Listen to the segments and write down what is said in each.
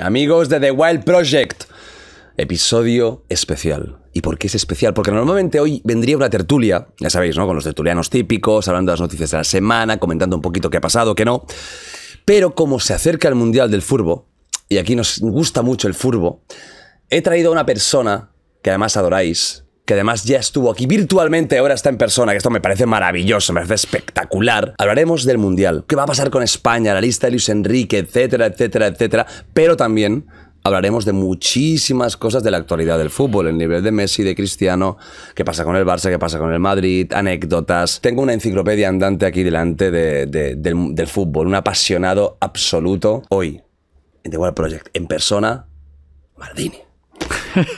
Amigos de The Wild Project, episodio especial. ¿Y por qué es especial? Porque normalmente hoy vendría una tertulia, ya sabéis, ¿no? Con los tertulianos típicos, hablando de las noticias de la semana, comentando un poquito qué ha pasado, qué no. Pero como se acerca el Mundial del Furbo, y aquí nos gusta mucho el Furbo, he traído a una persona que además adoráis, que además ya estuvo aquí virtualmente, ahora está en persona, que esto me parece maravilloso, me parece espectacular. Hablaremos del Mundial, qué va a pasar con España, la lista de Luis Enrique, etcétera, etcétera, etcétera, pero también hablaremos de muchísimas cosas de la actualidad del fútbol, el nivel de Messi, de Cristiano, qué pasa con el Barça, qué pasa con el Madrid, anécdotas. Tengo una enciclopedia andante aquí delante del, fútbol, un apasionado absoluto. Hoy, en The World Project, en persona, Mardini.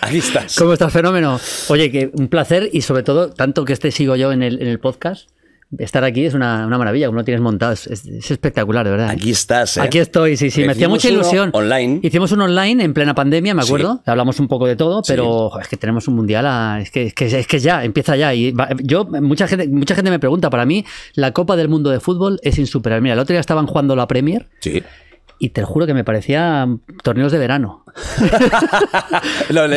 Aquí estás. ¿Cómo estás, fenómeno? Oye, que un placer y sobre todo, tanto que este sigo yo en el, podcast. Estar aquí es una, maravilla, como lo tienes montado. Es, espectacular, de verdad. Aquí ¿eh? estás. ¿eh? Aquí estoy, sí, sí. me hacía mucha ilusión. Online. Hicimos un online en plena pandemia, me acuerdo. Hablamos un poco de todo, pero es que tenemos un mundial. es, que, es, que, ya, empieza ya. Y yo, mucha gente, mucha gente me pregunta, para mí, la Copa del Mundo de Fútbol es insuperable. Mira, el otro día estaban jugando la Premier. Sí y te juro que me parecía torneos de verano. los,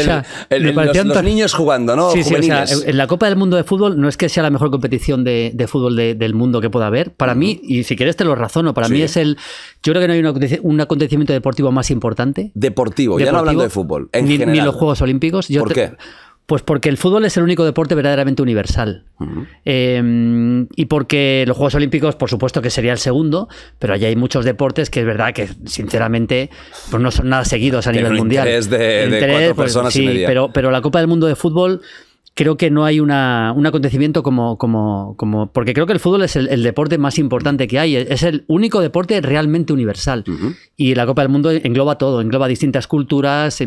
niños jugando, ¿no? Sí, sí, en la Copa del Mundo de Fútbol no es que sea la mejor competición de, fútbol del mundo que pueda haber. Para mí, y si quieres te lo razono, para mí es el... Yo creo que no hay un, acontecimiento deportivo más importante. Deportivo, ya no hablando de fútbol, ni, los Juegos Olímpicos. Yo ¿Por qué? Pues porque el fútbol es el único deporte verdaderamente universal. Em, y porque los Juegos Olímpicos, por supuesto que sería el segundo, pero allí hay muchos deportes que es verdad que, sinceramente, pues no son nada seguidos a nivel mundial. de, cuatro pues, personas pero la Copa del Mundo de Fútbol creo que no hay una, un acontecimiento como, como, como, Porque creo que el fútbol es el, deporte más importante que hay. Es el único deporte realmente universal. Y la Copa del Mundo engloba todo, engloba distintas culturas.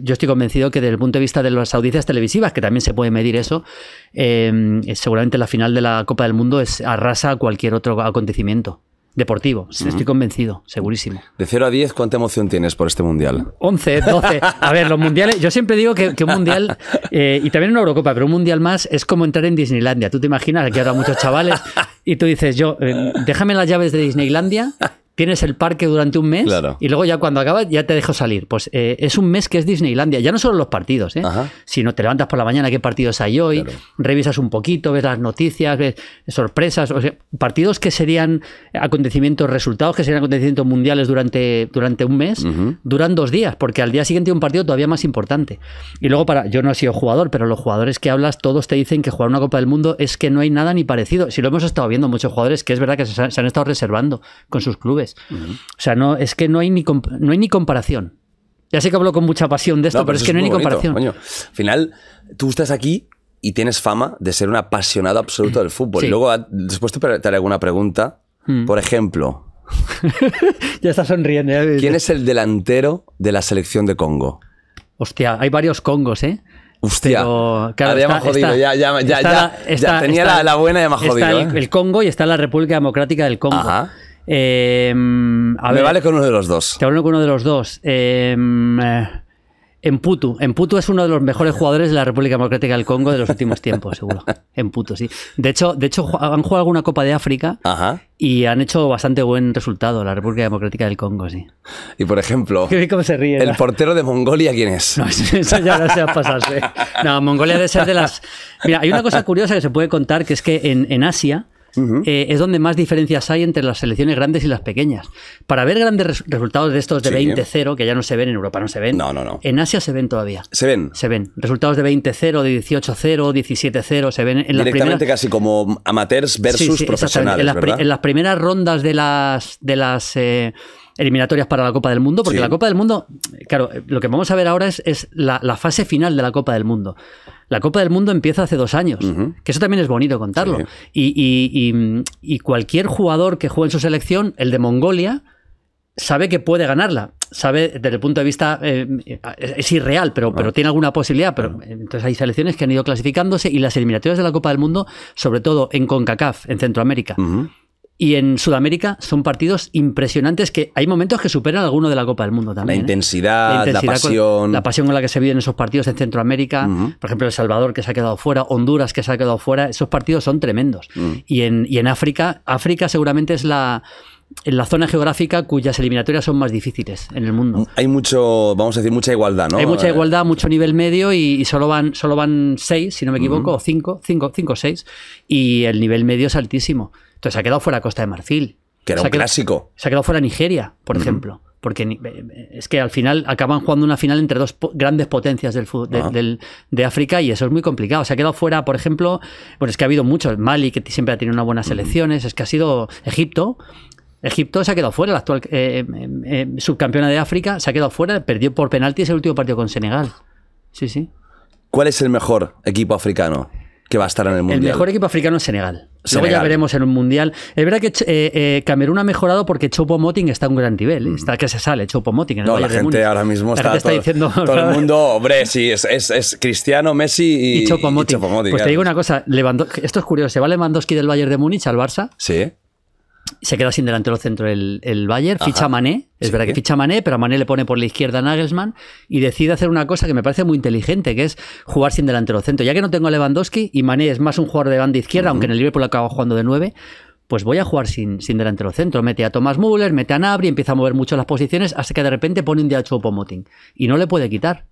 Yo estoy convencido que desde el punto de vista de las audiencias televisivas, que también se puede medir eso, em, eh, seguramente la final de la Copa del Mundo es, arrasa cualquier otro acontecimiento. Deportivo, estoy convencido, segurísimo. De 0 a 10, ¿cuánta emoción tienes por este mundial? 11, 12. A ver, los mundiales. Yo siempre digo que, un mundial, eh, y también una Eurocopa, pero un mundial más es como entrar en Disneylandia. Tú te imaginas, aquí habrá muchos chavales, y tú dices, yo, eh, déjame las llaves de Disneylandia tienes el parque durante un mes y luego ya cuando acabas ya te dejo salir. Pues eh, es un mes que es Disneylandia, ya no solo los partidos, ¿eh? sino te levantas por la mañana, qué partidos hay hoy, revisas un poquito, ves las noticias, ves sorpresas, partidos que serían acontecimientos, resultados que serían acontecimientos mundiales durante, durante un mes, duran dos días, porque al día siguiente hay un partido todavía más importante. Y luego para, yo no he sido jugador, pero los jugadores que hablas, todos te dicen que jugar una Copa del Mundo es que no hay nada ni parecido. Si lo hemos estado viendo muchos jugadores, que es verdad que se han estado reservando con sus clubes. O sea, no, es que no hay ni, no hay ni comparación. Ya sé que hablo con mucha pasión de esto, pero, es que no hay ni comparación. Al final, tú estás aquí y tienes fama de ser un apasionado absoluto del fútbol. Y luego, ah, después te, haré alguna pregunta. Mm. Por ejemplo. ya está sonriendo. ¿Quién es el delantero de la selección de Congo? Hostia, hay varios Congos, ¿eh? Hostia, ya, tenía la, buena y me Está el, ¿eh? el, Congo y está la República Democrática del Congo. Ajá. Em, Me vale con uno de los dos. Te hablo con uno de los dos. Em, eh, Emputu. Emputu es uno de los mejores jugadores de la República Democrática del Congo de los últimos tiempos, seguro. Emputu, sí. De hecho, de hecho han jugado alguna Copa de África y han hecho bastante buen resultado la República Democrática del Congo, sí. Y por ejemplo, se ¿el portero de Mongolia quién es? eso ya no se va a No, Mongolia debe ser de las... Mira, hay una cosa curiosa que se puede contar, que es que en Asia eh, es donde más diferencias hay entre las selecciones grandes y las pequeñas. Para ver grandes resultados de estos de 20-0, que ya no se ven en Europa, no se ven. No, no, no. En Asia se ven todavía. Se ven. Se ven. Resultados de 20-0, de 18-0, 17-0, se ven en Directamente las primeras... casi como amateurs versus profesionales. En las, en las, primeras rondas de las, de las eh, eliminatorias para la Copa del Mundo, porque la Copa del Mundo, claro, lo que vamos a ver ahora es, la, fase final de la Copa del Mundo. La Copa del Mundo empieza hace dos años, que eso también es bonito contarlo. Y, cualquier jugador que juegue en su selección, el de Mongolia, sabe que puede ganarla. Sabe, desde el punto de vista, eh, es irreal, pero, ah. tiene alguna posibilidad. Pero, ah. entonces hay selecciones que han ido clasificándose y las eliminatorias de la Copa del Mundo, sobre todo en CONCACAF, en Centroamérica. Y en Sudamérica son partidos impresionantes que hay momentos que superan alguno de la Copa del Mundo también. La, ¿eh? intensidad, la pasión. la pasión con la que se viven esos partidos en Centroamérica. Por ejemplo, El Salvador que se ha quedado fuera, Honduras que se ha quedado fuera. Esos partidos son tremendos. y, en, África, África seguramente es la, la zona geográfica cuyas eliminatorias son más difíciles en el mundo. Mm, hay mucho, vamos a decir, mucha igualdad, ¿no? Hay mucha eh, igualdad, mucho nivel medio y, solo van solo van seis, si no me equivoco, o cinco, cinco, cinco, seis, y el nivel medio es altísimo se ha quedado fuera Costa de Marfil. Que era un clásico. Se ha quedado fuera Nigeria, por ejemplo. Porque eh, eh, es que al final acaban jugando una final entre dos grandes potencias del, de, ah. de, África y eso es muy complicado. Se ha quedado fuera, por ejemplo, bueno, es que ha habido muchos. Mali, que siempre ha tenido unas buenas selecciones. Es que ha sido Egipto. Egipto se ha quedado fuera, la actual eh, subcampeona de África se ha quedado fuera, perdió por penaltis el último partido con Senegal. Sí, sí. ¿Cuál es el mejor equipo africano? que va a estar en el Mundial. El mejor equipo africano es Senegal. Senegal. ya veremos en un Mundial. Es verdad que eh, eh, Camerún ha mejorado porque Chopo Moting está a un gran nivel. Mm. Está que se sale Chopo Moting. No, la gente ahora mismo está, todo, diciendo... Todo el mundo, hombre, sí, es, es, Cristiano, Messi y, y Chopo Moting. Pues te digo una cosa, esto es curioso, se va Lewandowski del Bayern de Múnich al Barça. Sí se queda sin delantero centro el, el Bayern, ficha Mané, es verdad que ficha Mané, pero a Mané le pone por la izquierda a Nagelsmann y decide hacer una cosa que me parece muy inteligente, que es jugar sin delantero centro. Ya que no tengo a Lewandowski y Mané es más un jugador de banda izquierda, aunque en el Liverpool acaba jugando de 9, pues voy a jugar sin, sin delantero centro. Mete a Thomas Müller, mete a Nabri, empieza a mover mucho las posiciones hasta que de repente pone un Diacho moting y no le puede quitar.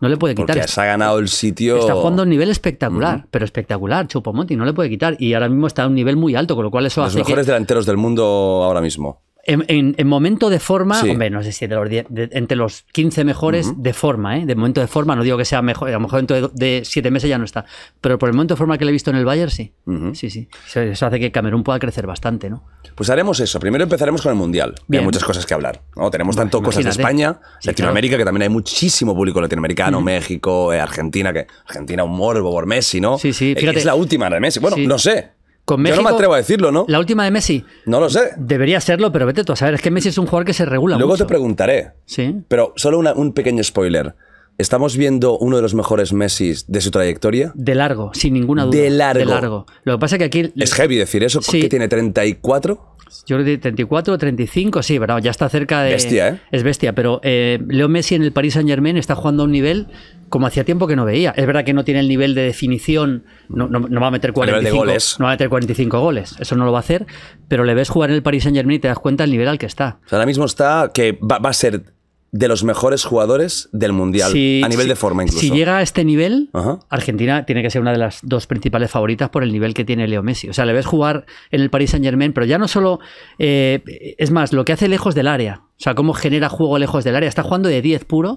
No le puede quitar. Porque se ha ganado el sitio. Está jugando a un nivel espectacular, pero espectacular, Chupomonti no le puede quitar. Y ahora mismo está a un nivel muy alto, con lo cual eso Los Los mejores delanteros del mundo ahora mismo. En, momento de forma, no sé si entre los 15 mejores de forma, ¿eh? de momento de forma, no digo que sea mejor, a lo mejor dentro de, 7 meses ya no está, pero por el momento de forma que le he visto en el Bayern, sí. Sí, sí. Eso hace que Camerún pueda crecer bastante, ¿no? Pues haremos eso. Primero empezaremos con el Mundial. Bien. Hay muchas cosas que hablar. ¿no? Tenemos tanto cosas de España, Latinoamérica, que también hay muchísimo público latinoamericano, México, eh, Argentina, que Argentina un morbo por Messi, ¿no? Sí, sí. Eh, fíjate. Es la última de Messi. Bueno, no sé. Yo no me atrevo a decirlo, ¿no? La última de Messi. No lo sé. Debería serlo, pero vete tú a saber. Es que Messi es un jugador que se regula Luego te preguntaré. Sí. Pero solo un pequeño spoiler. Estamos viendo uno de los mejores Messi de su trayectoria. De largo, sin ninguna duda. De largo. Lo que pasa es que aquí. Es heavy decir eso, sí. que tiene 34. Yo creo que 34 35, sí, pero ya está cerca de. Bestia, ¿eh? Es bestia, pero eh, Leo Messi en el Paris Saint Germain está jugando a un nivel como hacía tiempo que no veía. Es verdad que no tiene el nivel de definición, no, va a meter 45 goles. No va a meter 45 goles, eso no lo va a hacer, pero le ves jugar en el Paris Saint Germain y te das cuenta del nivel al que está. ahora mismo está que va a ser de los mejores jugadores del Mundial, a nivel de forma incluso. Si llega a este nivel, Argentina tiene que ser una de las dos principales favoritas por el nivel que tiene Leo Messi. O sea, le ves jugar en el Paris Saint Germain, pero ya no solo... Eh, es más, lo que hace lejos del área. O sea, cómo genera juego lejos del área. Está jugando de 10 puro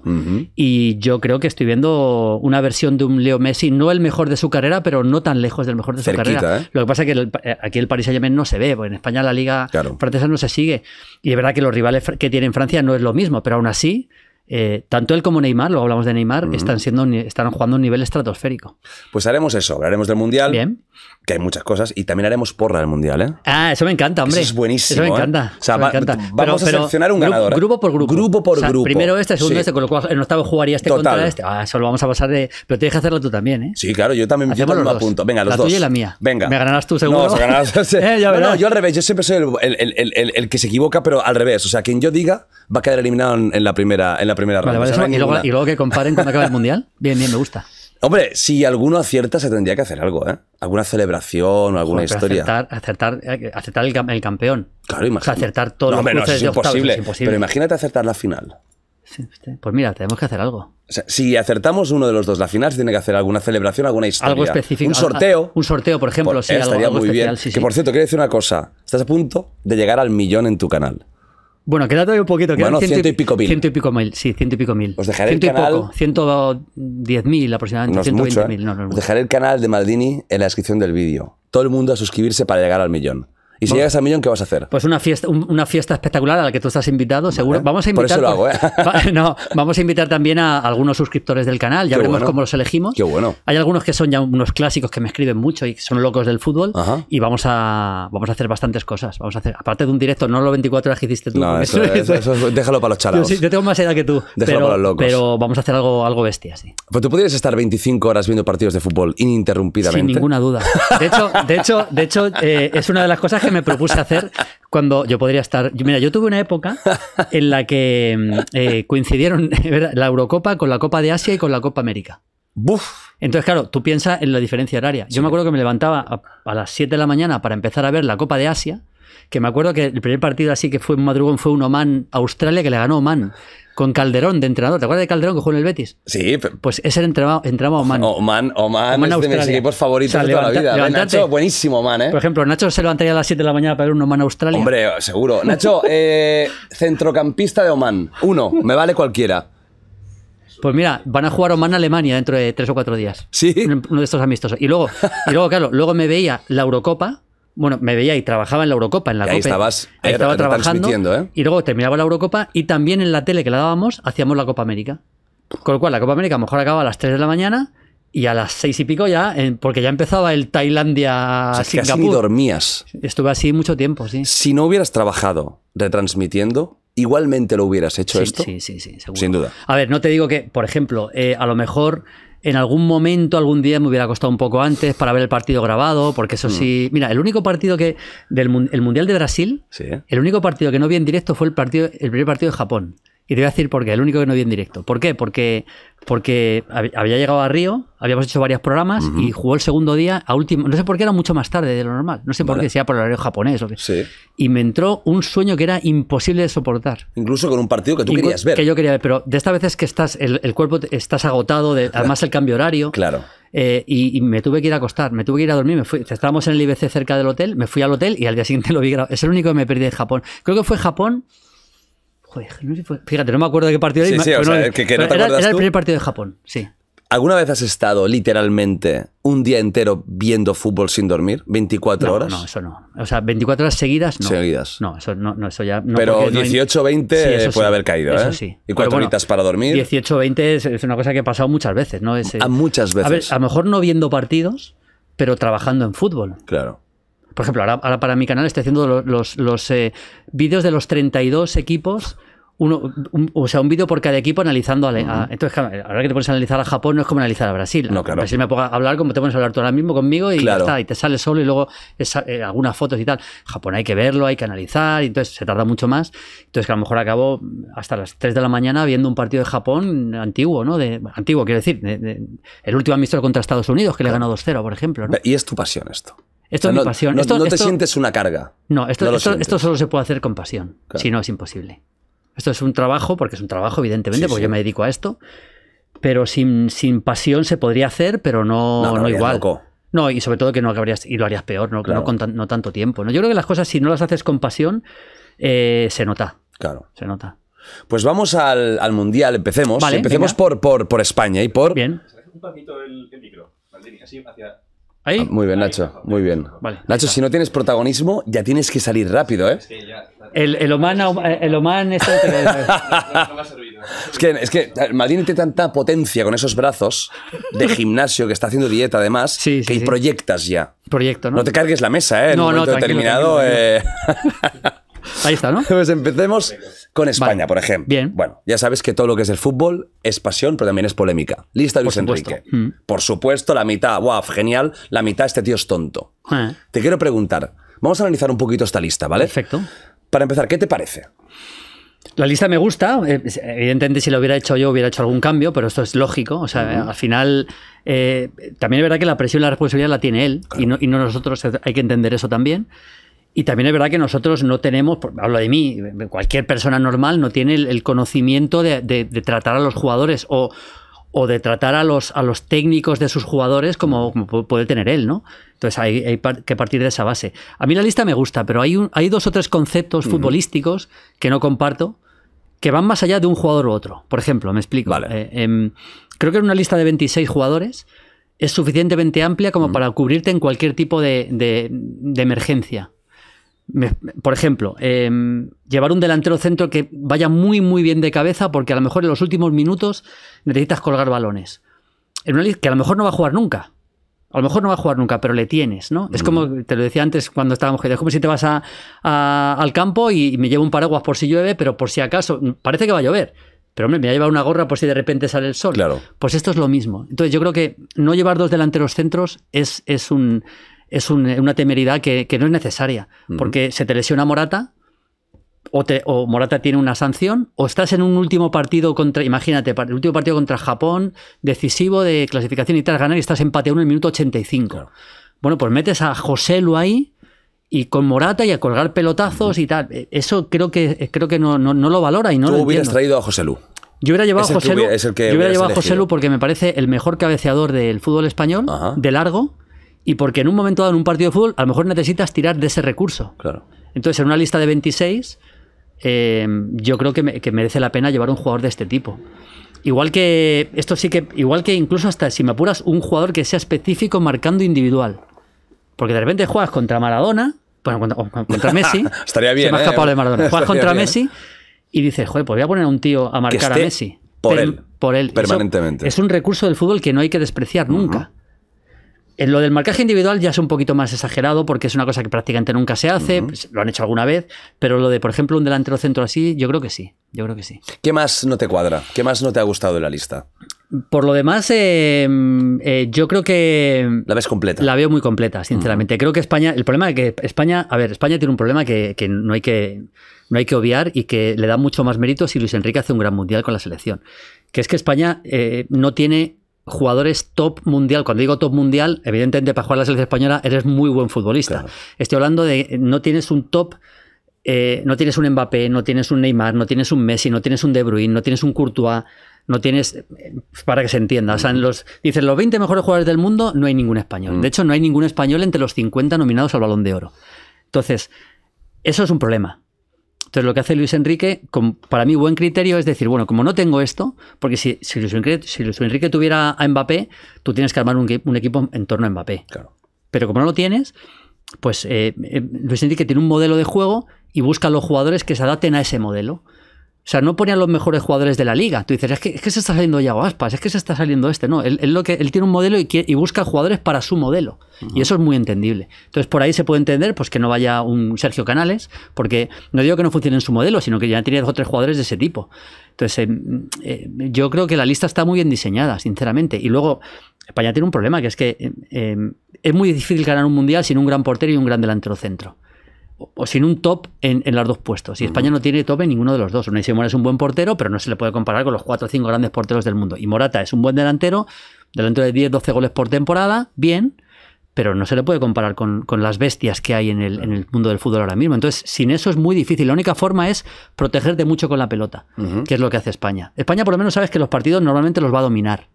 y yo creo que estoy viendo una versión de un Leo Messi, no el mejor de su carrera, pero no tan lejos del mejor de su carrera. ¿eh? Lo que pasa es que eh, aquí el Paris Saint-Germain no se ve, porque en España la liga francesa no se sigue. Y es verdad que los rivales que tiene en Francia no es lo mismo, pero aún así... Eh, tanto él como Neymar, lo hablamos de Neymar, están, siendo, están jugando a un nivel estratosférico. Pues haremos eso, hablaremos del Mundial. Bien que hay muchas cosas, y también haremos porra del mundial, ¿eh? Ah, eso me encanta, hombre. Eso es buenísimo. Eso me ¿eh? encanta. vamos a seleccionar un ganador. ¿eh? Grupo por grupo. Grupo por grupo. Primero este, segundo este, con lo cual en octavo jugaría este contra este. Ah, eso lo vamos a pasar de. Pero tienes que hacerlo tú también, ¿eh? Sí, claro, yo también, yo también me apunto. Venga, los la dos. Tuya y la mía. Venga. Me ganarás tú seguro. No, eh, yo al revés. Yo siempre soy el, el, el, el, que se equivoca, pero al revés. O sea, quien yo diga va a quedar eliminado en, la primera, en la primera ronda. y, luego, y luego que comparen cuando acabe el mundial. Bien, bien, me gusta. Hombre, si alguno acierta, se tendría que hacer algo, ¿eh? Alguna celebración o alguna historia. Acertar, eh, el, campeón. Claro, imagínate. acertar todo. no, los es, imposible, es imposible. Pero imagínate acertar la final. pues mira, tenemos que hacer algo. O sea, si acertamos uno de los dos la final, se tiene que hacer alguna celebración, alguna historia. Algo específico. Un sorteo. un sorteo, por ejemplo. Pues muy bien. que por cierto, quiero decir una cosa. Estás a punto de llegar al millón en tu canal. Bueno, queda todavía un poquito. que. bueno, ciento, y pico mil. Ciento y pico mil, sí, ciento y pico mil. Os dejaré ciento el canal. Y poco, diez mil aproximadamente, no 120 ¿eh? mil. No, Os dejaré el canal de Maldini en la descripción del vídeo. Todo el mundo a suscribirse para llegar al millón. Y si llegas a millón, ¿qué vas a hacer? Pues una fiesta, una fiesta espectacular a la que tú estás invitado, seguro. Vamos a Por eso lo hago, ¿eh? no, vamos a invitar también a algunos suscriptores del canal. Ya veremos cómo los elegimos. Qué bueno. Hay algunos que son ya unos clásicos que me escriben mucho y que son locos del fútbol. Y vamos a, vamos a hacer bastantes cosas. Vamos a hacer, aparte de un directo, no lo 24 horas que hiciste tú. déjalo para los chalados. Yo, tengo más edad que tú. Déjalo pero, para los locos. Pero vamos a hacer algo, algo bestia, sí. Pues tú podrías estar 25 horas viendo partidos de fútbol ininterrumpidamente. Sin ninguna duda. De hecho, de hecho, de hecho eh, es una de las cosas que me propuse hacer cuando yo podría estar. Mira, yo tuve una época en la que mm, eh, coincidieron la Eurocopa con la Copa de Asia y con la Copa América. Buf. Entonces, claro, tú piensas en la diferencia horaria. Yo me acuerdo que me levantaba a, las 7 de la mañana para empezar a ver la Copa de Asia, que me acuerdo que el primer partido así que fue en madrugón fue un Oman-Australia que le ganó Oman con Calderón de entrenador. ¿Te acuerdas de Calderón que jugó en el Betis? Sí. Pues ese era entrenador Oman. Oman, Oman, Oman es de mis equipos favoritos de toda la vida. Nacho, buenísimo Oman, ¿eh? Por ejemplo, Nacho se levantaría a las 7 de la mañana para ver un Oman Australia. Hombre, seguro. Nacho, eh, centrocampista de Oman. Uno, me vale cualquiera. Pues mira, van a jugar Oman a Alemania dentro de tres o cuatro días. Sí. Uno de estos amistosos. Y luego, y luego claro, luego me veía la Eurocopa bueno, me veía y trabajaba en la Eurocopa, en la Copa. Ahí estabas, ahí estaba trabajando. ¿eh? Y luego terminaba la Eurocopa y también en la tele que la dábamos hacíamos la Copa América. Con lo cual, la Copa América a lo mejor acababa a las 3 de la mañana y a las 6 y pico ya, porque ya empezaba el Tailandia. Casi dormías. Estuve así mucho tiempo, sí. Si no hubieras trabajado retransmitiendo, igualmente lo hubieras hecho esto. Sí, sí, sí, seguro. Sin duda. A ver, no te digo que, por ejemplo, eh, a lo mejor en algún momento, algún día me hubiera costado un poco antes para ver el partido grabado, porque eso mm. sí. Mira, el único partido que. del el Mundial de Brasil, el único partido que no vi en directo fue el, partido, el primer partido de Japón. Y te voy a decir por qué, el único que no vi en directo. ¿Por qué? Porque, porque había llegado a Río, habíamos hecho varios programas y jugó el segundo día a último. No sé por qué era mucho más tarde de lo normal. No sé por qué, qué, era por el horario japonés o qué. Y me entró un sueño que era imposible de soportar. Incluso con un partido que tú querías ver. Que yo quería ver, pero de vez es que estás, el, cuerpo estás agotado, de, además el cambio horario. Claro. Eh, y, me tuve que ir a acostar, me tuve que ir a dormir. estábamos en el IBC cerca del hotel, me fui al hotel y al día siguiente lo vi Es el único que me perdí de Japón. Creo que fue Japón fíjate, no me acuerdo de qué partido era. Sí, o sea, que, no te era, el primer partido de Japón, sí. ¿Alguna vez has estado literalmente un día entero viendo fútbol sin dormir? ¿24 horas? No, eso no. O sea, 24 horas seguidas no. Seguidas. No, eso, no, no, eso ya. No Pero 18, 20 puede haber caído, eso ¿eh? Sí. ¿Y cuatro horitas para dormir? 18, 20 es, una cosa que ha pasado muchas veces, ¿no? muchas veces. Eh, a, ver, a lo mejor no viendo partidos, pero trabajando en fútbol. Claro. Por ejemplo, ahora, para mi canal estoy haciendo los, los, eh, vídeos de los 32 equipos. Uno, o sea, un vídeo por cada equipo analizando a, Entonces, ahora que te pones a analizar a Japón no es como analizar a Brasil. No, claro. Brasil pues me pongo a hablar como te pones a hablar tú ahora mismo conmigo y ya está, y te sale solo y luego eh, algunas fotos y tal. Japón hay que verlo, hay que analizar, y entonces se tarda mucho más. Entonces, que a lo mejor acabo hasta las 3 de la mañana viendo un partido de Japón antiguo, ¿no? De, antiguo, quiero decir, el último amistoso contra Estados Unidos que le ganó 2-0, por ejemplo. Y es tu pasión esto. Esto es mi pasión. No, te sientes una carga. No, esto, esto, esto, solo se puede hacer con pasión. Si no, es imposible. Esto es un trabajo, porque es un trabajo, evidentemente, porque yo me dedico a esto. Pero sin, pasión se podría hacer, pero no, igual. No, y sobre todo que no y lo harías peor, no, no, con no tanto tiempo. Yo creo que las cosas, si no las haces con pasión, eh, se nota. Claro. Se nota. Pues vamos al, Mundial, empecemos. empecemos por, por, España y por... Bien. Ah, muy bien, Nacho. Muy bien. Nacho, si no tienes protagonismo, ya tienes que salir rápido, ¿eh? El, el Oman, el Oman es que, es que Maldini tiene tanta potencia con esos brazos de gimnasio que está haciendo dieta además que proyectas ya. Proyecto, ¿no? No te cargues la mesa, ¿eh? En no, un momento determinado. Eh. Ahí está, ¿no? Pues empecemos con España, por ejemplo. Bien. Bueno, ya sabes que todo lo que es el fútbol es pasión, pero también es polémica. Lista Luis Enrique. Mm. Por supuesto, la mitad, guau, genial, la mitad este tío es tonto. Eh. Te quiero preguntar, vamos a analizar un poquito esta lista, ¿vale? Perfecto. Para empezar, ¿qué te parece? La lista me gusta. Evidentemente, si lo hubiera hecho yo, hubiera hecho algún cambio, pero esto es lógico. O sea, al final, eh, también es verdad que la presión y la responsabilidad la tiene él y no nosotros. Hay que entender eso también. Y también es verdad que nosotros no tenemos, hablo de mí, cualquier persona normal no tiene el, conocimiento de, tratar a los jugadores o, de tratar a los, a los técnicos de sus jugadores como, puede tener él, ¿no? Entonces hay, que partir de esa base. A mí la lista me gusta, pero hay, hay dos o tres conceptos futbolísticos que no comparto que van más allá de un jugador u otro. Por ejemplo, me explico. Eh, em, creo que en una lista de 26 jugadores es suficientemente amplia como para cubrirte en cualquier tipo de emergencia por ejemplo, em, llevar un delantero centro que vaya muy, muy bien de cabeza, porque a lo mejor en los últimos minutos necesitas colgar balones. En una que a lo mejor no va a jugar nunca. A lo mejor no va a jugar nunca, pero le tienes, ¿no? Es mm. como, te lo decía antes cuando estábamos, es como si te vas al campo y, me llevo un paraguas por si llueve, pero por si acaso, mm, parece que va a llover. Pero hombre, me va a llevar una gorra por si de repente sale el sol. Claro. Pues esto es lo mismo. Entonces yo creo que no llevar dos delanteros centros es, es un, es eh, una temeridad que, no es necesaria, porque se te lesiona Morata, o, o, Morata tiene una sanción, o estás en un último partido contra, imagínate, el último partido contra Japón, decisivo de clasificación y tal ganar y estás empate uno en el minuto 85. Bueno, pues metes a José Lu ahí y con Morata y a colgar pelotazos y tal. Eso creo que, creo que no, lo valora y no lo hubieras traído a José Yo hubiera llevado a José yo hubiera llevado a porque me parece el mejor cabeceador del fútbol español, de largo. Y porque en un momento dado, en un partido de fútbol, a lo mejor necesitas tirar de ese recurso. Claro. Entonces, en una lista de 26, eh, yo creo que, merece la pena llevar un jugador de este tipo. Igual que, esto sí que, igual que incluso hasta, si me apuras, un jugador que sea específico marcando individual. Porque de repente juegas contra Maradona, bueno, contra, oh, Messi. Estaría bien. ¿eh? de Maradona. Juegas contra Messi y dices, joder, pues voy a poner a un tío a marcar a Messi. Por él. Por él. Permanentemente. es un recurso del fútbol que no hay que despreciar nunca. Eh, lo del marcaje individual ya es un poquito más exagerado porque es una cosa que prácticamente nunca se hace, pues, lo han hecho alguna vez, pero lo de, por ejemplo, un delantero centro así, yo creo que sí. Yo creo que sí. ¿Qué más no te cuadra? ¿Qué más no te ha gustado de la lista? Por lo demás, eh, eh, yo creo que... La ves completa. La veo muy completa, sinceramente. Creo que España... El problema es que España... A ver, España tiene un problema que, no, hay que no hay que obviar y que le da mucho más mérito si Luis Enrique hace un gran mundial con la selección. Que es que España no tiene jugadores top mundial. Cuando digo top mundial, evidentemente para jugar la selección española eres muy buen futbolista. Estoy hablando de no tienes un top, eh, no tienes un Mbappé, no tienes un Neymar, no tienes un Messi, no tienes un De Bruyne, no tienes un Courtois, no tienes eh, para que se entienda. O sea, los dicen los 20 mejores jugadores del mundo no hay ningún español. Mm. De hecho, no hay ningún español entre los 50 nominados al Balón de Oro. Entonces, eso es un problema. Entonces, lo que hace Luis Enrique, para mí, buen criterio es decir, bueno, como no tengo esto, porque si, Luis, Enrique, tuviera a Mbappé, tú tienes que armar un, equipo en torno a Mbappé. Pero como no lo tienes, pues eh, eh, Luis Enrique tiene un modelo de juego y busca a los jugadores que se adapten a ese modelo. O sea, no ponían los mejores jugadores de la liga. Tú dices, es que, es que se está saliendo ya Aspas, es que se está saliendo este. No, él, lo que, él tiene un modelo y, busca jugadores para su modelo. Y eso es muy entendible. Entonces, por ahí se puede entender pues, que no vaya un Sergio Canales, porque no digo que no funcione en su modelo, sino que ya tiene otros tres jugadores de ese tipo. Entonces, em, eh, yo creo que la lista está muy bien diseñada, sinceramente. Y luego, España tiene un problema, que es que em, em, es muy difícil ganar un mundial sin un gran portero y un gran delantero centro o sin un top en, los dos puestos. Y España no tiene top en ninguno de los dos. Unai es un buen portero, pero no se le puede comparar con los cuatro o cinco grandes porteros del mundo. Y Morata es un buen delantero, delantero de 10, 12 goles por temporada, bien, pero no se le puede comparar con, las bestias que hay en el, mundo del fútbol ahora mismo. Entonces, sin eso es muy difícil. La única forma es protegerte mucho con la pelota, que es lo que hace España. España, por lo menos, sabes que los partidos normalmente los va a dominar.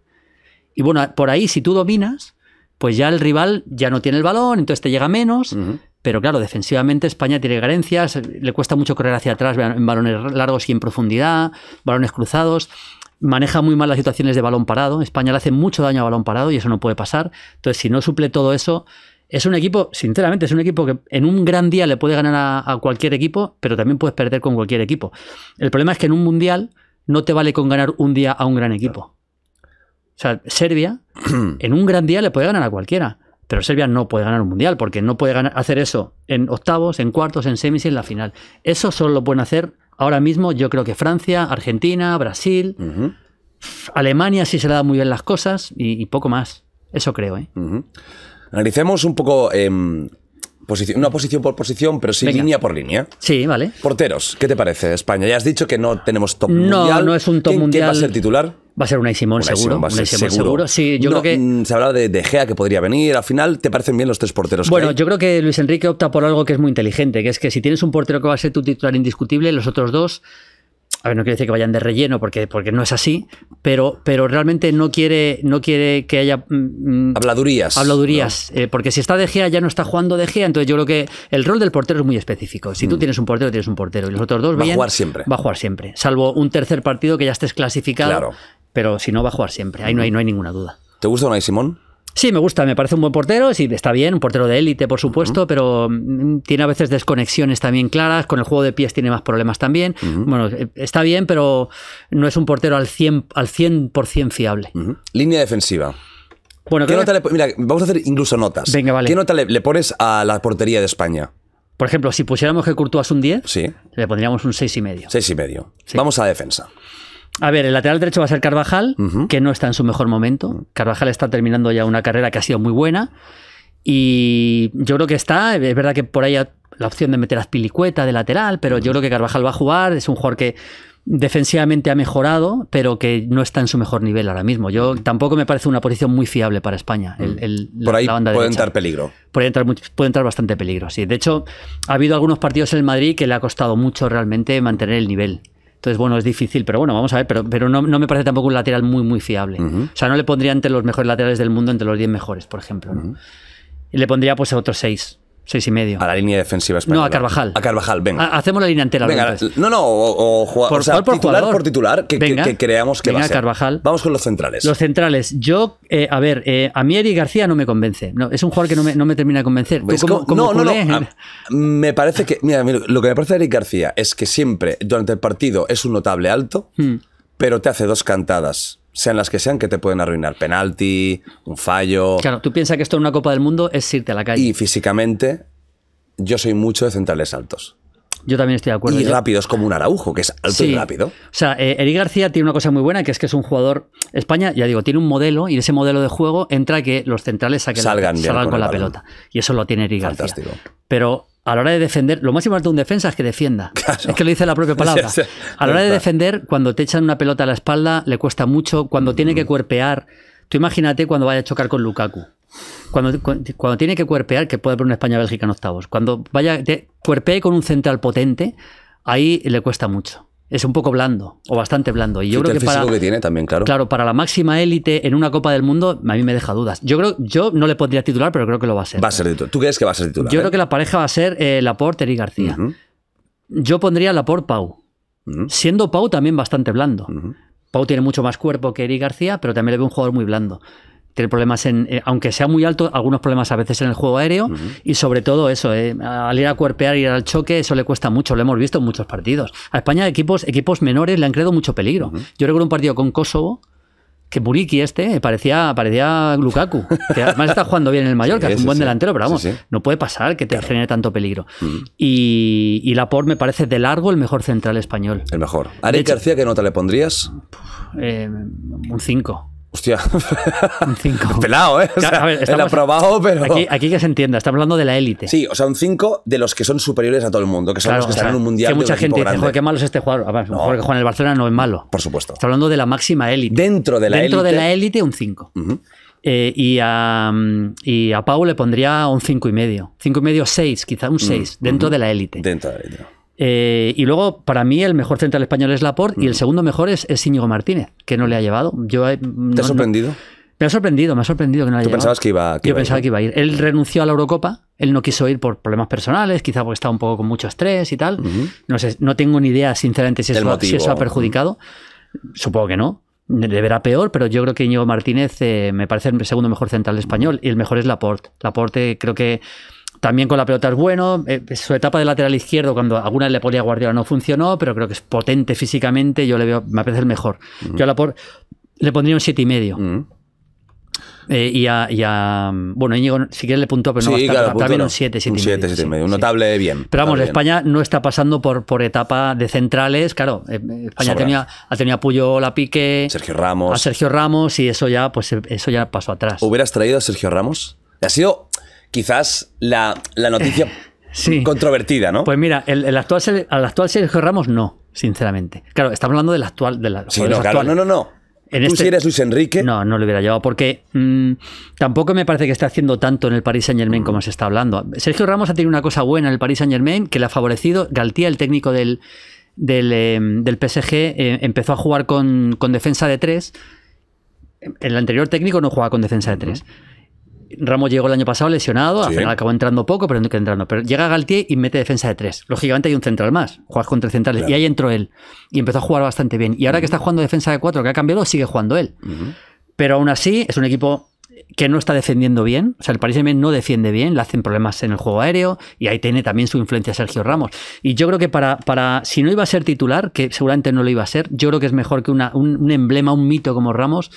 Y bueno, por ahí, si tú dominas, pues ya el rival ya no tiene el balón, entonces te llega menos. Pero claro, defensivamente España tiene carencias, le cuesta mucho correr hacia atrás en balones largos y en profundidad, balones cruzados, maneja muy mal las situaciones de balón parado, España le hace mucho daño a balón parado y eso no puede pasar. Entonces, si no suple todo eso, es un equipo, sinceramente, es un equipo que en un gran día le puede ganar a, cualquier equipo, pero también puedes perder con cualquier equipo. El problema es que en un mundial no te vale con ganar un día a un gran equipo. O sea, Serbia en un gran día le puede ganar a cualquiera. Pero Serbia no puede ganar un mundial porque no puede hacer eso en octavos, en cuartos, en semis y en la final. Eso solo lo pueden hacer ahora mismo, yo creo que Francia, Argentina, Brasil, Alemania si se le da muy bien las cosas y, poco más. Eso creo. ¿eh? Analicemos un poco. una em, posición, posición por posición, pero sí línea por línea. Sí, vale. Porteros, ¿qué te parece España? Ya has dicho que no tenemos top mundial. No, no es un top mundial. ¿Quién va a ser titular? Va a ser una Simón, seguro. seguro. Sí, yo creo que. Mm, se hablaba de, de que podría venir. Al final, ¿te parecen bien los tres porteros? Bueno, yo creo que Luis Enrique opta por algo que es muy inteligente, que es que si tienes un portero que va a ser tu titular indiscutible, los otros dos. A ver, no quiere decir que vayan de relleno porque, porque no es así, pero, pero realmente no quiere, no quiere que haya... Mm, mm, habladurías. Habladurías, eh, porque si está De ya no está jugando De entonces yo creo que el rol del portero es muy específico. Si tú tienes un portero, tienes un portero y los otros dos... van a jugar siempre. Va a jugar siempre, salvo un tercer partido que ya estés clasificado. Claro pero si no va a jugar siempre. Ahí no hay, no hay ninguna duda. ¿Te gusta Unai Simón? Sí, me gusta, me parece un buen portero, sí, está bien, un portero de élite, por supuesto, pero mm, tiene a veces desconexiones también claras, con el juego de pies tiene más problemas también. Bueno, eh, está bien, pero no es un portero al 100%, al 100 fiable. Línea defensiva. Bueno, ¿Qué Mira, vamos a hacer incluso notas. Venga, vale. ¿Qué nota le, pones a la portería de España? Por ejemplo, si pusiéramos que Courtois un 10, sí. le pondríamos un 6,5. 6,5. medio Vamos a defensa. A ver, el lateral derecho va a ser Carvajal, que no está en su mejor momento. Carvajal está terminando ya una carrera que ha sido muy buena. Y yo creo que está, es verdad que por ahí la opción de meter a Pilicueta de lateral, pero yo creo que Carvajal va a jugar, es un jugador que defensivamente ha mejorado, pero que no está en su mejor nivel ahora mismo. Yo tampoco me parece una posición muy fiable para España. El, Por ahí puede entrar peligro. Puede entrar, puede entrar bastante peligro, sí. De hecho, ha habido algunos partidos en el Madrid que le ha costado mucho realmente mantener el nivel. Entonces, bueno, es difícil, pero bueno, vamos a ver, pero, pero no, no me parece tampoco un lateral muy, muy fiable. O sea, no le pondría entre los mejores laterales del mundo, entre los 10 mejores, por ejemplo. ¿no? Y le pondría pues a otros 6. Seis y medio. A la línea defensiva española. No, a Carvajal. A Carvajal, venga. hacemos la línea entera. Venga, no, no, o, por, titular por titular, que, que, creamos que va a ser. Carvajal. Vamos con los centrales. Los centrales. Yo, eh, a ver, eh, a mí Eric García no me convence. No, es un jugador que no me, termina de convencer. no, no, no. me parece que, mira, lo que me parece de Eric García es que siempre, durante el partido, es un notable alto, hmm. pero te hace dos cantadas sean las que sean, que te pueden arruinar. Penalti, un fallo. Claro, tú piensas que esto en una Copa del Mundo es irte a la calle. Y físicamente, yo soy mucho de centrales altos. Yo también estoy de acuerdo. Y rápido, es como un Araujo, que es alto y rápido. O sea, eh, Eric García tiene una cosa muy buena, que es que es un jugador. España, ya digo, tiene un modelo y ese modelo de juego entra que los centrales salgan, con, la pelota. Y eso lo tiene Eric Fantástico. García. Pero a la hora de defender, lo más importante de un defensa es que defienda. Es que lo dice la propia palabra. A la hora de defender, cuando te echan una pelota a la espalda, le cuesta mucho. Cuando tiene que mm. cuerpear, tú imagínate cuando vaya a chocar con Lukaku. Cuando, cuando tiene que cuerpear, que puede haber una España-Bélgica en octavos. Cuando vaya, te, cuerpee con un central potente, ahí le cuesta mucho es un poco blando o bastante blando. Y yo creo que para, tiene también, claro. Claro, para la máxima élite en una Copa del Mundo, a mí me deja dudas. Yo creo, yo no le podría titular, pero creo que lo va a ser. Va a ser ¿Tú crees que va a ser titular? Yo creo eh? que la pareja va a ser eh, Laporte y García. Yo pondría Laporte Pau. Siendo Pau también bastante blando. Pau tiene mucho más cuerpo que Eric García, pero también le veo un jugador muy blando tiene problemas en, eh, aunque sea muy alto, algunos problemas a veces en el juego aéreo y sobre todo eso, eh, al ir a cuerpear, ir al choque, eso le cuesta mucho, lo hemos visto en muchos partidos. A España equipos, equipos menores le han creado mucho peligro. Yo recuerdo un partido con Kosovo, que Buriki este eh, parecía, parecía Lukaku, que además está jugando bien el mayor Que es un buen delantero, pero vamos, no puede pasar que te genere tanto peligro. y, y, Laporte me parece de largo el mejor central español. El mejor. ¿Ari García qué nota le pondrías? un 5. Hostia. Un 5. Pelado, ¿eh? O aprobado, pero. Aquí, que se entienda, está hablando de la élite. Sí, o sea, un 5 de los que son superiores a todo el mundo, que son los que están en un mundial. Que mucha gente dice, joder, qué malo es este jugador. A que Juan el Barcelona no es malo. Por supuesto. Está hablando de la máxima élite. Dentro de la élite. Dentro de la élite, un 5. Eh, y, a, mm, y a Pau le pondría un 5 y medio. 5 y medio, 6, quizá un 6, dentro de la élite. Dentro de la élite. Eh, y luego, para mí, el mejor central español es Laporte y el mm. segundo mejor es, es, Íñigo Martínez, que no le ha llevado. Eh, ¿Te ha sorprendido? me ha sorprendido, me ha sorprendido que no le haya ¿Tú llevado. pensabas que iba, que Yo pensaba que iba a ir. Él renunció a la Eurocopa, él no quiso ir por problemas personales, quizá porque estaba un poco con mucho estrés y tal. No sé, no tengo ni idea, sinceramente, si eso, si eso ha perjudicado. Supongo que no, Deberá peor, pero yo creo que Íñigo Martínez eh, me parece el segundo mejor central español y el mejor es Laporte. Laporte creo que también con la pelota es bueno. Eh, su etapa de lateral izquierdo, cuando alguna le ponía Guardiola, no funcionó, pero creo que es potente físicamente. Yo le veo, me parece el mejor. Mm. Yo la por, le pondría un 7,5. y mm. eh, y, a, Bueno, Íñigo, si quieres le puntó, pero no va a estar, también un 7, 7,5. Un 7, un notable bien. Pero vamos, España no está pasando por, por etapa de centrales. Claro, eh, España tenía, ha tenido a Puyo La Pique, Sergio Ramos. a Sergio Ramos, y eso ya, pues, eso ya pasó atrás. ¿Hubieras traído a Sergio Ramos? Ha sido quizás la, noticia controvertida, ¿no? Pues mira, al actual Sergio Ramos no, sinceramente. Claro, estamos hablando del actual. De no, no, no, no. ¿Tú este- si eres Luis Enrique? No, no lo hubiera llevado, porque mm, tampoco me parece que esté haciendo tanto en el Paris Saint Germain mm. como se está hablando. Sergio Ramos ha tenido una cosa buena en el Paris Saint Germain que le ha favorecido. Galtía, el técnico del, em, PSG, eh, empezó a jugar con, defensa de tres. El anterior técnico no jugaba con defensa de tres. Ramos llegó el año pasado lesionado, al final acabó entrando poco, pero entrando. Pero llega Galtier y mete defensa de tres. Lógicamente hay un central más, juegas con tres centrales. Y ahí entró él. Y empezó a jugar bastante bien. Y ahora que está jugando defensa de cuatro, que ha cambiado, sigue jugando él. Pero aún así es un equipo que no está defendiendo bien. O sea, el Paris Saint-Germain no defiende bien, le hacen problemas en el juego aéreo y ahí tiene también su influencia Sergio Ramos. Y yo creo que para, para si no iba a ser titular, que seguramente no lo iba a ser, yo creo que es mejor que un emblema, un mito como Ramos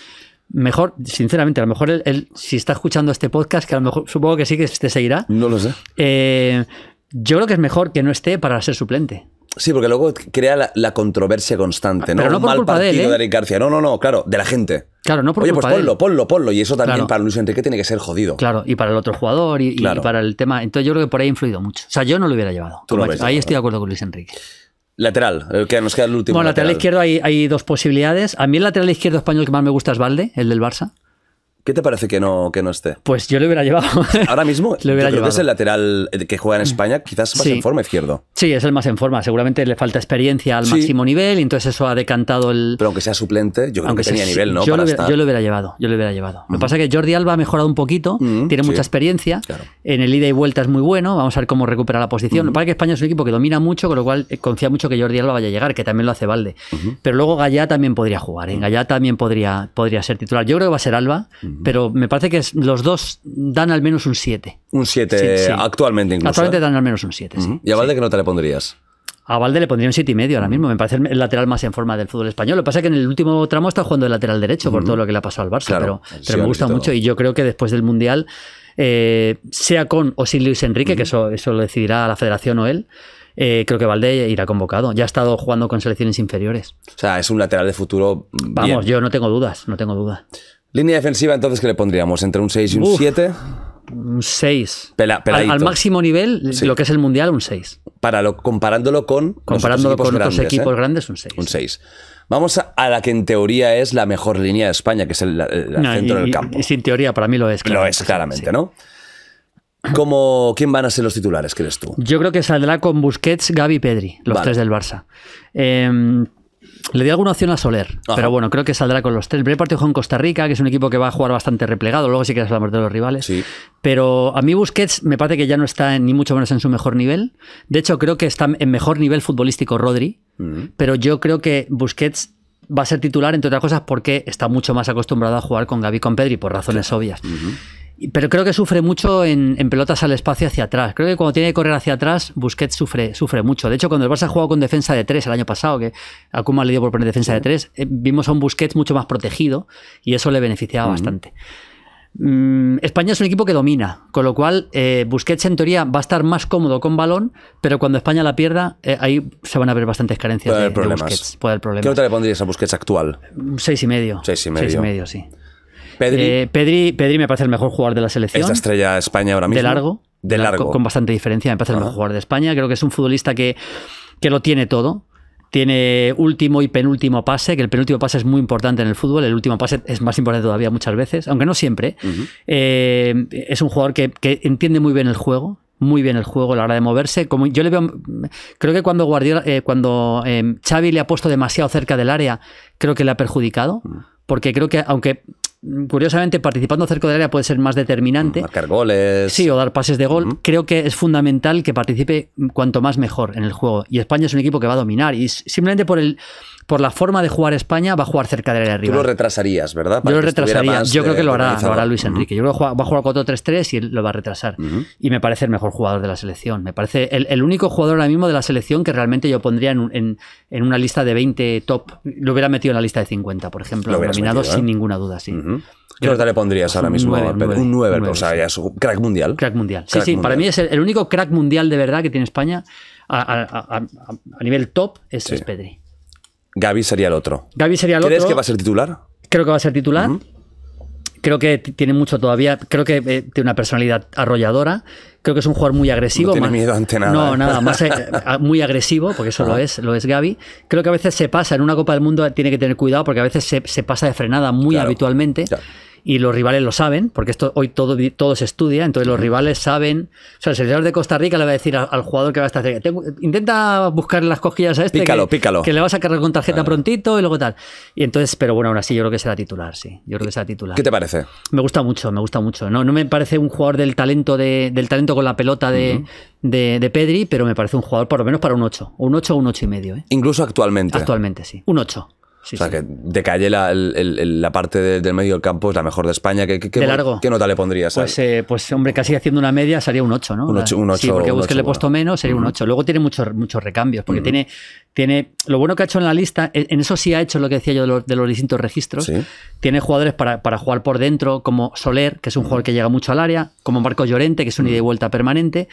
mejor, sinceramente, a lo mejor él, si está escuchando este podcast, que a lo mejor supongo que sí que este seguirá. No lo sé. Eh, yo creo que es mejor que no esté para ser suplente. Sí, porque luego crea la, controversia constante, ¿no? Pero no mal partido de, él, ¿eh? García. No, no, no, claro, de la gente. Claro, no por Oye, pues ponlo, ponlo, ponlo. Y eso también para Luis Enrique tiene que ser jodido. Claro, y para el otro jugador y, para el tema. Entonces yo creo que por ahí ha influido mucho. O sea, yo no lo hubiera llevado. ahí estoy de acuerdo ¿eh? con Luis Enrique. Lateral, que nos queda el último. Bueno, lateral, izquierdo hay, hay, dos posibilidades. A mí el lateral izquierdo español que más me gusta es Valde, el del Barça. ¿Qué te parece que no, que no esté? Pues yo lo hubiera llevado. Ahora mismo, lo es el lateral eh, que juega en mm. España, quizás más en forma izquierdo. Sí, es el más en forma. Seguramente le falta experiencia al máximo nivel, y entonces eso ha decantado el. Pero aunque sea suplente, yo creo que tenía nivel, ¿no? Yo, lo hubiera, llevado. Yo lo hubiera llevado. que pasa es que Jordi Alba ha mejorado un poquito, tiene mucha experiencia. En el ida y vuelta es muy bueno. Vamos a ver cómo recupera la posición. Lo que pasa es que España es un equipo que domina mucho, con lo cual eh, confía mucho que Jordi Alba vaya a llegar, que también lo hace Valde. Pero luego Gallá también podría jugar. En ¿eh? Gallá también podría, podría ser titular. Yo creo que va a ser Alba pero me parece que los dos dan al menos un 7. Un 7 actualmente incluso. Actualmente ¿eh? dan al menos un 7, sí. ¿Y a Valde qué nota le pondrías? A Valde le pondría un 7,5 y medio ahora mismo. Me parece el lateral más en forma del fútbol español. Lo que pasa es que en el último tramo está jugando de lateral derecho por todo lo que le ha pasado al Barça, pero, me gusta mucho y yo creo que después del Mundial, eh, sea con o sin Luis Enrique, que eso, lo decidirá la federación o él, eh, creo que Valde irá convocado. Ya ha estado jugando con selecciones inferiores. O sea, es un lateral de futuro. Vamos, yo no tengo dudas, no tengo dudas. Línea defensiva, entonces, ¿qué le pondríamos? ¿Entre un 6 y un 7? Un 6. al, máximo nivel, lo que es el mundial, un 6. Para comparándolo con. Comparándolo con otros equipos ¿eh? grandes, un 6. Un 6. Vamos a, la que en teoría es la mejor línea de España, que es el, centro del campo. Y, sin teoría, para mí lo es. lo es, claramente, ¿no? Como, ¿Quién van a ser los titulares, crees tú? Yo creo que saldrá con Busquets, Gaby y Pedri, los tres del Barça. Em, le di alguna opción a Soler, pero bueno, creo que saldrá con los tres. El primer partido con Costa Rica, que es un equipo que va a jugar bastante replegado, luego sí que muerte de los rivales. Pero a mí Busquets me parece que ya no está ni mucho menos en su mejor nivel. De hecho, creo que está en mejor nivel futbolístico Rodri, pero yo creo que Busquets va a ser titular, entre otras cosas, porque está mucho más acostumbrado a jugar con Gaby con Pedri, por razones obvias pero creo que sufre mucho en, pelotas al espacio hacia atrás. Creo que cuando tiene que correr hacia atrás, Busquets sufre, sufre mucho. De hecho, cuando el Barça ha jugado con defensa de tres el año pasado, que a Kuma le dio por poner defensa de tres, eh, vimos a un Busquets mucho más protegido y eso le beneficiaba bastante. Mm, España es un equipo que domina, con lo cual eh, Busquets en teoría va a estar más cómodo con balón, pero cuando España la pierda, eh, ahí se van a ver bastantes carencias. Puede de, problemas. Busquets, ¿Qué otra le pondrías a Busquets actual? Seis y medio. Seis y medio. Seis y medio, sí. Eh, Pedri. Pedri. me parece el mejor jugador de la selección. Es la estrella de España ahora mismo. De largo. De largo. Con, bastante diferencia, me parece el mejor jugador de España. Creo que es un futbolista que, que lo tiene todo. Tiene último y penúltimo pase, que el penúltimo pase es muy importante en el fútbol, el último pase es más importante todavía muchas veces, aunque no siempre. Eh, es un jugador que, entiende muy bien el juego, muy bien el juego a la hora de moverse. Como yo le veo, creo que cuando Guardiola, eh, cuando Xavi le ha puesto demasiado cerca del área, creo que le ha perjudicado, porque creo que aunque curiosamente, participando cerca del área puede ser más determinante. Mm, marcar goles. Sí, o dar pases de gol. Creo que es fundamental que participe cuanto más mejor en el juego. Y España es un equipo que va a dominar. Y simplemente por el por la forma de jugar España, va a jugar cerca de arriba Tú lo retrasarías, ¿verdad? yo lo retrasaría. Yo creo que lo hará, Luis Enrique. Yo creo va a jugar 4-3-3 y lo va a retrasar. Y me parece el mejor jugador de la selección. Me parece el, único jugador ahora mismo de la selección que realmente yo pondría en, una lista de 20 top. Lo hubiera metido en la lista de 50, por ejemplo. Lo nominado ¿eh? sin ninguna duda, sí. ¿Qué le pondrías ahora mismo? Un un 9, o sea, crack mundial. Crack mundial. Sí, sí, para mí es el, único crack mundial de verdad que tiene España a, nivel top es, es Pedri. Gabi sería el otro. sería el ¿Crees otro. que va a ser titular? Creo que va a ser titular. Creo que tiene mucho todavía. Creo que eh, tiene una personalidad arrolladora. Creo que es un jugador muy agresivo. No tiene miedo ante nada. No, ¿eh? nada, más eh, muy agresivo, porque eso lo es, lo es Gaby. Creo que a veces se pasa, en una Copa del Mundo tiene que tener cuidado porque a veces se, pasa de frenada muy habitualmente y los rivales lo saben, porque esto hoy todo, todo se estudia, entonces los rivales saben. O sea, el seleccionador de Costa Rica le va a decir al, jugador que va a estar intenta buscar las cosquillas a este. Pícalo, que, pícalo. Que le vas a cargar con tarjeta prontito y luego tal. Y entonces, pero bueno, aún así yo creo que será titular, sí. Yo creo que será titular. ¿Qué te parece? Me gusta mucho, me gusta mucho. No, no me parece un jugador del talento del talento con la pelota de, de, Pedri, pero me parece un jugador por lo menos para un 8. Un 8 o un 8 y medio. ¿eh? Incluso actualmente. Actualmente, sí. Un 8 o sea, que de calle la, parte del medio del campo es la mejor de España. que qué, largo. nota le pondrías? Pues, eh, pues, hombre, casi haciendo una media sería un 8, ¿no? Un 8, Sí, porque busque le he puesto menos, sería un 8. Luego tiene muchos, recambios, porque tiene, tiene. Lo bueno que ha hecho en la lista, en eso sí ha hecho lo que decía yo de los, distintos registros. Tiene jugadores para, jugar por dentro, como Soler, que es un jugador que llega mucho al área, como Marco Llorente, que es un ida y vuelta permanente.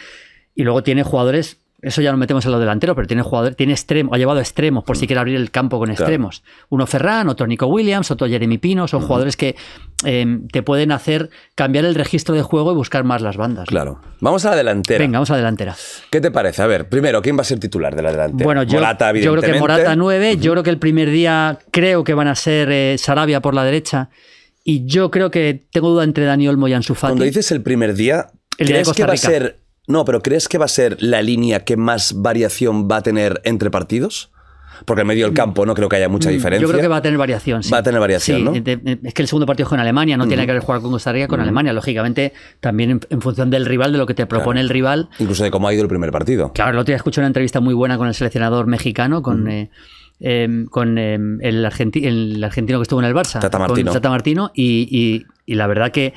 Y luego tiene jugadores eso ya lo metemos en los delanteros, pero tiene jugador, tiene extremo, ha llevado extremos por si mm. quiere abrir el campo con extremos. Uno Ferran, otro Nico Williams, otro Jeremy Pino, son jugadores que em, te pueden hacer cambiar el registro de juego y buscar más las bandas. Claro. Vamos a la delantera. Venga, vamos a la delantera. ¿Qué te parece? A ver, primero, ¿quién va a ser titular de la delantera? Bueno, yo, yo creo que Morata 9, yo creo que el primer día creo que van a ser eh, Sarabia por la derecha. Y yo creo que tengo duda entre Daniel Moyan y Ansu Cuando dices el primer día, el que va a ser no, pero ¿crees que va a ser la línea que más variación va a tener entre partidos? Porque en medio del mm. campo no creo que haya mucha diferencia. Mm, yo creo que va a tener variación. Sí. Va a tener variación, ¿no? Eh, eh, es que el segundo partido es con Alemania, no tiene que ver jugar con Costa Rica con Alemania, lógicamente, también en, función del rival, de lo que te propone el rival. Incluso de cómo ha ido el primer partido. Claro, el otro día escuché una entrevista muy buena con el seleccionador mexicano, con. Eh, em, em, el, el, argentino que estuvo en el Barça, Tata Martino. Tata y la verdad que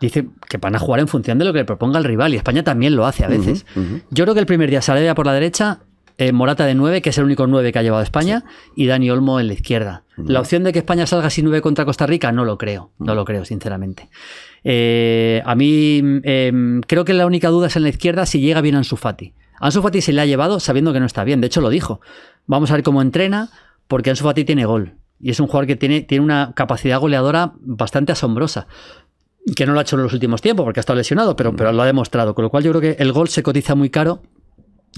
dice que van a jugar en función de lo que le proponga el rival y España también lo hace a veces. Yo creo que el primer día sale por la derecha, eh, Morata de 9, que es el único 9 que ha llevado España, y Dani Olmo en la izquierda. La opción de que España salga sin 9 contra Costa Rica, no lo creo, no lo creo, sinceramente. Eh, a mí em, creo que la única duda es en la izquierda si llega bien Ansu Fati. Ansu Fati se le ha llevado sabiendo que no está bien, de hecho lo dijo. Vamos a ver cómo entrena, porque Ansu Fati tiene gol. Y es un jugador que tiene, tiene una capacidad goleadora bastante asombrosa que no lo ha hecho en los últimos tiempos porque ha estado lesionado, pero, mm. pero lo ha demostrado. Con lo cual yo creo que el gol se cotiza muy caro.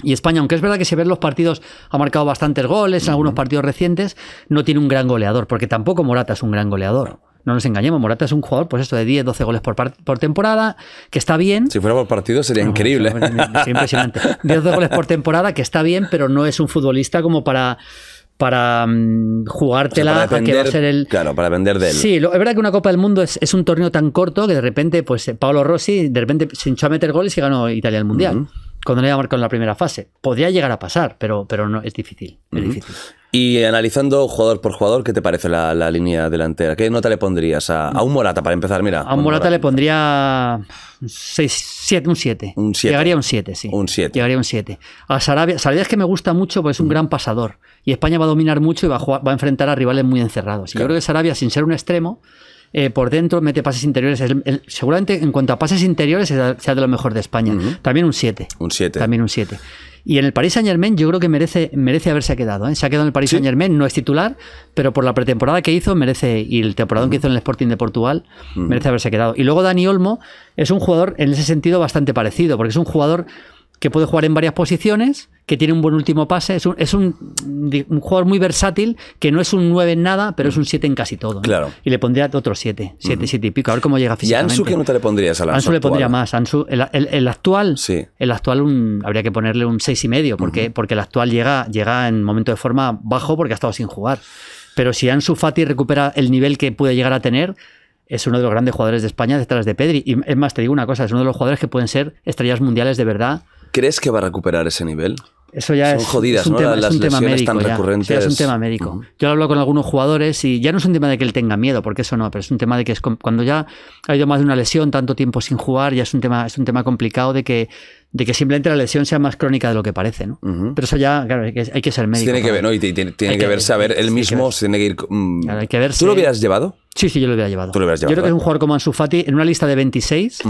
Y España, aunque es verdad que si ven los partidos ha marcado bastantes goles en algunos partidos recientes, no tiene un gran goleador, porque tampoco Morata es un gran goleador no nos engañemos, Morata es un jugador, pues esto, de 10, 12 goles por, por temporada, que está bien. Si fuera por partido sería increíble. Es impresionante. 10, 12 goles por temporada, que está bien, pero no es un futbolista como para para mm, jugártela para que va a ser el. Claro, para vender de él. Sí, es verdad que una Copa del Mundo es, un torneo tan corto que de repente, pues eh, Paolo Rossi, de repente se hinchó a meter goles y ganó Italia el Mundial. Cuando no había marcado en la primera fase. Podría llegar a pasar, pero, pero no, es difícil. Y analizando jugador por jugador, ¿qué te parece la, línea delantera? ¿Qué nota le pondrías a, un Morata para empezar? Mira. A un Morata, le pondría un 7. Llegaría un 7, sí. Un 7. Llegaría un 7. A Sarabia, Sarabia es que me gusta mucho porque es un gran pasador. Y España va a dominar mucho y va a, enfrentar a rivales muy encerrados. Y creo que Sarabia, sin ser un extremo, eh, por dentro mete pases interiores. seguramente en cuanto a pases interiores sea de lo mejor de España. También un 7. Un 7. También un 7. Y en el Paris Saint Germain yo creo que merece, merece haberse quedado. ¿eh? Se ha quedado en el Paris Saint Germain, no es titular, pero por la pretemporada que hizo merece, y el temporada que hizo en el Sporting de Portugal, merece haberse quedado. Y luego Dani Olmo es un jugador en ese sentido bastante parecido, porque es un jugador que puede jugar en varias posiciones, que tiene un buen último pase. Es un, jugador muy versátil, que no es un 9 en nada, pero es un 7 en casi todo. Claro. Y le pondría otro 7, 7, 7 y pico. A ver cómo llega físicamente. ¿Y Ansu qué te le pondrías a la Ansu? Ansu le pondría más. Ansu, el, actual, el actual habría que ponerle un 6 y medio, porque, porque el actual llega, llega en momento de forma bajo porque ha estado sin jugar. Pero si Ansu Fati recupera el nivel que puede llegar a tener, es uno de los grandes jugadores de España detrás de Pedri. Y es más, te digo una cosa, es uno de los jugadores que pueden ser estrellas mundiales de verdad ¿Crees que va a recuperar ese nivel? Eso ya Son es, jodidas, un tema, Las lesiones tan recurrentes. es un tema médico. Yo lo hablo con algunos jugadores y ya no es un tema de que él tenga miedo, porque eso no, pero es un tema de que cuando ya ha ido más de una lesión, tanto tiempo sin jugar, ya es un tema, es un tema complicado de que, de que simplemente la lesión sea más crónica de lo que parece, ¿no? Pero eso ya, claro, hay que, ser médico. tiene que ver, ¿no? Y tiene, que, verse, a ver, él mismo se tiene que ir. Mm, ¿Tú lo hubieras llevado? Sí, sí, yo lo hubiera llevado. Yo creo que es un jugador como Ansu Fati, en una lista de 26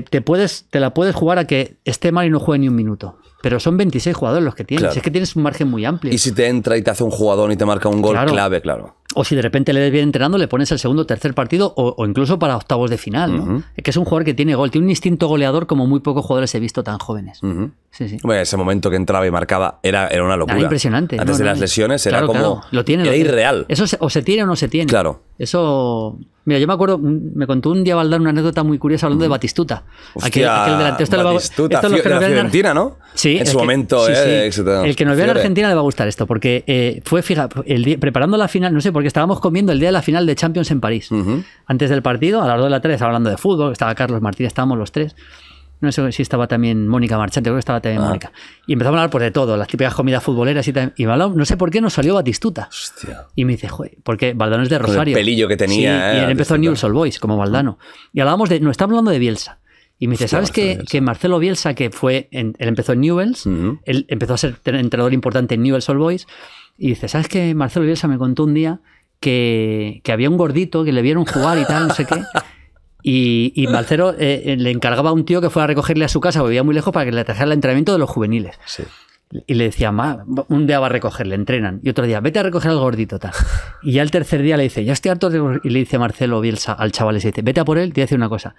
te, la puedes jugar a que esté mal y no juegue ni un minuto. Pero son 26 jugadores los que tienes. Es que tienes un margen muy amplio. Y si te entra y te hace un jugador y te marca un gol clave, claro. O si de repente le ves bien entrenando, le pones el segundo, tercer partido o, incluso para octavos de final. ¿no? Es que es un jugador que tiene gol, tiene un instinto goleador como muy pocos jugadores he visto tan jóvenes. Bueno, ese momento que entraba y marcaba era, era una locura. Era impresionante. Antes de las lesiones era como. Lo tiene, era irreal. Eso se, o se tiene o no se tiene. Claro. Eso. Mira, yo me acuerdo, me contó un día Valdán una anécdota muy curiosa hablando de Batistuta. aquel, delantero. de la ¿no? Sí, en su momento, ¿eh? El que nos vea en Argentina le va a gustar esto, porque eh, fue, fija el día, preparando la final, no sé, porque estábamos comiendo el día de la final de Champions en París. Antes del partido, a las 2 de la tarde, hablando de fútbol, estaba Carlos Martínez, estábamos los tres. No sé si estaba también Mónica Marchante, creo que estaba también ah. Mónica. Y empezamos a hablar por pues, de todo, las típicas comidas futboleras y Y no sé por qué nos salió Batistuta. Hostia. Y me dice, joder, porque Valdano es de Rosario. el pelillo que tenía. y eh, empezó New Soul Boys, como Valdano. Y hablábamos de, no está hablando de Bielsa. Y me dice, ¿sabes que, que, Marcelo Bielsa, que fue, el él empezó en Newells, él empezó a ser entrenador importante en Newells All Boys, y dice, ¿sabes que Marcelo Bielsa me contó un día que, que había un gordito que le vieron jugar y tal, no sé qué? Y, y Marcelo eh, eh, le encargaba a un tío que fuera a recogerle a su casa, vivía muy lejos, para que le trajera el entrenamiento de los juveniles. Sí. Y le decía, Ma, un día va a recogerle, entrenan. Y otro día, vete a recoger al gordito, tal. Y ya el tercer día le dice, ya estoy harto de... Y le dice Marcelo Bielsa al chaval, le dice, vete a por él, te voy a decir una cosa.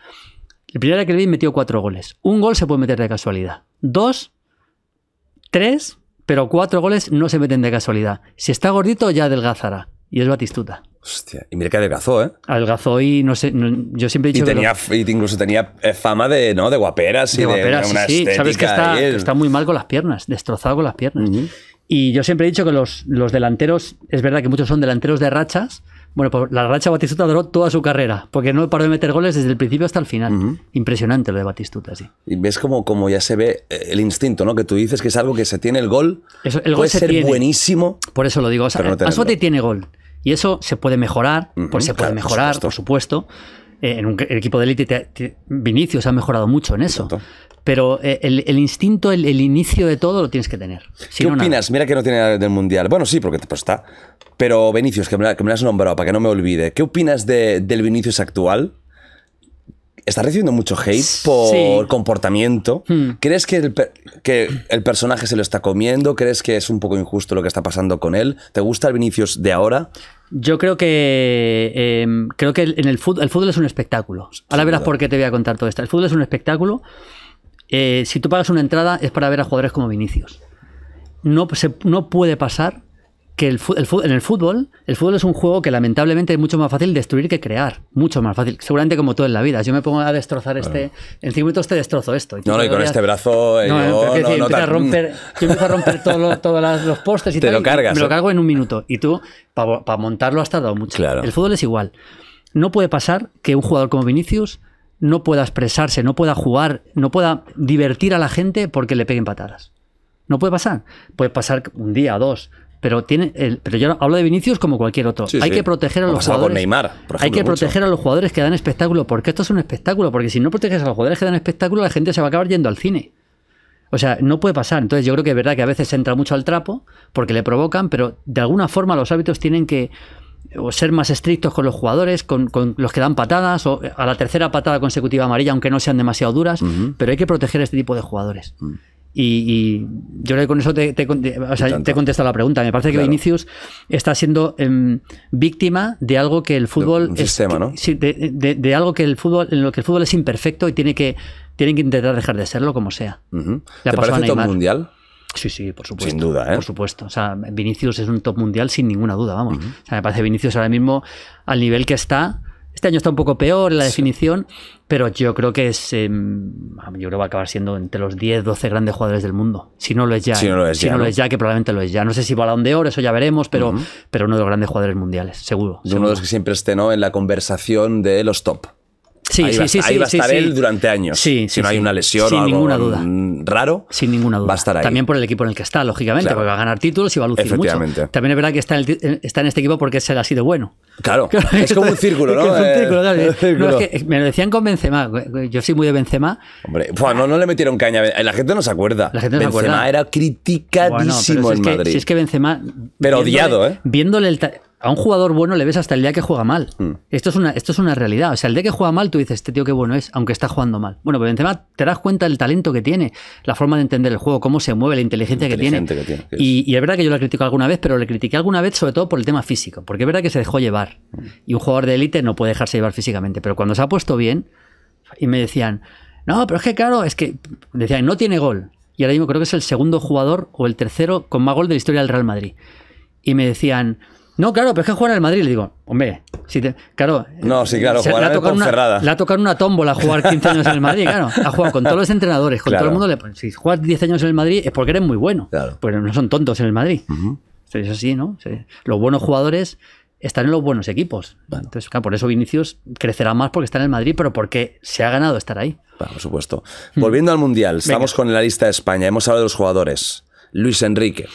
El primer que le vi metió cuatro goles. Un gol se puede meter de casualidad. Dos, tres, pero cuatro goles no se meten de casualidad. Si está gordito, ya adelgazará. Y es Batistuta. Hostia, y mira que adelgazó, ¿eh? Adelgazó y no sé, yo siempre he dicho tenía, que y incluso tenía eh, fama de, ¿no? de guaperas y de, guaperas, sí, Sabes que está, muy mal con las piernas, destrozado con las piernas. Y yo siempre he dicho que los, los delanteros, es verdad que muchos son delanteros de rachas, bueno, pues la racha Batistuta duró toda su carrera, porque no paró de meter goles desde el principio hasta el final. Impresionante lo de Batistuta, sí. Y ves como, como ya se ve eh, el instinto, ¿no? Que tú dices que es algo que se tiene el gol. el puede ser buenísimo. Por eso lo digo. O tiene gol. Y eso se puede mejorar, pues se puede mejorar, Por supuesto eh, en un equipo de élite, Vinicius ha mejorado mucho en eso. Pero eh, el, instinto, el, inicio de todo lo tienes que tener. ¿Qué opinas? Mira que no tiene nada del Mundial. Bueno, sí, porque pues está. Pero Vinicius, que me, lo has nombrado para que no me olvide. ¿Qué opinas del Vinicius actual? está recibiendo mucho hate por comportamiento. Hmm. ¿Crees que que el, personaje se lo está comiendo? ¿Crees que es un poco injusto lo que está pasando con él? ¿Te gusta el Vinicius de ahora? Yo creo que em, creo que en el fútbol, el fútbol es un espectáculo. Ahora verás por qué te voy a contar todo esto. El fútbol es un espectáculo. Eh, si tú pagas una entrada es para ver a jugadores como Vinicius. No, no puede pasar que el, en el fútbol, el fútbol es un juego que lamentablemente es mucho más fácil destruir que crear. Mucho más fácil. Seguramente como todo en la vida. yo me pongo a destrozar este. En cinco minutos te destrozo esto. no, no, y con este brazo. Eh, no, yo, no, decir, a romper, yo empiezo a romper todos los postes y te lo cargas. me lo ¿eh? cargo en un minuto. Y tú, para montarlo, has tardado mucho. El fútbol es igual. No puede pasar que un jugador como Vinicius no pueda expresarse, no pueda jugar, no pueda divertir a la gente porque le peguen patadas. No puede pasar. Puede pasar un día, dos, pero tiene el, pero yo hablo de Vinicius como cualquier otro. hay que proteger a los jugadores. hay que proteger a los jugadores que dan espectáculo, porque esto es un espectáculo, porque si no proteges a los jugadores que dan espectáculo, la gente se va a acabar yendo al cine. O sea, no puede pasar. Entonces yo creo que es verdad que a veces entra mucho al trapo porque le provocan, pero de alguna forma los hábitos tienen que ser más estrictos con los jugadores, con, los que dan patadas, o a la tercera patada consecutiva amarilla, aunque no sean demasiado duras, pero hay que proteger a este tipo de jugadores. Mm. Y, yo creo que con eso te, te, o la pregunta. Me parece que Vinicius está siendo em, víctima de algo que el fútbol. De, ¿no? de, algo que el fútbol, en lo que el fútbol es imperfecto y tiene que, tienen que intentar dejar de serlo como sea. ¿Te parece top mundial? Sí, sí, por supuesto. Sin duda, ¿eh? Por supuesto. O sea, Vinicius es un top mundial sin ninguna duda, vamos. O sea, me parece Vinicius ahora mismo al nivel que está este año está un poco peor en la definición, pero yo creo que es, eh, yo creo va a acabar siendo entre los 10, 12 grandes jugadores del mundo. Si no lo es ya. que probablemente lo es ya. No sé si Balón de Oro, eso ya veremos, pero, pero uno de los grandes jugadores mundiales, seguro. uno de los que siempre esté en la conversación de los top. Sí, ahí sí, va, sí, ahí va a estar él durante años. si no hay una lesión o algo mm, raro. Sin ninguna duda. Va a estar ahí. También por el equipo en el que está, lógicamente, porque va a ganar títulos y va a lucir Efectivamente. mucho. También es verdad que eh, está en, este equipo porque se le ha sido bueno. Claro, es como un círculo, eh, ¿no? es un círculo, claro. Eh, me lo decían con Benzema. Yo soy muy de Benzema. Hombre, no, le metieron caña. La gente no se acuerda. La gente no Benzema se acuerda. era criticadísimo en es que, Madrid. es que Benzema... Pero odiado, ¿eh? Viéndole el a un jugador bueno le ves hasta el día que juega mal. Mm. Esto, es una, esto es una realidad. O sea, el día que juega mal, tú dices, este tío qué bueno es, aunque está jugando mal. Bueno, pero encima te das cuenta del talento que tiene, la forma de entender el juego, cómo se mueve, la inteligencia que tiene. y, es verdad que yo la critico alguna vez, pero le critiqué alguna vez sobre todo por el tema físico, porque es verdad que se dejó llevar. Mm. Y un jugador de élite no puede dejarse llevar físicamente, pero cuando se ha puesto bien, y me decían, no, pero es que claro, es que, decían, no tiene gol. Y ahora mismo creo que es el segundo jugador o el tercero con más gol de la historia del Real Madrid. Y me decían, no, claro, pero es que jugar en el Madrid. Le digo, hombre, si te, claro. No, sí, claro, jugar en le ha tocado una tómbola jugar 15 años en el Madrid, claro. Ha jugado con todos los entrenadores, con todo el mundo. si juegas 10 años en el Madrid es porque eres muy bueno. Claro. Pero no son tontos en el Madrid. Es así, ¿no? Los buenos jugadores están en los buenos equipos. Entonces, claro, por eso Vinicius crecerá más porque está en el Madrid, pero porque se ha ganado estar ahí. por supuesto. Hmm. Volviendo al Mundial, estamos con la lista de España. Hemos hablado de los jugadores. Luis Enrique.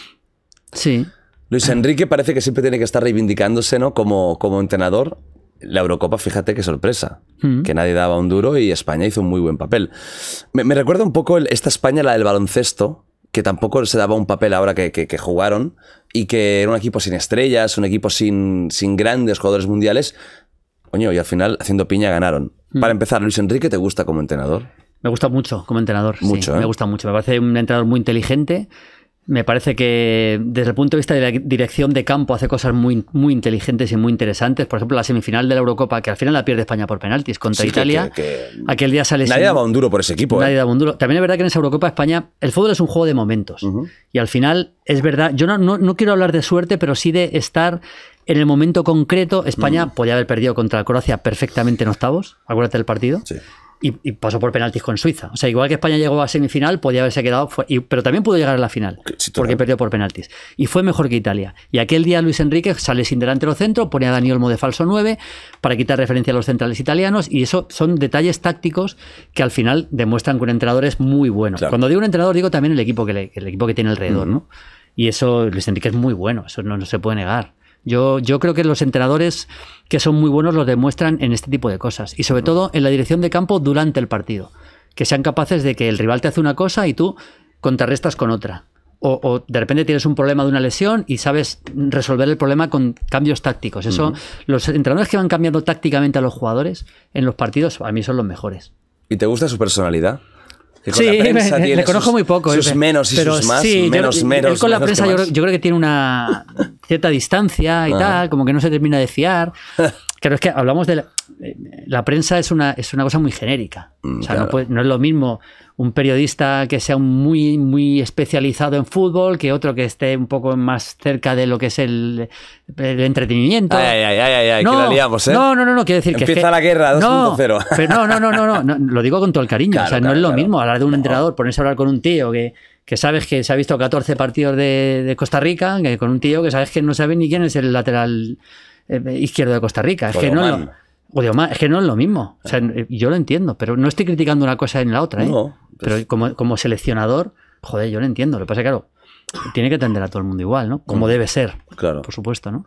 Sí. Luis Enrique parece que siempre tiene que estar reivindicándose, ¿no? Como, como entrenador. La Eurocopa, fíjate qué sorpresa, mm. que nadie daba un duro y España hizo un muy buen papel. Me, recuerda un poco esta España, la del baloncesto, que tampoco se daba un papel ahora que, jugaron y que era un equipo sin estrellas, un equipo sin, sin grandes jugadores mundiales. Coño, y al final haciendo piña ganaron. Mm. Para empezar, Luis Enrique, ¿te gusta como entrenador? Me gusta mucho como entrenador. Me ¿eh? gusta mucho. Me parece un entrenador muy inteligente me parece que desde el punto de vista de la dirección de campo hace cosas muy, muy inteligentes y muy interesantes. Por ejemplo, la semifinal de la Eurocopa, que al final la pierde España por penaltis contra Italia. aquel día sale. Nadie daba un duro por ese equipo. ¿eh? Nadie un duro. También es verdad que en esa Eurocopa España, el fútbol es un juego de momentos. Y al final, es verdad, yo no, no, quiero hablar de suerte, pero sí de estar en el momento concreto, España podía haber perdido contra Croacia perfectamente en octavos. Acuérdate del partido. Sí y, pasó por penaltis con Suiza. O sea, igual que España llegó a semifinal, podía haberse quedado, pero también pudo llegar a la final, porque perdió por penaltis. Y fue mejor que Italia. Y aquel día Luis Enrique sale sin delantero centro, pone a Daniel Olmo de falso 9 para quitar referencia a los centrales italianos, y eso son detalles tácticos que al final demuestran que un entrenador es muy bueno. Cuando digo un entrenador, digo también el equipo que, el equipo que tiene alrededor, ¿no? Y eso, Luis Enrique es muy bueno, eso no, no se puede negar. Yo, yo creo que los entrenadores que son muy buenos, los demuestran en este tipo de cosas. Y sobre mm. todo en la dirección de campo durante el partido. Que sean capaces de que el rival te hace una cosa y tú contrarrestas con otra. O, de repente tienes un problema de una lesión y sabes resolver el problema con cambios tácticos. Eso, mm. los entrenadores que van cambiando tácticamente a los jugadores en los partidos, a mí son los mejores. ¿Y te gusta su personalidad? sí, le conozco muy poco, sus eh, menos y sus más, sí, menos, menos. Él con la prensa yo, creo que tiene una cierta distancia y ah. tal, como que no se termina de fiar. Claro, es que hablamos de la prensa es una, es una cosa muy genérica. Mm, no, es lo mismo un periodista que sea muy, muy especializado en fútbol que otro que esté un poco más cerca de lo que es el, entretenimiento. no, No, no, no, quiero decir que. Empieza la guerra No, no, no, no, no, no, lo digo con todo el cariño. no es lo mismo hablar de un entrenador, ponerse a hablar con un tío que sabes que se ha visto 14 partidos de, Costa Rica, que con un tío que sabes que no sabe ni quién es el lateral eh, izquierdo de Costa Rica. Es que no, o de es que no es lo mismo. O sea, eh, yo lo entiendo, pero no estoy criticando una cosa en la otra, ¿eh? No, Pero pues- como, seleccionador, joder, yo lo entiendo. Lo que pasa es que, claro, tiene que atender a todo el mundo igual, ¿no? Como debe ser. Claro. Por supuesto, ¿no?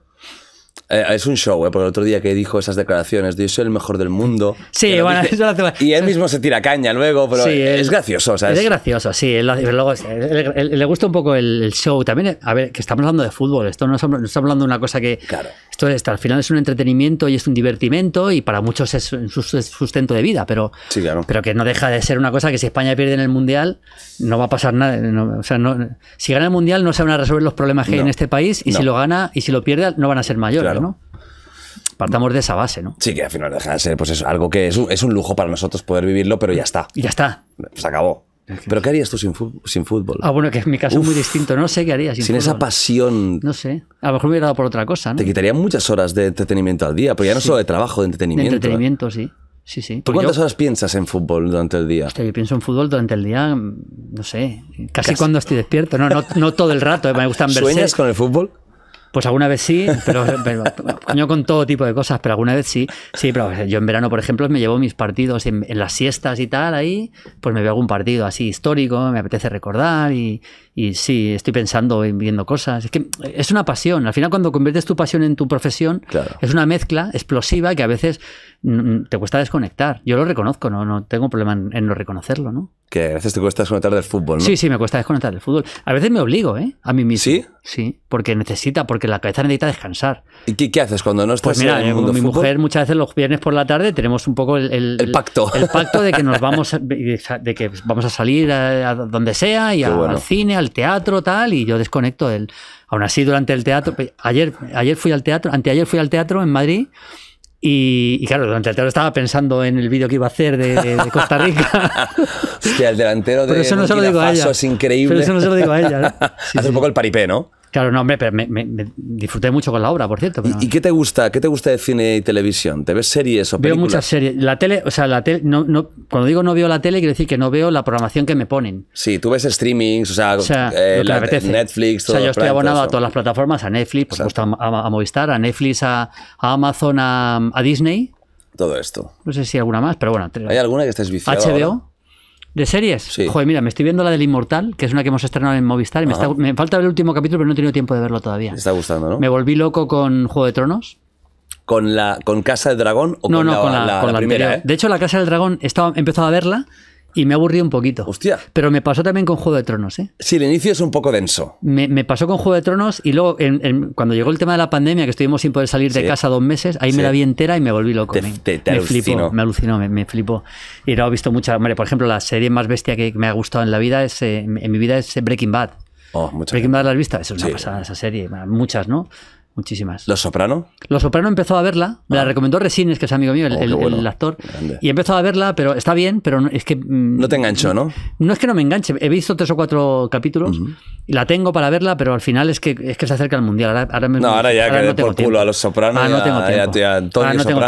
Eh, es un show, ¿eh? por el otro día que dijo esas declaraciones de yo soy el mejor del mundo. Sí, bueno, eso lo hace... Y él mismo se tira caña luego, pero es, gracioso, ¿sabes? Es gracioso, sí. pero luego le gusta un poco el, show. También, a ver, que estamos hablando de fútbol, esto no estamos, hablando de una cosa que. Esto al final es un entretenimiento y es un divertimento y para muchos es sustento de vida, pero, pero que no deja de ser una cosa que si España pierde en el Mundial, no va a pasar nada. o sea, si gana el Mundial, no se van a resolver los problemas que hay en este país y si lo gana y si lo pierde, no van a ser mayores. ¿no? Partamos de esa base, ¿no? Sí, que al final deja de ser pues es algo que es un, lujo para nosotros poder vivirlo, pero ya está. ya está. Se acabó. ¿Pero qué harías tú sin, fútbol? Ah, bueno, que en mi caso es muy distinto. No sé qué haría sin, esa pasión. No sé. A lo mejor me hubiera dado por otra cosa, Te quitaría muchas horas de entretenimiento al día, pero ya no solo de trabajo, de entretenimiento. De entretenimiento, sí. Sí, sí. ¿Tú pues cuántas horas piensas en fútbol durante el día? yo pienso en fútbol durante el día, mm, no sé, casi, cuando estoy despierto. No, no, todo el rato, eh, me gustan ver ¿Sueñas con el fútbol? Pues alguna vez sí, pero, coño con todo tipo de cosas, pero alguna vez sí. Sí, pero yo en verano, por ejemplo, me llevo mis partidos en, las siestas y tal, ahí, pues me veo algún partido así histórico, me apetece recordar y, sí, estoy pensando y viendo cosas. Es que es una pasión. Al final, cuando conviertes tu pasión en tu profesión, es una mezcla explosiva que a veces te cuesta desconectar. Yo lo reconozco, no, no tengo problema en, no reconocerlo, ¿no? Que a veces te cuesta desconectar del fútbol, ¿no? Sí, sí, me cuesta desconectar del fútbol. A veces me obligo, ¿eh? A mí mismo. ¿Sí? Sí, porque necesita, porque la cabeza necesita descansar. ¿Y qué, qué haces cuando no estás pues mira, en el eh, mundo mi mujer muchas veces los viernes por la tarde tenemos un poco el, pacto. El, pacto de que nos vamos, de que vamos a salir a, donde sea y al cine, al teatro, tal, y yo desconecto el... Aún así, durante el teatro, ayer, ayer fui al teatro, anteayer fui al teatro en Madrid y, claro, durante el terror estaba pensando en el vídeo que iba a hacer de, Costa Rica. Hostia, el delantero de Pero eso no se lo digo a ella. es increíble. Pero eso no se lo digo a ella. ¿no? ¿eh? Hace un poco el paripé, ¿no? Claro, no, hombre, pero me, disfruté mucho con la obra, por cierto. ¿Y, qué te gusta? ¿Qué te gusta de cine y televisión? ¿Te ves series o películas? Veo muchas series. La tele, o sea, la cuando digo no veo la tele, quiero decir que no veo la programación que me ponen. Sí, tú ves streamings, o sea, Netflix, todo O sea, eh, yo estoy abonado a todas las plataformas, a Netflix, a, Movistar, a Netflix, a, Amazon, a, Disney. Todo esto. No sé si hay alguna más, pero bueno. ¿Hay alguna que estés viciado? HBO. ¿De series? Sí. Joder, mira, me estoy viendo la del Inmortal, que es una que hemos estrenado en Movistar. Y me, falta ver el último capítulo, pero no he tenido tiempo de verlo todavía. Me está gustando, ¿no? Me volví loco con Juego de Tronos. ¿Con, la, con Casa del Dragón o con, la, con la, la primera? Eh? De hecho, la Casa del Dragón he empezado a verla y me aburrí un poquito. Hostia. Pero me pasó también con Juego de Tronos, ¿eh? Sí, el inicio es un poco denso. Me, me pasó con Juego de Tronos y luego, cuando llegó el tema de la pandemia, que estuvimos sin poder salir de casa dos meses, ahí me la vi entera y me volví loco. me, alucinó. me alucinó, me, me flipó. Y no he visto muchas. Hombre, por ejemplo, la serie más bestia que me ha gustado en la vida es, eh, en mi vida es Breaking Bad. Oh, Breaking Bad la has visto, es una pasada esa serie, muchas, ¿no? Muchísimas. ¿Los Soprano? Los Soprano empezó a verla, me la ah. recomendó Resines, que es amigo mío, el, oh, actor, y empezó a verla, pero está bien, pero es que... Mm, no te enganchó, ¿no? No es que no me enganche, he visto tres o cuatro capítulos, y la tengo para verla, pero al final es que, es que se acerca al Mundial. Ahora, no, ahora ya no por culo a los Soprano. Ah, no tengo tiempo. Ya, ah, no tengo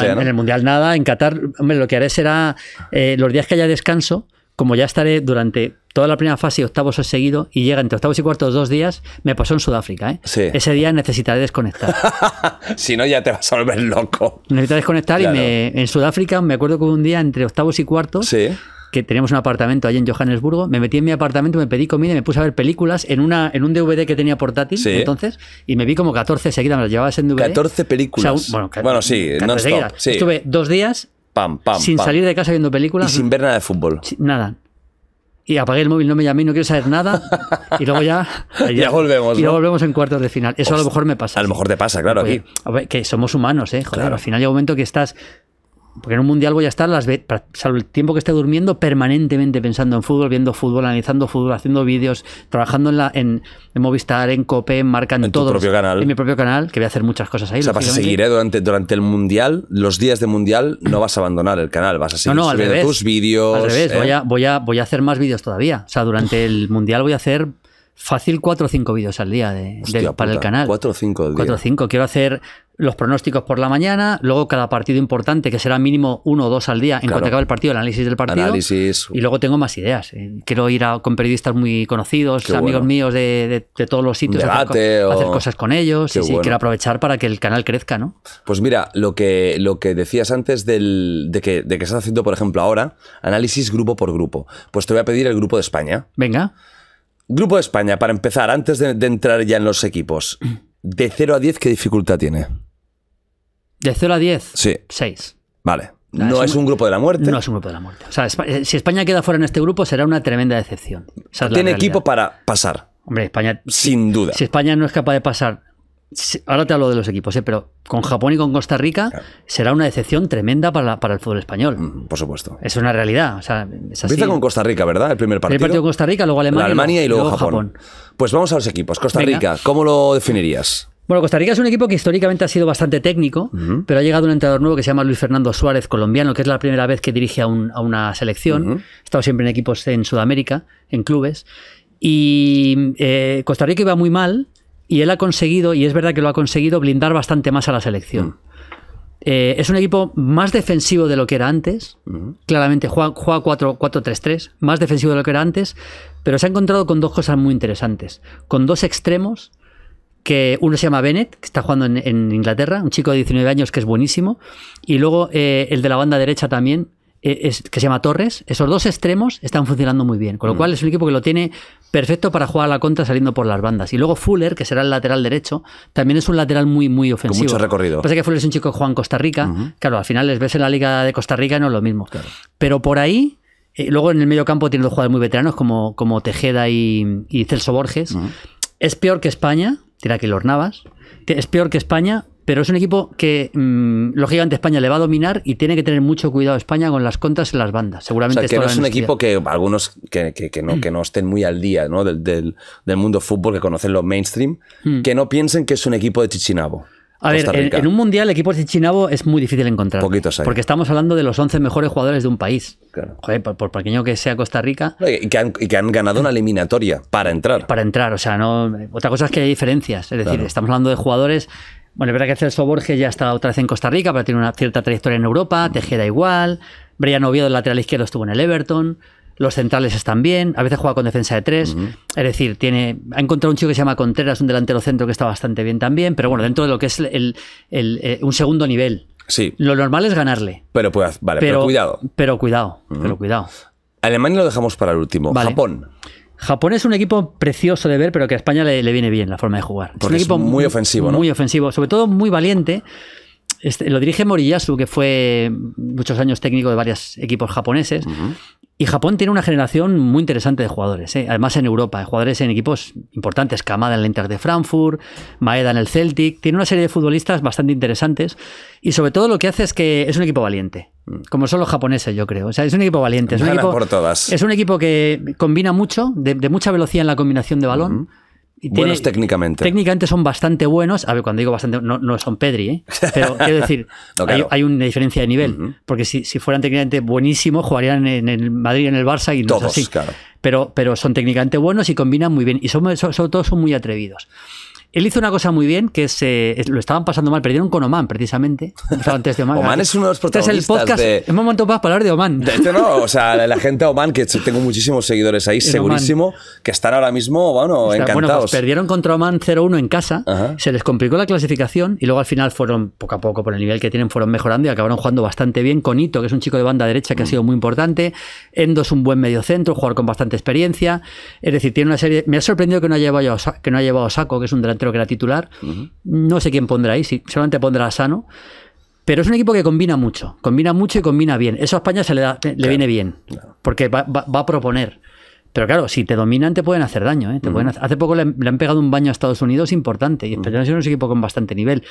tiempo, En, el Mundial nada, en Qatar, hombre, lo que haré será eh, los días que haya descanso, como ya estaré durante toda la primera fase y octavos he seguido y llega entre octavos y cuartos dos días, me pasó en Sudáfrica. ¿eh? Ese día necesitaré desconectar. si no, ya te vas a volver loco. Necesito desconectar y me, en Sudáfrica me acuerdo que un día entre octavos y cuartos... que teníamos un apartamento allí en Johannesburgo, me metí en mi apartamento, me pedí comida y me puse a ver películas en una en un DVD que tenía portátil entonces y me vi como 14 seguidas, me las llevabas en DVD. 14 películas. bueno, sí, no sé. Estuve dos días pam, pam, sin salir de casa viendo películas. Y sin ver nada de fútbol. Nada y apagué el móvil, no me llamé, no quiero saber nada. Y luego ya. ya, volvemos. Y luego volvemos en cuartos de final. Eso a lo mejor me pasa. A lo mejor te pasa, claro, aquí. Que somos humanos, ¿eh? claro. al final llega un momento que estás porque en un mundial voy a estar, las salvo el tiempo que esté durmiendo, permanentemente pensando en fútbol, viendo fútbol, analizando fútbol, haciendo vídeos, trabajando en, la, en, Movistar, en Cope, en Marca, en, todo. En mi propio canal, que voy a hacer muchas cosas ahí. O sea, ¿eh? durante, durante el mundial, los días de mundial, no vas a abandonar el canal, vas a seguir tus vídeos. Al revés, ¿eh? voy, a, voy, a, voy a hacer más vídeos todavía. O sea, durante el mundial voy a hacer fácil cuatro o cinco vídeos al día de, para el canal. Cuatro o 5 Quiero hacer los pronósticos por la mañana, luego cada partido importante, que será mínimo uno o dos al día, en cuanto acabe el partido, el análisis del partido. Y luego tengo más ideas. Eh. Quiero ir con periodistas muy conocidos, amigos míos de, todos los sitios, hacer, cosas con ellos. Sí, quiero aprovechar para que el canal crezca, ¿no? Pues mira, lo que, lo que decías antes del, de, que, de que estás haciendo, por ejemplo, ahora, análisis grupo por grupo. Pues te voy a pedir el grupo de España. Venga. Grupo de España, para empezar, antes de, entrar ya en los equipos, de 0 a 10, ¿qué dificultad tiene? ¿De 0 a 10? Sí. 6. Vale. No, es, un, grupo de la muerte. No es un grupo de la muerte. O sea, eh, si España queda fuera en este grupo, será una tremenda decepción. Tiene equipo para pasar. Hombre, España. Sin duda. Si España no es capaz de pasar Ahora te hablo de los equipos, ¿eh? pero con Japón y con Costa Rica será una decepción tremenda para, el fútbol español. Mm, por supuesto. Es una realidad. Empieza con Costa Rica, ¿verdad? El primer partido. El partido con Costa Rica, luego Alemania. Alemania y luego, Japón. Pues vamos a los equipos. Costa Rica, ¿cómo lo definirías? Bueno, Costa Rica es un equipo que históricamente ha sido bastante técnico, pero ha llegado un entrenador nuevo que se llama Luis Fernando Suárez, colombiano, que es la primera vez que dirige a, una selección. Ha estado siempre en equipos en Sudamérica, en clubes. Y eh, Costa Rica iba muy mal y él ha conseguido, y es verdad que lo ha conseguido, blindar bastante más a la selección. Mm. Eh, es un equipo más defensivo de lo que era antes. Mm. Claramente juega, 4-3-3, más defensivo de lo que era antes, pero se ha encontrado con dos cosas muy interesantes. Con dos extremos, que uno se llama Bennett, que está jugando en, Inglaterra, un chico de 19 años que es buenísimo, y luego eh, el de la banda derecha también, eh, que se llama Torres, esos dos extremos están funcionando muy bien. Con lo mm. cual es un equipo que lo tiene perfecto para jugar a la contra saliendo por las bandas. Y luego Fuller, que será el lateral derecho, también es un lateral muy, muy ofensivo. Con mucho recorrido. que Fuller es un chico que juega en Costa Rica. Claro, al final les ves en la Liga de Costa Rica no es lo mismo. Pero por ahí. Eh, luego en el medio campo tiene dos jugadores muy veteranos como, como Tejeda y, Celso Borges. Es peor que España, Tira que los Navas. Es peor que España, pero es un equipo que, mm, lógicamente, España le va a dominar y tiene que tener mucho cuidado España con las contras en las bandas. Seguramente es un equipo que algunos mm. que, no, estén muy al día del, mundo fútbol, que conocen los mainstream, mm. que no piensen que es un equipo de Chichinabo. A ver, en, un mundial el equipo de Chichinabo es muy difícil encontrar. Poquitos Porque estamos hablando de los 11 mejores jugadores de un país. por, pequeño que sea Costa Rica. y, que han, ganado una eliminatoria para entrar. Para entrar, o sea, no. Otra cosa es que hay diferencias. Es decir, estamos hablando de jugadores bueno, es verdad que Celso Borges ya está otra vez en Costa Rica, pero tiene una cierta trayectoria en Europa, Tejeda igual, Brian Oviedo, el lateral izquierdo, estuvo en el Everton, los centrales están bien, a veces juega con defensa de tres, es decir, tiene, ha encontrado un chico que se llama Contreras, un delantero centro que está bastante bien también, pero bueno, dentro de lo que es eh, un segundo nivel. Sí. Lo normal es ganarle. Pero pues, vale, pero, cuidado. Pero cuidado, pero cuidado. Alemania lo dejamos para el último. Japón. Japón es un equipo precioso de ver, pero que a España le, viene bien la forma de jugar. es un equipo muy, ofensivo, Muy ofensivo, sobre todo muy valiente. Este, lo dirige Moriyasu, que fue muchos años técnico de varios equipos japoneses. Y Japón tiene una generación muy interesante de jugadores, ¿eh? además en Europa, jugadores en equipos importantes, Kamada en el Inter de Frankfurt, Maeda en el Celtic, tiene una serie de futbolistas bastante interesantes y sobre todo lo que hace es que es un equipo valiente, como son los japoneses yo creo, o sea, es un equipo valiente, es un, equipo, que combina mucho, de, mucha velocidad en la combinación de balón buenos técnicamente. Técnicamente son bastante buenos. A ver, cuando digo bastante, no, no son Pedri, ¿eh? Pero quiero decir, hay, una diferencia de nivel. Porque si, fueran técnicamente buenísimos, jugarían en el Madrid, en el Barça y no es así. Pero, pero son técnicamente buenos y combinan muy bien. Y son, sobre todo son muy atrevidos. Él hizo una cosa muy bien, que se, eh, lo estaban pasando mal, perdieron con Oman, precisamente. Antes de Oman. es uno de los este protagonistas. es un momento palabras hablar de Oman. Este no, o sea, la gente de Oman, que tengo muchísimos seguidores ahí, segurísimo, que están ahora mismo, bueno, pues encantados. perdieron contra Oman 0-1 en casa, se les complicó la clasificación y luego al final fueron, poco a poco, por el nivel que tienen, fueron mejorando y acabaron jugando bastante bien con Ito, que es un chico de banda derecha que ha mm. sido muy importante. Endo es un buen mediocentro, jugador con bastante experiencia. Es decir, tiene una serie. Me ha sorprendido que no haya llevado, que no llevado Saco, que es un delante creo que era titular. No sé quién pondrá ahí, si solamente pondrá a Sano. Pero es un equipo que combina mucho, combina mucho y combina bien. Eso a España se le, le viene bien, porque va, a proponer. Pero claro, si te dominan te pueden hacer daño. ¿eh? hace poco le, han pegado un baño a Estados Unidos importante y España es un equipo con bastante nivel.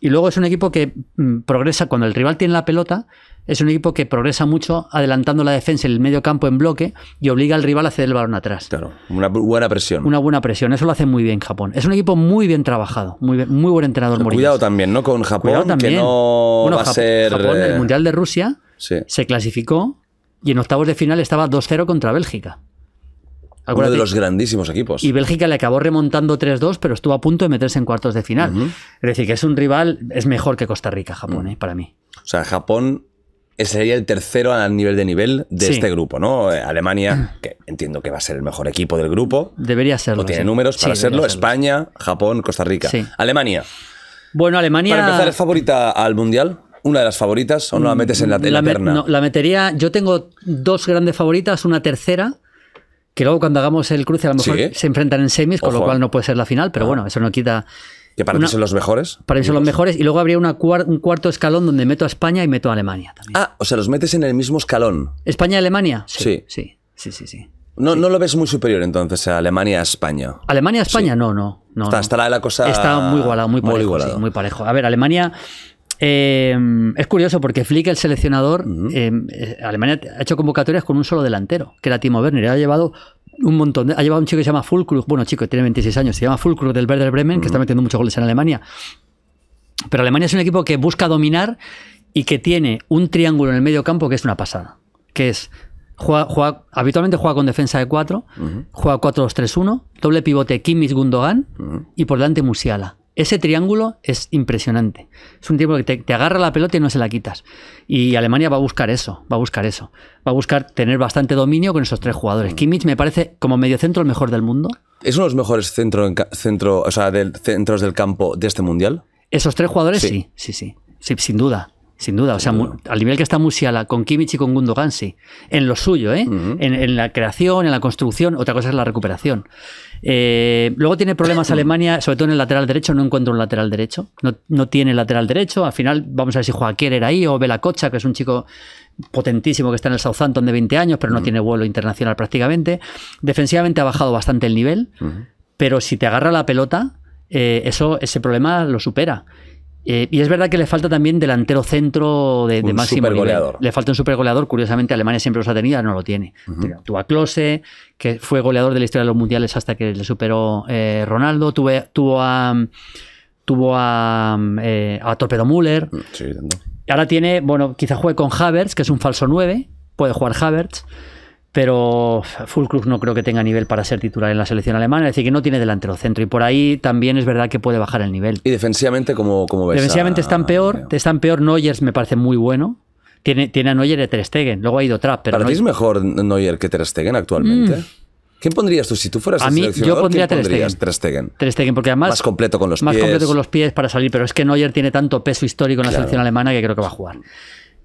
Y luego es un equipo que mm, progresa cuando el rival tiene la pelota, es un equipo que progresa mucho adelantando la defensa en el medio campo en bloque y obliga al rival a ceder el balón atrás. Claro, una buena presión. Una buena presión, eso lo hace muy bien Japón. Es un equipo muy bien trabajado, muy, muy buen entrenador Y Cuidado también, ¿no? Con Japón, también. que no bueno, el eh, Mundial de Rusia, se clasificó y en octavos de final estaba 2-0 contra Bélgica. Uno de los grandísimos equipos. Y Bélgica le acabó remontando 3-2, pero estuvo a punto de meterse en cuartos de final. Es decir, que es un rival, es mejor que Costa Rica, Japón, eh, para mí. O sea, Japón sería el tercero a nivel de nivel de este grupo, ¿no? Eh, Alemania, que entiendo que va a ser el mejor equipo del grupo. Debería serlo. O tiene números para serlo. España, Japón, Costa Rica. Alemania. Bueno, Alemania. Para empezar, ¿es favorita al mundial? ¿Una de las favoritas o no la mm, metes en la, en la, metería. Yo tengo dos grandes favoritas, una tercera. Que luego cuando hagamos el cruce a lo mejor se enfrentan en semis, con lo cual no puede ser la final, pero ah. bueno, eso no quita que para mí son los mejores. Para mí son los mejores. Y luego habría un cuarto escalón donde meto a España y meto a Alemania también. Ah, o sea, los metes en el mismo escalón. ¿España y Alemania? Sí. Sí, sí, sí. No, lo ves muy superior entonces a Alemania España. Alemania España, no, no. no está, la, cosa. Está muy igualado, muy parejo. Muy, parejo. A ver, Alemania. Eh, es curioso porque Flick, el seleccionador, eh, eh, Alemania ha hecho convocatorias con un solo delantero, que era Timo Werner, y ha llevado un montón. ha llevado un chico que se llama Fulkrug, bueno, chico, tiene 26 años, se llama Fulkrug del Werder Bremen, que está metiendo muchos goles en Alemania. Pero Alemania es un equipo que busca dominar y que tiene un triángulo en el medio campo que es una pasada. Que es, juega, habitualmente juega con defensa de 4, juega 4-2-3-1, doble pivote Kimmich Gundogan y por delante Musiala. Ese triángulo es impresionante. Es un tiempo que te, agarra la pelota y no se la quitas. Y Alemania va a buscar eso, va a buscar eso. Va a buscar tener bastante dominio con esos tres jugadores. Mm. Kimmich me parece como mediocentro el mejor del mundo. ¿Es uno de los mejores centro, centro, o sea, centros del campo de este mundial? Esos tres jugadores sí, sí. sí, sí sin duda. Sin duda, o sea, al nivel que está Musiala con Kimmich y con Gundogan, En lo suyo, ¿eh? en, la creación, en la construcción, otra cosa es la recuperación. Eh, luego tiene problemas Alemania, sobre todo en el lateral derecho, no encuentro un lateral derecho. No, tiene lateral derecho. Al final, vamos a ver si Joaquín era ahí o Cocha, que es un chico potentísimo que está en el Southampton de 20 años, pero no tiene vuelo internacional prácticamente. Defensivamente ha bajado bastante el nivel, pero si te agarra la pelota, eh, eso, ese problema lo supera. Eh, y es verdad que le falta también delantero centro de, de máximo Le falta un super goleador. Curiosamente, Alemania siempre los ha tenido, no lo tiene. Tuvo a Klose, que fue goleador de la historia de los mundiales hasta que le superó eh, Ronaldo. tuvo a, tuvo a, eh, a Torpedo Müller. Mm, sí, Ahora tiene, bueno, quizá juegue con Havertz, que es un falso 9. Puede jugar Havertz pero Fulkrug no creo que tenga nivel para ser titular en la selección alemana, es decir, que no tiene delantero centro y por ahí también es verdad que puede bajar el nivel. ¿Y defensivamente como como ves? Defensivamente están peor, están peor, Neuers me parece muy bueno. Tiene, tiene a Neuer de Ter Stegen, luego ha ido Trapp, pero ¿Para es mejor Neuer que Ter Stegen actualmente? Mm. ¿Quién pondrías tú si tú fueras a mí, Yo pondría Ter Stegen. Ter Stegen. porque además. Más completo con los pies. Más completo con los pies para salir, pero es que Neuer tiene tanto peso histórico en la selección alemana que creo que va a jugar.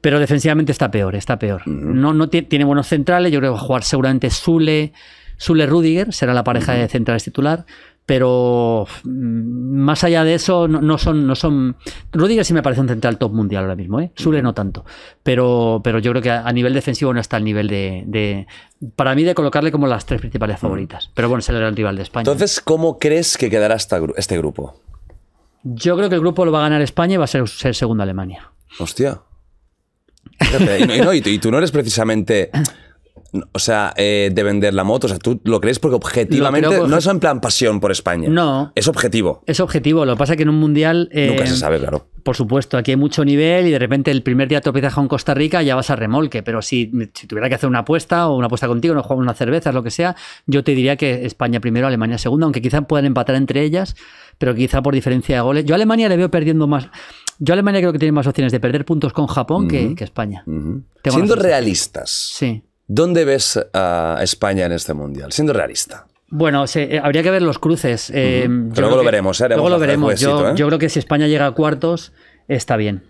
Pero defensivamente está peor, está peor. No, tiene buenos centrales, yo creo que va a jugar seguramente Sule, Sule Rudiger, será la pareja de centrales titular, pero mm, más allá de eso, no, son, no son. Rudiger sí me parece un central top mundial ahora mismo, ¿eh? Sule no tanto. Pero, pero yo creo que a, nivel defensivo no está al nivel de, Para mí, de colocarle como las tres principales favoritas. Pero bueno, será el rival de España. Entonces, ¿cómo crees que quedará este grupo? Yo creo que el grupo lo va a ganar España y va a ser, ser segundo Alemania. Hostia y, tú, no eres precisamente. O sea, eh, de vender la moto, o sea, tú lo crees porque objetivamente no es en plan pasión por España. No. Es objetivo. Es objetivo. Lo que pasa es que en un mundial. Eh, Nunca se sabe, claro. Por supuesto, aquí hay mucho nivel y de repente el primer día tropiezas con Costa Rica ya vas a remolque. Pero si, tuviera que hacer una apuesta o una apuesta contigo, no jugamos una cerveza, lo que sea, yo te diría que España primero, Alemania segunda. aunque quizá puedan empatar entre ellas pero quizá por diferencia de goles. Yo a Alemania le veo perdiendo más. Yo Alemania creo que tiene más opciones de perder puntos con Japón que, España. Siendo realistas, sí. ¿dónde ves a España en este mundial? Siendo realista. Bueno, eh, habría que ver los cruces. Eh, luego, lo veremos, eh, luego lo veremos, ¿eh? yo creo que si España llega a cuartos, está bien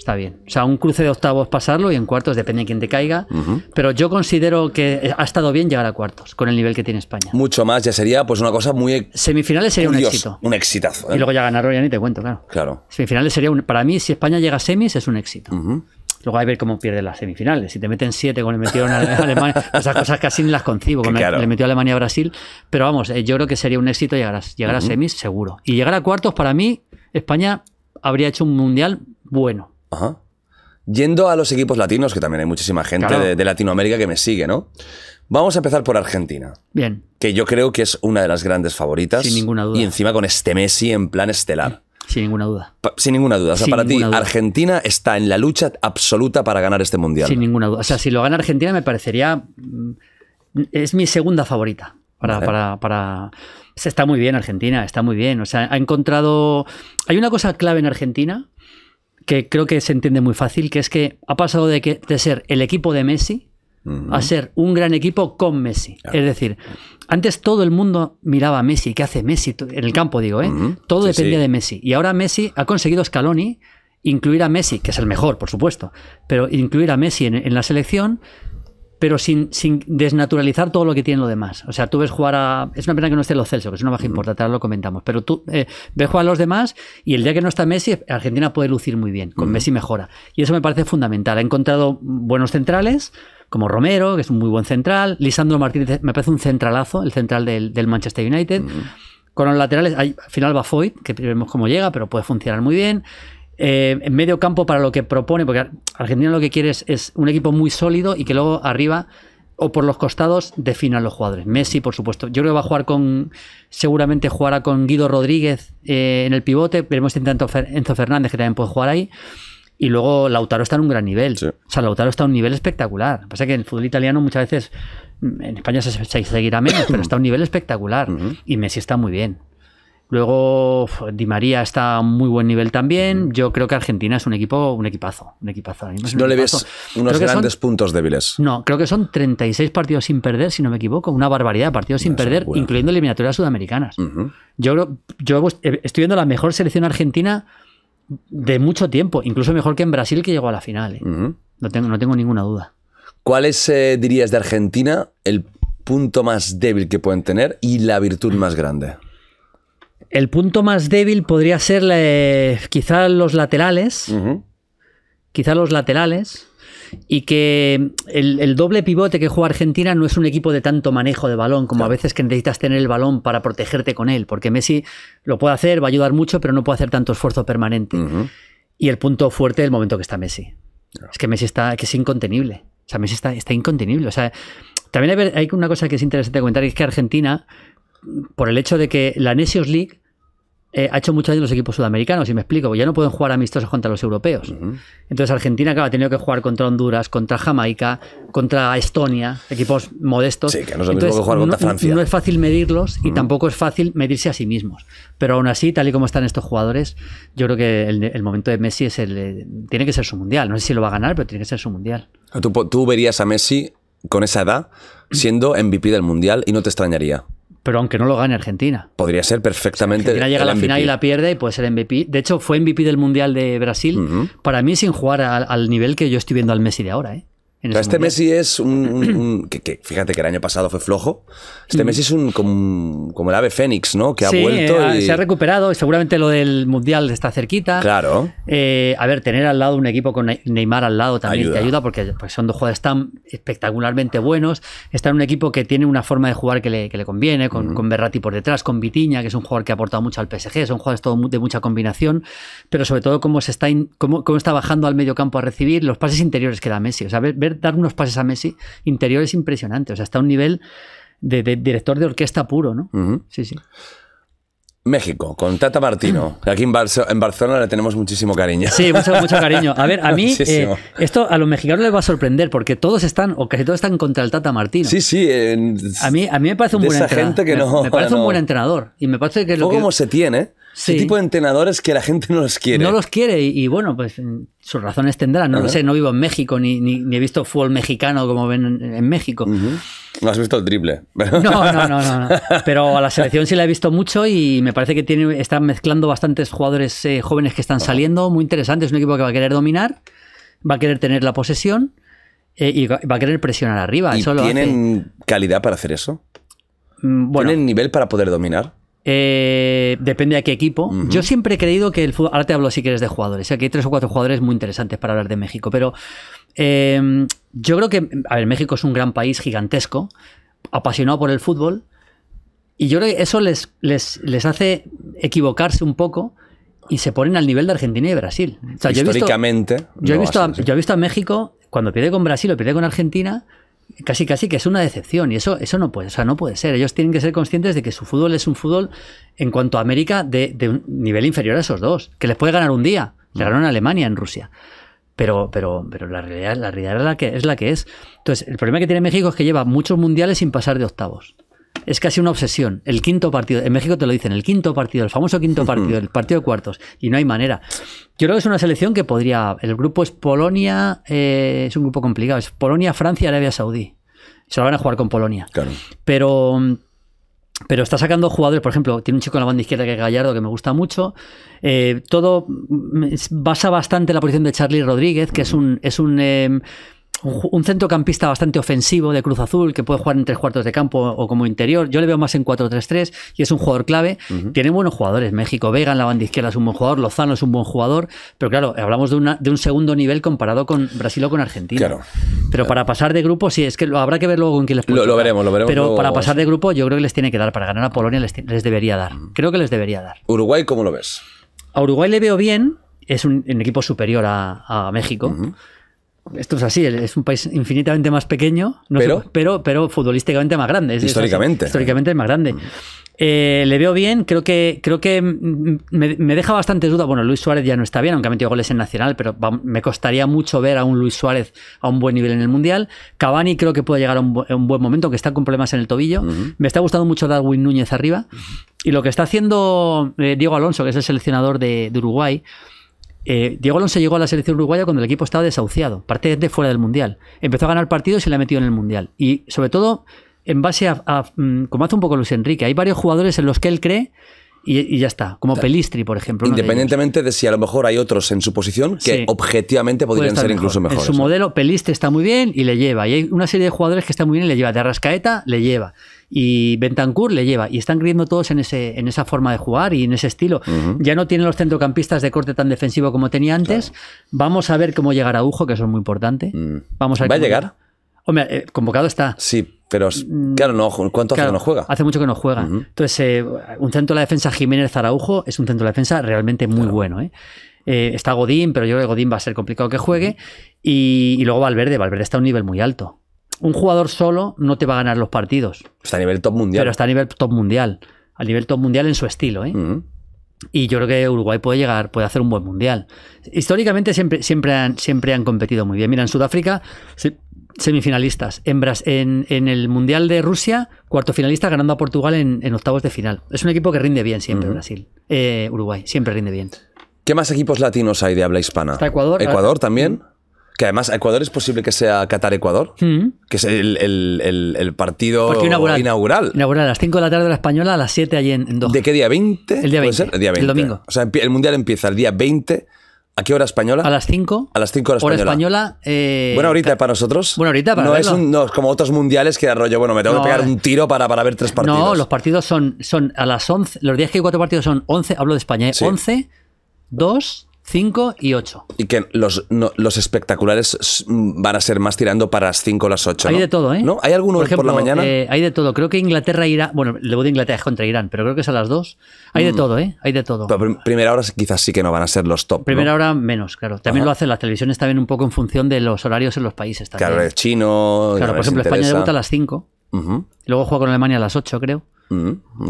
está bien. O sea, un cruce de octavos pasarlo y en cuartos depende de quién te caiga. Pero yo considero que ha estado bien llegar a cuartos con el nivel que tiene España. Mucho más, ya sería pues una cosa muy. Semifinales sería un éxito. Un exitazo. ¿eh? Y luego ya ganarlo, ya ni te cuento, claro. Claro. Semifinales sería un. Para mí, si España llega a semis, es un éxito. Luego hay que ver cómo pierde las semifinales. Si te meten siete con el metido a Alemania, esas cosas casi ni las concibo, Con claro. le metió Alemania a Brasil. Pero vamos, eh, yo creo que sería un éxito llegar llegar a semis, seguro. Y llegar a cuartos, para mí, España habría hecho un mundial bueno. Ajá. Yendo a los equipos latinos, que también hay muchísima gente de, Latinoamérica que me sigue, ¿no? Vamos a empezar por Argentina. Bien. Que yo creo que es una de las grandes favoritas. Sin ninguna duda. Y encima con este Messi en plan estelar. Sin ninguna duda. sin ninguna duda. O sea, para ti, Argentina está en la lucha absoluta para ganar este mundial. Sin ninguna duda. O sea, si lo gana Argentina, me parecería. Mm, es mi segunda favorita. Para, para, para, Está muy bien Argentina, está muy bien. O sea, ha encontrado. Hay una cosa clave en Argentina que creo que se entiende muy fácil, que es que ha pasado de, que, de ser el equipo de Messi a ser un gran equipo con Messi. Es decir, antes todo el mundo miraba a Messi, ¿qué hace Messi? En el campo digo, ¿eh? Todo dependía de Messi. Y ahora Messi ha conseguido Scaloni incluir a Messi, que es el mejor, por supuesto, pero incluir a Messi en la selección pero sin, sin, desnaturalizar todo lo que tiene lo demás. O sea, tú ves jugar a. Es una pena que no esté los Celso, que es una baja mm. importante, ahora lo comentamos. Pero tú eh, ves jugar a los demás y el día que no está Messi, Argentina puede lucir muy bien. Con mm. Messi mejora. Y eso me parece fundamental. Ha encontrado buenos centrales, como Romero, que es un muy buen central. Lisandro Martínez, me parece un centralazo, el central del, del Manchester United. Mm. Con los laterales, al final va Foyt, que vemos cómo llega, pero puede funcionar muy bien. Eh, en medio campo para lo que propone, porque Argentina lo que quiere es, un equipo muy sólido y que luego arriba o por los costados definan los jugadores. Messi, por supuesto. Yo creo que va a jugar con, seguramente jugará con Guido Rodríguez eh, en el pivote, veremos intenta Enzo Fernández que también puede jugar ahí. Y luego Lautaro está en un gran nivel. O sea, Lautaro está a un nivel espectacular. Lo que pasa es que en el fútbol italiano muchas veces, en España se, seguirá menos, pero está a un nivel espectacular. Y Messi está muy bien. Luego Di María está a muy buen nivel también. Yo creo que Argentina es un equipo, un equipazo, un equipazo. no le ves unos grandes puntos débiles. No, creo que son 36 partidos sin perder, si no me equivoco, una barbaridad de partidos sin perder, incluyendo eliminatorias sudamericanas. Yo eh, estoy viendo la mejor selección argentina de mucho tiempo, incluso mejor que en Brasil que llegó a la final. Eh. No tengo no tengo ninguna duda. ¿Cuál es eh, dirías de Argentina el punto más débil que pueden tener y la virtud más grande? El punto más débil podría ser eh, quizá los laterales. Quizá los laterales. Y que el, doble pivote que juega Argentina no es un equipo de tanto manejo de balón, como a veces que necesitas tener el balón para protegerte con él, porque Messi lo puede hacer, va a ayudar mucho, pero no puede hacer tanto esfuerzo permanente. Y el punto fuerte es el momento que está Messi. Es que Messi está, que es incontenible. O sea, Messi está, está incontenible. O sea, también hay, una cosa que es interesante comentar, es que Argentina, por el hecho de que la Nations League eh, ha hecho mucho de los equipos sudamericanos, y me explico, ya no pueden jugar amistosos contra los europeos. Entonces Argentina, acaba ha tenido que jugar contra Honduras, contra Jamaica, contra Estonia, equipos modestos. Sí, que no es que jugar contra Francia. No, es fácil medirlos y tampoco es fácil medirse a sí mismos. Pero aún así, tal y como están estos jugadores, yo creo que el, momento de Messi es el, tiene que ser su mundial. No sé si lo va a ganar, pero tiene que ser su mundial. tú verías a Messi con esa edad siendo MVP del mundial y no te extrañaría? pero aunque no lo gane Argentina. Podría ser perfectamente. Argentina llega a la final y la pierde y puede ser MVP. De hecho, fue MVP del Mundial de Brasil. Para mí, sin jugar al, al nivel que yo estoy viendo al Messi de ahora. ¿eh? este Messi es un... que, fíjate que el año pasado fue flojo. Este mm. Messi es un como, el ave fénix, ¿no? Que ha vuelto. y... Se ha recuperado. Seguramente lo del Mundial está cerquita. Claro. Eh, a ver, tener al lado un equipo con Neymar al lado también te ayuda porque pues, son dos jugadores tan espectacularmente buenos. Está en un equipo que tiene una forma de jugar que le, conviene, con, Berratti por detrás, con Vitiña, que es un jugador que ha aportado mucho al PSG. Son jugadores todo de mucha combinación, pero sobre todo cómo, se está, cómo, cómo, está bajando al medio campo a recibir los pases interiores que da Messi. O sea, ver, dar unos pases a Messi interiores impresionantes. O sea, está a un nivel de, director de orquesta puro, ¿no? Sí, sí. México, con Tata Martino. Aquí en, Barcelona le tenemos muchísimo cariño. Sí, mucho, cariño. A ver, a mí eh, esto a los mexicanos les va a sorprender porque todos están, o casi todos están contra el Tata Martino. Sí, sí. a, mí, a mí me parece un buen entrenador. me, parece un buen entrenador. Y me parece que lo como se tiene. Sí. tipo de entrenadores que la gente no los quiere. No los quiere y, bueno, pues mm, sus razones tendrán. No lo sé, no vivo en México ni, he visto fútbol mexicano como ven en, México. No has visto el triple. No, no, no, Pero a la selección sí la he visto mucho y me parece que tiene, están mezclando bastantes jugadores eh, jóvenes que están saliendo. Muy interesante. Es un equipo que va a querer dominar, va a querer tener la posesión eh, y va a querer presionar arriba. ¿Y ¿Tienen calidad para hacer eso? Mm, bueno, ¿Tienen nivel para poder dominar? Eh, depende de qué equipo. Yo siempre he creído que el fútbol. Ahora te hablo si quieres de jugadores. ¿eh? Aquí hay tres o cuatro jugadores muy interesantes para hablar de México. Pero em, yo creo que. A ver, México es un gran país gigantesco, apasionado por el fútbol. Y yo creo que eso les, les, hace equivocarse un poco y se ponen al nivel de Argentina y Brasil. Históricamente. Yo he visto, yo, he visto yo he visto a México cuando pierde con Brasil o pierde con Argentina casi casi que es una decepción y eso, eso no puede, o sea, no puede ser. Ellos tienen que ser conscientes de que su fútbol es un fútbol en cuanto a América de, un nivel inferior a esos dos, que les puede ganar un día, le mm. ganaron Alemania en Rusia. Pero, pero, pero la realidad, la realidad la que es la que es. Entonces, el problema que tiene México es que lleva muchos mundiales sin pasar de octavos es casi una obsesión. El quinto partido, en México te lo dicen, el quinto partido, el famoso quinto partido, el partido de cuartos, y no hay manera. Yo creo que es una selección que podría. El grupo es Polonia, eh, es un grupo complicado, es Polonia, Francia, Arabia Saudí. Se lo van a jugar con Polonia. Claro. Pero. Pero está sacando jugadores, por ejemplo, tiene un chico en la banda izquierda que es Gallardo, que me gusta mucho. Eh, todo mm, basa bastante la posición de Charlie Rodríguez, que es un, es un em, un, centrocampista bastante ofensivo de Cruz Azul que puede jugar en tres cuartos de campo o como interior. Yo le veo más en 4-3-3 y es un jugador clave. Tiene buenos jugadores. México, Vega en la banda izquierda es un buen jugador, Lozano es un buen jugador, pero claro, hablamos de, de un segundo nivel comparado con Brasil o con Argentina. Claro. Pero para pasar de grupo, sí, es que lo, habrá que ver luego con quién les puede lo, veremos, lo veremos. Pero para pasar de grupo, yo creo que les tiene que dar. Para ganar a Polonia les, debería dar. Mm. Creo que les debería dar. ¿Uruguay cómo lo ves? A Uruguay le veo bien, es un, equipo superior a, México. Esto es así, es un país infinitamente más pequeño, pero, pero, futbolísticamente más grande. históricamente. históricamente es más grande. Eh, le veo bien, creo que, creo que me, deja bastante duda. Bueno, Luis Suárez ya no está bien, aunque ha metido goles en Nacional, pero me costaría mucho ver a un Luis Suárez a un buen nivel en el Mundial. Cavani creo que puede llegar a un, buen momento, que está con problemas en el tobillo. Me está gustando mucho Darwin Núñez arriba. Y lo que está haciendo eh, Diego Alonso, que es el seleccionador de Uruguay, eh, Diego Alonso llegó a la selección uruguaya cuando el equipo estaba desahuciado, parte de fuera del Mundial. Empezó a ganar partidos y se le ha metido en el Mundial. Y sobre todo, en base a mm, como hace un poco Luis Enrique, hay varios jugadores en los que él cree y, ya está. Como Pelistri, por ejemplo. Independientemente de, si a lo mejor hay otros en su posición que objetivamente podrían ser incluso mejores. En su modelo, Pelistri está muy bien y le lleva. Y hay una serie de jugadores que están muy bien y le lleva. De Arrascaeta le lleva. Y Bentancur le lleva. Y están creyendo todos en, ese, en esa forma de jugar y en ese estilo. Ya no tienen los centrocampistas de corte tan defensivo como tenía antes. Vamos a ver cómo llegar a Ujo, que eso es muy importante. Mm. Vamos a ¿Va a llegar? Hombre, eh, convocado está. Sí, pero mm, claro, no, ¿cuánto hace que no juega? Hace mucho que no juega. Entonces, eh, un centro de la defensa Jiménez Zaraujo es un centro de defensa realmente muy bueno. ¿eh? Eh, está Godín, pero yo creo que Godín va a ser complicado que juegue. Y, luego Valverde. Valverde está a un nivel muy alto. Un jugador solo no te va a ganar los partidos. Está a nivel top mundial. Pero está a nivel top mundial. A nivel top mundial en su estilo. Y yo creo que Uruguay puede llegar, puede hacer un buen mundial. Históricamente siempre, siempre, han, siempre han competido muy bien. Mira, en Sudáfrica semifinalistas. En, el Mundial de Rusia, cuarto finalista ganando a Portugal en, octavos de final. Es un equipo que rinde bien siempre, Brasil. Eh, Uruguay, siempre rinde bien. ¿Qué más equipos latinos hay de habla hispana? Ecuador. Ah, ¿Ecuador también? Que además Ecuador es posible que sea Qatar-Ecuador, que es el, partido, inaugural. inaugural. a las 5 de la tarde de la española, a las 7 allí en, Doha. ¿De qué día? ¿20? El día El día 20. El domingo. O sea, el Mundial empieza el día 20 ¿A qué hora española? A las 5. A las 5 horas española. Hora española eh, Buena horita para nosotros. Buena horita para No es como otros mundiales que rollo, bueno, me tengo que pegar un eh, tiro para, para, ver tres partidos. No, los partidos son, son a las 11. Los días que hay cuatro partidos son 11, hablo de España, 11, ¿eh? 2, 5 y 8. Y que los, los, espectaculares mm, van a ser más tirando para las 5 o las 8. Hay de todo, ¿eh? ¿No? ¿Hay algún por, por la mañana? Eh, hay de todo. Creo que Inglaterra irá. Bueno, le voy de Inglaterra es contra Irán, pero creo que es a las 2. Hay de mm. todo, ¿eh? Hay de todo. Pero primera hora quizás sí que no van a ser los top. Primera hora menos, claro. También lo hacen las televisiones también un poco en función de los horarios en los países. Claro, el chino. Claro, por ejemplo, España debuta a las 5. Luego juega con Alemania a las 8, creo.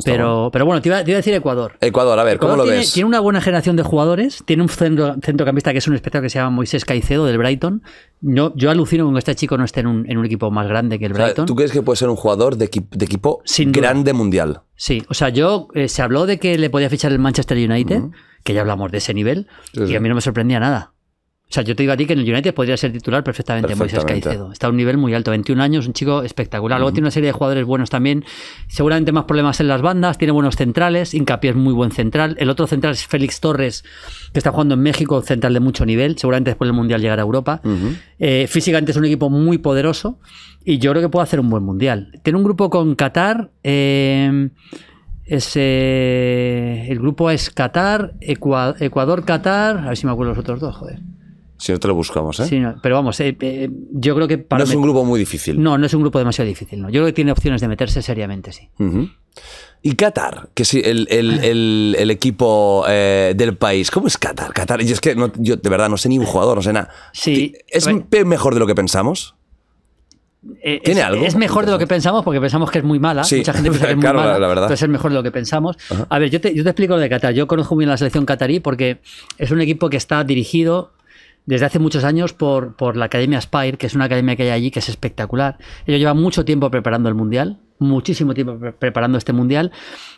pero, pero bueno, te iba, a decir Ecuador. Ecuador, a ver, ¿cómo lo ves? Tiene una buena generación de jugadores. Tiene un centrocampista que es un espectáculo que se llama Moisés Caicedo del Brighton. yo alucino con que este chico no esté en un, equipo más grande que el Brighton. ¿Tú crees que puede ser un jugador de, equipo grande mundial? Sí, o sea, yo eh, se habló de que le podía fichar el Manchester United, que ya hablamos de ese nivel, y a mí no me sorprendía nada. O sea, yo te digo a ti que en el United podría ser titular perfectamente, Moisés Caicedo. Está a un nivel muy alto, 21 años, un chico espectacular. Luego tiene una serie de jugadores buenos también, seguramente más problemas en las bandas, tiene buenos centrales, Hincapié es muy buen central. El otro central es Félix Torres, que está jugando en México, central de mucho nivel, seguramente después del Mundial llegará a Europa. Eh, físicamente es un equipo muy poderoso y yo creo que puede hacer un buen Mundial. Tiene un grupo con Qatar. Eh, eh el grupo es Qatar, Ecuador, Qatar, a ver si me acuerdo los otros dos, joder. Si no te lo buscamos, ¿eh? pero vamos, eh, eh, yo creo que... Para no es un grupo muy difícil. No, no es un grupo demasiado difícil, ¿no? Yo creo que tiene opciones de meterse seriamente, sí. Y Qatar, que sí, el, equipo eh, del país. ¿Cómo es Qatar? Qatar, y es que yo de verdad no sé ni un jugador, no sé nada. Sí. ¿Es mejor de lo que pensamos? ¿Tiene algo? Es mejor de lo que pensamos porque pensamos que es muy mala. Sí. Mucha gente piensa que es muy mala. La verdad. es mejor de lo que pensamos. A ver, yo te, yo te explico lo de Qatar. Yo conozco muy bien la selección qatarí porque es un equipo que está dirigido desde hace muchos años por, la Academia Aspire, que es una academia que hay allí que es espectacular. Ellos llevan mucho tiempo preparando el Mundial, muchísimo tiempo preparando este Mundial,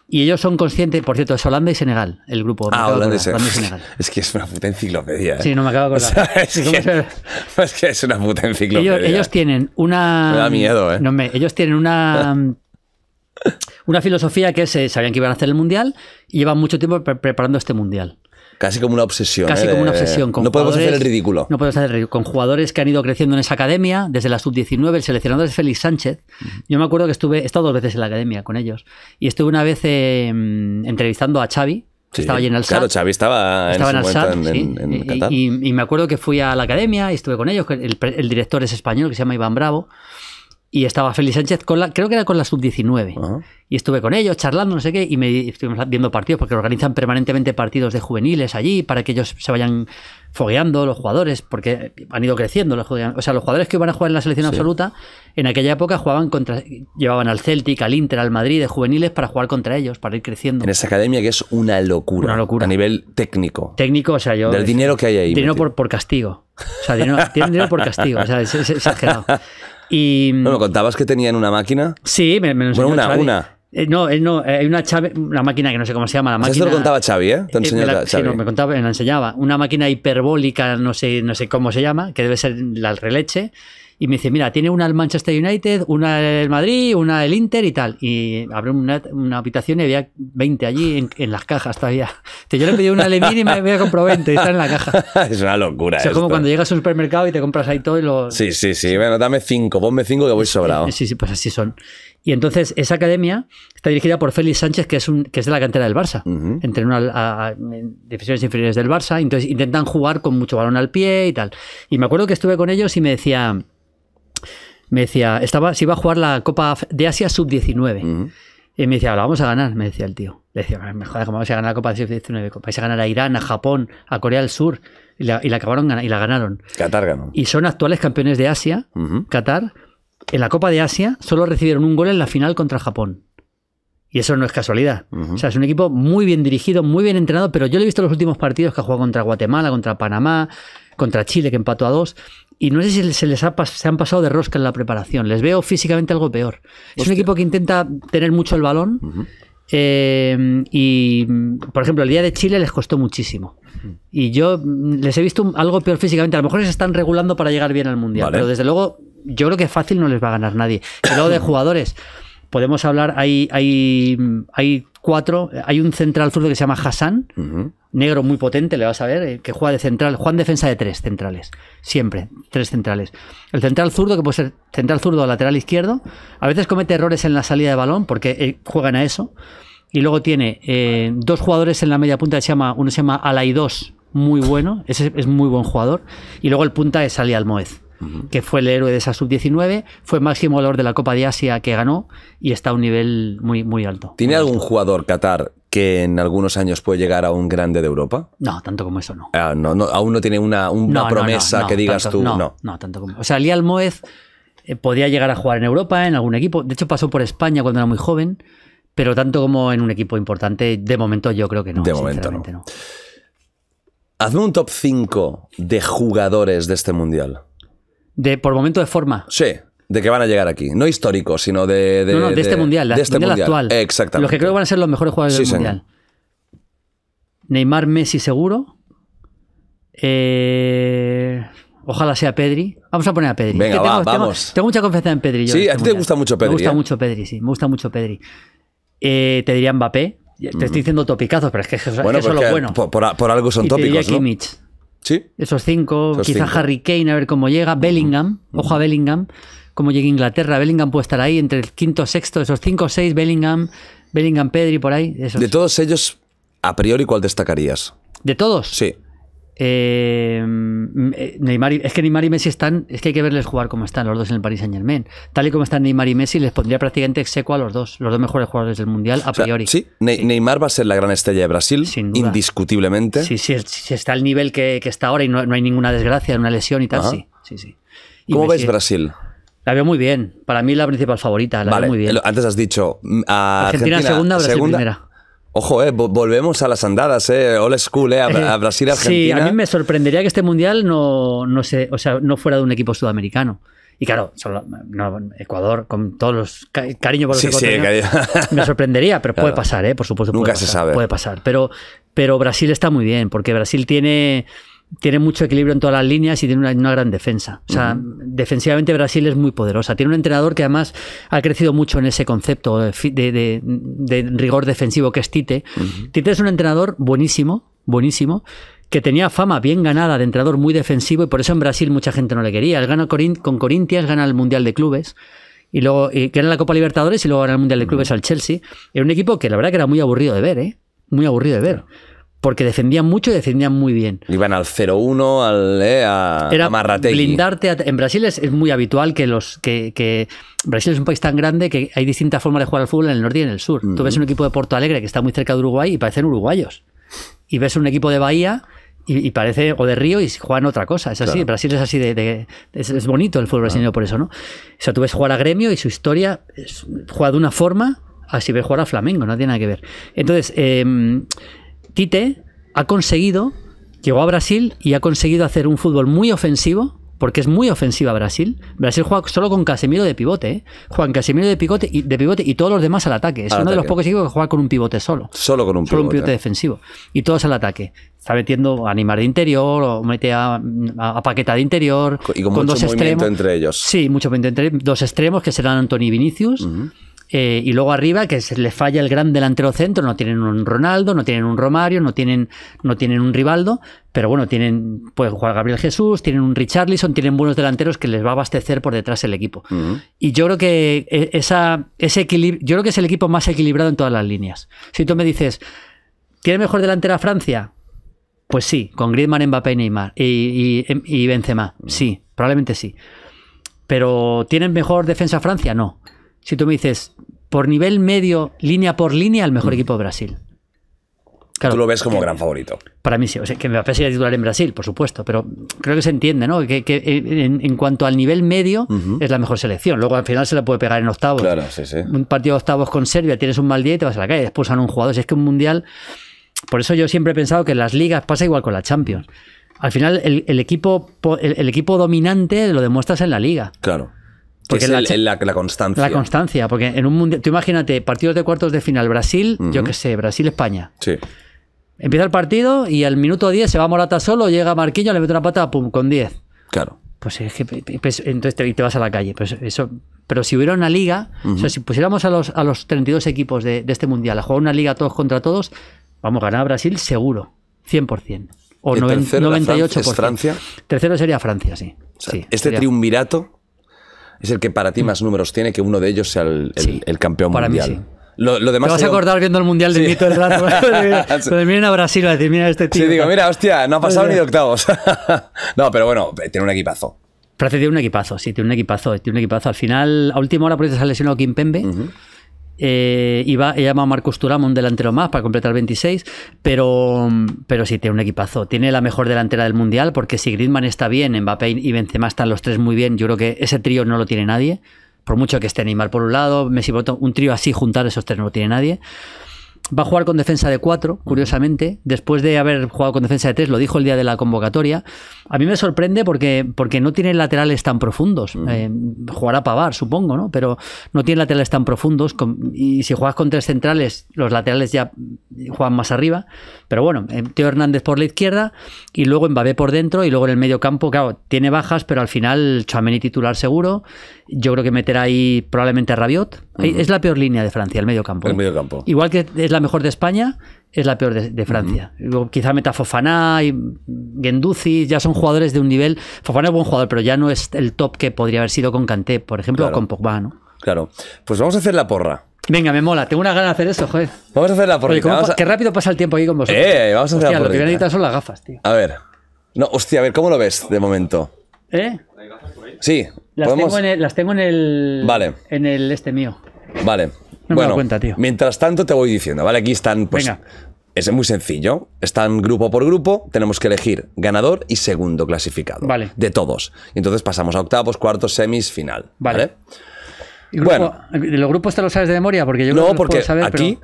y ellos son conscientes, por cierto, es Holanda y Senegal, el grupo. Ah, Holanda, y Senegal. Es que es una puta enciclopedia. Sí, no me acabo de ¿eh? acordar. es, que, es, una puta enciclopedia. Ellos, tienen una... Me da miedo, ¿eh? ellos tienen una... una filosofía que es, eh, sabían que iban a hacer el Mundial y llevan mucho tiempo preparando este Mundial. Casi como una obsesión. Casi ¿eh? como una obsesión. Con no podemos hacer el ridículo. No podemos hacer el ridículo. Con jugadores que han ido creciendo en esa academia, desde la sub-19, el seleccionador es Félix Sánchez. Yo me acuerdo que estuve, he estado dos veces en la academia con ellos. Y estuve una vez entrevistando a Xavi, que estaba allí en el SAT. Claro, Xavi estaba, en, el SAT, Y, me acuerdo que fui a la academia y estuve con ellos. El, el, director es español, que se llama Iván Bravo. Y estaba Félix Sánchez, con la, creo que era con la sub-19. Y estuve con ellos charlando, no sé qué, y me estuvimos viendo partidos, porque organizan permanentemente partidos de juveniles allí para que ellos se vayan fogueando, los jugadores, porque han ido creciendo. Los, o sea, los jugadores que iban a jugar en la selección absoluta, en aquella época jugaban contra, llevaban al Celtic, al Inter, al Madrid de juveniles para jugar contra ellos, para ir creciendo. En esa academia que es una locura. Una locura. A nivel técnico. Técnico, o sea, yo. Del dinero que hay ahí. Dinero por, castigo. O sea, dinero, tienen dinero por castigo. O sea, es exagerado. no, me contabas que tenían una máquina. Sí, me, lo enseñó bueno, una, una. Eh, no, no, eh, hay una, una máquina que no sé cómo se llama. La máquina, esto lo contaba Xavi, ¿eh? Te eh, enseñó eh, Sí, no, me contaba, me enseñaba. Una máquina hiperbólica, no sé, no sé cómo se llama, que debe ser la releche. Y me dice, mira, tiene una al Manchester United, una el Madrid, una del Inter y tal. Y abre una, habitación y había 20 allí en, las cajas todavía. yo le pedí una Lemini y me había comprado 20 y está en la caja. Es una locura. es como cuando llegas a un supermercado y te compras ahí todo Sí, sí, sí. Bueno, dame cinco. ponme 5 que voy sobrado. Sí, sí, pues así son. Y entonces esa academia está dirigida por Félix Sánchez, que es, un, que es de la cantera del Barça. Entre una, divisiones inferiores del Barça. Entonces intentan jugar con mucho balón al pie y tal. Y me acuerdo que estuve con ellos y me decían me decía, estaba, si iba a jugar la Copa de Asia Sub-19. Y me decía, la vamos a ganar, me decía el tío. Le decía, me vamos a ganar la Copa de Sub-19? Vais a ganar a Irán, a Japón, a Corea del Sur. Y la, acabaron y la ganaron. Qatar ganó. Y son actuales campeones de Asia, Qatar. En la Copa de Asia solo recibieron un gol en la final contra Japón. Y eso no es casualidad. O sea, es un equipo muy bien dirigido, muy bien entrenado, pero yo le he visto los últimos partidos que ha jugado contra Guatemala, contra Panamá, contra Chile, que empató a dos y no sé si se les han pasado de rosca en la preparación. Les veo físicamente algo peor. Es un equipo que intenta tener mucho el balón. Eh, y, por ejemplo, el día de Chile les costó muchísimo. Y yo mm, les he visto algo peor físicamente. A lo mejor se están regulando para llegar bien al Mundial. Pero desde luego, yo creo que fácil no les va a ganar nadie. Y luego de jugadores, podemos hablar, hay, hay, hay cuatro. Hay un central zurdo que se llama Hassan, negro muy potente, le vas a ver, eh, que juega de central, Juan defensa de tres centrales, siempre, tres centrales. El central zurdo, que puede ser central zurdo o lateral izquierdo, a veces comete errores en la salida de balón porque eh, juegan a eso. Y luego tiene eh, dos jugadores en la media punta que se llama, uno se llama dos muy bueno, ese es muy buen jugador. Y luego el punta es Ali Almoez que fue el héroe de esa sub-19, fue máximo valor de la Copa de Asia que ganó y está a un nivel muy, muy alto. ¿Tiene algún jugador Qatar que en algunos años puede llegar a un grande de Europa? No, tanto como eso no. Ah, aún no tiene una, promesa que digas tú. No, no, tanto como. O sea, Lial Moez eh, podía llegar a jugar en Europa, en algún equipo. De hecho, pasó por España cuando era muy joven, pero tanto como en un equipo importante, de momento yo creo que no. De momento no. Hazme un top 5 de jugadores de este mundial. De, por momento de forma. Sí, de que van a llegar aquí. No históricos, sino de. de no, no, de, este mundial, de este mundial, actual. Exactamente. Los que creo que van a ser los mejores jugadores del mundial. Neymar, Messi seguro. Eh, ojalá sea Pedri. Vamos a poner a Pedri. Venga, tengo, vamos. Tengo, mucha confianza en Pedri. sí, a ti te gusta mucho Pedri. Me gusta ¿eh? mucho Pedri, sí. Me gusta mucho Pedri. Eh, te diría Mbappé. Te mm. estoy diciendo topicazos, pero es que, eso, es lo bueno. Por, por, por algo son tópicos. ¿no? Esos cinco, quizá Harry Kane, a ver cómo llega. Bellingham, ojo a Bellingham, cómo llega Inglaterra. Bellingham puede estar ahí entre el quinto, sexto, esos cinco, seis, Bellingham, Bellingham, Pedri, por ahí. De todos ellos, a priori, ¿cuál destacarías? ¿De todos? Sí. Em, mm, eh, Neymar es que Neymar y Messi están. Es que hay que verles jugar como están los dos en el Paris Saint Germain. Tal y como están Neymar y Messi, les pondría prácticamente execo a los dos, los dos mejores jugadores del mundial a priori. Sí, Neymar va a ser la gran estrella de Brasil, indiscutiblemente. Si está al nivel que, está ahora y no, hay ninguna desgracia, una lesión y tal, sí. sí, ¿Cómo ves Brasil? La veo muy bien. Para mí la principal favorita. La veo muy bien. Antes has dicho mm, Argentina, segunda, Brasil primera. Ojo, eh, volvemos a las andadas, eh, old school, eh, a, Brasil, Argentina. Sí, a mí me sorprendería que este mundial no, no, se, o sea, no fuera de un equipo sudamericano. Y claro, Ecuador, con todos los cariño por los sí, sí, sí, me sorprendería, pero puede pasar, ¿eh? por supuesto. Nunca se sabe. Puede pasar. Pero, pero Brasil está muy bien, porque Brasil tiene tiene mucho equilibrio en todas las líneas y tiene una, gran defensa. O sea, defensivamente Brasil es muy poderosa. Tiene un entrenador que además ha crecido mucho en ese concepto de, rigor defensivo que es Tite. Tite es un entrenador buenísimo, buenísimo, que tenía fama bien ganada de entrenador muy defensivo y por eso en Brasil mucha gente no le quería. Él gana con Corinthians, gana el Mundial de Clubes y luego gana la Copa Libertadores y luego gana el Mundial de Clubes al Chelsea. Era un equipo que la verdad que era muy aburrido de ver, ¿eh? Muy aburrido de ver porque defendían mucho y defendían muy bien. Iban al 0-1, al, eh, a, Era blindarte. en Brasil es, muy habitual que los que, Brasil es un país tan grande que hay distintas formas de jugar al fútbol en el norte y en el sur. Tú ves un equipo de Porto Alegre que está muy cerca de Uruguay y parecen uruguayos. Y ves un equipo de Bahía y, parece o de Río y juegan otra cosa. Es así. Brasil es así de, es, bonito el fútbol brasileño ah. por eso, ¿no? O sea, tú ves jugar a Gremio y su historia es, juega de una forma así ves jugar a Flamengo, no tiene nada que ver. Entonces, em, Tite ha conseguido, llegó a Brasil y ha conseguido hacer un fútbol muy ofensivo, porque es muy ofensiva Brasil. Brasil juega solo con Casemiro de pivote, ¿eh? Juan Casemiro de, pivote y, de pivote y todos los demás al ataque. Es uno de los pocos equipos que juega con un pivote solo. Solo con un pivote. Solo un pivote defensivo. Y todos al ataque. Está metiendo a Animar de interior o mete a, Paqueta de interior. Y con, mucho dos extremos. entre ellos. Sí, mucho movimiento entre Dos extremos que serán Anthony y Vinicius. Eh, y luego arriba, que se les falla el gran delantero centro, no tienen un Ronaldo, no tienen un Romario, no tienen, no tienen un Rivaldo, pero bueno, tienen, pueden jugar Gabriel Jesús, tienen un Richarlison, tienen buenos delanteros que les va a abastecer por detrás el equipo. Y yo creo que e, ese equilibrio, yo creo que es el equipo más equilibrado en todas las líneas. Si tú me dices, ¿tiene mejor delantera Francia? Pues sí, con Griezmann, Mbappé y Neymar y, Benzema, sí, probablemente sí. Pero ¿tienen mejor defensa Francia? No. Si tú me dices, por nivel medio, línea por línea, el mejor mm. equipo de Brasil. Tú lo ves como gran favorito. Para mí sí. O sea, que me sería titular en Brasil, por supuesto, pero creo que se entiende, ¿no? Que, en, cuanto al nivel medio es la mejor selección. Luego al final se la puede pegar en octavos. Claro, sí, sí. Un partido de octavos con Serbia, tienes un mal día y te vas a la calle. Después un jugador. Si es que un mundial. Por eso yo siempre he pensado que en las ligas pasa igual con la Champions. Al final, el, equipo, el equipo dominante lo demuestras en la liga. Claro. Porque es la, constancia. La constancia, porque en un mundial. Tú imagínate, partidos de cuartos de final, Brasil, yo qué sé, Brasil-España. Sí. Empieza el partido y al minuto 10 se va Morata solo, llega Marquillo le mete una pata, pum, con 10. Claro. Pues es que pues, entonces te, vas a la calle. Pues eso, pero si hubiera una liga, si pusiéramos a los, a los 32 equipos de, este mundial a jugar una liga todos contra todos, vamos a ganar a Brasil seguro, 100%. O tercero 98%. Francia? Tercero sería Francia, sí. sí este triunvirato es el que para ti mm. más números tiene que uno de ellos sea el, campeón para mundial. Mí sí. Lo, demás Te vas a acordar viendo el mundial de mito mí el rato. miren a Brasil, a decir, mira este tío. Sí, digo, mira, hostia, no ha pasado ni de octavos. no, pero bueno, eh, tiene un equipazo. Francia tiene un equipazo, sí, tiene un equipazo. Tiene un equipazo. Al final, a última hora, por eso se ha lesionado Kim Pembe. Eh, y va, a Marcus Turam un delantero más para completar el 26, pero, pero sí, tiene un equipazo. Tiene la mejor delantera del mundial, porque si Gridman está bien, Mbappé y Benzema están los tres muy bien, yo creo que ese trío no lo tiene nadie. Por mucho que esté Neymar por un lado, Messi un trío así juntar esos tres no lo tiene nadie. Va a jugar con defensa de 4, curiosamente, después de haber jugado con defensa de 3, lo dijo el día de la convocatoria. A mí me sorprende porque, porque no tiene laterales tan profundos. Eh, jugará Pavar, supongo, ¿no? Pero no tiene laterales tan profundos. y si juegas con tres centrales, los laterales ya juegan más arriba. Pero bueno, eh, Teo Hernández por la izquierda y luego Mbappé por dentro y luego en el medio campo, claro, tiene bajas, pero al final Chameni titular seguro. Yo creo que meterá ahí probablemente a Rabiot. Es la peor línea de Francia, el medio campo. El ¿eh? medio campo. Igual que es la mejor de España, es la peor de, Francia. Quizá Quizá y Genduzi ya son jugadores de un nivel. Fofana es buen jugador, pero ya no es el top que podría haber sido con Kanté, por ejemplo, o con Pogba, ¿no? Claro. Pues vamos a hacer la porra. Venga, me mola. Tengo una gana de hacer eso, joder. Vamos a hacer la porra. Qué rápido pasa el tiempo aquí con vosotros. Eh, vamos a hacer Lo que voy a necesitar son las gafas, tío. A ver. No, hostia, a ver, ¿cómo lo ves de momento? ¿Eh? Sí. Las, tengo las tengo en el. Vale. En el este mío. Vale bueno, Mientras tanto, te voy diciendo, ¿vale? Aquí están, pues. Es muy sencillo. Están grupo por grupo. Tenemos que elegir ganador y segundo clasificado. Vale. De todos. Entonces pasamos a octavos, cuartos, semis, final. Vale. bueno. ¿Los grupos te los sabes de memoria? Porque yo no, porque aquí.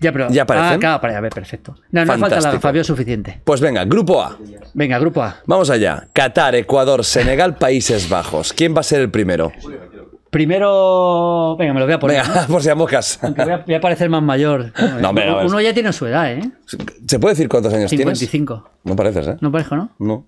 Ya, pero. Ya aparecen. para, ah, ver, perfecto. No, no falta la Fabio suficiente. Pues venga, grupo A. Venga, grupo A. Vamos allá. Qatar, Ecuador, Senegal, Países Bajos. ¿Quién va a ser el primero? Primero. Venga, me lo voy a poner. Venga, por si a moscas. voy a, parecer más mayor. No, uno, ya tiene su edad, ¿eh? ¿Se puede decir cuántos años tienes? 55. No pareces, ¿eh? No parezco, ¿no? No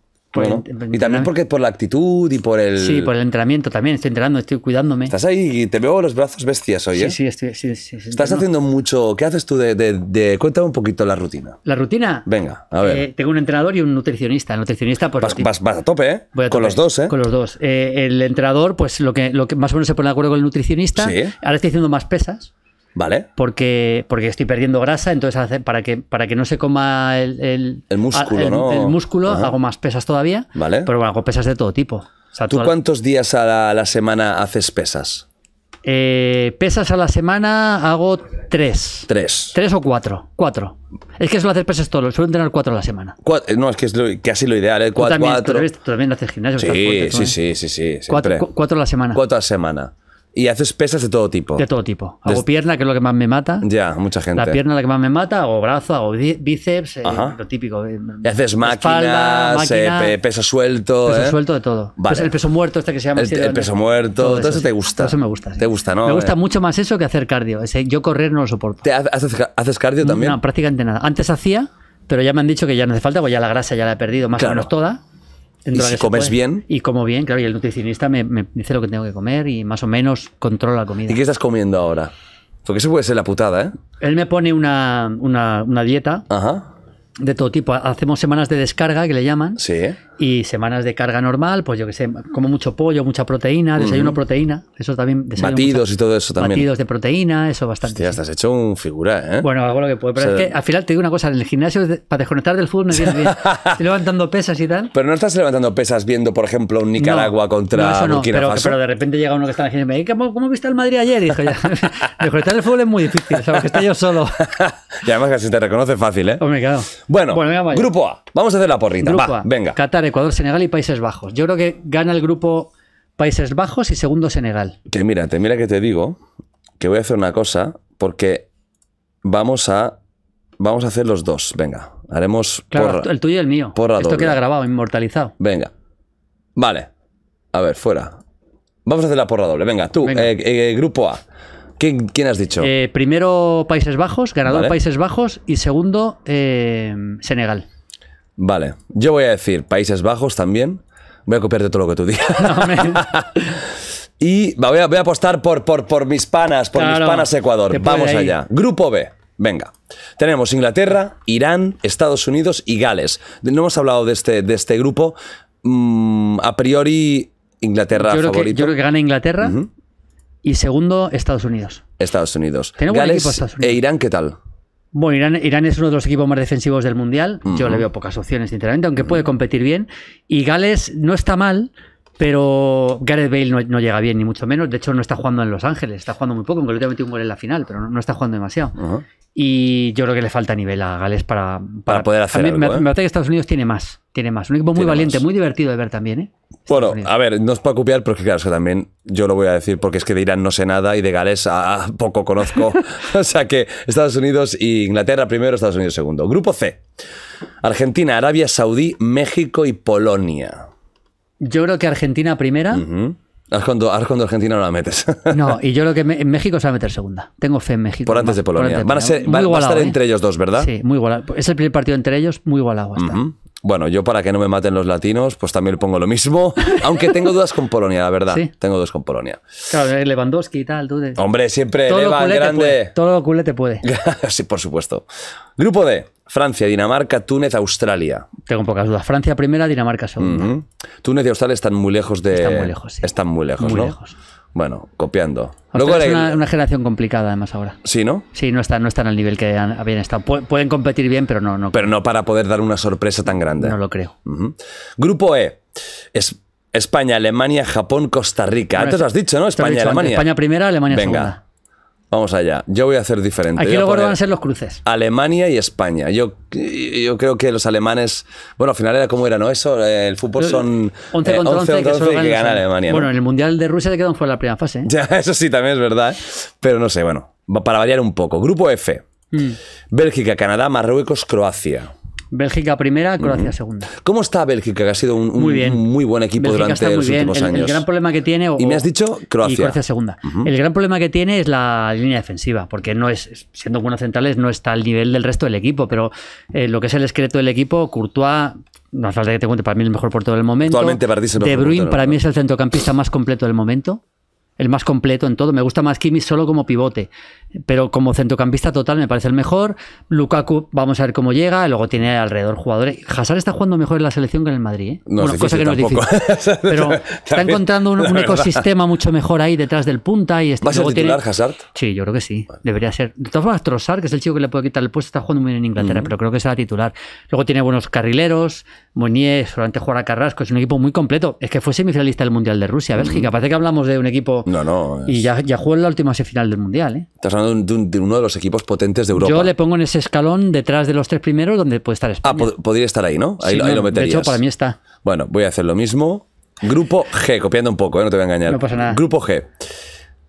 y también porque por la actitud y por el... Sí, por el entrenamiento también. Estoy entrenando, estoy cuidándome. Estás ahí y te veo los brazos bestias hoy, ¿eh? Sí, sí, sí, Estás haciendo mucho... ¿Qué haces tú de, Cuéntame un poquito la rutina. ¿La rutina? Venga, a ver. Eh, tengo un entrenador y un nutricionista. El nutricionista... Pues, vas, vas, a tope, ¿eh? con los dos, ¿eh? Con los dos. Eh, el entrenador, pues lo que, lo que más o menos se pone de acuerdo con el nutricionista. Ahora estoy haciendo más pesas. Vale. Porque, porque estoy perdiendo grasa, entonces para, que, para que no se coma el, el, músculo, ¿no? el, músculo hago más pesas todavía. Vale. Pero bueno, hago pesas de todo tipo. ¿Tú cuántos días a la, semana haces pesas? Eh, pesas a la semana hago tres. Tres. Tres o cuatro. Cuatro. Es que suelo hacer pesas todo. Suelo entrenar cuatro a la semana. Eh, no, es que es lo, casi lo ideal, ¿eh? Cuatro. Tú también, haces gimnasio. ¿eh? Sí, sí, sí, sí, sí, cuatro a la semana. Cuatro a la semana. Y haces pesas de todo tipo. De todo tipo. Hago pierna, que es lo que más me mata. Ya, mucha gente. La pierna la que más me mata, Hago brazo, hago bíceps, eh, lo típico. Eh, haces máquinas, pesas eh, peso suelto. Eh. suelto de todo. Pues el peso muerto, este que se llama. El, el peso muerto, todo, eso, te gusta. Todo eso me gusta. Te gusta, ¿no? Me gusta mucho más eso que hacer cardio. Ese, yo correr no lo soporto. haces, cardio también? No, prácticamente nada. Antes hacía, pero ya me han dicho que ya no hace falta, porque ya la grasa ya la he perdido más o menos toda y comes bien. Y como bien, claro, y el nutricionista me, dice lo que tengo que comer y más o menos controla la comida. ¿Y qué estás comiendo ahora? Porque eso puede ser la putada, ¿eh? Él me pone una, dieta de todo tipo. Hacemos semanas de descarga, que le llaman. Sí. Y semanas de carga normal, pues yo que sé, como mucho pollo, mucha proteína, desayuno proteína, eso también. Batidos y todo eso también. Batidos de proteína, eso bastante. ya estás hecho un figura, ¿eh? Bueno, hago lo que puedo. Pero es que al final te digo una cosa, en el gimnasio para desconectar del fútbol me viene bien. levantando pesas y tal. Pero no estás levantando pesas viendo, por ejemplo, un Nicaragua contra no, pero, de repente llega uno que está en el gimnasio y me dice, ¿cómo, cómo viste al Madrid ayer? Y dijo, ya, desconectar del fútbol es muy difícil, sabes que estoy yo solo. y además casi te reconoce fácil, ¿eh? Hombre, claro. Bueno, bueno venga, grupo A. Vamos a hacer la porrita. Grupo a. venga. Ecuador, Senegal y Países Bajos. Yo creo que gana el grupo Países Bajos y segundo Senegal. Que mira, te mira que te digo que voy a hacer una cosa porque vamos a vamos a hacer los dos. Venga, haremos el tuyo y el mío. Esto queda grabado, inmortalizado. Venga. Vale. A ver, fuera. Vamos a hacer la porra doble. Venga, tú, eh, eh, eh, grupo A. ¿Quién, has dicho? primero Países Bajos, ganador Países Bajos y segundo Senegal. Vale, yo voy a decir Países Bajos también. Voy a copiarte todo lo que tú digas. y voy a, apostar por, mis panas, por mis panas Ecuador. Vamos allá. Grupo B. Venga, tenemos Inglaterra, Irán, Estados Unidos y Gales. No hemos hablado de este, de este grupo. Mm, a priori, Inglaterra favorito. yo creo que gana Inglaterra. Y segundo, Estados Unidos. Estados Unidos. Gales Estados e Unidos? e Irán, ¿qué tal? Bueno, Irán, es uno de los equipos más defensivos del Mundial. Yo le veo pocas opciones, sinceramente, aunque puede competir bien. Y Gales no está mal, pero Gareth Bale no, llega bien, ni mucho menos. De hecho, no está jugando en Los Ángeles, está jugando muy poco, aunque ha un gol en la final, pero no, está jugando demasiado. Y yo creo que le falta nivel a Gales para, poder hacer. ¿eh? me, parece que Estados Unidos tiene más. Tiene más. Un equipo muy valiente, muy divertido de ver también. ¿eh? Bueno, a ver, no os puedo copiar, porque claro, es que también yo lo voy a decir, porque es que de Irán no sé nada y de Gales ah, ah, poco conozco. o sea que Estados Unidos y Inglaterra primero, Estados Unidos segundo. Grupo C: Argentina, Arabia Saudí, México y Polonia. Yo creo que Argentina primera. cuando, Argentina no la metes. no, y yo creo que en México se va a meter segunda. Tengo fe en México. Por antes de Polonia. va, a estar entre ¿eh? ellos dos, ¿verdad? Sí, muy igualado. Es el primer partido entre ellos, muy igualado. Bueno, yo para que no me maten los latinos, pues también pongo lo mismo. Aunque tengo dudas con Polonia, la verdad. Tengo dudas con Polonia. Claro, eh, Lewandowski y tal, tú Hombre, siempre Todo Levan, grande. Todo lo te puede. sí, por supuesto. Grupo D. Francia, Dinamarca, Túnez, Australia. Tengo pocas dudas. Francia primera, Dinamarca segunda. Túnez y Australia están muy lejos de. Están muy lejos. Sí. Están muy lejos, lejos. Bueno, copiando. es una, generación complicada además ahora. ¿Sí, no? Sí, no están, no están al nivel que habían estado. Pueden competir bien, pero no, no. Pero no para poder dar una sorpresa tan grande. No lo creo. Grupo E. Es España, Alemania, Japón, Costa Rica. antes lo has dicho, ¿no? España, Alemania. España primera, Alemania segunda. Vamos allá. Yo voy a hacer diferente. Aquí lo van a ser los cruces. Alemania y España. Yo, yo creo que los alemanes. Bueno, al final era como era, ¿no? Eso, eh, el fútbol son 11 eh, contra 11, 11, que, que gana Alemania. Bueno, en el Mundial de Rusia te quedan fuera la primera fase. ¿eh? Ya, eso sí, también es verdad. Pero no sé, bueno, para variar un poco. Grupo F. Mm. Bélgica, Canadá, Marruecos, Croacia. Bélgica primera, Croacia segunda. ¿Cómo está Bélgica? Que ha sido un, muy, buen equipo durante los últimos años. gran problema que tiene. y me has dicho Croacia. Y Croacia segunda. El gran problema que tiene es la línea defensiva, porque no es, siendo buenos centrales, no está al nivel del resto del equipo, pero eh, lo que es el esqueleto del equipo, Courtois no hace falta que te cuente, para mí el mejor portero del momento. el momento De Bruyne para mí es el centrocampista más completo del momento el más completo en todo. Me gusta más Kimi solo como pivote, pero como centrocampista total me parece el mejor. Lukaku, vamos a ver cómo llega. Luego tiene alrededor jugadores. Hazard está jugando mejor en la selección que en el Madrid. ¿eh? No, Una es cosa que no es difícil. pero está encontrando un, ecosistema mucho mejor ahí detrás del punta. Y este ¿Vas a titular Hazard? Sí, yo creo que sí. Debería ser. De todas formas, Trossard, que es el chico que le puede quitar el puesto, está jugando muy bien en Inglaterra, pero creo que será titular. Luego tiene buenos carrileros. Monier, solamente jugar Carrasco. Es un equipo muy completo. Es que fue semifinalista del Mundial de Rusia, Bélgica. Parece que hablamos de un equipo no, no. Y ya, ya jugó en la última semifinal del Mundial. ¿eh? Estás hablando de, uno de los equipos potentes de Europa. Yo le pongo en ese escalón detrás de los tres primeros donde puede estar ah, España. Ah, podría estar ahí, ¿no? Ahí, lo metería. De hecho, para mí está. Bueno, voy a hacer lo mismo. Grupo G, copiando un poco, ¿eh? no te voy a engañar. No pasa nada. Grupo G.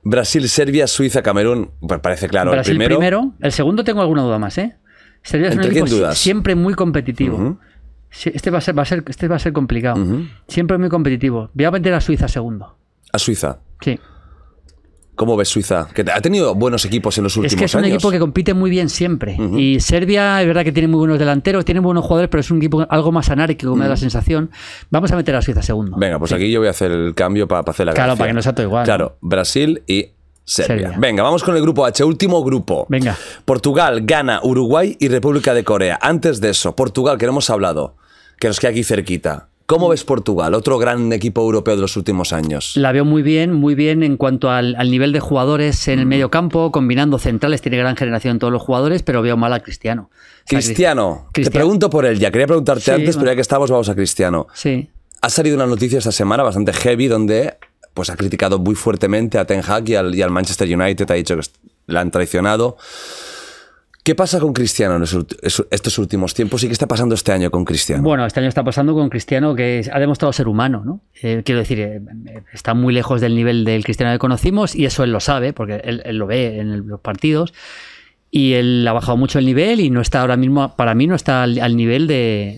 Brasil, Serbia, Suiza, Camerún. parece claro. el primero. El segundo tengo alguna duda más, ¿eh? Serbia es un equipo siempre muy competitivo. Este va a ser, va a ser, este va a ser complicado. Siempre muy competitivo. Voy a meter a Suiza segundo. A Suiza. Sí. ¿Cómo ves Suiza? Que ha tenido buenos equipos en los últimos años. Es que es un equipo que compite muy bien siempre. Y Serbia, es verdad que tiene muy buenos delanteros, tiene buenos jugadores, pero es un equipo algo más anárquico, me da la sensación. Vamos a meter a Suiza segundo. Venga, pues aquí yo voy a hacer el cambio para, hacer la Claro, para que no sea todo igual. Claro, Brasil y Serbia. Venga, vamos con el grupo H, último grupo. Venga. Portugal, Ghana, Uruguay y República de Corea. Antes de eso, Portugal, que no hemos hablado, que nos queda aquí cerquita. ¿Cómo ves Portugal, otro gran equipo europeo de los últimos años? La veo muy bien, muy bien en cuanto al, nivel de jugadores en el mm. medio campo, combinando centrales, tiene gran generación todos los jugadores, pero veo mal a Cristiano. Cristiano, te pregunto por él ya, quería preguntarte antes, pero ya que estamos, vamos a Cristiano. Sí. Ha salido una noticia esta semana bastante heavy donde pues, ha criticado muy fuertemente a Ten Hag y al, y al Manchester United, ha dicho que la han traicionado. ¿Qué pasa con Cristiano en estos últimos tiempos y qué está pasando este año con Cristiano? Bueno, este año está pasando con Cristiano que ha demostrado ser humano, ¿no? Eh, quiero decir, eh, está muy lejos del nivel del Cristiano que conocimos y eso él lo sabe porque él, lo ve en los partidos y él ha bajado mucho el nivel y no está ahora mismo, para mí no está al, nivel de,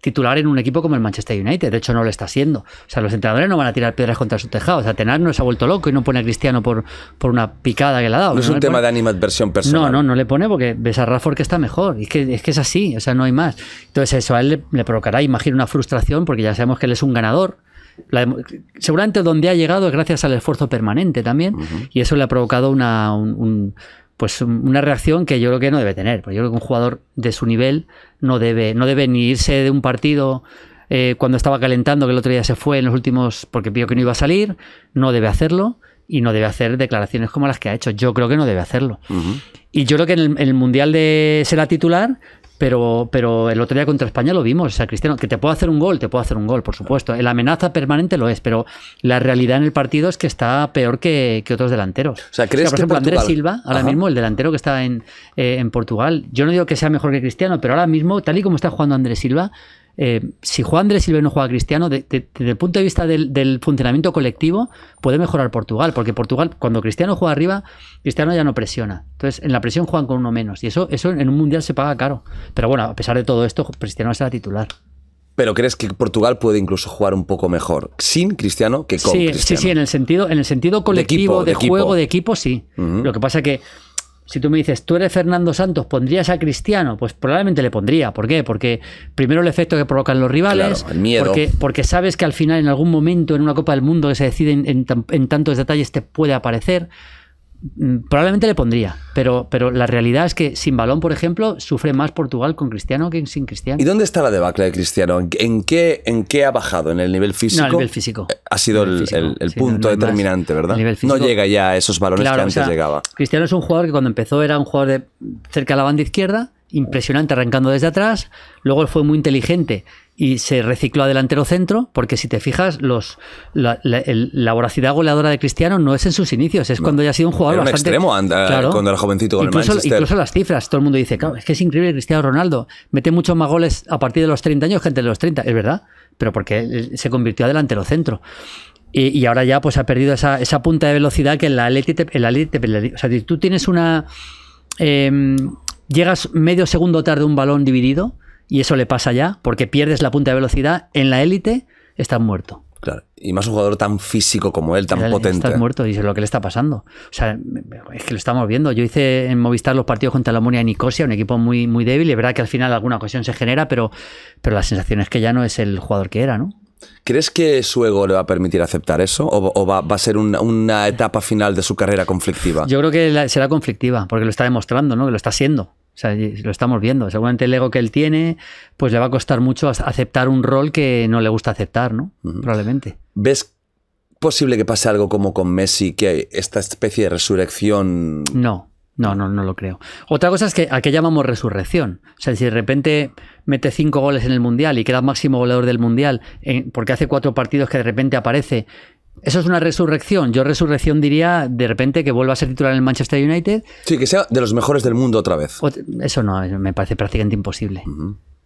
titular en un equipo como el Manchester United. De hecho, no lo está haciendo. O sea, los entrenadores no van a tirar piedras contra su tejado. O sea, Tenar no se ha vuelto loco y no pone a Cristiano por, por una picada que le ha dado. No, es un tema de animadversión personal. No, no, no le pone porque ves a Rafford que está mejor. Y es que, es así, o sea, no hay más. Entonces, eso a él le, provocará, imagino, una frustración porque ya sabemos que él es un ganador. seguramente donde ha llegado es gracias al esfuerzo permanente también. Y eso le ha provocado una, un pues una reacción que yo creo que no debe tener. Porque yo creo que un jugador de su nivel no debe, no debe ni irse de un partido eh, cuando estaba calentando, que el otro día se fue en los últimos porque vio que no iba a salir, no debe hacerlo y no debe hacer declaraciones como las que ha hecho. Yo creo que no debe hacerlo. Y yo creo que en el, en el, Mundial de será titular, pero, pero el otro día contra España lo vimos. O sea, Cristiano, que te puedo hacer un gol, te puedo hacer un gol, por supuesto. La amenaza permanente lo es, pero la realidad en el partido es que está peor que, otros delanteros. O sea, ¿crees por ejemplo, Andrés Silva, ahora mismo, el delantero que está en, eh, en Portugal, yo no digo que sea mejor que Cristiano, pero ahora mismo, tal y como está jugando Andrés Silva, eh, si Juan Andrés Silva no juega Cristiano, desde el punto de vista del, funcionamiento colectivo, puede mejorar Portugal, porque Portugal, cuando Cristiano juega arriba, Cristiano ya no presiona. Entonces, en la presión juegan con uno menos. Y eso, eso en un mundial se paga caro. Pero bueno, a pesar de todo esto, Cristiano será titular. Pero crees que Portugal puede incluso jugar un poco mejor sin Cristiano que con sí, Cristiano. Sí, sí, en el sentido, en el sentido colectivo de, juego de equipo, sí. Lo que pasa que si tú me dices, tú eres Fernando Santos, ¿pondrías a Cristiano? Pues probablemente le pondría. ¿Por qué? Porque primero el efecto que provocan los rivales, Porque, sabes que al final en algún momento en una Copa del Mundo que se decide en, en tantos detalles te puede aparecer. Mm, probablemente le pondría, pero, pero la realidad es que sin balón, por ejemplo, sufre más Portugal con Cristiano que sin Cristiano. ¿Y dónde está la debacle de Cristiano? ¿En qué, en qué ha bajado? ¿En el nivel físico? nivel físico. Ha sido el, punto determinante, ¿verdad? no llega ya a esos balones que antes llegaba. Cristiano es un jugador que cuando empezó era un jugador de cerca de la banda izquierda, impresionante arrancando desde atrás. Luego fue muy inteligente y se recicló a delantero centro, porque si te fijas, los, la, voracidad goleadora de Cristiano no es en sus inicios, es cuando ya ha sido un jugador bastante, extremo cuando era jovencito con incluso, Incluso las cifras, todo el mundo dice, claro, es que es increíble Cristiano Ronaldo, mete muchos más goles a partir de los 30 años que antes de los 30, es verdad, pero porque se convirtió a delantero centro. Y, ahora ya pues ha perdido esa, punta de velocidad que en la el o sea, tú tienes una... Eh, llegas medio segundo tarde un balón dividido y eso le pasa ya porque pierdes la punta de velocidad, en la élite estás muerto. Claro. Y más un jugador tan físico como él, tan potente. Estás muerto y es lo que le está pasando. O sea, es que lo estamos viendo. Yo hice en Movistar los partidos contra la Monia y Nicosia, un equipo muy, muy débil. Y es verdad que al final alguna ocasión se genera, pero, pero la sensación es que ya no es el jugador que era, ¿no? ¿Crees que su ego le va a permitir aceptar eso? ¿O, va, a ser una, etapa final de su carrera conflictiva? Yo creo que será conflictiva, porque lo está demostrando, ¿no? Que lo está siendo. O sea, lo estamos viendo. Seguramente el ego que él tiene, pues le va a costar mucho aceptar un rol que no le gusta aceptar, ¿no? Probablemente. ¿Ves posible que pase algo como con Messi, que esta especie de resurrección... No. No, no, no lo creo. Otra cosa es que a qué llamamos resurrección. O sea, si de repente mete cinco goles en el Mundial y queda máximo goleador del Mundial, porque hace cuatro partidos que de repente aparece eso es una resurrección. Yo resurrección diría de repente que vuelva a ser titular en el Manchester United. Sí, que sea de los mejores del mundo otra vez. Eso no, eh, me parece prácticamente imposible.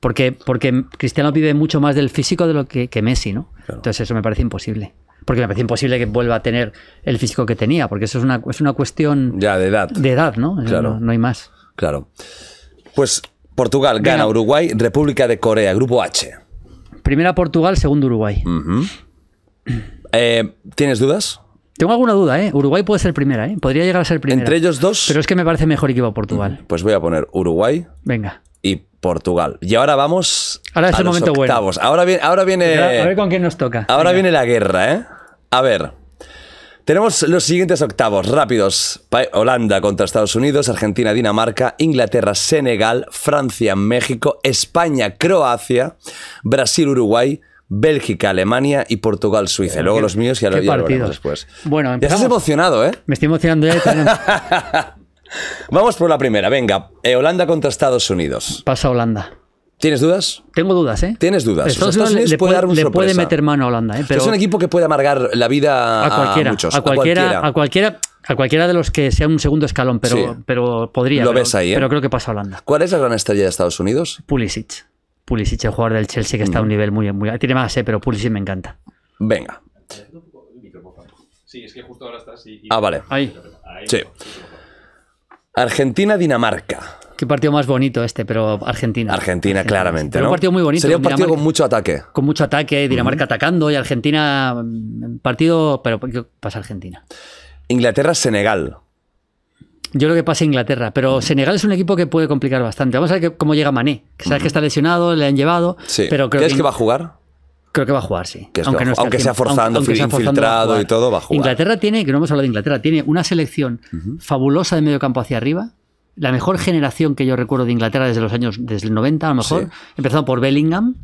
porque, porque Cristiano vive mucho más del físico de lo que, Messi, ¿no? Entonces eso me parece imposible. Porque me parece imposible que vuelva a tener el físico que tenía, porque eso es una, es una cuestión... Ya, de edad. De edad, ¿no? Claro. No, hay más. Claro. Pues Portugal gana, Uruguay, República de Corea, Grupo H. Primera Portugal, segundo Uruguay. Eh, ¿Tienes dudas? Tengo alguna duda, ¿eh? Uruguay puede ser primera, ¿eh? Podría llegar a ser primera. Entre ellos dos. Pero es que me parece mejor equipo Portugal. Mm, pues voy a poner Uruguay. Venga. Y Portugal. Y ahora vamos. Ahora es momento octavos. bueno. Ahora viene. Ahora viene a ver con quién nos toca. Ahora viene la guerra, ¿eh? A ver. Tenemos los siguientes octavos rápidos. Holanda contra Estados Unidos, Argentina, Dinamarca, Inglaterra, Senegal, Francia, México, España, Croacia, Brasil, Uruguay, Bélgica, Alemania y Portugal, Suiza. Eh, Luego los míos y lo, ya lo veremos después. Bueno, Ya estás emocionado, ¿eh? Me estoy emocionando ya. Vamos por la primera, venga. Eh, Holanda contra Estados Unidos. Pasa Holanda. ¿Tienes dudas? Tengo dudas, ¿eh? Tienes dudas. Estados, Unidos, puede, dar un le puede meter mano a Holanda, ¿eh? Pero es un equipo que puede amargar la vida a, cualquiera, muchos. A cualquiera, a cualquiera, a cualquiera. de los que sea un segundo escalón, pero, pero podría. Lo ves ahí, Pero creo que pasa Holanda. ¿Cuál es la gran estrella de Estados Unidos? Pulisic. Pulisic, el jugador del Chelsea, que está a un nivel muy... muy tiene más, eh, pero Pulisic me encanta. Venga. Sí, es que justo ahora Ah, vale. Ahí. Sí. Argentina-Dinamarca. Qué partido más bonito este, pero Argentina. Argentina, claramente. ¿no? un partido muy bonito. Sería un partido con mucho ataque. Con mucho ataque, Dinamarca atacando y Argentina. Mm, partido, pero pasa Argentina. Inglaterra-Senegal. Yo lo que pasa Inglaterra, pero Senegal es un equipo que puede complicar bastante. Vamos a ver cómo llega Mané, sabes que está lesionado, le han llevado, pero ¿Crees que, va a jugar? Creo que va a jugar, sí. aunque, sea forzando, infiltrado y todo, va a jugar. Inglaterra tiene, que no hemos hablado de Inglaterra, tiene una selección fabulosa de medio campo hacia arriba. La mejor generación que yo recuerdo de Inglaterra desde los años, desde el 90 a lo mejor, empezando empezado por Bellingham,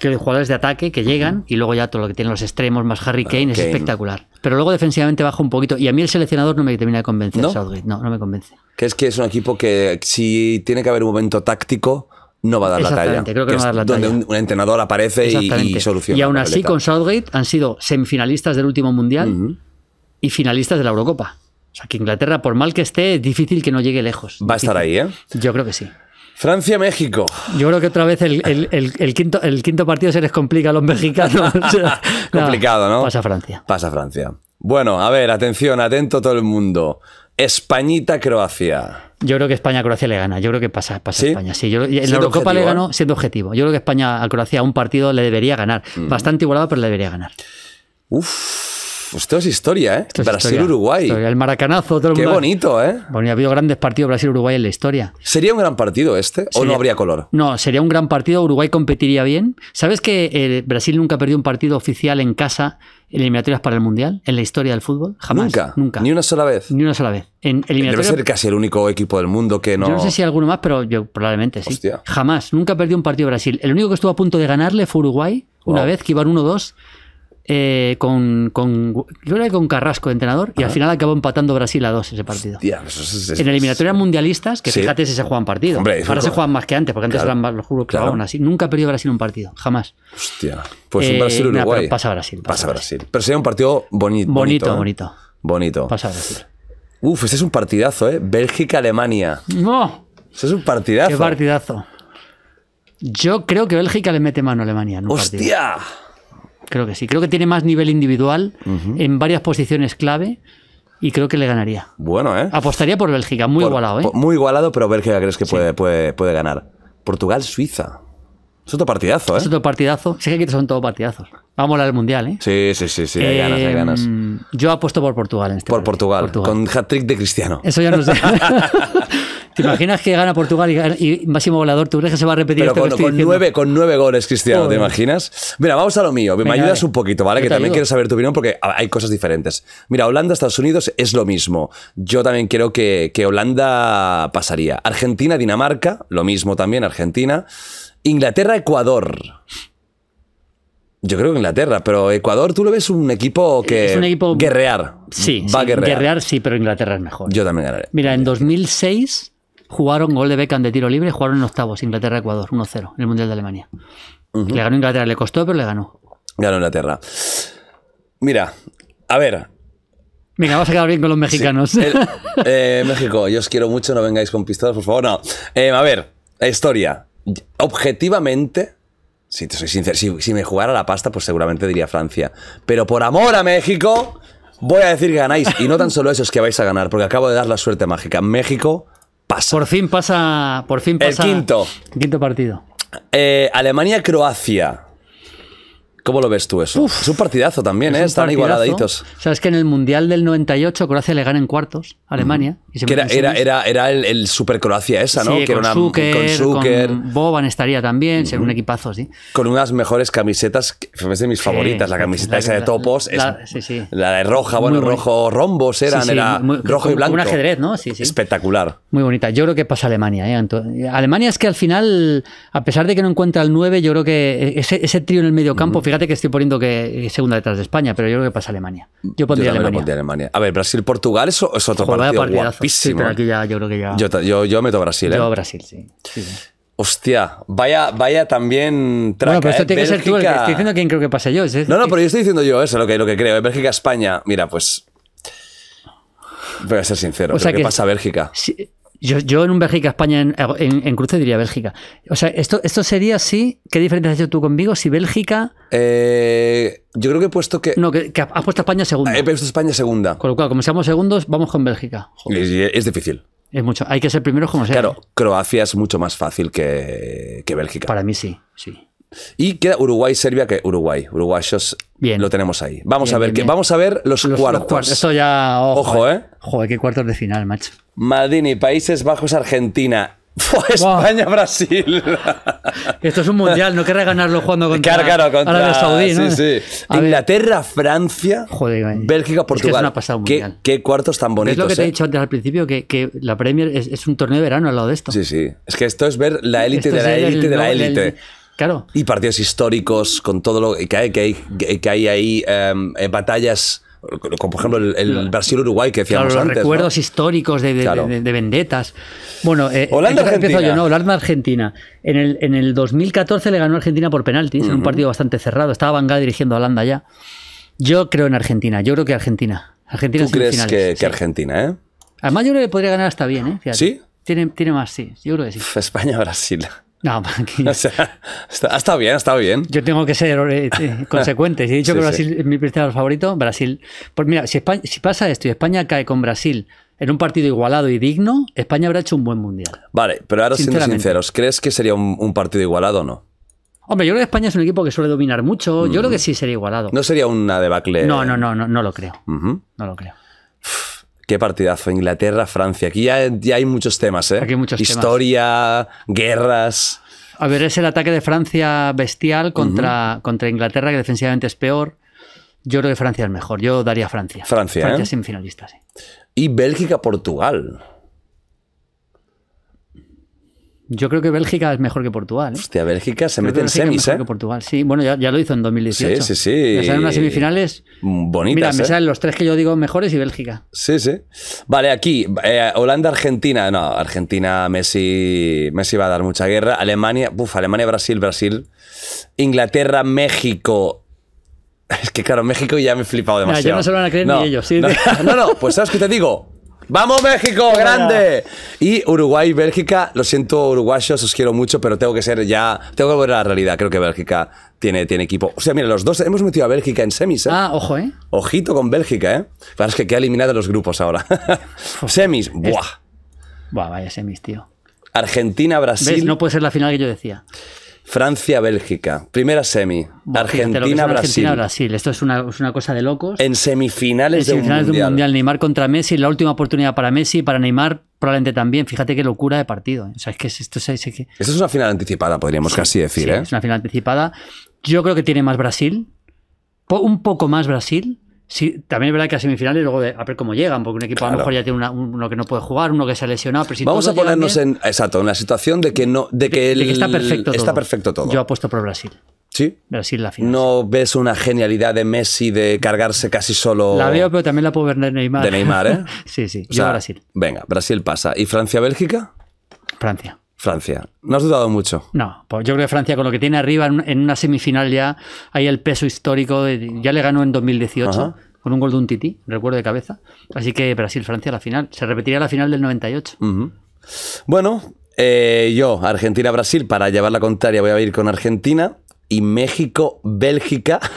que hay jugadores de ataque que llegan y luego ya todo lo que tienen los extremos más Harry ah, Kane es espectacular. Pero luego defensivamente baja un poquito y a mí el seleccionador no me termina de convencer, ¿No? Southgate, no, no me convence. Que es que es un equipo que si tiene que haber un momento táctico no va a dar la talla. Exactamente, Creo que, no va a dar la donde un, entrenador aparece y, soluciona. Y aún así con Southgate han sido semifinalistas del último mundial y finalistas de la Eurocopa. O sea que Inglaterra, por mal que esté, es difícil que no llegue lejos. Va a estar ahí, ¿eh? Yo creo que sí. Francia-México. Yo creo que otra vez el, quinto, el quinto partido se les complica a los mexicanos. Complicado, ¿no? Pasa Francia. Pasa Francia. Bueno, a ver, atención, atento todo el mundo. Españita-Croacia. Yo creo que España-Croacia le gana. Yo creo que pasa, pasa España. Sí, en la Eurocopa le ganó ¿eh? siendo objetivo. Yo creo que España a Croacia un partido le debería ganar. Mm. Bastante igualado, pero le debería ganar. Uf esto es historia, ¿eh? Brasil-Uruguay. El maracanazo, todo el Qué bonito, ¿eh? Bueno, ha habido grandes partidos Brasil-Uruguay en la historia. ¿Sería un gran partido este? ¿O no habría color? No, sería un gran partido. Uruguay competiría bien. ¿Sabes que eh, Brasil nunca perdió un partido oficial en casa en eliminatorias para el Mundial en la historia del fútbol? Jamás. Nunca. Ni una sola vez. Ni una sola vez. En Debe ser casi el único equipo del mundo que no. Yo no sé si alguno más, pero yo probablemente sí. Jamás. Nunca perdió un partido Brasil. El único que estuvo a punto de ganarle fue Uruguay, una vez que iban 1-2 eh, con, con, yo creo con Carrasco, entrenador, y al final acabó empatando Brasil a dos ese partido. Pues en eliminatorias mundialistas, que fíjate si se juegan partidos. Ahora se juegan más que antes, porque antes eran más lo juro que jugaban así. Nunca perdido Brasil un partido, jamás. Hostia. Pues un eh, Brasil-Uruguay. Pasa Brasil. Pasa, Brasil. Pero sería un partido bonito. Bonito, ¿eh? bonito. Bonito. Pasa Brasil. Uf, ese es un partidazo, ¿eh? Bélgica-Alemania. ¡No! Ese es un partidazo. ¡Qué partidazo! Yo creo que Bélgica le mete mano a Alemania. ¡Hostia! Creo que sí. Creo que tiene más nivel individual en varias posiciones clave. Y creo que le ganaría. Bueno, ¿eh? Apostaría por Bélgica, muy igualado, ¿eh? muy igualado, pero Bélgica crees que puede, puede, ganar. Portugal-Suiza. Es otro partidazo, ¿eh? Es otro partidazo. Sé que aquí son todos partidazos. Vamos a del Mundial, ¿eh? Sí, sí, sí, sí. Hay ganas, hay ganas. Em, yo apuesto por Portugal en este Por Portugal, Con hat-trick de Cristiano. Eso ya no sé. ¿Te imaginas que gana Portugal y, máximo volador? ¿Tú crees que se va a repetir Pero con, nueve, con nueve goles, Cristiano, ¿te imaginas? Mira, vamos a lo mío. Me ayudas un poquito, ¿vale? Que también quiero saber tu opinión porque hay cosas diferentes. Mira, Holanda, Estados Unidos es lo mismo. Yo también creo que, Holanda pasaría. Argentina, Dinamarca, lo mismo también, Argentina. Inglaterra, Ecuador. Yo creo que Inglaterra, pero Ecuador tú lo ves un equipo que es un equipo guerrear. Sí, va a guerrear. guerrear sí, pero Inglaterra es mejor. Yo también ganaré. Mira, en 2006 jugaron gol de Beckham de tiro libre, jugaron en octavos, Inglaterra-Ecuador, 1-0, en el Mundial de Alemania. Le ganó Inglaterra, le costó, pero le ganó. Ganó Inglaterra. Mira, a ver. Mira, vamos a quedar bien con los mexicanos. Eh, México, yo os quiero mucho, no vengáis con pistolas, por favor, no. Eh, a ver, historia. Objetivamente, si te soy sincero, si, si me jugara la pasta, pues seguramente diría Francia. Pero por amor a México, voy a decir que ganáis. Y no tan solo eso, es que vais a ganar, porque acabo de dar la suerte mágica. México por fin pasa. Por fin pasa. El quinto. Quinto partido. Eh, Alemania-Croacia. ¿Cómo lo ves tú eso? es un partidazo también, ¿eh? Están igualaditos. O que en el Mundial del 98 Croacia le gana en cuartos a Alemania. era, era, era, el, Super Croacia esa, ¿no? con era con, Boban estaría también, sería un equipazo, sí. Con unas mejores camisetas, es de mis favoritas, la camiseta esa de topos, la, la, de roja, bueno, rojo rombos eran, rojo y blanco. Un ajedrez, ¿no? Espectacular. Muy bonita. Yo creo que pasa Alemania. ¿eh? Alemania es que al final, a pesar de que no encuentra el 9, yo creo que e-, ese, ese trío en el medio campo, fíjate que estoy poniendo que eh, segunda detrás de España, pero yo creo que pasa Alemania. Yo pondría, Alemania. A ver, Brasil-Portugal eso es otro partido guapísimo. ¿eh? aquí ya, yo creo que ya... Yo, meto Brasil, ¿eh? Yo Brasil, sí. Hostia, vaya, vaya también No, pero ¿eh? esto tiene que ser tú estoy diciendo quién creo que pasa yo. no, no, pero yo estoy diciendo yo eso, lo que, lo que creo. Bélgica-España, mira, pues... Voy a ser sincero, o sea que, pasa Bélgica. sí. Yo, yo en un Bélgica-España en, cruce diría Bélgica. O sea, esto, esto sería así. ¿Qué diferencia has hecho tú conmigo si Bélgica. Eh, yo creo que he puesto que. No, que, has puesto España segunda. He puesto España segunda. Con lo cual, como seamos segundos, vamos con Bélgica. Es, difícil. Es mucho. Hay que ser primeros como sea. Claro, Croacia es mucho más fácil que, que Bélgica. Para mí sí, sí. Y queda Uruguay, Serbia, que Uruguay, uruguayos, bien. lo tenemos ahí. Vamos a ver, vamos a ver los, cuartos. Esto ya, ojo, eh. ¿eh? Joder, qué cuartos de final, macho. Madini, Países Bajos, Argentina. España, Brasil. Esto es un mundial, no querrá ganarlo jugando contra, Claro contra Arabia Saudí, ¿no? Inglaterra, Francia, Joder, eh. Bélgica, Portugal. que ¿Qué, cuartos tan bonitos. Es lo que te he eh. dicho antes al principio, que, la Premier es, un torneo de verano al lado de esto. Sí, sí. Es que esto es ver la élite de la élite de la élite. Y partidos históricos con todo lo que hay, que hay, que hay ahí, em, eh, batallas como por ejemplo el, Brasil-Uruguay que decíamos antes, recuerdos históricos de, de, vendetas. Bueno, eh, yo, no, Holanda-Argentina. En el, en el 2014 le ganó Argentina por penaltis, en un partido bastante cerrado. Estaba Vanga dirigiendo a Holanda ya. Yo creo en Argentina, yo creo que Argentina. Argentina ¿Tú crees que, que Argentina, eh? Además yo creo que podría ganar hasta bien, ¿eh? ¿Sí? Tiene, tiene más, sí, yo creo que sí. España-Brasil. No, o sea, está, está, bien, está bien. Yo tengo que ser eh, eh, consecuente. Si he dicho que Brasil es mi principal favorito, Brasil. Pues mira, si, pasa esto y España cae con Brasil en un partido igualado y digno, España habrá hecho un buen mundial. Vale, pero ahora siendo sinceros, ¿crees que sería un, partido igualado o no? Hombre, yo creo que España es un equipo que suele dominar mucho. Yo creo mm. que sí sería igualado. No sería una debacle. No, no, no, no, no lo creo. No lo creo. Qué partidazo, Inglaterra, Francia. Aquí ya, hay muchos temas, ¿eh? Aquí Historia, guerras. A ver, es el ataque de Francia bestial contra, contra Inglaterra, que defensivamente es peor. Yo creo que Francia es mejor. Yo daría Francia. Francia. Francia ¿eh? semifinalista, sí. Y Bélgica-Portugal. Yo creo que Bélgica es mejor que Portugal. ¿eh? Hostia, Bélgica se mete en semis, es mejor ¿eh? Portugal, sí. Bueno, ya, lo hizo en 2018. Sí, sí, sí. Me salen unas semifinales. Bonitas. Mira, me ¿eh? salen los tres que yo digo mejores y Bélgica. Sí, sí. Vale, aquí, eh, Holanda-Argentina. No, Argentina, Messi, Messi va a dar mucha guerra. Alemania, uf, Alemania-Brasil, Brasil. Inglaterra-México. Es que claro, México ya me he flipado demasiado. Ya no se lo van a creer ni ellos. No, no, no, pues ¿sabes que te digo? ¡Vamos, México! ¡Grande! Y Uruguay Bélgica, lo siento, uruguayos, os quiero mucho, pero tengo que ser ya. Tengo que volver a la realidad. Creo que Bélgica tiene, tiene equipo. O sea, mira, los dos hemos metido a Bélgica en semis, ¿eh? Ah, ojo, ¿eh? Ojito con Bélgica, ¿eh? Claro, es que queda eliminada los grupos ahora. semis, ¡buah! Buah, vaya semis, tío. Argentina, Brasil. ¿Ves? No puede ser la final que yo decía. Francia-Bélgica, primera semi. Argentina-Brasil. Esto es una, cosa de locos. En semifinales, de, un mundial. Neymar contra Messi, la última oportunidad para Messi, para Neymar probablemente también. Fíjate qué locura de partido. ¿eh? es que esto es, una final anticipada, podríamos casi decir. ¿eh? Es una final anticipada. Yo creo que tiene más Brasil. un poco más Brasil. Sí, también es verdad que a semifinales luego de, a ver cómo llegan, porque un equipo a lo mejor ya tiene uno que no puede jugar, uno que se ha lesionado, pero Vamos a ponernos en exacto, en la situación de que no de que, está perfecto está todo. perfecto todo. Yo apuesto por Brasil. Sí. Brasil la final. No ves una genialidad de Messi de cargarse casi solo. La veo, pero también la puedo ver de Neymar. De Neymar, ¿eh? sí, sí. yo Brasil. Venga, Brasil pasa. ¿Y Francia Bélgica? Francia. Francia. No has dudado mucho. No, pues yo creo que Francia con lo que tiene arriba en una semifinal ya hay el peso histórico. ya le ganó en 2018 con un gol de un tití, recuerdo de cabeza. Así que Brasil-Francia la final. Se repetiría la final del 98. Bueno, eh, yo, Argentina-Brasil, para llevar la contraria voy a ir con Argentina y México-Bélgica.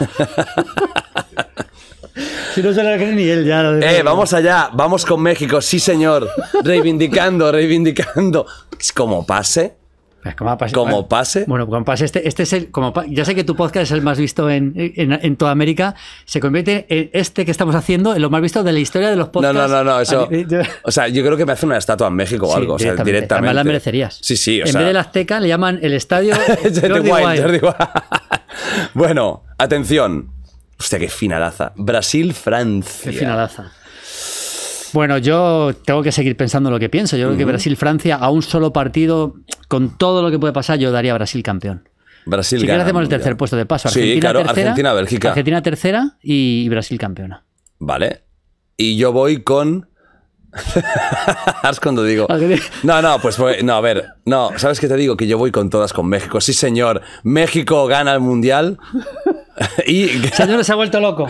Si no se la ni él ya. eh, vamos allá, vamos con México, sí señor. Reivindicando, reivindicando. Pues como pase. Como pase, como pase. Bueno, como pase, este, este es el. ya sé que tu podcast es el más visto en, toda América. Se convierte en este que estamos haciendo en lo más visto de la historia de los podcasts. No, no, no, no. Eso, o sea, yo creo que me hace una estatua en México o algo. O sea, directamente. la merecerías. Sí, sí. en vez del Azteca le llaman el estadio. Jordi bueno, atención. Hostia, qué finalaza. Brasil-Francia. Qué finalaza. Bueno, yo tengo que seguir pensando lo que pienso. Yo creo que Brasil-Francia, a un solo partido, con todo lo que puede pasar, yo daría Brasil campeón. Brasil si hacemos el tercer puesto de paso. Argentina sí, claro, tercera, Argentina, Bélgica. Argentina tercera y Brasil campeona. Vale. Y yo voy con. es cuando digo. No, no, pues, pues no, a ver. No, ¿sabes qué te digo? Que yo voy con todas con México. Sí, señor. México gana el mundial. y, Señor, se ha vuelto loco.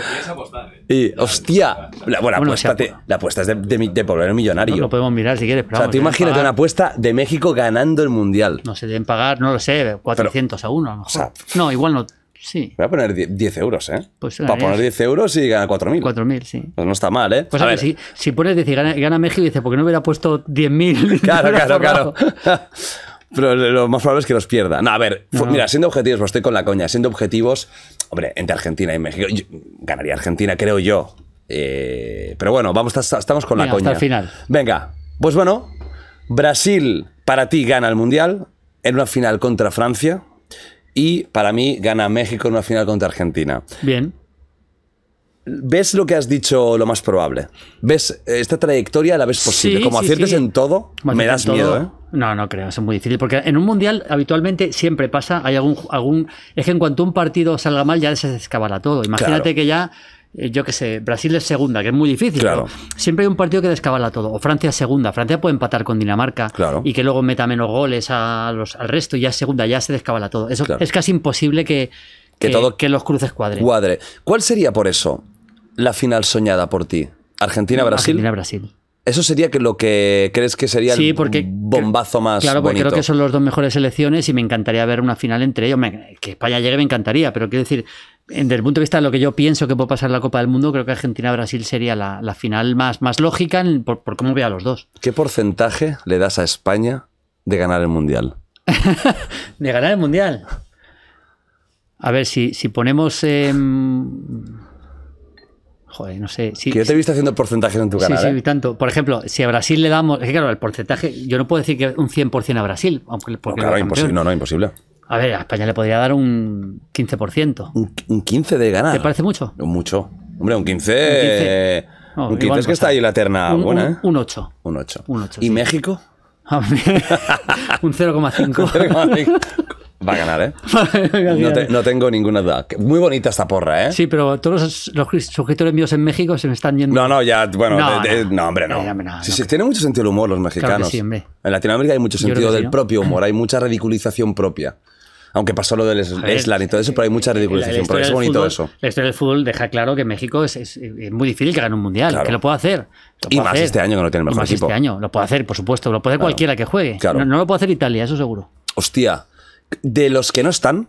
Y, ¿eh? hostia, la, apuesta, la apuesta es de, de, un millonario. lo podemos mirar si quieres. o sea, tú imagínate una apuesta de México ganando el mundial. No se deben pagar, no lo sé, 400 a uno no, igual no. Sí. Voy a poner 10 euros, ¿eh? Para pues, poner 10 eh, euros y gana 4.000. 4.000, sí. Pues no está mal, ¿eh? Pues a, ver, Si, si pones 10 gana, México y dice, porque no hubiera puesto 10.000? Claro, claro, claro. Pero lo más probable es que los pierda. No, a ver, mira, siendo objetivos, pues estoy con la coña, siendo objetivos, Hombre, entre Argentina y México. ganaría Argentina, creo yo. Eh, pero bueno, vamos, estamos con la coña. Hasta el final. Venga, pues bueno, Brasil para ti gana el Mundial en una final contra Francia y para mí gana México en una final contra Argentina. Bien ves lo que has dicho lo más probable. Ves eh, esta trayectoria, la ves posible. Como aciertes en todo, me ¿eh? das miedo, No, no creo, es muy difícil. Porque en un mundial habitualmente siempre pasa, hay algún, algún. Es que en cuanto un partido salga mal, ya se descabala todo. Imagínate que ya eh, yo qué sé, Brasil es segunda, que es muy difícil. siempre hay un partido que descabala todo. O Francia es segunda. Francia puede empatar con Dinamarca y que luego meta menos goles a los, al resto y ya es segunda, ya se descabala todo. Eso es casi imposible que, que, todo que los cruces cuadren. Cuadre. ¿Cuál sería por eso la final soñada por ti? Argentina-Brasil. Argentina-Brasil. Eso sería que lo que crees que sería el bombazo más. Claro, porque creo que son los dos mejores selecciones y me encantaría ver una final entre ellos. que España llegue me encantaría, pero quiero decir, desde el punto de vista de lo que yo pienso que puede pasar la Copa del Mundo, creo que Argentina-Brasil sería la, final más, más lógica por, cómo veo a los dos. ¿Qué porcentaje le das a España de ganar el Mundial? de ganar el Mundial. A ver, si, si ponemos. Em, Joder, no sé. Sí, que yo te he visto haciendo porcentajes en tu canal. Sí, sí, ¿eh? tanto. Por ejemplo, si a Brasil le damos. Es que claro, el porcentaje. Yo no puedo decir que un 100% a Brasil. Aunque, no, claro, imposible. No, no, imposible. A ver, a España le podría dar un 15%. ¿Un, 15% de ganar? ¿Te parece mucho? Mucho. Hombre, un 15%. Un 15, es que está ahí la terna buena, ¿eh? Un 8. Un 8. ¿Y México? un 0,5. Va a ganar, ¿eh? no, tengo ninguna duda. Muy bonita esta porra, ¿eh? Sí, pero todos los, sujetos suscriptores míos en México se me están yendo. No, no, ya, bueno, no, hombre, no. Sí, sí, tiene mucho sentido el humor los mexicanos. en Latinoamérica hay mucho sentido del propio humor, hay mucha ridiculización propia aunque pasó lo del Eslan y todo eso, pero hay mucha eh, ridiculización. propia. es bonito eso. La historia del fútbol deja claro que México es, muy difícil que gane un mundial, que lo pueda hacer. y más este año que no tiene el mejor más Este año lo puede hacer, por supuesto, lo puede hacer cualquiera que juegue. No, no, lo puede hacer Italia, eso seguro. Hostia de los que no están,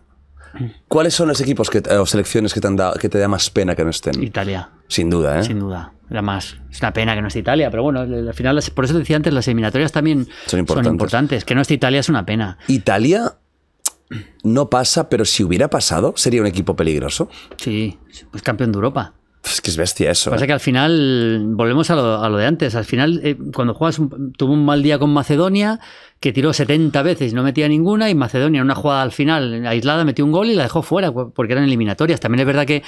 ¿cuáles son los equipos o selecciones que te, han dado, que te da más pena que no estén? Italia. Sin duda, ¿eh? Sin duda. más. Es una pena que no esté Italia, pero bueno, al final, por eso decía antes, las eliminatorias también son importantes. Que no esté Italia es una pena. Italia no pasa, pero si hubiera pasado, sería un equipo peligroso. Sí, es campeón de Europa. Es pues que es bestia eso. Pasa ¿eh? que al final, volvemos a lo, de antes, al final eh, cuando juegas, tuvo un mal día con Macedonia, que tiró 70 veces y no metía ninguna, y Macedonia en una jugada al final aislada metió un gol y la dejó fuera, porque eran eliminatorias. También es verdad que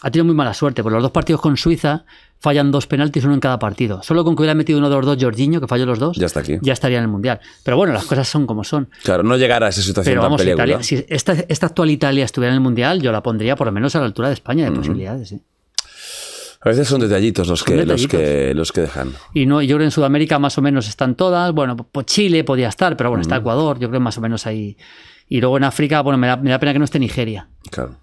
ha tenido muy mala suerte, por los dos partidos con Suiza fallan dos penaltis, uno en cada partido. Solo con que hubiera metido uno de los dos Jorginho, que falló los dos, ya, estaría en el Mundial. Pero bueno, las cosas son como son. Claro, no llegar a esa situación Pero vamos, si esta, actual Italia estuviera en el Mundial, yo la pondría por lo menos a la altura de España de posibilidades. ¿eh? A veces son detallitos los que, Los que, los que dejan. Y no, yo creo que en Sudamérica más o menos están todas. Bueno, pues Chile podía estar, pero bueno, está Ecuador, yo creo más o menos ahí. Y luego en África, bueno, me da, pena que no esté Nigeria. Claro.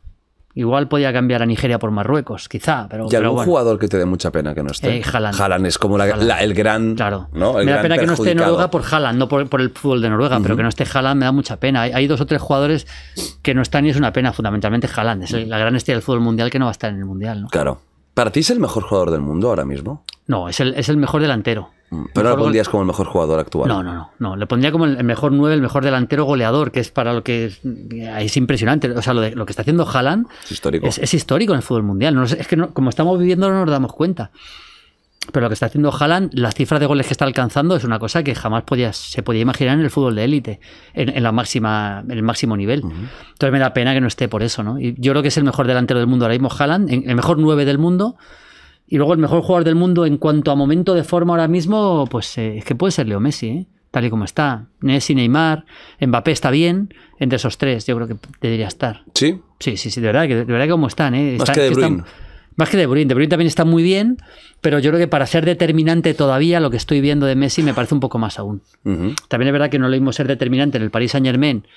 Igual podía cambiar a Nigeria por Marruecos, quizá, pero. ¿Y algún jugador que te dé mucha pena que no esté? Eh, Haaland. es como el gran. Claro. me da pena que no esté Noruega por Haaland, no por, por el fútbol de Noruega, pero que no esté Haaland me da mucha pena. Hay, dos o tres jugadores que no están y es una pena, fundamentalmente Haaland. Es la gran estrella del fútbol mundial que no va a estar en el mundial, ¿no? Claro. ¿Para ti es el mejor jugador del mundo ahora mismo? No, es el, es el mejor delantero. Mm, pero no lo pondrías como el mejor jugador actual. No, no, no, no. Le pondría como el mejor 9, el mejor delantero goleador, que es para lo que eh, es, impresionante. O sea, lo, de, lo que está haciendo Haaland es histórico. en el fútbol mundial. No, es que como estamos viviendo no nos damos cuenta. Pero lo que está haciendo Haaland, las cifras de goles que está alcanzando es una cosa que jamás se podía imaginar en el fútbol de élite, en, la máxima, el máximo nivel. Entonces me da pena que no esté por eso, ¿no? yo creo que es el mejor delantero del mundo ahora mismo, Haaland, el mejor 9 del mundo. Y luego el mejor jugador del mundo en cuanto a momento de forma ahora mismo, pues eh, es que puede ser Leo Messi, ¿eh? tal y como está. Messi, Neymar, Mbappé está bien. Entre esos tres, yo creo que debería estar. ¿Sí? Sí, sí, sí, de verdad, que, de verdad que como están, ¿eh? que Están, más que De Bruyne, De también está muy bien, pero yo creo que para ser determinante todavía lo que estoy viendo de Messi me parece un poco más aún. También es verdad que no lo ser determinante en el Paris Saint Germain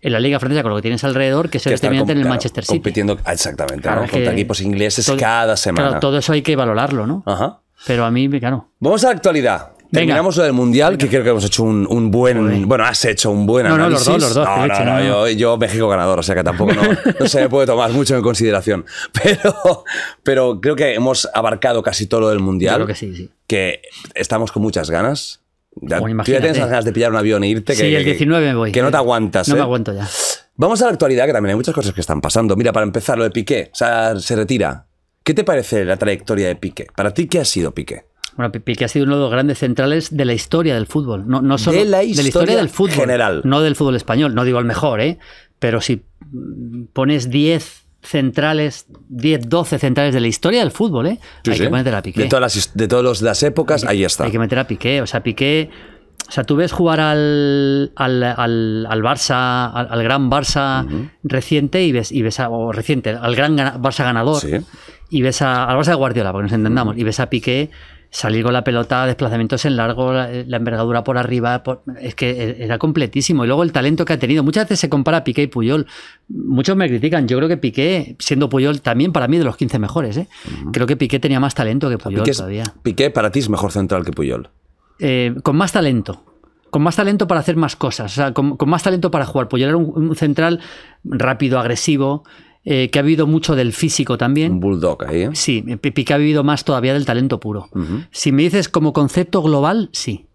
en la Liga Francesa con lo que tienes alrededor, que ser determinante en el Manchester City. Compitiendo exactamente contra equipos ingleses cada semana. Claro, todo eso hay que valorarlo, ¿no? Ajá. Pero a mí, claro. Vamos a la actualidad. Terminamos lo del mundial, que creo que hemos hecho un, buen. Bueno, has hecho un buen análisis. No, los dos, los dos. No, no, yo, México ganador, o sea que tampoco no, se me puede tomar mucho en consideración. Pero, pero creo que hemos abarcado casi todo lo del mundial. creo que sí, sí. Que estamos con muchas ganas. Ya, tú ya tienes las ganas de pillar un avión e irte. Que, sí, el 19 me voy. Que no te aguantas. No me ¿eh? aguanto ya. Vamos a la actualidad, que también hay muchas cosas que están pasando. Mira, para empezar, lo de Piqué. O sea, se retira. ¿Qué te parece la trayectoria de Piqué? Para ti, ¿qué ha sido Piqué? Bueno, Piqué ha sido uno de los grandes centrales de la historia del fútbol. No, solo de la historia, del fútbol. General. No del fútbol español, no digo el mejor, ¿eh? Pero si pones 10 centrales, 10, 12 centrales de la historia del fútbol, ¿eh? hay que meter a Piqué. De todas las, épocas, ahí está. Hay que meter a Piqué. O sea, Piqué. O sea, tú ves jugar al, al, Barça, al, gran Barça reciente y ves, y ves a, reciente, al gran Barça ganador y ves a, al Barça de Guardiola, porque nos entendamos, y ves a Piqué salir con la pelota, desplazamientos en largo, la, envergadura por arriba, es que e, era completísimo. Y luego el talento que ha tenido. Muchas veces se compara a Piqué y Puyol. Muchos me critican. Yo creo que Piqué, siendo Puyol también para mí de los 15 mejores, ¿eh? creo que Piqué tenía más talento que Puyol todavía. Piqué para ti es mejor central que Puyol. Eh, con más talento con más talento para hacer más cosas, o sea, con, más talento para jugar. Puyol era un central rápido, agresivo, eh, que ha habido mucho del físico también. Un bulldog ahí, ¿eh? Sí, Piqué ha vivido más todavía del talento puro. Si me dices como concepto global, sí.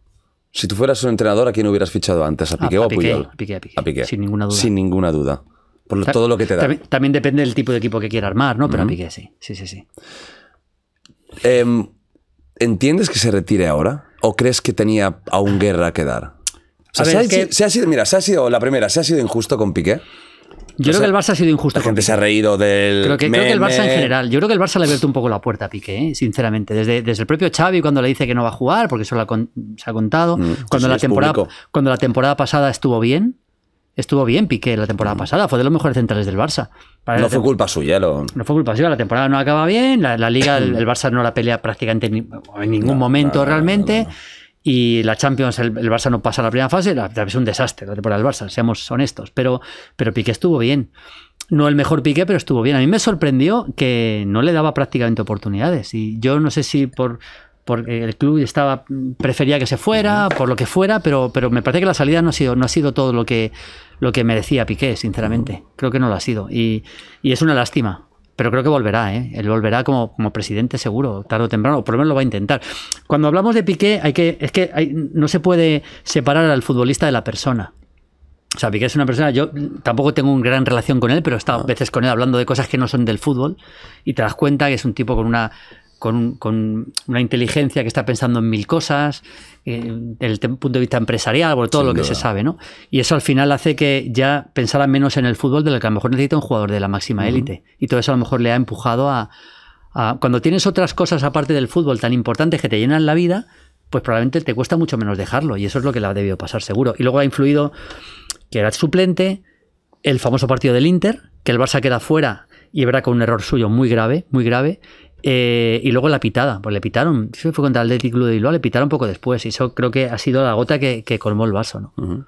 Si tú fueras un entrenador, ¿a quién hubieras fichado antes? ¿A Piqué o a Piqué, Puyol? A Piqué, Sin ninguna duda. Sin ninguna duda. Por todo lo que te da. También, depende del tipo de equipo que quiera armar, ¿no? Pero a Piqué sí. Sí, sí, sí. Em, ¿Entiendes que se retire ahora? ¿O crees que tenía aún guerra que dar? sido, mira, se ha sido la primera, se ha sido injusto con Piqué. Yo creo que el Barça ha sido injusto. La gente se ha reído del. Creo que, creo que el Barça en general. Yo creo que el Barça le ha abierto un poco la puerta a Piqué, ¿eh? sinceramente. Desde, desde el propio Xavi, cuando le dice que no va a jugar, porque eso se ha contado. Mm, cuando, la temporada, cuando la temporada pasada estuvo bien, estuvo bien Piqué la temporada mm. pasada, fue de los mejores centrales del Barça. no fue culpa suya. Lo... No fue culpa suya, la temporada no acaba bien, la, la liga, el, Barça no la pelea prácticamente en ningún momento realmente y la Champions, el, Barça no pasa la primera fase, la, es un desastre la temporada del Barça, seamos honestos, pero, pero Piqué estuvo bien. No el mejor Piqué, pero estuvo bien. A mí me sorprendió que no le daba prácticamente oportunidades y yo no sé si por, por eh, el club estaba prefería que se fuera, por lo que fuera, pero, pero me parece que la salida no ha sido, no ha sido todo lo que, lo que merecía Piqué, sinceramente. Creo que no lo ha sido y, y es una lástima. Pero creo que volverá, ¿eh? Él volverá como, como presidente seguro, tarde o temprano, o por lo menos lo va a intentar. Cuando hablamos de Piqué, hay que, es que no se puede separar al futbolista de la persona. O sea, Piqué es una persona, yo tampoco tengo una gran relación con él, pero he estado a ah. veces con él hablando de cosas que no son del fútbol y te das cuenta que es un tipo con una con, una inteligencia que está pensando en mil cosas, eh, desde el punto de vista empresarial, por todo lo que se sabe, ¿no? Y eso al final hace que ya pensara menos en el fútbol de lo que a lo mejor necesita un jugador de la máxima élite. Y todo eso a lo mejor le ha empujado a, Cuando tienes otras cosas aparte del fútbol tan importantes que te llenan la vida, pues probablemente te cuesta mucho menos dejarlo. Y eso es lo que le ha debido pasar seguro. Y luego ha influido que era suplente, el famoso partido del Inter, que el Barça queda fuera y verá con un error suyo muy grave, muy grave, eh, y luego la pitada, pues le pitaron, fue contra el Athletic Club de Bilbao, le pitaron poco después, y eso creo que ha sido la gota que, colmó el vaso, ¿no? O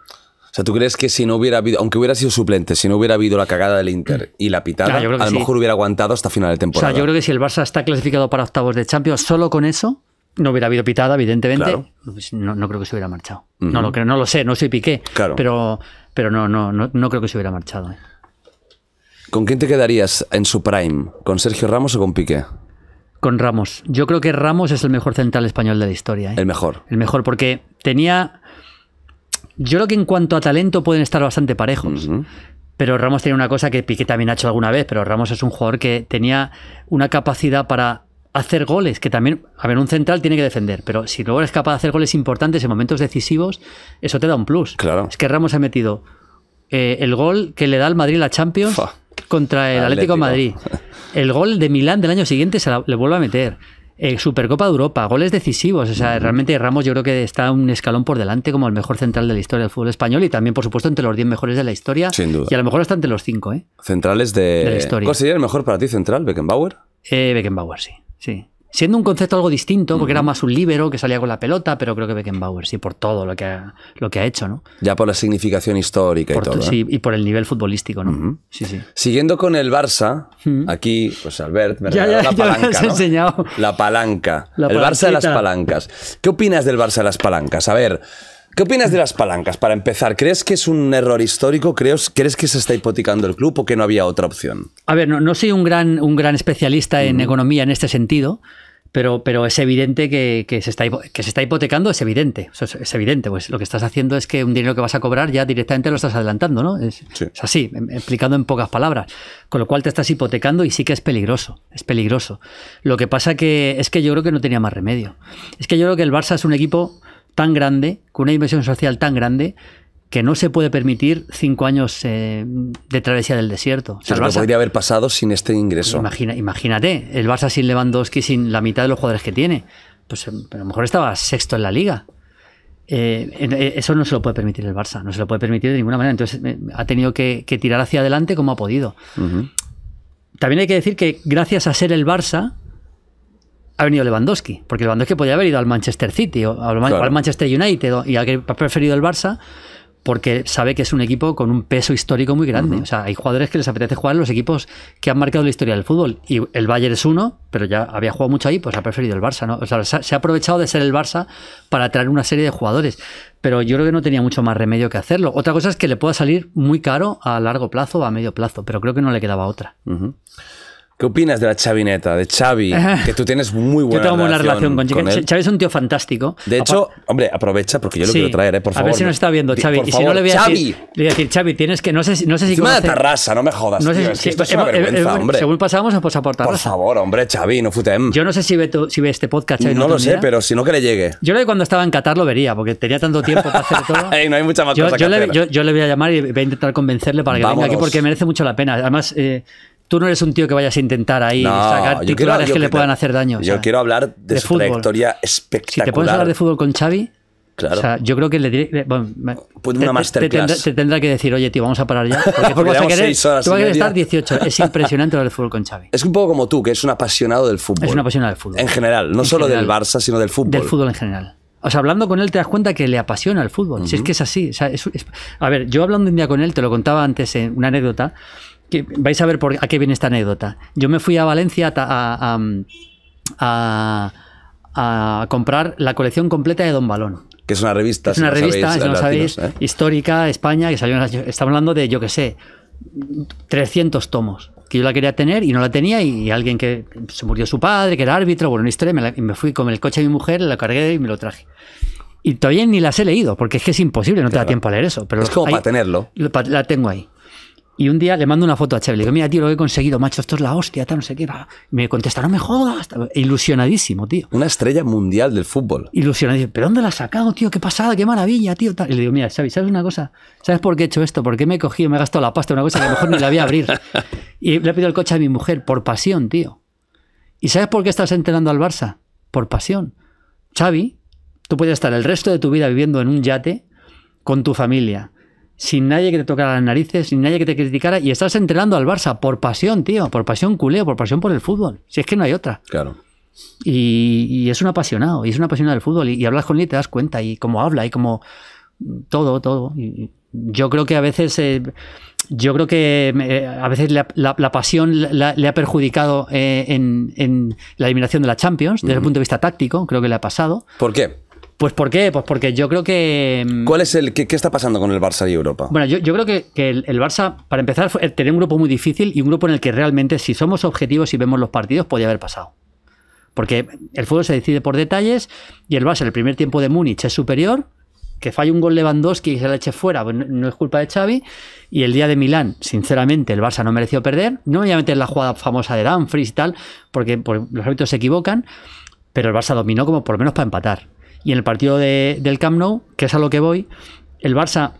sea, ¿tú crees que si no hubiera habido, aunque hubiera sido suplente, si no hubiera habido la cagada del Inter mm. y la pitada, a lo mejor hubiera aguantado hasta final de temporada? O sea, yo creo que si el Barça está clasificado para octavos de Champions, solo con eso no hubiera habido pitada, evidentemente. Pues no, creo que se hubiera marchado. No lo creo, no lo sé, no soy Piqué. Pero, pero no, no, no, creo que se hubiera marchado. ¿eh? ¿Con quién te quedarías en su prime? ¿Con Sergio Ramos o con Piqué? con Ramos. Yo creo que Ramos es el mejor central español de la historia. ¿eh? El mejor. El mejor, porque tenía. Yo creo que en cuanto a talento pueden estar bastante parejos. Pero Ramos tenía una cosa que Piqué también ha hecho alguna vez, pero Ramos es un jugador que tenía una capacidad para hacer goles, que también, a ver, un central tiene que defender, pero si luego eres capaz de hacer goles importantes en momentos decisivos, eso te da un plus. Claro. Es que Ramos ha metido eh, el gol que le da al Madrid la Champions contra el Atlético, Atlético Madrid. El gol de Milán del año siguiente se le vuelve a meter. Eh, Supercopa de Europa, goles decisivos. O sea, realmente Ramos yo creo que está un escalón por delante como el mejor central de la historia del fútbol español y también, por supuesto, entre los 10 mejores de la historia. Sin duda. Y a lo mejor hasta entre los 5, ¿eh? Centrales de... la historia. ¿Cuál sería el mejor para ti central, Beckenbauer? Eh, Beckenbauer, sí. Sí siendo un concepto algo distinto, porque era más un líbero que salía con la pelota, pero creo que Beckenbauer, sí, por todo lo que ha, lo que ha hecho, ¿no? Ya por la significación histórica y todo. ¿eh? y por el nivel futbolístico, ¿no? Sí, sí. Siguiendo con el Barça, aquí, pues Albert, me la palanca. La palanca. el Barça de las palancas. ¿Qué opinas del Barça de las palancas? A ver. ¿Qué opinas de las palancas? Para empezar, ¿crees que es un error histórico? ¿Crees, ¿crees que se está hipotecando el club o que no había otra opción? A ver, no, soy un gran, un gran especialista en economía en este sentido, pero, pero es evidente que, se está, que se está hipotecando, es evidente. es, evidente, pues lo que estás haciendo es que un dinero que vas a cobrar ya directamente lo estás adelantando, ¿no? Es, así, em, explicando en pocas palabras. Con lo cual te estás hipotecando y sí que es peligroso, es peligroso. Lo que pasa que es que yo creo que no tenía más remedio. Es que yo creo que el Barça es un equipo tan grande, con una inversión social tan grande, que no se puede permitir cinco años eh, de travesía del desierto. Se podría haber pasado sin este ingreso. Imagina, imagínate, el Barça sin Lewandowski, sin la mitad de los jugadores que tiene. Pues eh, a lo mejor estaba sexto en la liga. Eh, eso no se lo puede permitir el Barça, no se lo puede permitir de ninguna manera. Entonces ha tenido que, tirar hacia adelante como ha podido. También hay que decir que gracias a ser el Barça ha venido Lewandowski, porque Lewandowski podía haber ido al Manchester City o al, al Manchester United y ha preferido el Barça porque sabe que es un equipo con un peso histórico muy grande. O sea, hay jugadores que les apetece jugar en los equipos que han marcado la historia del fútbol. Y el Bayern es uno, pero ya había jugado mucho ahí, pues ha preferido el Barça, ¿no? O sea, se ha aprovechado de ser el Barça para traer una serie de jugadores. Pero yo creo que no tenía mucho más remedio que hacerlo. Otra cosa es que le pueda salir muy caro a largo plazo o a medio plazo, pero creo que no le quedaba otra. ¿Qué opinas de la chavineta, de Xavi? Que tú tienes muy buena relación. Yo tengo buena relación, con, él. Xavi es un tío fantástico. De hecho, hombre, aprovecha porque yo lo quiero traer, ¿eh? por favor. A ver si nos está viendo, Xavi. y si no le voy a Xavi. decir, le voy a decir, Xavi, tienes que. No sé, no sé si. Encima conoce... de Tarrasa, no me jodas. No sé tío, si, esto es eh, una eh, vergüenza, eh, hombre. Según pasábamos, nos posa por Por favor, hombre, Xavi, no futem. Yo no sé si ve, este podcast. Xavi, no, lo sé, pero si no que le llegue. Yo creo que cuando estaba en Qatar lo vería, porque tenía tanto tiempo para hacer todo. no hay mucha más yo, yo, le, voy a llamar y voy a intentar convencerle para que venga aquí, porque merece mucho la pena. Además, Tú no eres un tío que vayas a intentar ahí sacar titulares que le puedan hacer daño. Yo quiero hablar de, su trayectoria espectacular. Si te puedes hablar de fútbol con Xavi, Claro. O sea, yo creo que le diré. Te, tendrá que decir, oye, tío, vamos a parar ya. Porque, tú vas a querer estar 18. Es impresionante hablar de fútbol con Xavi. Es un poco como tú, que es un apasionado del fútbol. Es un apasionado del fútbol. En general, no solo del Barça, sino del fútbol. Del fútbol en general. O sea, hablando con él te das cuenta que le apasiona el fútbol. Si es que es así. a ver, yo hablando un día con él, te lo contaba antes en una anécdota vais a ver por, a qué viene esta anécdota. Yo me fui a Valencia a, comprar la colección completa de Don Balón que es una revista. Es una revista, ¿eh? histórica, España, que salió en Estamos hablando de, yo qué sé, 300 tomos. Que yo la quería tener y no la tenía, y alguien que se murió su padre, que era árbitro, bueno, una historia, me, fui con el coche de mi mujer, la cargué y me lo traje. Y todavía ni las he leído, porque es que es imposible, no te da tiempo a leer eso. es como para tenerlo. La tengo ahí. Y un día le mando una foto a Chevy. Le digo, mira, tío, lo que he conseguido, macho, esto es la hostia, tal, no sé qué. Me contesta, no me jodas. Ilusionadísimo, tío. Una estrella mundial del fútbol. Ilusionadísimo. ¿Pero dónde la has sacado, tío? Qué pasada, qué maravilla, tío. Y le digo, mira, Xavi, ¿sabes una cosa? ¿Sabes por qué he hecho esto? ¿Por qué me he cogido, me he gastado la pasta una cosa que a lo mejor ni la voy a abrir? Y le he pedido el coche a mi mujer por pasión, tío. ¿Y sabes por qué estás entrenando al Barça? Por pasión. Xavi, tú puedes estar el resto de tu vida viviendo en un yate con tu familia, sin nadie que te tocara las narices, sin nadie que te criticara, y estás entrenando al Barça por pasión, tío, por pasión culeo, por pasión por el fútbol. Si es que no hay otra. Claro. Y, es un apasionado, y es un apasionado del fútbol, y, hablas con él y te das cuenta, y cómo habla, y cómo todo, todo. yo creo que a veces, eh, yo creo que eh, a veces la, pasión le ha perjudicado eh, en, la eliminación de la Champions, desde el punto de vista táctico, creo que le ha pasado. ¿Por qué? Pues ¿por qué? Pues porque yo creo que... Mm, ¿Cuál es el, qué, está pasando con el Barça y Europa? Bueno, yo, creo que, el, Barça, para empezar, tiene un grupo muy difícil y un grupo en el que realmente, si somos objetivos y vemos los partidos, podía haber pasado. Porque el fútbol se decide por detalles y el Barça, el primer tiempo de Múnich es superior, que falle un gol Lewandowski y se la eche fuera, pues no, es culpa de Xavi. Y el día de Milán, sinceramente, el Barça no mereció perder. No me voy a meter la jugada famosa de Danfries y tal, porque, los hábitos se equivocan, pero el Barça dominó como por lo menos para empatar. Y en el partido de, del Camp Nou, que es a lo que voy, el Barça,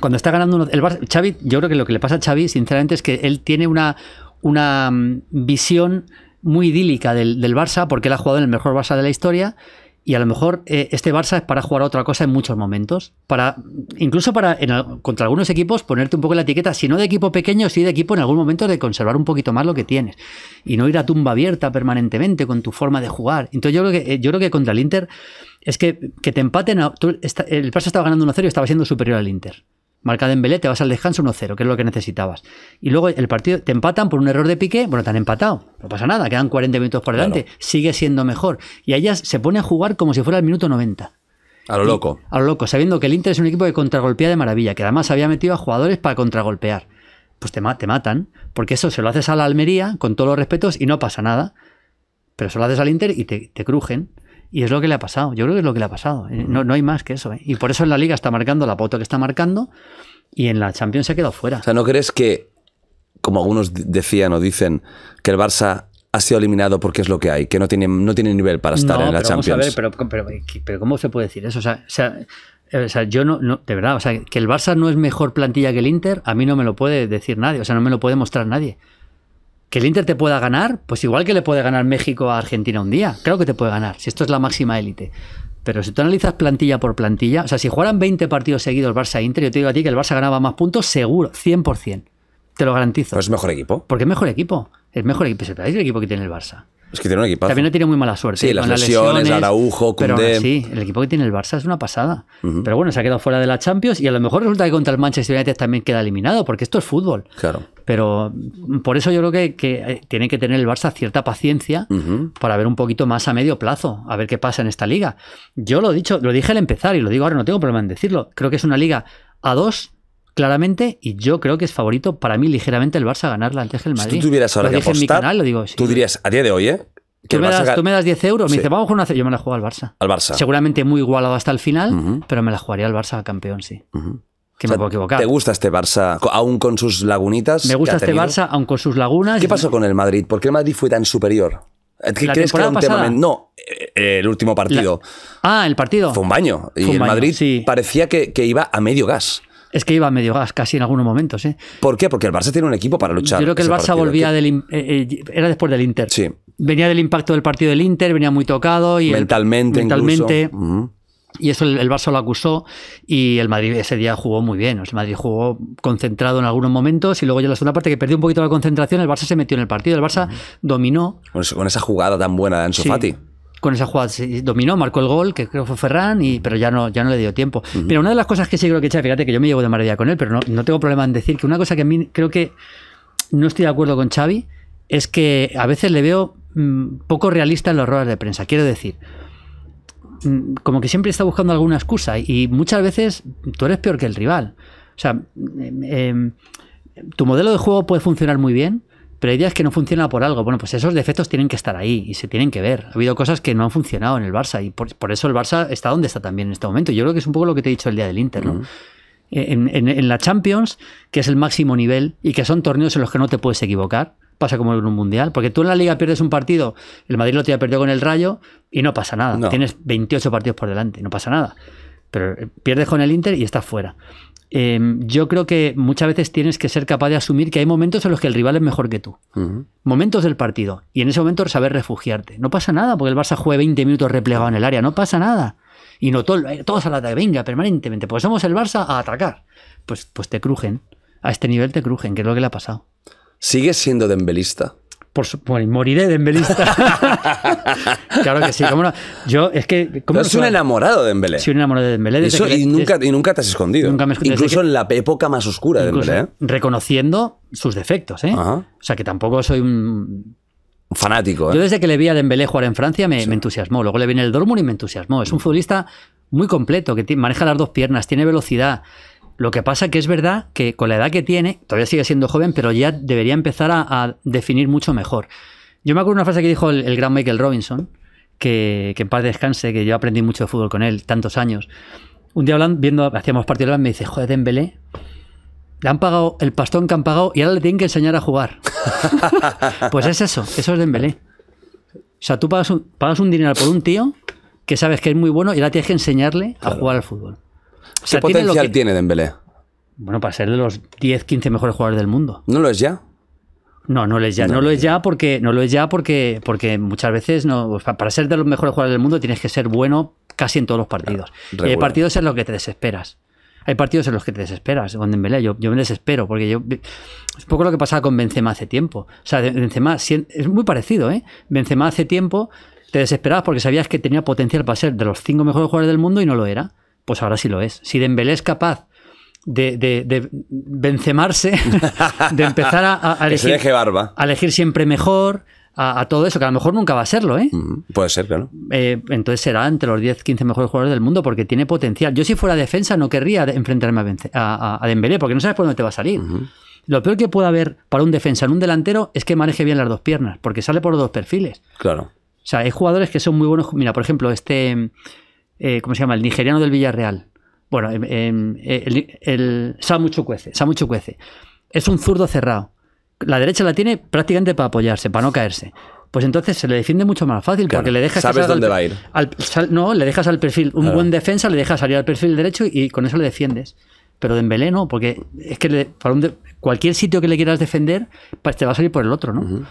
cuando está ganando el Barça, yo creo que lo que le pasa a Xavi, sinceramente, es que él tiene una, una mm, visión muy idílica del, del Barça, porque él ha jugado en el mejor Barça de la historia, y a lo mejor eh, este Barça es para jugar a otra cosa en muchos momentos. Para, incluso para contra algunos equipos ponerte un poco la etiqueta, si no de equipo pequeño, sí si de equipo en algún momento de conservar un poquito más lo que tienes. Y no ir a tumba abierta permanentemente con tu forma de jugar. Entonces yo creo que, eh, yo creo que contra el Inter es que, que te empaten. el Barça estaba ganando 1-0 y estaba siendo superior al Inter. Marca Dembélé, te vas al descanso 1-0, que es lo que necesitabas. Y luego el partido te empatan por un error de pique, bueno, te han empatado, no pasa nada, quedan 40 minutos por delante, sigue siendo mejor. Y allá se pone a jugar como si fuera el minuto 90. A lo loco. A lo loco, sabiendo que el Inter es un equipo que contragolpea de maravilla, que además había metido a jugadores para contragolpear. Pues te, matan, porque eso se lo haces a la Almería, con todos los respetos, y no pasa nada. Pero se lo haces al Inter y te, te crujen. Y es lo que le ha pasado, yo creo que es lo que le ha pasado. Eh, no, no hay más que eso. Eh. Y por eso en la liga está marcando la pauta que está marcando y en la Champions se ha quedado fuera. O sea, ¿no crees que, como algunos decían o dicen, que el Barça ha sido eliminado porque es lo que hay, que no tiene, no tiene nivel para estar en la pero Vamos a ver, eh, pero, ¿cómo se puede decir eso? yo no, no, de verdad, o sea, que el Barça no es mejor plantilla que el Inter, a mí no me lo puede decir nadie, o sea, no me lo puede mostrar nadie que el Inter te pueda ganar, pues igual que le puede ganar México a Argentina un día. Claro que te puede ganar, si esto es la máxima élite. Pero si tú analizas plantilla por plantilla, o sea, si jugaran 20 partidos seguidos Barça-Inter, e yo te digo a ti que el Barça ganaba más puntos seguro, 100%. Te lo garantizo. ¿Pero es mejor equipo? Porque es mejor equipo. Es mejor equipo. Es el equipo que tiene el Barça. Es que tiene un equipazo. También no tiene muy mala suerte. Sí, ¿eh? las, lesiones, Araujo, Koundé. Pero sí, el equipo que tiene el Barça es una pasada. Pero bueno, se ha quedado fuera de la Champions y a lo mejor resulta que contra el Manchester United también queda eliminado, porque esto es fútbol. Claro. Pero por eso yo creo que, eh, tiene que tener el Barça cierta paciencia para ver un poquito más a medio plazo, a ver qué pasa en esta liga. Yo lo he dicho, lo dije al empezar y lo digo ahora, no tengo problema en decirlo. Creo que es una liga a dos claramente y yo creo que es favorito para mí ligeramente el Barça ganarla antes que el Madrid. Si tú tuvieras ahora que apostar, tú dirías a día de hoy, ¿eh? tú, me das, tú, me das, 10 euros, me dices, dice, vamos con una... Yo me la juego al Barça. Al Barça. Seguramente muy igualado hasta el final, pero me la jugaría al Barça campeón, sí. Que me puedo equivocar. ¿Te gusta este Barça, aún con sus lagunitas? Me gusta este Barça, aún con sus lagunas. ¿Qué pasó con el Madrid? ¿Por qué el Madrid fue tan superior? ¿Qué crees que un No, eh, el último partido. Ah, el partido. Fue un baño. y el Madrid parecía que iba a medio gas. Es que iba a medio gas casi en algunos momentos. ¿eh? ¿Por qué? Porque el Barça tiene un equipo para luchar. Yo creo que el Barça volvía del. Eh, eh, era después del Inter. Venía del impacto del partido del Inter, venía muy tocado. y Mentalmente, Mentalmente. Y eso el, Barça lo acusó y el Madrid ese día jugó muy bien. el Madrid jugó concentrado en algunos momentos y luego ya la segunda parte que perdió un poquito la concentración, el Barça se metió en el partido. El Barça dominó. Con, esa jugada tan buena de Ansu Fati con esa jugada. Se dominó, marcó el gol, que creo fue Ferran, y, pero ya no, ya no le dio tiempo. Pero una de las cosas que sí creo que echa, fíjate que yo me llevo de maravilla con él, pero no, tengo problema en decir que una cosa que a mí creo que no estoy de acuerdo con Xavi es que a veces le veo mm, poco realista en los ruedas de prensa. Quiero decir, mm, como que siempre está buscando alguna excusa y muchas veces tú eres peor que el rival. O sea, mm, em, em, tu modelo de juego puede funcionar muy bien, pero hay idea que no funciona por algo. Bueno, pues esos defectos tienen que estar ahí y se tienen que ver. Ha habido cosas que no han funcionado en el Barça y por, eso el Barça está donde está también en este momento. Yo creo que es un poco lo que te he dicho el día del Inter, en, la Champions, que es el máximo nivel y que son torneos en los que no te puedes equivocar, pasa como en un mundial, porque tú en la liga pierdes un partido, el Madrid lo te perdido con el Rayo y no pasa nada. Tienes 28 partidos por delante, no pasa nada. Pero eh, pierdes con el Inter y estás fuera. Em, yo creo que muchas veces tienes que ser capaz de asumir que hay momentos en los que el rival es mejor que tú. Momentos del partido. Y en ese momento saber refugiarte. No pasa nada porque el Barça juegue 20 minutos replegado en el área. No pasa nada. Y no todo, eh, todos la ataque. Venga, permanentemente. Pues somos el Barça a atacar. Pues, pues te crujen. A este nivel te crujen, que es lo que le ha pasado. ¿Sigues siendo dembelista? Por, moriré de claro que sí, Yo, es que. soy un enamorado de Embelé. Soy un enamorado de Embelé. y, nunca, te has escondido. Incluso en la época más oscura de Embelé. ¿eh? Reconociendo sus defectos, ¿eh? O sea, que tampoco soy un fanático. ¿eh? Yo desde que le vi a Dembélé jugar en Francia me, me entusiasmó. Luego le vi en el Dortmund y me entusiasmó. Es un mm. futbolista muy completo que maneja las dos piernas, tiene velocidad, lo que pasa que es verdad que con la edad que tiene, todavía sigue siendo joven, pero ya debería empezar a, definir mucho mejor. Yo me acuerdo una frase que dijo el, gran Michael Robinson, que, en paz descanse, que yo aprendí mucho de fútbol con él tantos años. Un día hablando, viendo, hacíamos partido, me dice, joder, Dembélé, le han pagado el pastón que han pagado y ahora le tienen que enseñar a jugar. pues es eso, eso es Dembélé. O sea, tú pagas un, dinero por un tío que sabes que es muy bueno y ahora tienes que enseñarle a jugar al fútbol. ¿Qué potencial tiene, Dembélé? Bueno, para ser de los 10, 15 mejores jugadores del mundo. ¿No lo es ya? No, no lo es ya. No, lo es ya porque, no lo es ya porque, porque muchas veces no, para ser de los mejores jugadores del mundo tienes que ser bueno casi en todos los partidos. y hay partidos en los que te desesperas. Hay partidos en los que te desesperas, con Dembélé. Yo, yo me desespero porque yo es un poco lo que pasaba con Benzema hace tiempo. O sea, Benzema es muy parecido, ¿eh? Benzema hace tiempo te desesperabas porque sabías que tenía potencial para ser de los cinco mejores jugadores del mundo y no lo era pues ahora sí lo es. Si Dembélé es capaz de, vencemarse, de empezar a, elegir, siempre mejor, a, todo eso, que a lo mejor nunca va a serlo, ¿eh? Mm, puede ser, claro. Eh, entonces será entre los 10, 15 mejores jugadores del mundo porque tiene potencial. Yo si fuera defensa no querría enfrentarme a, Dembélé porque no sabes por dónde te va a salir. Lo peor que puede haber para un defensa en un delantero es que maneje bien las dos piernas porque sale por dos perfiles. Claro. O sea, hay jugadores que son muy buenos. Mira, por ejemplo, este... Eh, ¿cómo se llama? El nigeriano del Villarreal. Bueno, em, em, eh, el, el Samu Chukwueze, mucho Es un zurdo cerrado. La derecha la tiene prácticamente para apoyarse, para no caerse. Pues entonces se le defiende mucho más fácil porque le dejas. ¿Sabes dónde va a ir? no, le dejas al perfil. Un buen defensa le dejas salir al perfil derecho y, con eso le defiendes. Pero Dembélé no, porque es que para cualquier sitio que le quieras defender te va a salir por el otro, ¿no?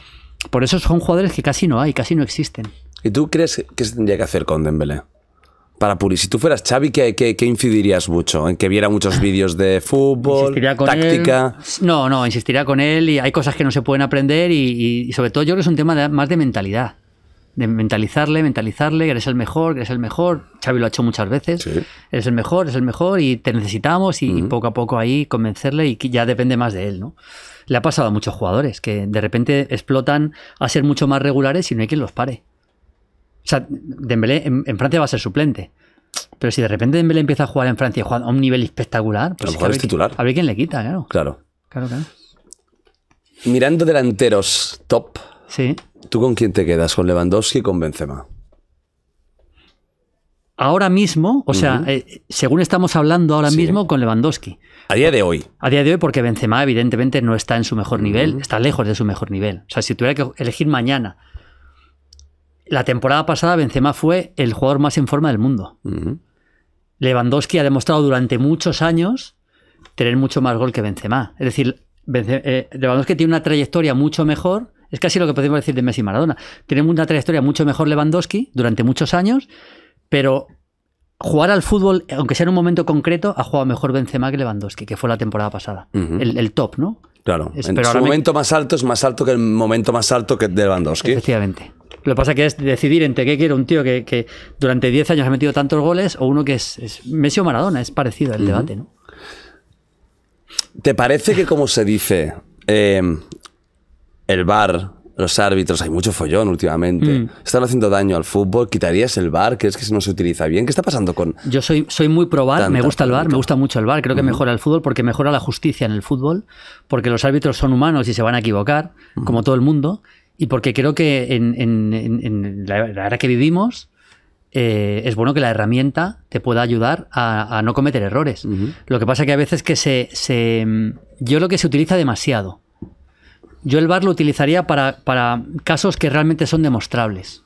Por eso son jugadores que casi no hay, casi no existen. ¿Y tú crees que se tendría que hacer con Dembélé? para Puri, si tú fueras Xavi, ¿qué, incidirías mucho? ¿En que viera muchos vídeos de fútbol, táctica? No, no, insistiría con él y hay cosas que no se pueden aprender y, sobre todo yo creo que es un tema más de mentalidad. De mentalizarle, mentalizarle, que eres el mejor, que eres el mejor. Xavi lo ha hecho muchas veces. Eres el mejor, eres el mejor y te necesitamos y, poco a poco ahí convencerle y ya depende más de él, ¿no? Le ha pasado a muchos jugadores que de repente explotan a ser mucho más regulares y no hay quien los pare. O sea, Dembélé en, Francia va a ser suplente. Pero si de repente Dembélé empieza a jugar en Francia y juega a un nivel espectacular, pues a titular. A ver quién le quita, claro. Claro. Claro, claro. Mirando delanteros top. Sí. ¿Tú con quién te quedas? ¿Con Lewandowski o con Benzema? Ahora mismo, o sea, eh, según estamos hablando ahora mismo con Lewandowski. A día de hoy. A día de hoy, porque Benzema, evidentemente, no está en su mejor nivel, está lejos de su mejor nivel. O sea, si tuviera que elegir mañana la temporada pasada Benzema fue el jugador más en forma del mundo. Lewandowski ha demostrado durante muchos años tener mucho más gol que Benzema. Es decir, eh, Lewandowski tiene una trayectoria mucho mejor. Es casi lo que podemos decir de Messi y Maradona. Tiene una trayectoria mucho mejor Lewandowski durante muchos años, pero jugar al fútbol, aunque sea en un momento concreto, ha jugado mejor Benzema que Lewandowski, que fue la temporada pasada. el, top, ¿no? Claro. Es, momento más alto es más alto que el momento más alto que Lewandowski. Efectivamente. Lo que pasa que es decidir entre qué quiero un tío que, durante 10 años ha metido tantos goles o uno que es, Messi o Maradona. Es parecido el debate, ¿no? ¿Te parece que, como se dice, em, el bar, los árbitros, hay mucho follón últimamente, mm. están haciendo daño al fútbol? ¿Quitarías el bar? ¿Crees que no se utiliza bien? ¿Qué está pasando con.? Yo soy, soy muy pro me gusta el bar, me gusta mucho el bar, creo que mejora el fútbol porque mejora la justicia en el fútbol, porque los árbitros son humanos y se van a equivocar, como todo el mundo, y porque creo que en, la, era que vivimos, eh, es bueno que la herramienta te pueda ayudar a, no cometer errores. Lo que pasa es que a veces que se, Yo lo que se utiliza demasiado. Yo el VAR lo utilizaría para, casos que realmente son demostrables.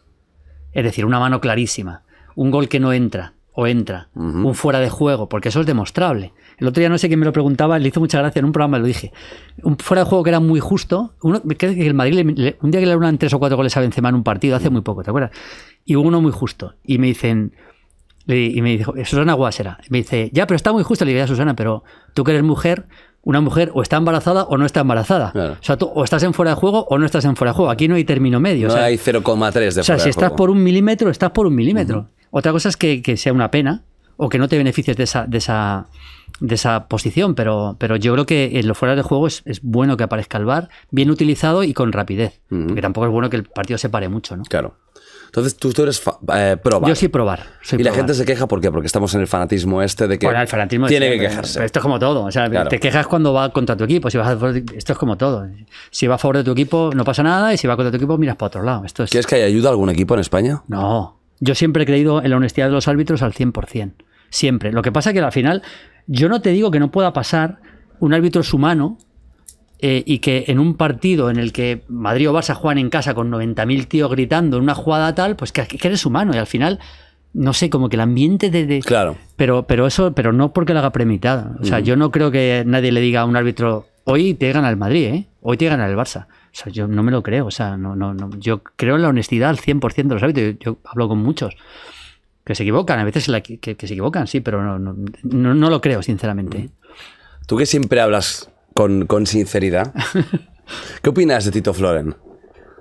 Es decir, una mano clarísima, un gol que no entra o entra, un fuera de juego, porque eso es demostrable. El otro día no sé quién me lo preguntaba, le hizo mucha gracia en un programa, lo dije. Un fuera de juego que era muy justo. Uno, un día que le dieron tres o cuatro goles a Benzema en un partido, hace muy poco, ¿te acuerdas? Y hubo uno muy justo. Y me dicen, y me dijo, eh, Susana Guasera. me dice, ya, pero está muy justo. Le idea, ya, Susana, pero tú que eres mujer, una mujer o está embarazada o no está embarazada. O sea, tú o estás en fuera de juego o no estás en fuera de juego. Aquí no hay término medio. o sea, hay 0,3 de O sea, si estás por un milímetro, estás por un milímetro. Otra cosa es que, sea una pena o que no te beneficies de esa, de esa posición, pero, pero yo creo que en lo fuera de juego es, bueno que aparezca el VAR, bien utilizado y con rapidez, porque tampoco es bueno que el partido se pare mucho, ¿no? Claro. Entonces tú, eres eh, probar. Yo sí probar. y la gente se queja, ¿por Porque estamos en el fanatismo este de que el fanatismo tiene que quejarse. esto es como todo. te quejas cuando va contra tu equipo. Si vas esto es como todo. Si va a favor de tu equipo, no pasa nada. Y si va contra tu equipo, miras para otro lado. Esto es... ¿Quieres que haya ayuda a algún equipo en España? No. Yo siempre he creído en la honestidad de los árbitros al 100% siempre. Lo que pasa que al final, yo no te digo que no pueda pasar, un árbitro es humano eh, y que en un partido en el que Madrid o Barça juegan en casa con 90.000 tíos gritando en una jugada tal, pues que, eres humano y al final, no sé, como que el ambiente de... claro. Pero, pero eso, pero no porque lo haga premitada. O sea, yo no creo que nadie le diga a un árbitro, hoy te gana el Madrid, ¿eh? hoy te gana el Barça. O sea, yo no me lo creo. O sea, no, no, Yo creo en la honestidad al 100% de los árbitros. yo hablo con muchos. Que se equivocan, a veces que, se equivocan, sí, pero no, lo creo, sinceramente. Tú que siempre hablas con, sinceridad, ¿qué opinas de Tito Floren?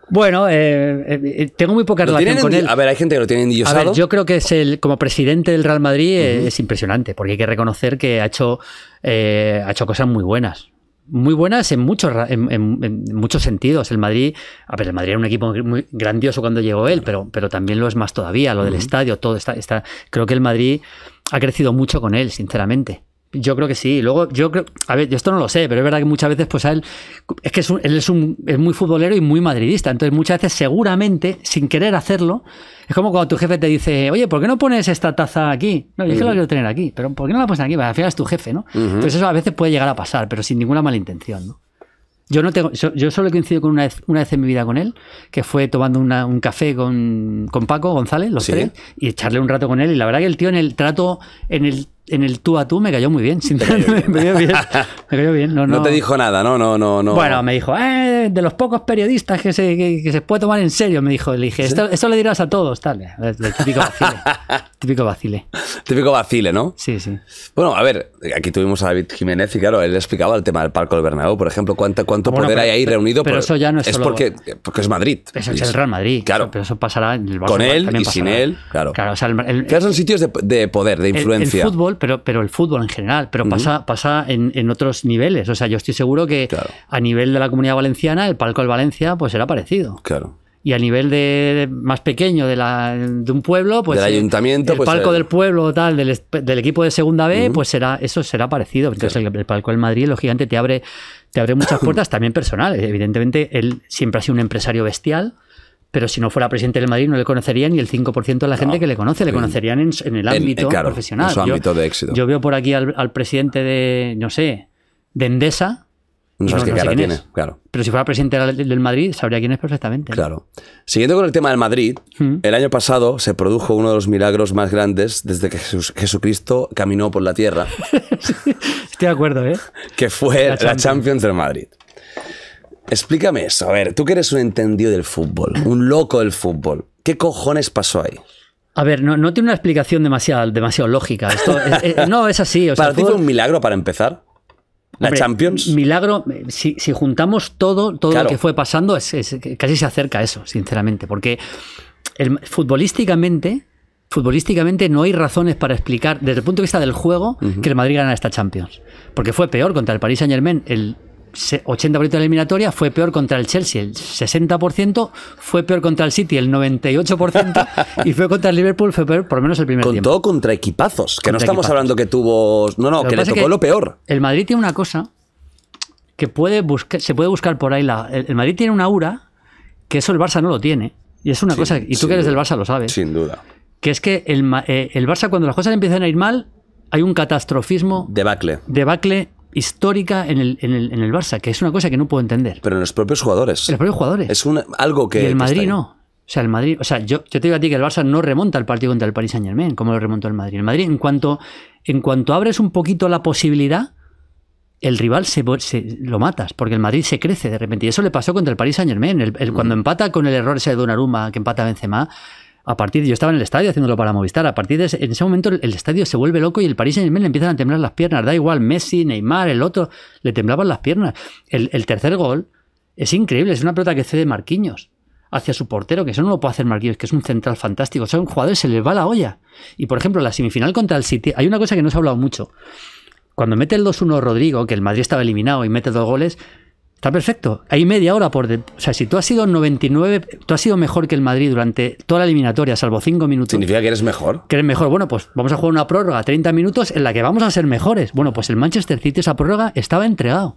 Bueno, eh, eh, eh, tengo muy poca relación con él. A ver, hay gente que lo tiene endiosado. A ver, yo creo que es el, como presidente del Real Madrid es, impresionante, porque hay que reconocer que ha hecho, ha hecho cosas muy buenas muy buenas en muchos, en, muchos sentidos. El Madrid, a ver, el Madrid era un equipo muy grandioso cuando llegó él, pero, pero también lo es más todavía, lo del estadio, todo está, está. Creo que el Madrid ha crecido mucho con él, sinceramente. Yo creo que sí. Luego, yo creo. A ver, yo esto no lo sé, pero es verdad que muchas veces, pues a él. Es que él es, un, muy futbolero y muy madridista. Entonces, muchas veces, seguramente, sin querer hacerlo, es como cuando tu jefe te dice, oye, ¿por qué no pones esta taza aquí? No, yo que la quiero tener aquí, pero ¿por qué no la pones aquí? Porque al final es tu jefe, ¿no? Entonces, eso a veces puede llegar a pasar, pero sin ninguna mala intención, ¿no? Yo no tengo, yo solo coincido con una vez, una vez en mi vida con él, que fue tomando un café con, Paco González, los tres, y echarle un rato con él. Y la verdad que el tío en el trato, en el en el tú a tú me cayó muy bien, sin me cayó bien. No, te dijo nada, no, no, no, no. Bueno, me dijo, eh, de los pocos periodistas que se, que, se puede tomar en serio, me dijo. Le dije, esto, le dirás a todos, tal. Eh, típico vacile. típico vacile. Típico vacile, ¿no? Sí, sí. Bueno, a ver, aquí tuvimos a David Jiménez y claro, él explicaba el tema del Parco del Bernabéu, por ejemplo, cuánto, cuánto poder hay ahí reunido. Pero eso ya no es, es porque, porque es Madrid. Eso es el Real Madrid. Claro. pero eso pasará en el Con él y sin él, claro. Claro, o sea, son sitios de, de poder, de influencia. el fútbol pero, el fútbol en general, pero pasa, pasa en, otros niveles. O sea, yo estoy seguro que a nivel de la comunidad valenciana, el palco del Valencia, pues parecido. Claro. Y a nivel de, más pequeño de, un pueblo, pues, el, eh, ayuntamiento, el pues, palco eh, del pueblo, tal, del, equipo de segunda B, pues será, eso será parecido. Entonces, el, palco del Madrid, lógicamente, te abre, te abre muchas puertas también personales. Evidentemente, él siempre ha sido un empresario bestial pero si no fuera presidente del Madrid, no le conocería ni el 5% de la gente que le conoce. Le conocerían en, el ámbito profesional. Eh, en su ámbito yo, de éxito. Yo veo por aquí al, presidente de, no sé, de Endesa. No sé qué es. claro. Pero si fuera presidente del Madrid, sabría quién es perfectamente. Claro. Siguiendo con el tema del Madrid, hmm. el año pasado se produjo uno de los milagros más grandes desde que Jesucristo caminó por la tierra. estoy de acuerdo, ¿eh? Que fue la Champions del Madrid. Explícame eso. A ver, tú que eres un entendido del fútbol, un loco del fútbol, ¿qué cojones pasó ahí? A ver, no, tiene una explicación demasiado, lógica. no, es así. ¿Para ti fue un milagro para empezar? ¿La Champions? Milagro, eh, si, juntamos todo, todo lo que fue pasando, casi se acerca a eso, sinceramente. Porque futbolísticamente, futbolísticamente no hay razones para explicar, desde el punto de vista del juego, que el Madrid gana esta Champions. Porque fue peor contra el Paris Saint Germain el 80% de la eliminatoria fue peor contra el Chelsea, el 60%, fue peor contra el City, el 98%, y fue contra el Liverpool, fue peor por lo menos el primer Contó tiempo. todo contra equipazos, que no estamos hablando que tuvo... No, no, lo que le tocó lo peor. El Madrid tiene una cosa que puede se puede buscar por ahí. el, Madrid tiene una aura que eso el Barça no lo tiene. Y es una cosa, y tú que eres del Barça lo sabes. Sin duda. Que es que el, eh, el Barça cuando las cosas empiezan a ir mal, hay un catastrofismo. Debacle. Debacle histórica en el, en, el, Barça, que es una cosa que no puedo entender. Pero en los propios jugadores. En los propios jugadores. Es algo que. Y el Madrid no. O sea, el Madrid, o sea, yo, yo, te digo a ti que el Barça no remonta el partido contra el Paris Saint Germain, como lo remontó el Madrid. El Madrid, en cuanto, en cuanto abres un poquito la posibilidad, el rival se, lo matas, porque el Madrid se crece de repente. Y eso le pasó contra el Paris Saint Germain. Cuando empata con el error ese de Donnarumma, que empata Benzema, a partir, yo estaba en el estadio haciéndolo para Movistar. A partir de ese, en ese momento el, estadio se vuelve loco y el Paris Saint-Germain le empiezan a temblar las piernas. Da igual, Messi, Neymar, el otro, le temblaban las piernas. El, tercer gol es increíble, es una pelota que cede Marquinhos hacia su portero, que eso no lo puede hacer Marquinhos, que es un central fantástico. son sea, un jugador se le va la olla. Y por ejemplo, la semifinal contra el City, hay una cosa que no se ha hablado mucho. Cuando mete el 2-1 Rodrigo, que el Madrid estaba eliminado y mete dos goles, Está perfecto. Hay media hora por... O sea, si tú has sido 99, tú has sido mejor que el Madrid durante toda la eliminatoria, salvo 5 minutos. ¿Significa que eres mejor? Que eres mejor. Bueno, pues vamos a jugar una prórroga, 30 minutos, en la que vamos a ser mejores. Bueno, pues el Manchester City esa prórroga estaba entregado.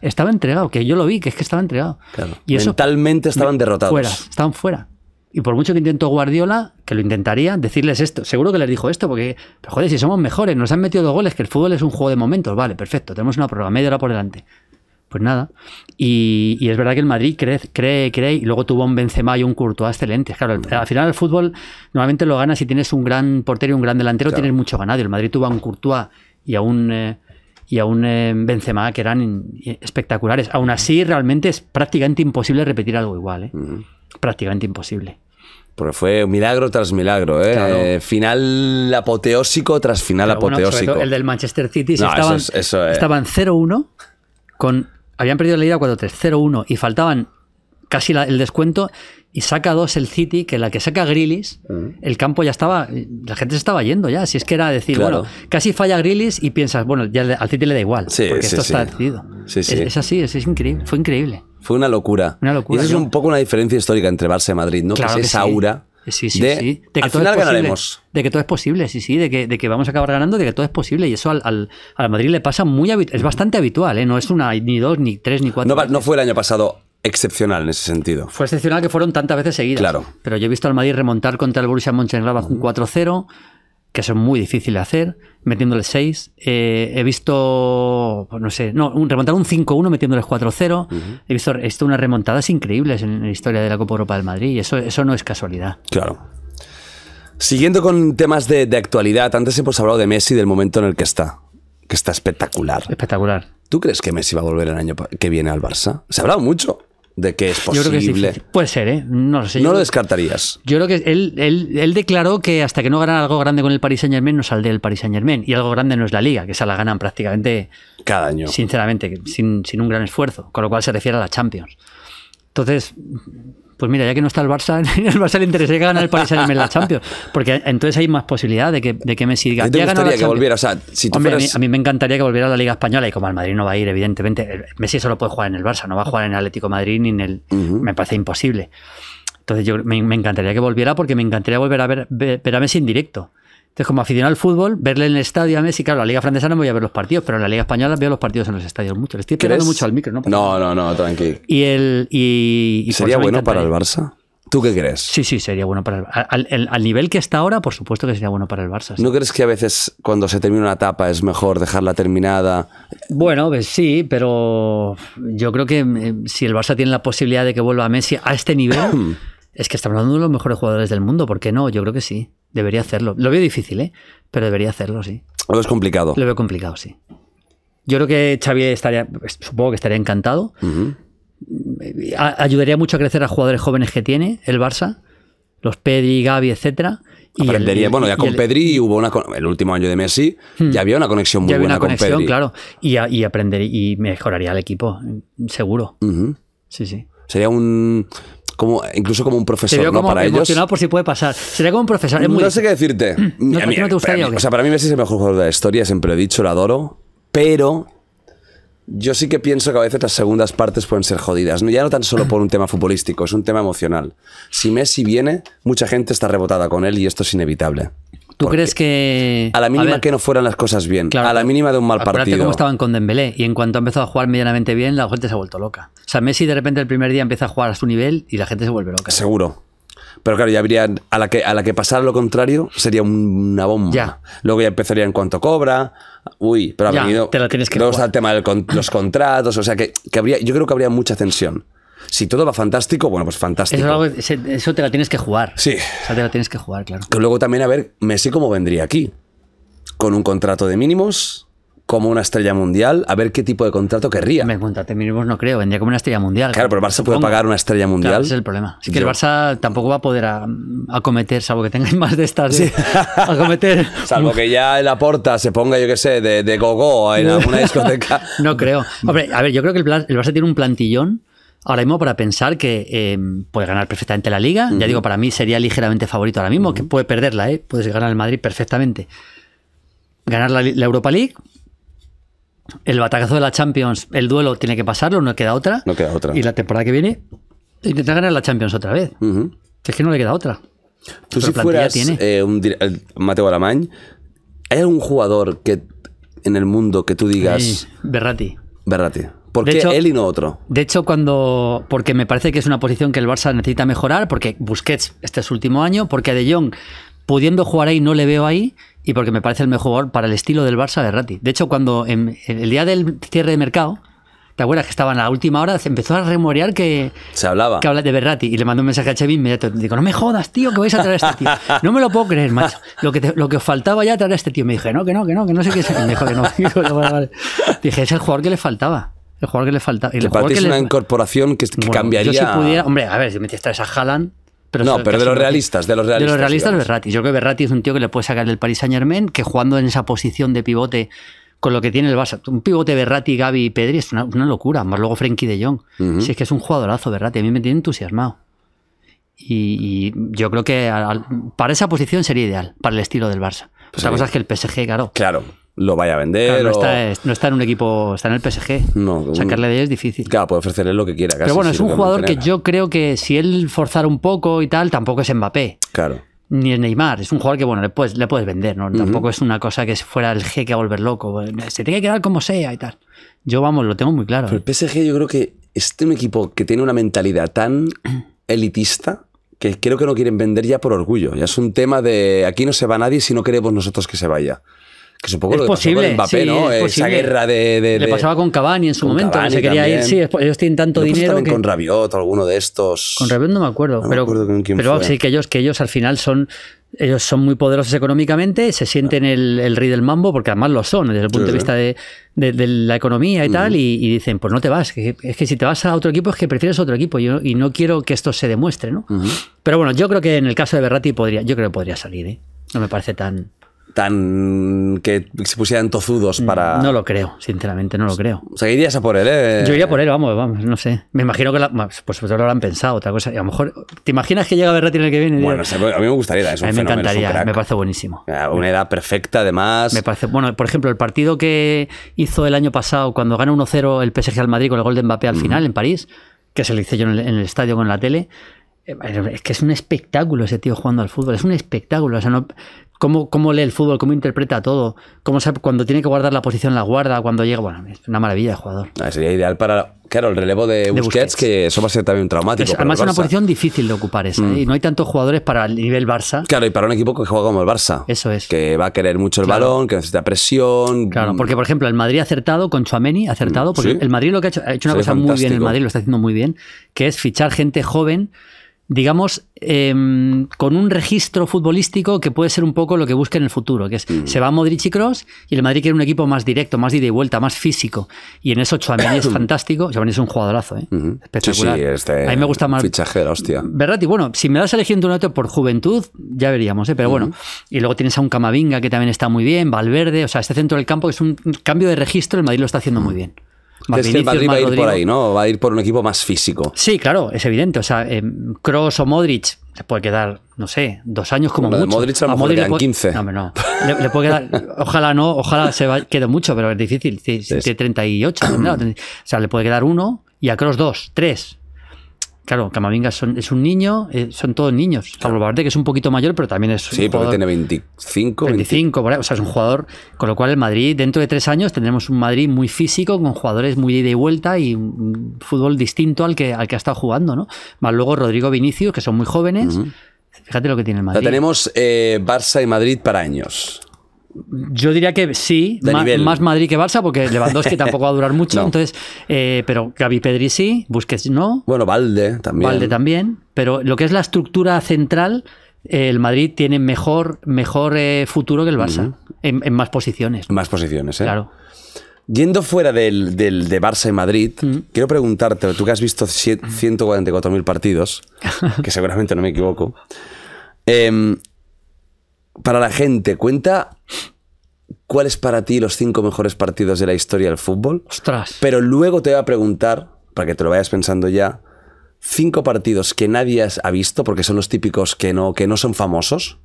Estaba entregado, que yo lo vi, que es que estaba entregado. Y Mentalmente estaban derrotados. Fuera, estaban fuera. Y por mucho que intentó Guardiola, que lo intentaría, decirles esto. Seguro que les dijo esto, porque, pero joder, si somos mejores, nos han metido dos goles, que el fútbol es un juego de momentos. Vale, perfecto, tenemos una prórroga media hora por delante. Pues nada. Y, es verdad que el Madrid cree, cree, cree, y luego tuvo un Benzema y un Courtois excelentes. Claro, al final el fútbol normalmente lo ganas si tienes un gran portero y un gran delantero, tienes mucho ganado. El Madrid tuvo a un Courtois y a un, eh, y a un eh, Benzema que eran espectaculares. Aún así, realmente es prácticamente imposible repetir algo igual. ¿eh? Prácticamente imposible. Porque fue milagro tras milagro, ¿eh? final apoteósico tras final apoteósico. el del Manchester City estaban, eh. estaban 0-1 con habían perdido la ida 4-3, 0-1 y faltaban casi el descuento y saca dos el City, que la que saca Grillis, mm. el campo ya estaba, la gente se estaba yendo ya, si es que era decir, bueno, casi falla Grillis y piensas, bueno, ya al City le da igual, porque esto está decidido. Es, es, así, es, increíble, fue increíble. Fue una locura. Una locura. Y es un poco una diferencia histórica entre Barça y Madrid, ¿no? Claro que, aura eh, de, que todo es posible, ganaremos. De que todo es posible, sí, sí. De que, de que vamos a acabar ganando, de que todo es posible. Y eso al, al, al Madrid le pasa muy Es bastante habitual, ¿eh? No es una, ni dos, ni tres, ni cuatro. No, no fue el año pasado excepcional en ese sentido. Fue excepcional que fueron tantas veces seguidas. Claro. Pero yo he visto al Madrid remontar contra el Borussia Mönchengladbach un 4-0 que son muy difíciles de hacer, metiéndole 6. Eh, he visto, pues no sé, no, remontar un 5-1 metiéndoles 4-0. He visto esto, unas remontadas increíbles en la historia de la Copa Europa del Madrid y eso, eso no es casualidad. Claro. Siguiendo con temas de, de actualidad, antes hemos hablado de Messi, del momento en el que está, que está espectacular. Espectacular. ¿Tú crees que Messi va a volver el año que viene al Barça? Se ha hablado mucho de qué es posible. Yo creo que Puede ser, ¿eh? No lo No lo descartarías. Yo creo que él, él, declaró que hasta que no ganan algo grande con el Paris Saint Germain no saldré el Paris Saint Germain. Y algo grande no es la liga, que esa la ganan prácticamente. Cada año. Sinceramente, sin, sin un gran esfuerzo. Con lo cual se refiere a la Champions. Entonces, pues mira, ya que no está el Barça, el Barça le que ganar el Paris Saint-Germain la Champions, porque entonces hay más posibilidad de que, de que Messi diga. que a, mí, me encantaría que volviera a la Liga Española y como al Madrid no va a ir, evidentemente, Messi solo puede jugar en el Barça, no va a jugar en el Atlético Madrid ni en el. Me parece imposible. Entonces yo me, encantaría que volviera porque me encantaría volver a ver, ver a Messi en directo. Entonces, como aficionado al fútbol, verle en el estadio a Messi, claro, la Liga Francesa no voy a ver los partidos, pero en la Liga Española veo los partidos en los estadios mucho. Le estoy mucho al micro, ¿no? No, no, no, tranqui. Y el, y, ¿Sería bueno para el Barça? ¿Tú qué crees? Sí, sí, sería bueno para el Al, nivel que está ahora, por supuesto que sería bueno para el Barça. ¿No crees que a veces cuando se termina una etapa es mejor dejarla terminada? Bueno, pues sí, pero yo creo que eh, si el Barça tiene la posibilidad de que vuelva a Messi a este nivel, es que está hablando de los mejores jugadores del mundo, ¿por qué no? Yo creo que sí. Debería hacerlo. Lo veo difícil, ¿eh? Pero debería hacerlo, sí. Lo es complicado. Lo veo complicado, sí. Yo creo que Xavi estaría, supongo que estaría encantado. ayudaría mucho a crecer a jugadores jóvenes que tiene el Barça, los Pedri, Gavi, etcétera. Y Aprendería, bueno, ya con Pedri hubo una, el último año de Messi, hmm. ya había una conexión muy buena una conexión, claro, y, aprendería, y aprender y mejoraría el equipo, seguro. Sí, sí. Sería un incluso como un profesor, ¿no? Para emocionado por si puede pasar. Sería como un profesor. No sé qué decirte. mí, para mí, o sea, para mí Messi es el mejor jugador de la historia, siempre lo he dicho, lo adoro, pero yo sí que pienso que a veces las segundas partes pueden ser jodidas. Ya no tan solo por un tema futbolístico, es un tema emocional. Si Messi viene, mucha gente está rebotada con él y esto es inevitable. ¿Tú crees que.? A la mínima que no fueran las cosas bien. a la mínima de un mal partido. cómo estaban con Dembélé. Y en cuanto ha empezado a jugar medianamente bien, la gente se ha vuelto loca. O sea, Messi de repente el primer día empieza a jugar a su nivel y la gente se vuelve loca. Seguro. Pero claro, ya habría. A la que, a la que pasara lo contrario, sería una bomba. Ya. Luego ya empezaría en cuanto cobra. Uy, pero ha ya, venido. Te la tienes que Luego está el tema de los contratos. O sea, que, habría, yo creo que habría mucha tensión. Si todo va fantástico, bueno, pues fantástico. Eso, te la tienes que jugar. Sí. O te la tienes que jugar, claro. pero luego también, a ver, me sé cómo vendría aquí. Con un contrato de mínimos, como una estrella mundial, a ver qué tipo de contrato querría. Me contrato mínimos no creo, vendría como una estrella mundial. Claro, pero el Barça puede pagar una estrella mundial. ese es el problema. Es que el Barça tampoco va a poder acometer, salvo que tenga más de estas. Sí. acometer. salvo que ya el aporta se ponga, yo qué sé, de, gogo en alguna discoteca. no creo. Hombre, a ver, yo creo que el Barça tiene un plantillón ahora mismo para pensar que eh, puede ganar perfectamente la liga. Ya digo, para mí sería ligeramente favorito ahora mismo, que puede perderla, ¿eh? puede puedes ganar el Madrid perfectamente. Ganar la, Europa League. El batacazo de la Champions, el duelo tiene que pasarlo, no queda otra. No queda otra. Y la temporada que viene, intentar ganar la Champions otra vez. Es que no le queda otra. Tú si fueras tiene. Eh, Mateo Alamán, ¿hay algún jugador que en el mundo que tú digas... Berrati. Berrati. ¿Por él y no otro? De hecho, cuando. Porque me parece que es una posición que el Barça necesita mejorar, porque Busquets este es su último año, porque a De Jong, pudiendo jugar ahí, no le veo ahí, y porque me parece el mejor jugador para el estilo del Barça de De hecho, cuando en, el día del cierre de mercado, ¿Te acuerdas que estaba en la última hora? Se empezó a remorear que. Se hablaba. Que habla de Berrati. Y le mandó un mensaje a Chevy inmediato. Digo, no me jodas, tío, que vais a traer a este tío. No me lo puedo creer, macho. Lo que, lo que os faltaba ya traer a este tío. Me dije, no, que no, que no, que no sé qué es. Me dijo que no. dije, es el jugador que le faltaba. El jugador que le falta. El jugador que es una incorporación que, cambia. cambiaría. Yo si pudiera, hombre, a ver, si me a Haaland. Pero no, pero de los, realistas, de los realistas. De los realistas, Yo creo que Berratti es un tío que le puede sacar el Paris Saint Germain, que jugando en esa posición de pivote con lo que tiene el Barça. Un pivote Berratti, Gaby y Pedri es una, locura. Más luego Frenkie de Jong. Si es que es un jugadorazo, Berratti. A mí me tiene entusiasmado. Y, yo creo que para esa posición sería ideal, para el estilo del Barça. O pues Otra cosa es que el PSG, claro. Claro lo vaya a vender. no, está, en un equipo, está en el PSG. No, Sacarle de ahí es difícil. Claro, puede ofrecerle lo que quiera. Pero bueno, es un jugador que yo creo que si él forzara un poco y tal, tampoco es Mbappé. Claro. Ni es Neymar, es un jugador que bueno, le puedes, le puedes vender, ¿no? Tampoco es una cosa que fuera el jeque a volver loco. Se tiene que quedar como sea y tal. Yo vamos, lo tengo muy claro. Pero el ¿eh? PSG yo creo que es un equipo que tiene una mentalidad tan elitista que creo que no quieren vender ya por orgullo. Ya es un tema de aquí no se va nadie si no queremos nosotros que se vaya. Que es posible, ¿no? Es Esa guerra de, Le pasaba con Cavani en su momento, se quería ir. Sí, ellos tienen tanto dinero. También con Rabiot, alguno de estos. Con Rabiot no me acuerdo, pero, sí que ellos, que ellos al final son. Ellos son muy poderosos económicamente, se sienten el, el rey del mambo, porque además lo son desde el punto de vista de, la economía y tal, y, dicen, pues no te vas, es que si te vas a otro equipo es que prefieres otro equipo y, no quiero que esto se demuestre, ¿no? Pero bueno, yo creo que en el caso de Berratti podría, yo creo podría salir, ¿eh? No me parece tan tan que se pusieran tozudos mm, para. No lo creo, sinceramente, no lo creo. O sea, irías a por él, ¿eh? Yo iría por él, vamos, vamos, no sé. Me imagino que la, pues, pues lo han pensado, otra cosa. Y a lo mejor, ¿te imaginas que llega Berratti en el que viene? Bueno, a mí me gustaría, es un A mí me encantaría, me parece buenísimo. Una edad perfecta, además. Me parece, bueno, por ejemplo, el partido que hizo el año pasado cuando gana 1-0 el PSG al Madrid con el gol de Mbappé al final en París, que se lo hice yo en el estadio con la tele eh, es que es un espectáculo ese tío jugando al fútbol, es un espectáculo. O sea, no, cómo, cómo lee el fútbol, cómo interpreta todo, cómo sabe, cuando tiene que guardar la posición la guarda, cuando llega. Bueno, es una maravilla de jugador. Ah, sería ideal para, claro, el relevo de Busquets, que eso va a ser también un traumático. Es, pues, además, es una posición difícil de ocupar esa. Mm. ¿eh? Y no hay tantos jugadores para el nivel Barça. Claro, y para un equipo que juega como el Barça. Eso es. Que va a querer mucho el balón, que necesita presión. Claro, porque por ejemplo, el Madrid ha acertado con Chuameni, ha acertado, porque mm, el Madrid lo que ha hecho, ha una cosa muy bien, el Madrid lo está haciendo muy bien, que es fichar gente joven digamos, em, con un registro futbolístico que puede ser un poco lo que busca en el futuro, que es, mm. se va Modric y Cross y el Madrid quiere un equipo más directo, más de ida y vuelta, más físico. Y en eso Chouameni es fantástico, Chouameni es un jugadorazo, ¿eh? espectacular. Este a mí me gusta más... Fichaje hostia. bueno, si me das eligiendo un otro por juventud, ya veríamos, ¿eh? pero bueno. Y luego tienes a un Camavinga que también está muy bien, Valverde, o sea, este centro del campo es un cambio de registro, el Madrid lo está haciendo muy bien va a ir por ahí, ¿no? Va a ir por un equipo más físico. Sí, claro, es evidente. O sea, Cross em, o Modric se puede quedar, no sé, dos años como mucho. Modric a, a Modric en 15. No, no. puede quedar, ojalá no, ojalá se quede mucho, pero es difícil. tiene 38, O sea, le puede quedar uno y a Cross dos, tres. Claro, Camavinga es un niño, eh, son todos niños. Claro. que es un poquito mayor, pero también es. Un sí, porque tiene 25. 25, o sea, es un jugador. Con lo cual, el Madrid, dentro de tres años, tendremos un Madrid muy físico, con jugadores muy de vuelta y un fútbol distinto al que, al que ha estado jugando, ¿no? Más luego Rodrigo Vinicius, que son muy jóvenes. Fíjate lo que tiene el Madrid. tenemos eh, Barça y Madrid para años. Yo diría que sí, más, Madrid que Barça, porque Lewandowski tampoco va a durar mucho. Entonces, eh, pero Gaby Pedri sí, Busquets no. Bueno, Valde también. Valde también. Pero lo que es la estructura central, eh, el Madrid tiene mejor, mejor eh, futuro que el Barça. en, más posiciones. más posiciones, ¿eh? Claro. Yendo fuera del, de Barça y Madrid, quiero preguntarte, tú que has visto 144.000 partidos, que seguramente no me equivoco, em, para la gente, cuenta cuáles para ti los cinco mejores partidos de la historia del fútbol. Ostras. Pero luego te voy a preguntar, para que te lo vayas pensando ya, cinco partidos que nadie ha visto, porque son los típicos que no, que no son famosos,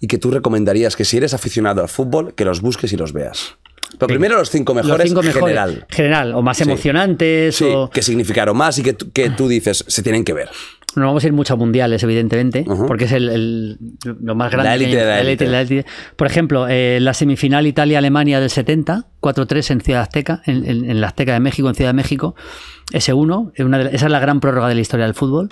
y que tú recomendarías que si eres aficionado al fútbol, que los busques y los veas. Pero primero los cinco mejores en general. General, o más emocionantes. o... que significaron más y que, que tú dices, se tienen que ver. No vamos a ir mucho a mundiales, evidentemente, porque es el, lo más grande. La élite de la élite. Por ejemplo, eh, la semifinal Italia-Alemania del 70, 4-3 en Ciudad Azteca, en, la Azteca de México, en Ciudad de México, ese 1 esa es la gran prórroga de la historia del fútbol.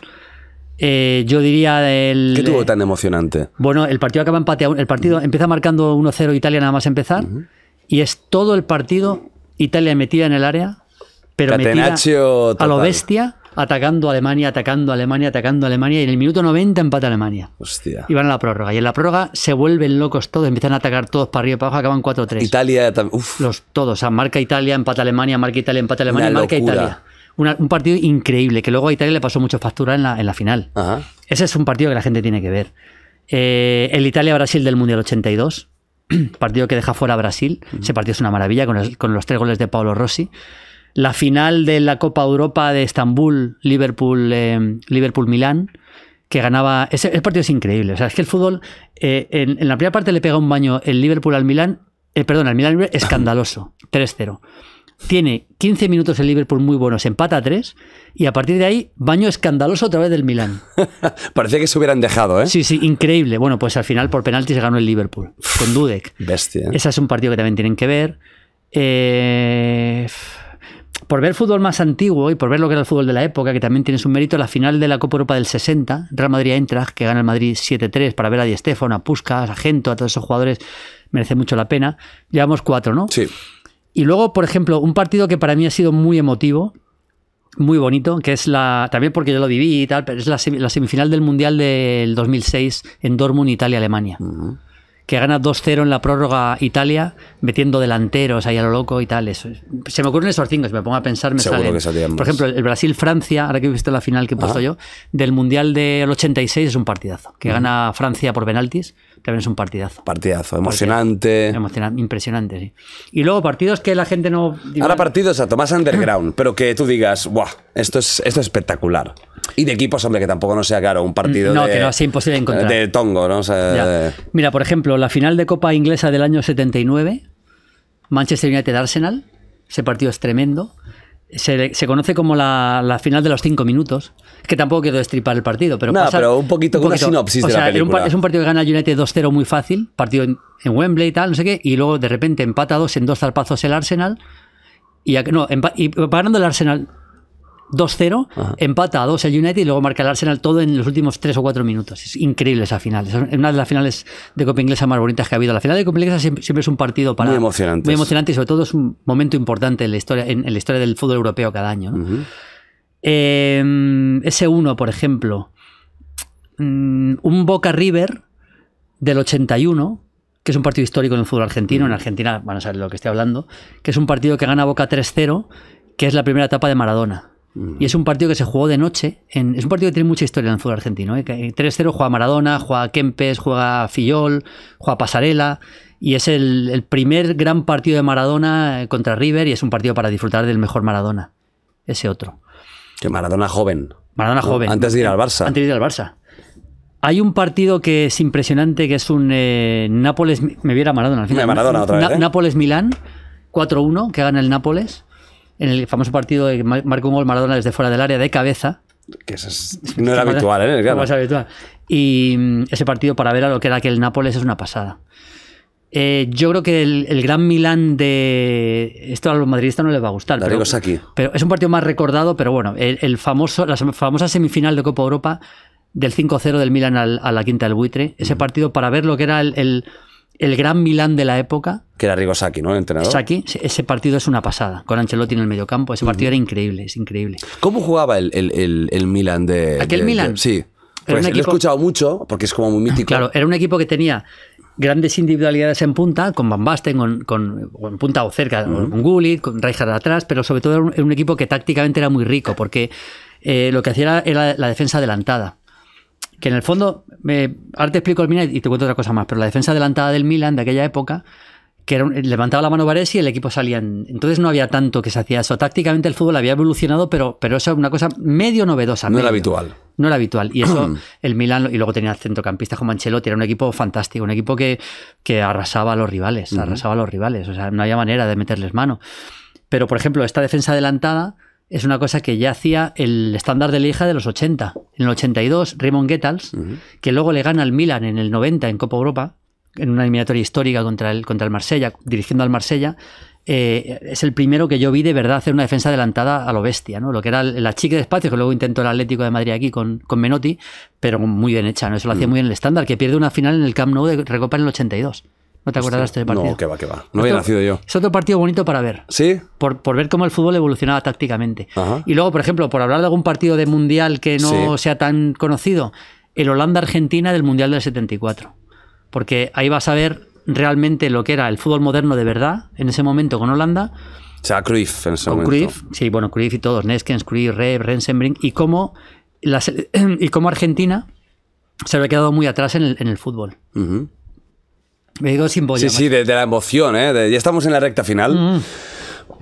Eh, yo diría el. ¿Qué tuvo eh, tan emocionante? Bueno, el partido acaba empate El partido empieza marcando 1-0 Italia nada más empezar. Y es todo el partido Italia metida en el área, pero metida a lo bestia atacando a Alemania, atacando a Alemania, atacando a Alemania, y en el minuto 90 empata Alemania. Hostia. Y van a la prórroga. Y en la prórroga se vuelven locos todos, empiezan a atacar todos para arriba y para abajo, acaban 4-3. Italia Los todos, o marca Italia, empata Alemania, marca Italia, empata Alemania, marca Italia. un partido increíble, que luego a Italia le pasó mucho factura en la, final. Ese es un partido que la gente tiene que ver. Eh, el Italia-Brasil del Mundial 82, partido que deja fuera a Brasil. Ese partido es una maravilla con, con los tres goles de Paolo Rossi la final de la Copa Europa de Estambul, Liverpool, eh, Liverpool-Milán, que ganaba. Ese, el partido es increíble. O sea, es que el fútbol, eh, en, la primera parte le pega un baño el Liverpool al Milán, el eh, perdón, al Milán escandaloso, 3-0. Tiene 15 minutos el Liverpool muy buenos, empata a 3 y a partir de ahí baño escandaloso otra vez del Milán. Parecía que se hubieran dejado, ¿eh? Sí, sí, increíble. Bueno, pues al final por se ganó el Liverpool con Dudek. Bestia. Ese es un partido que también tienen que ver. Eh por ver fútbol más antiguo y por ver lo que era el fútbol de la época, que también tiene su mérito, la final de la Copa Europa del 60, Real Madrid-Eintracht, que gana el Madrid 7-3 para ver a Di Stéfano, a Puskas, a Gento, a todos esos jugadores, merece mucho la pena. Llevamos cuatro, ¿no? Sí. Y luego, por ejemplo, un partido que para mí ha sido muy emotivo, muy bonito, que es la. También porque yo lo viví y tal, pero es la, semifinal del Mundial del 2006 en Dortmund, Italia-Alemania que gana 2-0 en la prórroga Italia, metiendo delanteros ahí a lo loco y tal. Eso. Se me ocurren esos cinco, si me pongo a pensar, me salen. Por ejemplo, el Brasil-Francia, ahora que viste la final que he puesto yo, del Mundial del 86 es un partidazo, que gana Francia por penaltis también es un partidazo. Partidazo, emocionante. impresionante, sí. Y luego partidos que la gente no... Ahora partidos a Tomás Underground, pero que tú digas, ¡buah! Esto es, espectacular. Y de equipos, hombre, que tampoco no sea caro, un partido no, que no sea imposible encontrar. de tongo, ¿no? Mira, por ejemplo, la final de Copa Inglesa del año 79, Manchester United-Arsenal, ese partido es tremendo se, se, conoce como la, final de los cinco minutos. Que tampoco quiero destripar el partido, pero. Nada, pero un poquito, con sinopsis o sea, de la es un partido que gana el United 2-0 muy fácil, partido en, Wembley y tal, no sé qué, y luego de repente empata dos en dos zarpazos el Arsenal. Y, no, y el Arsenal 2-0, empata a 2 el United y luego marca el Arsenal todo en los últimos 3 o 4 minutos. Es increíble esa final. Es una de las finales de Copa Inglesa más bonitas que ha habido. La final de Copa Inglesa siempre, es un partido para, muy, emocionante. muy emocionante y sobre todo es un momento importante en la historia, en, la historia del fútbol europeo cada año. Eh, ese 1, por ejemplo. Mm, un Boca River del 81 que es un partido histórico en el fútbol argentino, en Argentina van a saber lo que estoy hablando, que es un partido que gana Boca 3-0, que es la primera etapa de Maradona. Mm. Y es un partido que se jugó de noche. es un partido que tiene mucha historia en el fútbol argentino. 3 ¿eh? 3-0 juega Maradona, juega Kempes, juega Fillol, juega Pasarela. Y es el, primer gran partido de Maradona eh, contra River y es un partido para disfrutar del mejor Maradona. Ese otro. Que Maradona joven. Maradona joven. Antes de ir al Barça. Antes de ir al Barça. Hay un partido que es impresionante, que es un eh, Nápoles... Me viera Maradona al final. nápoles Nápoles-Milán, 4-1, que gana el Nápoles en el famoso partido de marcó un gol Maradona desde fuera del área de cabeza. Que eso no era habitual, ¿eh? No era habitual. Y mm, ese partido para ver a lo que era que el Nápoles es una pasada. Eh, yo creo que el, gran Milán de. Esto a los madridistas no les va a gustar. pero, es un partido más recordado, pero bueno, famoso, la famosa semifinal de Copa Europa del 5-0 del Milán a la quinta del buitre. Ese partido para ver lo que era el el gran Milán de la época. Que era Rigosaki, ¿no? El entrenador. Saki, ese partido es una pasada. Con Ancelotti en el mediocampo, ese partido era increíble, es increíble. ¿Cómo jugaba el, el, Milan de. ¿Aquel Milan? sí. Pues lo he escuchado mucho porque es como muy mítico. Claro, era un equipo que tenía grandes individualidades en punta, con Van Basten, con, en punta o cerca, con Gullit, con Rijkaard atrás, pero sobre todo era un, equipo que tácticamente era muy rico porque eh, lo que hacía era la defensa adelantada. Que en el fondo ahora te explico el Milan y te cuento otra cosa más, pero la defensa adelantada del Milan de aquella época, que levantaba la mano Varesi y el equipo salía. entonces no había tanto que se hacía eso. Tácticamente el fútbol había evolucionado, pero, pero eso era una cosa medio novedosa. No era habitual. No era habitual. Y eso, el Milan, y luego tenía centrocampista como Ancelotti, era un equipo fantástico, un equipo que, que arrasaba a los rivales, arrasaba a los rivales. O sea, no había manera de meterles mano. Pero, por ejemplo, esta defensa adelantada es una cosa que ya hacía el estándar de hija de los 80. En el 82, Raymond Goethals, que luego le gana al Milan en el 90 en Copa Europa, en una eliminatoria histórica contra el, contra el Marsella, dirigiendo al Marsella, eh, es el primero que yo vi de verdad hacer una defensa adelantada a lo bestia, ¿no? Lo que era la chica de espacio, que luego intentó el Atlético de Madrid aquí con, con Menotti, pero muy bien hecha, ¿no? Eso lo hacía mm. muy bien el estándar, que pierde una final en el Camp Nou de Recopa en el 82. ¿No te acuerdas de este partido? No, que va, que va. No había nacido yo. Es otro partido bonito para ver. ¿Sí? Por, ver cómo el fútbol evolucionaba tácticamente. Ajá. Y luego, por ejemplo, por hablar de algún partido de mundial que no sea tan conocido, el Holanda-Argentina del mundial del 74. Porque ahí vas a ver realmente lo que era el fútbol moderno de verdad en ese momento con Holanda. O sea, Cruyff en ese con momento. Cruyff, sí, bueno, Cruyff y todos, Neskens, Cruyff, Reb, Rensenbrink, y cómo, y cómo Argentina se había quedado muy atrás en el, fútbol. Ajá. Me digo sin boya. Sí, sí, de, la emoción, ¿eh? ya estamos en la recta final. Mm.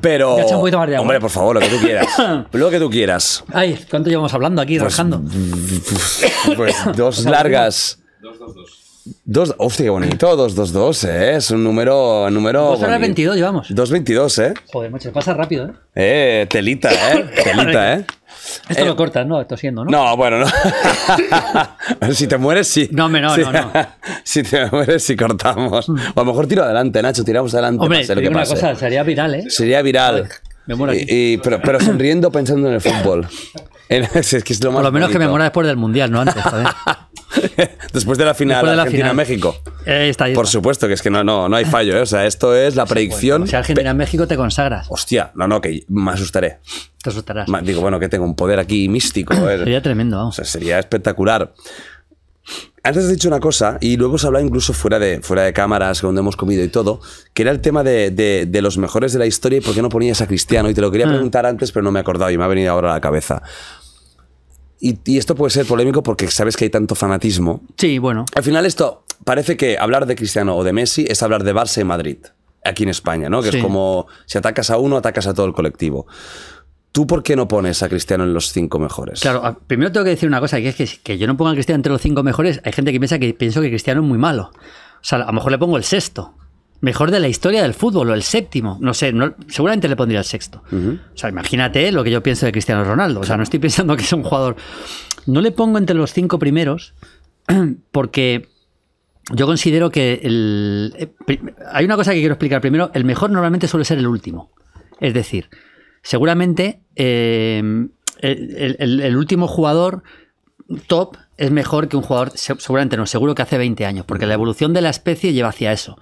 Pero. hombre, por favor, lo que tú quieras. lo que tú quieras. Ay, ¿cuánto llevamos hablando aquí, rajando? Pues, pues, pues dos largas. Dos, dos, dos. Dos, hostia, qué bonito, dos dos ¿eh? Es un número. número 2 horas 22 llevamos. veintidós ¿eh? Joder, macho, pasa rápido, ¿eh? Eh, telita, ¿eh? telita, ¿eh? Esto eh, lo cortas, ¿no? esto siendo ¿no? No, bueno, no. si te mueres, sí. No, no, no, si, no. si te mueres, sí cortamos. Mm. O a lo mejor tiro adelante, Nacho, tiramos adelante. Hombre, pase lo una cosa, sería viral, ¿eh? Sería viral. Me muero Y, pero, sonriendo pensando en el fútbol. es que es lo más Por lo menos que me muera después del Mundial, no antes. después de la final de Argentina-México. Eh, está Por supuesto, que es que no, no, no hay fallo. ¿eh? O sea, esto es la predicción. Si Argentina-México te consagras. Hostia, no, no, que me asustaré. Te asustarás. Digo, bueno, que tengo un poder aquí místico. sería tremendo, vamos. sea, sería espectacular. Antes has dicho una cosa, y luego se hablado incluso fuera de, fuera de cámaras, donde hemos comido y todo, que era el tema de, de, los mejores de la historia y por qué no ponías a Cristiano. Y te lo quería ah. preguntar antes, pero no me he acordado y me ha venido ahora a la cabeza. Y, esto puede ser polémico porque sabes que hay tanto fanatismo. Sí, bueno. Al final esto parece que hablar de Cristiano o de Messi es hablar de Barça y Madrid, aquí en España, ¿no? Que es como si atacas a uno, atacas a todo el colectivo. ¿Tú por qué no pones a Cristiano en los cinco mejores? Claro, primero tengo que decir una cosa, que es que, yo no pongo a Cristiano entre los cinco mejores, hay gente que piensa que pienso que Cristiano es muy malo. O sea, a lo mejor le pongo el sexto. Mejor de la historia del fútbol, o el séptimo. No sé, seguramente le pondría el sexto. O sea, imagínate lo que yo pienso de Cristiano Ronaldo. O sea, no estoy pensando que es un jugador. No le pongo entre los cinco primeros porque yo considero que eh, hay una cosa que quiero explicar primero. El mejor normalmente suele ser el último. Es decir, seguramente em, el, último jugador top es mejor que un jugador, seguramente no, seguro que hace 20 años, porque la evolución de la especie lleva hacia eso.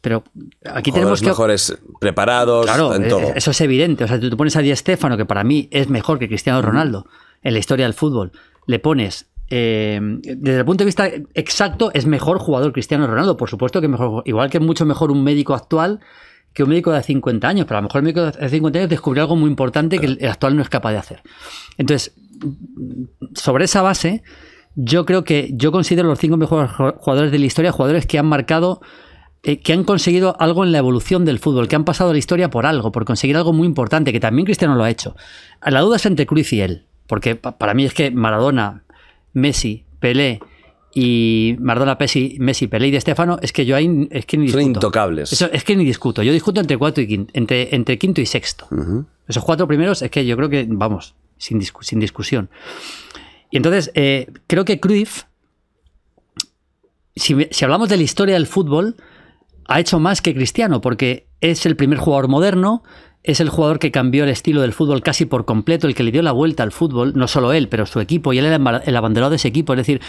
Pero aquí tenemos que... mejores preparados, claro, eh, eso es evidente. O sea, tú te pones a Di Stéfano, que para mí es mejor que Cristiano Ronaldo en la historia del fútbol. Le pones em, desde el punto de vista exacto, es mejor jugador Cristiano Ronaldo, por supuesto que mejor, igual que mucho mejor un médico actual que un médico de 50 años, pero a lo mejor el médico de 50 años descubrió algo muy importante que el actual no es capaz de hacer. Entonces, sobre esa base, yo creo que yo considero los cinco mejores jugadores de la historia jugadores que han marcado, eh, que han conseguido algo en la evolución del fútbol, que han pasado la historia por algo, por conseguir algo muy importante, que también Cristiano lo ha hecho. La duda es entre Cruz y él, porque para mí es que Maradona, Messi, Pelé, y Maradona, Messi, Messi Pelé y De Stefano, es que yo ahí es que ni discuto. Son intocables. Eso, es que ni discuto. Yo discuto entre, y quinto, entre, y sexto. Esos cuatro primeros es que yo creo que, vamos, sin, discusión. Y entonces, eh, creo que Cruyff, si, si hablamos de la historia del fútbol, ha hecho más que Cristiano, porque es el primer jugador moderno, es el jugador que cambió el estilo del fútbol casi por completo, el que le dio la vuelta al fútbol, no solo él, pero su equipo, y él era el abanderado de ese equipo. Es decir,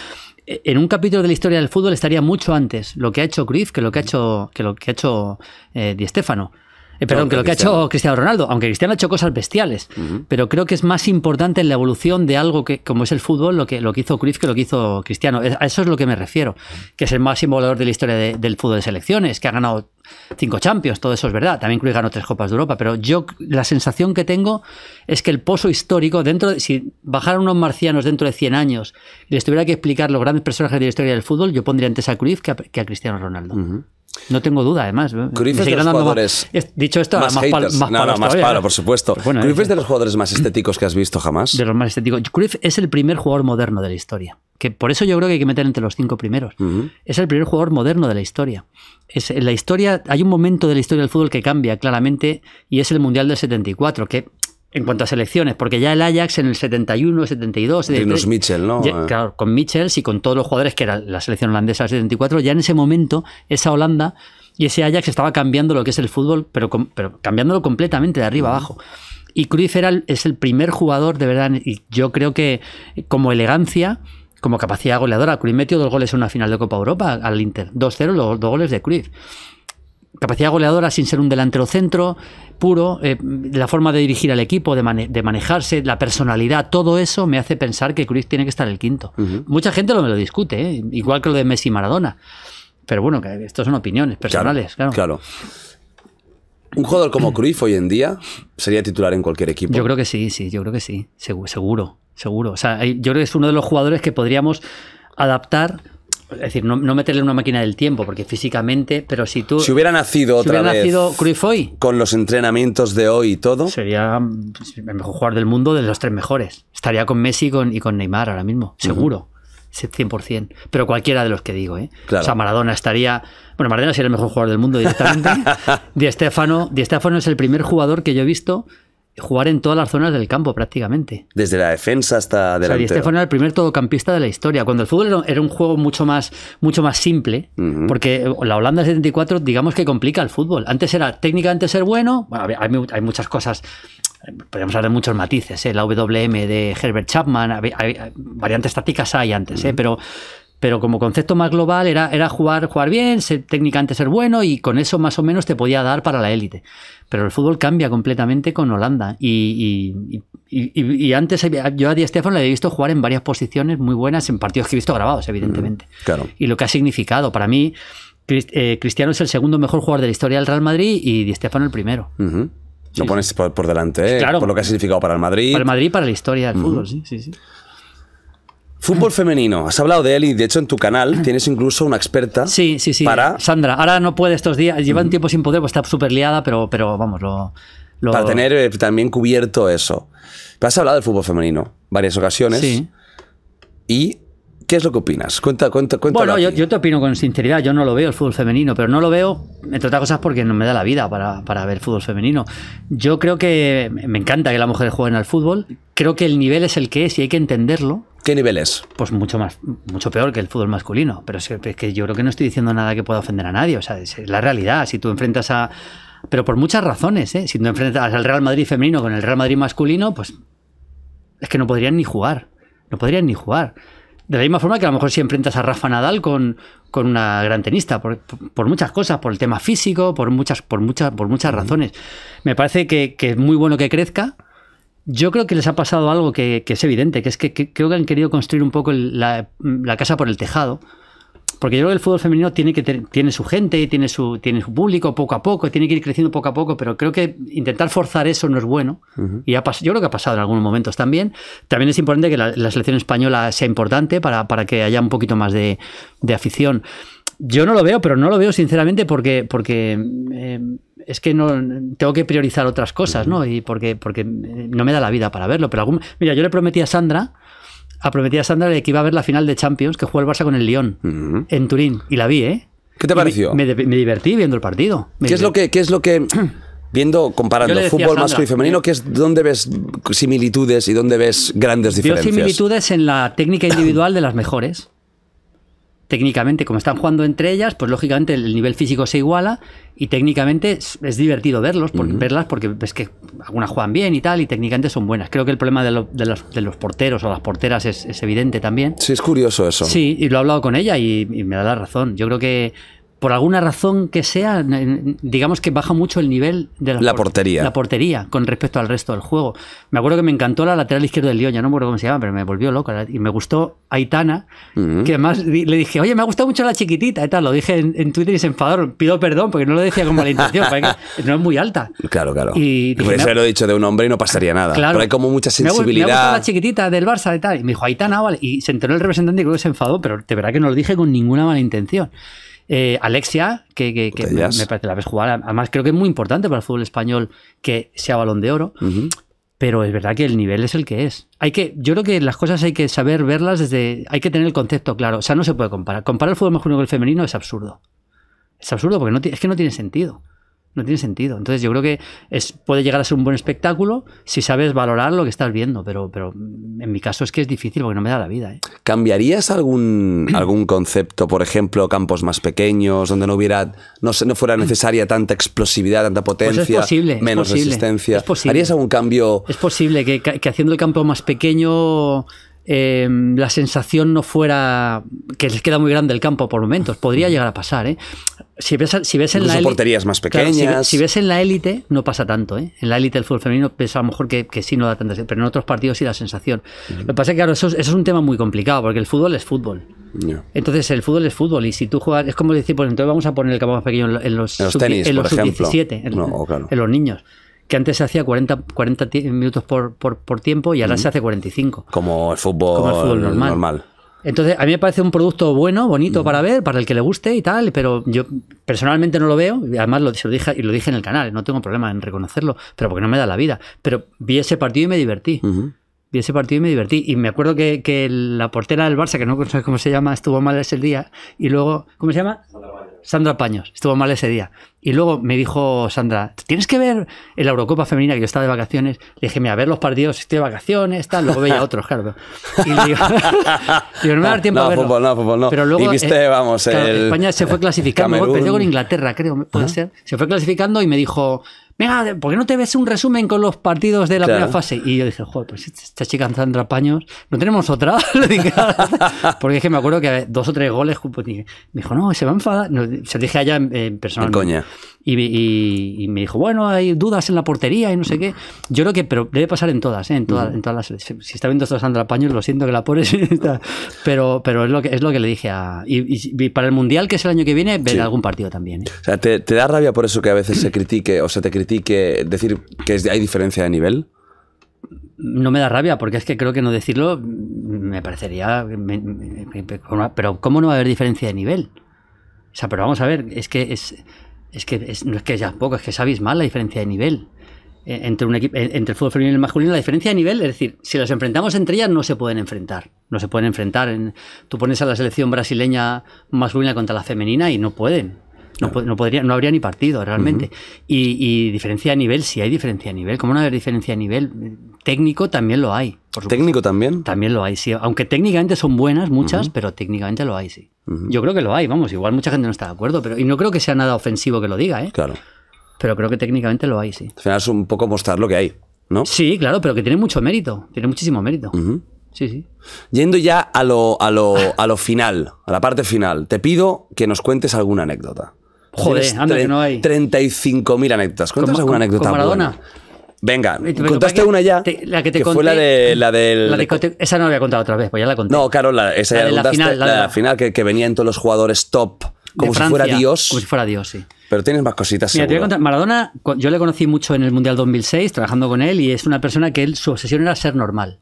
en un capítulo de la historia del fútbol estaría mucho antes lo que ha hecho Griff que lo que ha hecho que lo que ha hecho eh, Di Stefano eh, perdón, que lo que ha hecho Cristiano Ronaldo, aunque Cristiano ha hecho cosas bestiales, pero creo que es más importante en la evolución de algo que, como es el fútbol, lo que, lo que hizo Cruz que lo que hizo Cristiano. A eso es lo que me refiero, que es el máximo volador de la historia del fútbol de selecciones, que ha ganado cinco Champions, todo eso es verdad. También Cruz ganó tres Copas de Europa, pero yo la sensación que tengo es que el pozo histórico, dentro de, si bajaran unos marcianos dentro de 100 años y les tuviera que explicar los grandes personajes de la historia del fútbol, yo pondría antes a Cruz que, a, Cristiano Ronaldo. No tengo duda, además. Cruyff es de los jugadores. dicho esto, más, más palo, por supuesto. es, de los jugadores más estéticos que has visto jamás. De los más estéticos. Cruyff es el primer jugador moderno de la historia. Que por eso yo creo que hay que meter entre los cinco primeros. Es el primer jugador moderno de la historia. Es, en la historia. Hay un momento de la historia del fútbol que cambia claramente y es el Mundial del 74, que en cuanto a selecciones, porque ya el Ajax en el 71, 72... Mitchell, ¿no? claro, con Mitchell y con todos los jugadores que era la selección holandesa del 74, ya en ese momento esa Holanda y ese Ajax estaba cambiando lo que es el fútbol, pero, cambiándolo completamente de arriba abajo. Y Cruyff era, es el primer jugador, de verdad, y yo creo que como elegancia, como capacidad goleadora, Cruyff metió dos goles en una final de Copa Europa al Inter, 2-0 los dos goles de Cruyff. Capacidad goleadora sin ser un delantero centro puro, eh, la forma de dirigir al equipo, de, manejarse, la personalidad, todo eso me hace pensar que Cruz tiene que estar el quinto. Mucha gente lo me lo discute, ¿eh? igual que lo de Messi y Maradona. Pero bueno, esto son opiniones personales, claro. claro. Un jugador como Cruyff hoy en día sería titular en cualquier equipo. Yo creo que sí, sí, yo creo que sí, seguro, seguro. seguro. O sea, yo creo que es uno de los jugadores que podríamos adaptar es decir, no, meterle una máquina del tiempo, porque físicamente, pero si tú. Si hubiera nacido si otra vez nacido Cruyff Con los entrenamientos de hoy y todo. Sería pues, el mejor jugador del mundo de los tres mejores. Estaría con Messi y con, y con Neymar ahora mismo, seguro. 100%. Pero cualquiera de los que digo, ¿eh? O sea, Maradona estaría. Bueno, Maradona sería el mejor jugador del mundo directamente. Di Stefano. Di Stefano es el primer jugador que yo he visto jugar en todas las zonas del campo prácticamente. Desde la defensa hasta delantero. O sea, este el primer todocampista de la historia. Cuando el fútbol era un juego mucho más, mucho más simple, porque la Holanda del 74 digamos que complica el fútbol. Antes era técnicamente ser bueno, bueno hay, muchas cosas, podemos hablar de muchos matices, ¿eh? la WM de Herbert Chapman, variantes tácticas hay antes, ¿eh? pero pero como concepto más global era, era jugar, jugar bien, ser técnicamente ser bueno y con eso más o menos te podía dar para la élite. Pero el fútbol cambia completamente con Holanda y, antes yo a Di Stefano le he visto jugar en varias posiciones muy buenas en partidos que he visto grabados, evidentemente. Mm, y lo que ha significado para mí, eh, Cristiano es el segundo mejor jugador de la historia del Real Madrid y Di Stefano el primero. Lo pones por, delante, ¿eh? claro, por lo que ha significado para el Madrid. Para el Madrid para la historia del fútbol, sí, sí, sí. Fútbol mm. femenino, has hablado de él y de hecho en tu canal mm. tienes incluso una experta. Sí, sí, sí. Para... Sandra, ahora no puede estos días, lleva un mm. tiempo sin poder, pues está súper liada, pero, pero vamos, lo, Para tener eh, también cubierto eso. has hablado del fútbol femenino varias ocasiones. Sí. ¿Y qué es lo que opinas? Cuenta, cuenta, Bueno, yo, te opino con sinceridad, yo no lo veo el fútbol femenino, pero no lo veo, entre otras cosas, porque no me da la vida para, para ver fútbol femenino. Yo creo que me encanta que las mujeres jueguen al fútbol, creo que el nivel es el que es y hay que entenderlo ¿Qué nivel es? Pues mucho más, mucho peor que el fútbol masculino. Pero es que yo creo que no estoy diciendo nada que pueda ofender a nadie. O sea, es la realidad. Si tú enfrentas a. Pero por muchas razones, ¿eh? Si tú enfrentas al Real Madrid femenino con el Real Madrid masculino, pues. Es que no podrían ni jugar. No podrían ni jugar. De la misma forma que a lo mejor si enfrentas a Rafa Nadal con, con una gran tenista, por, muchas cosas, por el tema físico, por muchas, por muchas, por muchas razones. Me parece que, que es muy bueno que crezca yo creo que les ha pasado algo que, es evidente, que es que, creo que han querido construir un poco la, casa por el tejado. Porque yo creo que el fútbol femenino tiene, que tiene su gente, tiene su, tiene su público poco a poco, tiene que ir creciendo poco a poco, pero creo que intentar forzar eso no es bueno. y yo creo que ha pasado en algunos momentos también. También es importante que la, selección española sea importante para, para, que haya un poquito más de, de afición. Yo no lo veo, pero no lo veo sinceramente porque, porque eh, es que no tengo que priorizar otras cosas, ¿no? Y porque, porque no me da la vida para verlo. Pero algún, mira, yo le prometí a Sandra, prometí a Sandra que iba a ver la final de Champions que jugó el Barça con el Lyon en Turín y la vi, ¿eh? ¿Qué te pareció? Me, divertí viendo el partido. ¿Qué es lo que, qué es lo que viendo, comparando fútbol masculino y femenino, ¿eh? es dónde ves similitudes y dónde ves grandes diferencias? Veo similitudes en la técnica individual de las mejores técnicamente, como están jugando entre ellas, pues lógicamente el nivel físico se iguala y técnicamente es, divertido verlos, verlas, porque es que algunas juegan bien y tal, y técnicamente son buenas. Creo que el problema de, los, porteros o las porteras es, evidente también. Sí, es curioso eso. Sí, y lo he hablado con ella y me da la razón. Yo creo que por alguna razón que sea, digamos que baja mucho el nivel de la, portería. La portería con respecto al resto del juego. Me acuerdo que me encantó la lateral izquierda del Lyon, ya no me acuerdo cómo se llama, pero me volvió loco. Y me gustó Aitana, que además le dije, oye, me ha gustado mucho la chiquitita y Lo dije en, Twitter y se enfadó Pido perdón porque no lo decía con mala intención, no es muy alta. Claro, claro. Y dije, pues eso lo he dicho de un hombre y no pasaría nada. Claro, pero hay como mucha sensibilidad. Me ha, la chiquitita del Barça y tal. Y me dijo, Aitana, vale. Y se enteró el representante y creo que se enfadó, pero de verdad que no lo dije con ninguna mala intención. Eh, Alexia, que, me, parece la vez jugada Además, creo que es muy importante para el fútbol español que sea balón de oro. Pero es verdad que el nivel es el que es. Hay que, yo creo que las cosas hay que saber verlas desde. Hay que tener el concepto claro. O sea, no se puede comparar. Comparar el fútbol masculino con el femenino es absurdo. Es absurdo porque no, es que no tiene sentido. No tiene sentido. Entonces yo creo que es, puede llegar a ser un buen espectáculo si sabes valorar lo que estás viendo, pero, pero en mi caso es que es difícil porque no me da la vida. ¿eh? ¿Cambiarías algún, algún concepto, por ejemplo, campos más pequeños, donde no hubiera, no, no fuera necesaria tanta explosividad, tanta pues potencia, es posible, menos resistencia? Es posible. ¿Harías algún cambio? Es posible que haciendo el campo más pequeño eh, la sensación no fuera que les queda muy grande el campo por momentos. Podría llegar a pasar, ¿eh? Si ves, si en la élite, más pequeñas. si, ves en la élite, no pasa tanto. ¿eh? En la élite del fútbol femenino pensaba a lo mejor que, que, sí no da tanta pero en otros partidos sí la sensación. Lo que pasa es que, claro, eso, es un tema muy complicado, porque el fútbol es fútbol. Entonces, el fútbol es fútbol, y si tú juegas, es como decir, pues entonces vamos a poner el campo más pequeño en los, 17 en los niños que antes se hacía 40, 40 minutos por, por, tiempo y ahora se hace 45. Como el fútbol, Como el fútbol normal. Entonces, a mí me parece un producto bueno, bonito para ver, para el que le guste y tal, pero yo personalmente no lo veo, y además lo, dije, y lo dije en el canal, no tengo problema en reconocerlo, pero porque no me da la vida. Pero vi ese partido y me divertí. Vi ese partido y me divertí. Y me acuerdo que, que la portera del Barça, que no sé cómo se llama, estuvo mal ese día, y luego, ¿cómo se llama? Sandra Paños, estuvo mal ese día. Y luego me dijo Sandra, tienes que ver el la Eurocopa femenina que yo estaba de vacaciones. Le dije, mira, a ver los partidos, estoy de vacaciones, tal, luego veía otros, claro. Y le digo, no me va a dar tiempo a verlo. no, no. Pero luego, eh, vamos, España se fue clasificando, luego con Inglaterra, creo, puede ser. Se fue clasificando y me dijo, venga, ¿por qué no te ves un resumen con los partidos de la primera fase? Y yo dije, joder, pues esta chica Sandra Paños, ¿no tenemos otra? Porque es que me acuerdo que dos o tres goles, pues, me dijo, no, se va a enfadar. se lo dije allá en, persona. Y, me dijo, bueno, hay dudas en la portería y no sé qué. Yo creo que, pero debe pasar en todas, ¿eh? en, todas en todas Si está viendo esto Sandra Paños, lo siento que la pones. pero pero es, lo que, es lo que le dije a. Y, para el Mundial, que es el año que viene, ver algún partido también. ¿eh? O sea, ¿te, da rabia por eso que a veces se critique, o se te critique decir que hay diferencia de nivel? no me da rabia, porque es que creo que no decirlo me parecería. pero, ¿cómo no va a haber diferencia de nivel? O sea, pero vamos a ver, es que es, es que es, no es que ya poco, es que sabéis abismal la diferencia de nivel. E, entre, un equipo, e, entre el fútbol femenino y el masculino, la diferencia de nivel, es decir, si las enfrentamos entre ellas, no se pueden enfrentar. No se pueden enfrentar. En, tú pones a la selección brasileña masculina contra la femenina y no pueden. No, no, podría, no habría ni partido realmente. y, diferencia de nivel, si sí hay diferencia de nivel. ¿Cómo no hay diferencia de nivel? Técnico también lo hay. ¿Técnico también? También lo hay, sí. Aunque técnicamente son buenas muchas, pero técnicamente lo hay, sí. Yo creo que lo hay, vamos, igual mucha gente no está de acuerdo, pero y no creo que sea nada ofensivo que lo diga, ¿eh? Claro. Pero creo que técnicamente lo hay, sí. Al final es un poco mostrar lo que hay, ¿no? Sí, claro, pero que tiene mucho mérito, tiene muchísimo mérito. Sí, sí. Yendo ya a lo, a, lo, final, a la parte final, te pido que nos cuentes alguna anécdota. Joder, anda no hay. 35.000 anécdotas. ¿Cuántas? alguna anécdota. Maradona? Venga, contaste una ya. la que te conté, Fue la de. La del, esa no la había contado otra vez, pues ya la conté. No, claro, la, esa la final. que, venían todos los jugadores top. Como si fuera Dios. Como si fuera Dios, sí. Pero tienes más cositas. Mira, te voy a contar. Maradona, yo le conocí mucho en el Mundial 2006, trabajando con él, y es una persona que él, su obsesión era ser normal.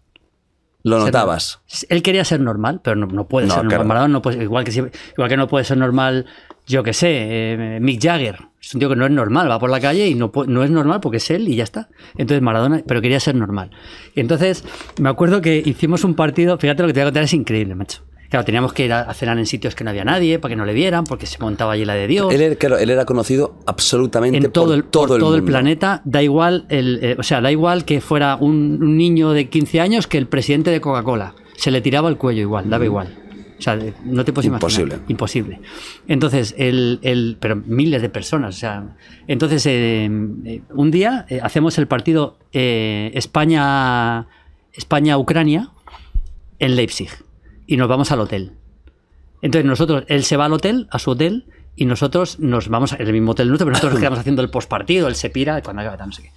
Lo notabas. Él quería ser normal, pero no, puede ser normal. No puede, igual, que igual que no puede ser normal, yo qué sé, eh, Mick Jagger. Es un tío que no es normal, va por la calle y no, no es normal porque es él y ya está. Entonces Maradona, pero quería ser normal. Y entonces me acuerdo que hicimos un partido, fíjate lo que te voy a contar, es increíble, macho. Claro, teníamos que ir a, cenar en sitios que no había nadie para que no le vieran, porque se montaba allí la de Dios. Él, él era conocido absolutamente todo por el, todo, el, planeta. Da igual, eh, o sea, da igual que fuera un, niño de 15 años que el presidente de Coca-Cola. Se le tiraba el cuello igual, daba mm. igual. O sea, no te puedes imaginar. Imposible. Entonces, el, pero miles de personas. O entonces, eh, eh, un día hacemos el partido España, España-Ucrania en Leipzig y nos vamos al hotel. Entonces nosotros, él se va al hotel, a su hotel, y nosotros nos vamos al mismo hotel nuestro, pero nosotros nos quedamos haciendo el postpartido, él se pira, cuando acaba, no sé qué.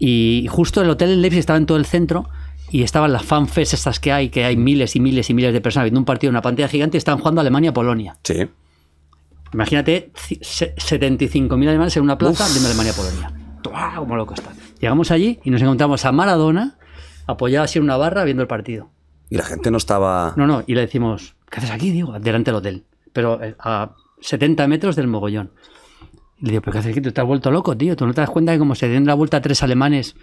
Y justo el hotel en Leipzig estaba en todo el centro y estaban las fanfests estas que hay, que hay miles y miles y miles de personas viendo un partido en una pantalla gigante y estaban jugando Alemania-Polonia. Sí. Imagínate 75.000 alemanes en una plaza viendo Alemania-Polonia. ¡Cómo loco está! Llegamos allí y nos encontramos a Maradona apoyado así en una barra viendo el partido. Y la gente no estaba... No, no, y le decimos, ¿qué haces aquí? Digo, delante del hotel, pero eh, a 70 metros del mogollón. le digo, ¿pero qué haces aquí? Tú te has vuelto loco, tío. ¿Tú no te das cuenta que cómo se den la vuelta a tres alemanes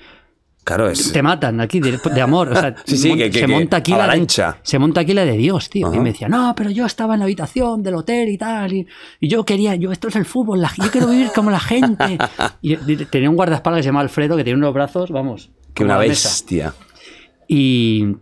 Claro, es... Te matan aquí de, amor. O sea, sí, sí, se monta aquí la lancha Se monta aquí la de Dios, tío. Y me decía, no, pero yo estaba en la habitación del hotel y tal. Y, yo quería, yo, esto es el fútbol, la, yo quiero vivir como la gente. Y, tenía un guardaespaldas que se llama Alfredo, que tenía unos brazos, vamos. Que una bestia. Y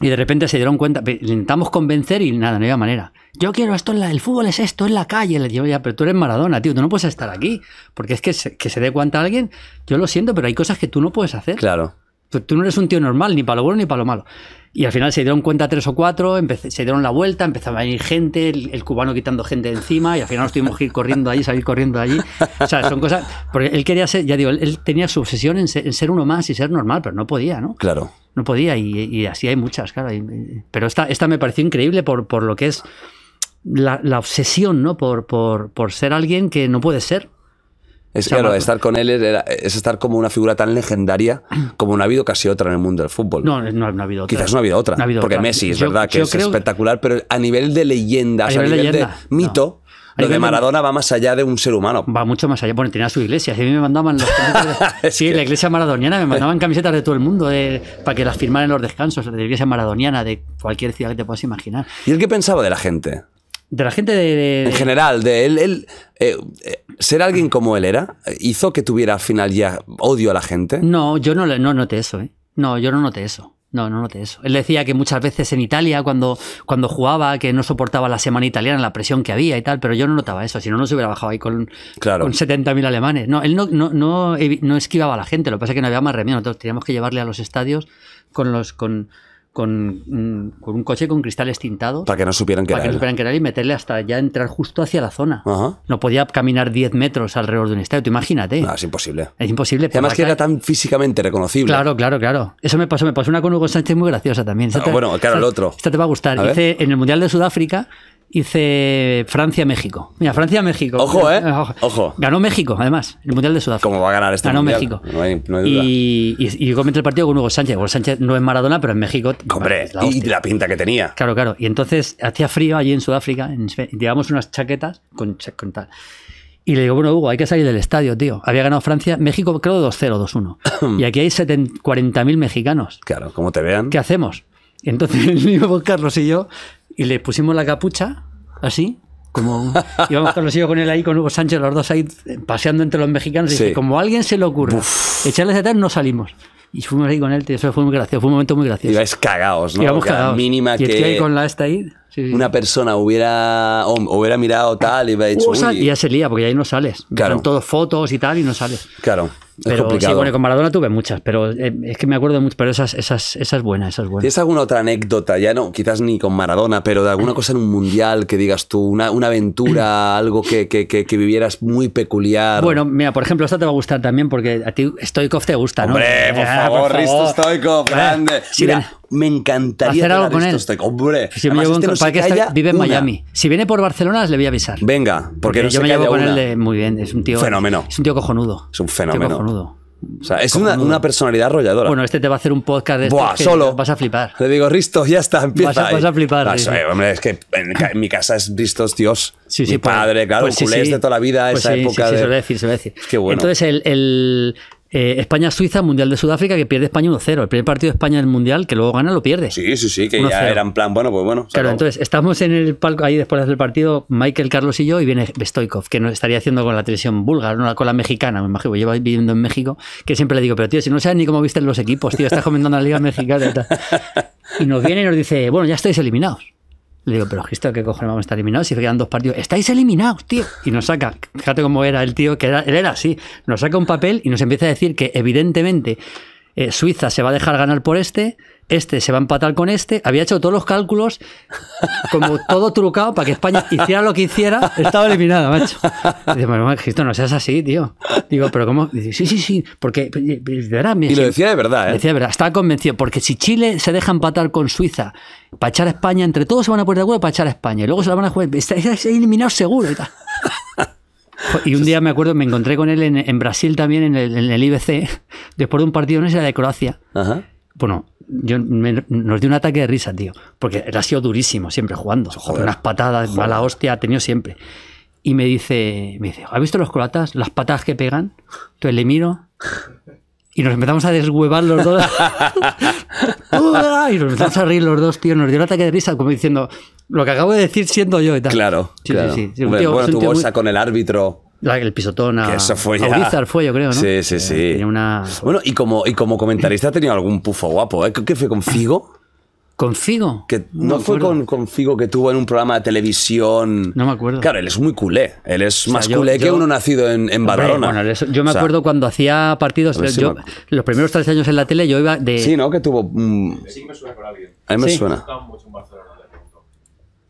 y de repente se dieron cuenta, intentamos convencer y nada, no había manera. Yo quiero esto, en la, el fútbol es esto, en la calle. Le digo, ya, pero tú eres Maradona, tío, tú no puedes estar aquí. Porque es que se, que se dé cuenta a alguien, yo lo siento, pero hay cosas que tú no puedes hacer. Claro. Tú, no eres un tío normal, ni para lo bueno ni para lo malo. Y al final se dieron cuenta tres o cuatro, se dieron la vuelta, empezaba a venir gente, el, cubano quitando gente de encima, y al final nos tuvimos que ir corriendo allí, salir corriendo allí. O sea, son cosas. Porque él quería ser, ya digo, él, tenía su obsesión en ser, en ser uno más y ser normal, pero no podía, ¿no? Claro no podía y, así hay muchas, claro. pero esta, esta me pareció increíble por, por lo que es la, obsesión, ¿no? Por, por, ser alguien que no puede ser. Es, claro, estar con él es estar como una figura tan legendaria como no ha habido casi otra en el mundo del fútbol. No, no, ha habido otra. Quizás no ha habido otra. porque Messi es verdad que es espectacular, pero a nivel de leyenda, a, nivel, de mito, lo de Maradona va más allá de un ser humano. Va mucho más allá. Bueno, tenía su iglesia. A mí me mandaban las camisetas. sí, la iglesia maradoniana me mandaban camisetas de todo el mundo para que las firmaran en los descansos. De la iglesia maradoniana, de cualquier ciudad que te puedas imaginar. ¿Y él qué pensaba de la gente? De la gente de. en general, de él. él eh, eh, ser alguien como él era, ¿hizo que tuviera al final ya odio a la gente? No, yo no, no noté eso, ¿eh? No, yo no noté eso. No, no noté eso. Él decía que muchas veces en Italia, cuando, cuando jugaba, que no soportaba la semana italiana, la presión que había y tal, pero yo no notaba eso, si no, no se hubiera bajado ahí con, 70.000 alemanes. No, él no, no, esquivaba a la gente, lo que pasa es que no había más remedio, nosotros teníamos que llevarle a los estadios con los... Con, Mm, con, un coche con cristales tintados. Para que no supieran que para que no supieran que era y meterle hasta ya entrar justo hacia la zona. No podía caminar 10 metros alrededor de un estadio, imagínate. No, es imposible. Es imposible. Además que era tan físicamente reconocible. Claro, claro, claro. Eso me pasó, me pasó una con Hugo Sánchez muy graciosa también. Ah, bueno, claro, otro. Esta te va a gustar. dice en el Mundial de Sudáfrica hice Francia-México. Mira, Francia-México. Ojo, ¿eh? Ojo. Ganó México, además, el Mundial de Sudáfrica. ¿Cómo va a ganar este Ganó México. No hay, duda. Y, y, comenté el partido con Hugo Sánchez. Hugo Sánchez no es Maradona, pero en México. Hombre, y la pinta que tenía. Claro, claro. Y entonces hacía frío allí en Sudáfrica. En, llevamos unas chaquetas con, con tal. Y le digo, bueno, Hugo, hay que salir del estadio, tío. Había ganado Francia, México creo 2-0, 2-1. y aquí hay 40.000 mexicanos. Claro, como te vean. ¿Qué hacemos? Entonces, el mismo Carlos y yo y le pusimos la capucha, así, como íbamos Carlos y con él ahí, con Hugo Sánchez, los dos ahí eh, paseando entre los mexicanos, y como a alguien se le ocurre, Uf. echarles atrás, no salimos. Y fuimos ahí con él, eso fue muy gracioso, fue un momento muy gracioso. Ibais cagados, ¿no? Íbamos cagados. Mínima y que... ahí con la esta ahí una persona hubiera, hubiera mirado tal y hubiera dicho. y ya se lía, porque ahí no sales. Son Están todos fotos y tal y no sales. Claro. pero sí, bueno, con Maradona tuve muchas, pero eh, es que me acuerdo mucho, pero esas, esas, esas buenas, esas buenas. ¿Tienes alguna otra anécdota? Ya no, quizás ni con Maradona, pero de alguna cosa en un mundial que digas tú, una, aventura, algo que, vivieras muy peculiar. Bueno, mira, por ejemplo, esta te va a gustar también porque a ti Stoikov te gusta, ¿no? Hombre, por ah, favor, me encantaría hacer algo con él. Hombre, si me llevo un que, vive en Miami. Si viene por Barcelona, le voy a avisar. Venga, porque, no yo me llevo con él muy bien. Es un tío. Fenómeno. Es un tío cojonudo. Es un fenómeno. cojonudo. es una, personalidad arrolladora. Bueno, este te va a hacer un podcast de Buah, solo. Vas a flipar. Le digo, Risto, ya está, empieza. Vas a, flipar. Eh, hombre, es que en, mi casa es Ristos, Dios. Sí, sí, mi pues, padre, claro, pues, culés de toda la vida, pues esa época. De... se lo voy decir, se lo voy a decir. Qué bueno. Entonces, el, eh, España-Suiza, Mundial de Sudáfrica, que pierde España 1-0. El primer partido de España del Mundial, que luego gana, lo pierde. Sí, sí, sí, que ya era en plan, bueno, pues bueno. Claro, entonces estamos en el palco ahí después del partido, Michael, Carlos y yo, y viene Stoikov, que nos estaría haciendo con la televisión búlgara, no con la mexicana, me imagino, lleva viviendo en México, que siempre le digo, pero tío, si no sabes ni cómo visten los equipos, tío, estás comentando la Liga Mexicana y tal. Y nos viene y nos dice, bueno, ya estáis eliminados. Le digo, pero Cristo, ¿qué cojones vamos a estar eliminados? Si quedan dos partidos, estáis eliminados, tío. Y nos saca, fíjate cómo era el tío, que era, él era así, nos saca un papel y nos empieza a decir que evidentemente eh, Suiza se va a dejar ganar por este, este se va a empatar con este. Había hecho todos los cálculos, como todo trucado, para que España hiciera lo que hiciera, estaba eliminada, macho. Dice, bueno, no seas así, tío. Digo, pero ¿cómo? Dice, sí, sí, sí, porque. Y lo decía de verdad, ¿eh? Decía de verdad, estaba convencido, porque si Chile se deja empatar con Suiza, para echar a España, entre todos se van a poner de acuerdo para echar a España, y luego se la van a jugar, está, eliminado seguro y tal. Y un día me acuerdo, me encontré con él en, Brasil también, en el, IBC, después de un partido, no sé, de Croacia. Ajá. Bueno, yo nos dio un ataque de risa, tío. Porque él ha sido durísimo siempre jugando. unas patadas, mala hostia, ha tenido siempre. Y me dice, me dice, ¿has visto los colatas? Las patadas que pegan. Entonces le miro y nos empezamos a deshuevar los dos. y nos empezamos a reír los dos, tío. Nos dio un ataque de risa, como diciendo, lo que acabo de decir siendo yo y tal. Claro, sí, Sí, tu bolsa con el árbitro el pisotón a, fue yo creo, Sí, sí, sí. Bueno, y como, y como comentarista ha tenido algún pufo guapo, ¿eh? ¿Qué fue con Figo? ¿Con Figo? Que no, fue con, Figo que tuvo en un programa de televisión. No me acuerdo. Claro, él es muy culé. Él es más culé que uno nacido en, en yo me acuerdo cuando hacía partidos. Los primeros tres años en la tele yo iba de. Sí, ¿no? Que tuvo. Mm, sí, me suena A mí me suena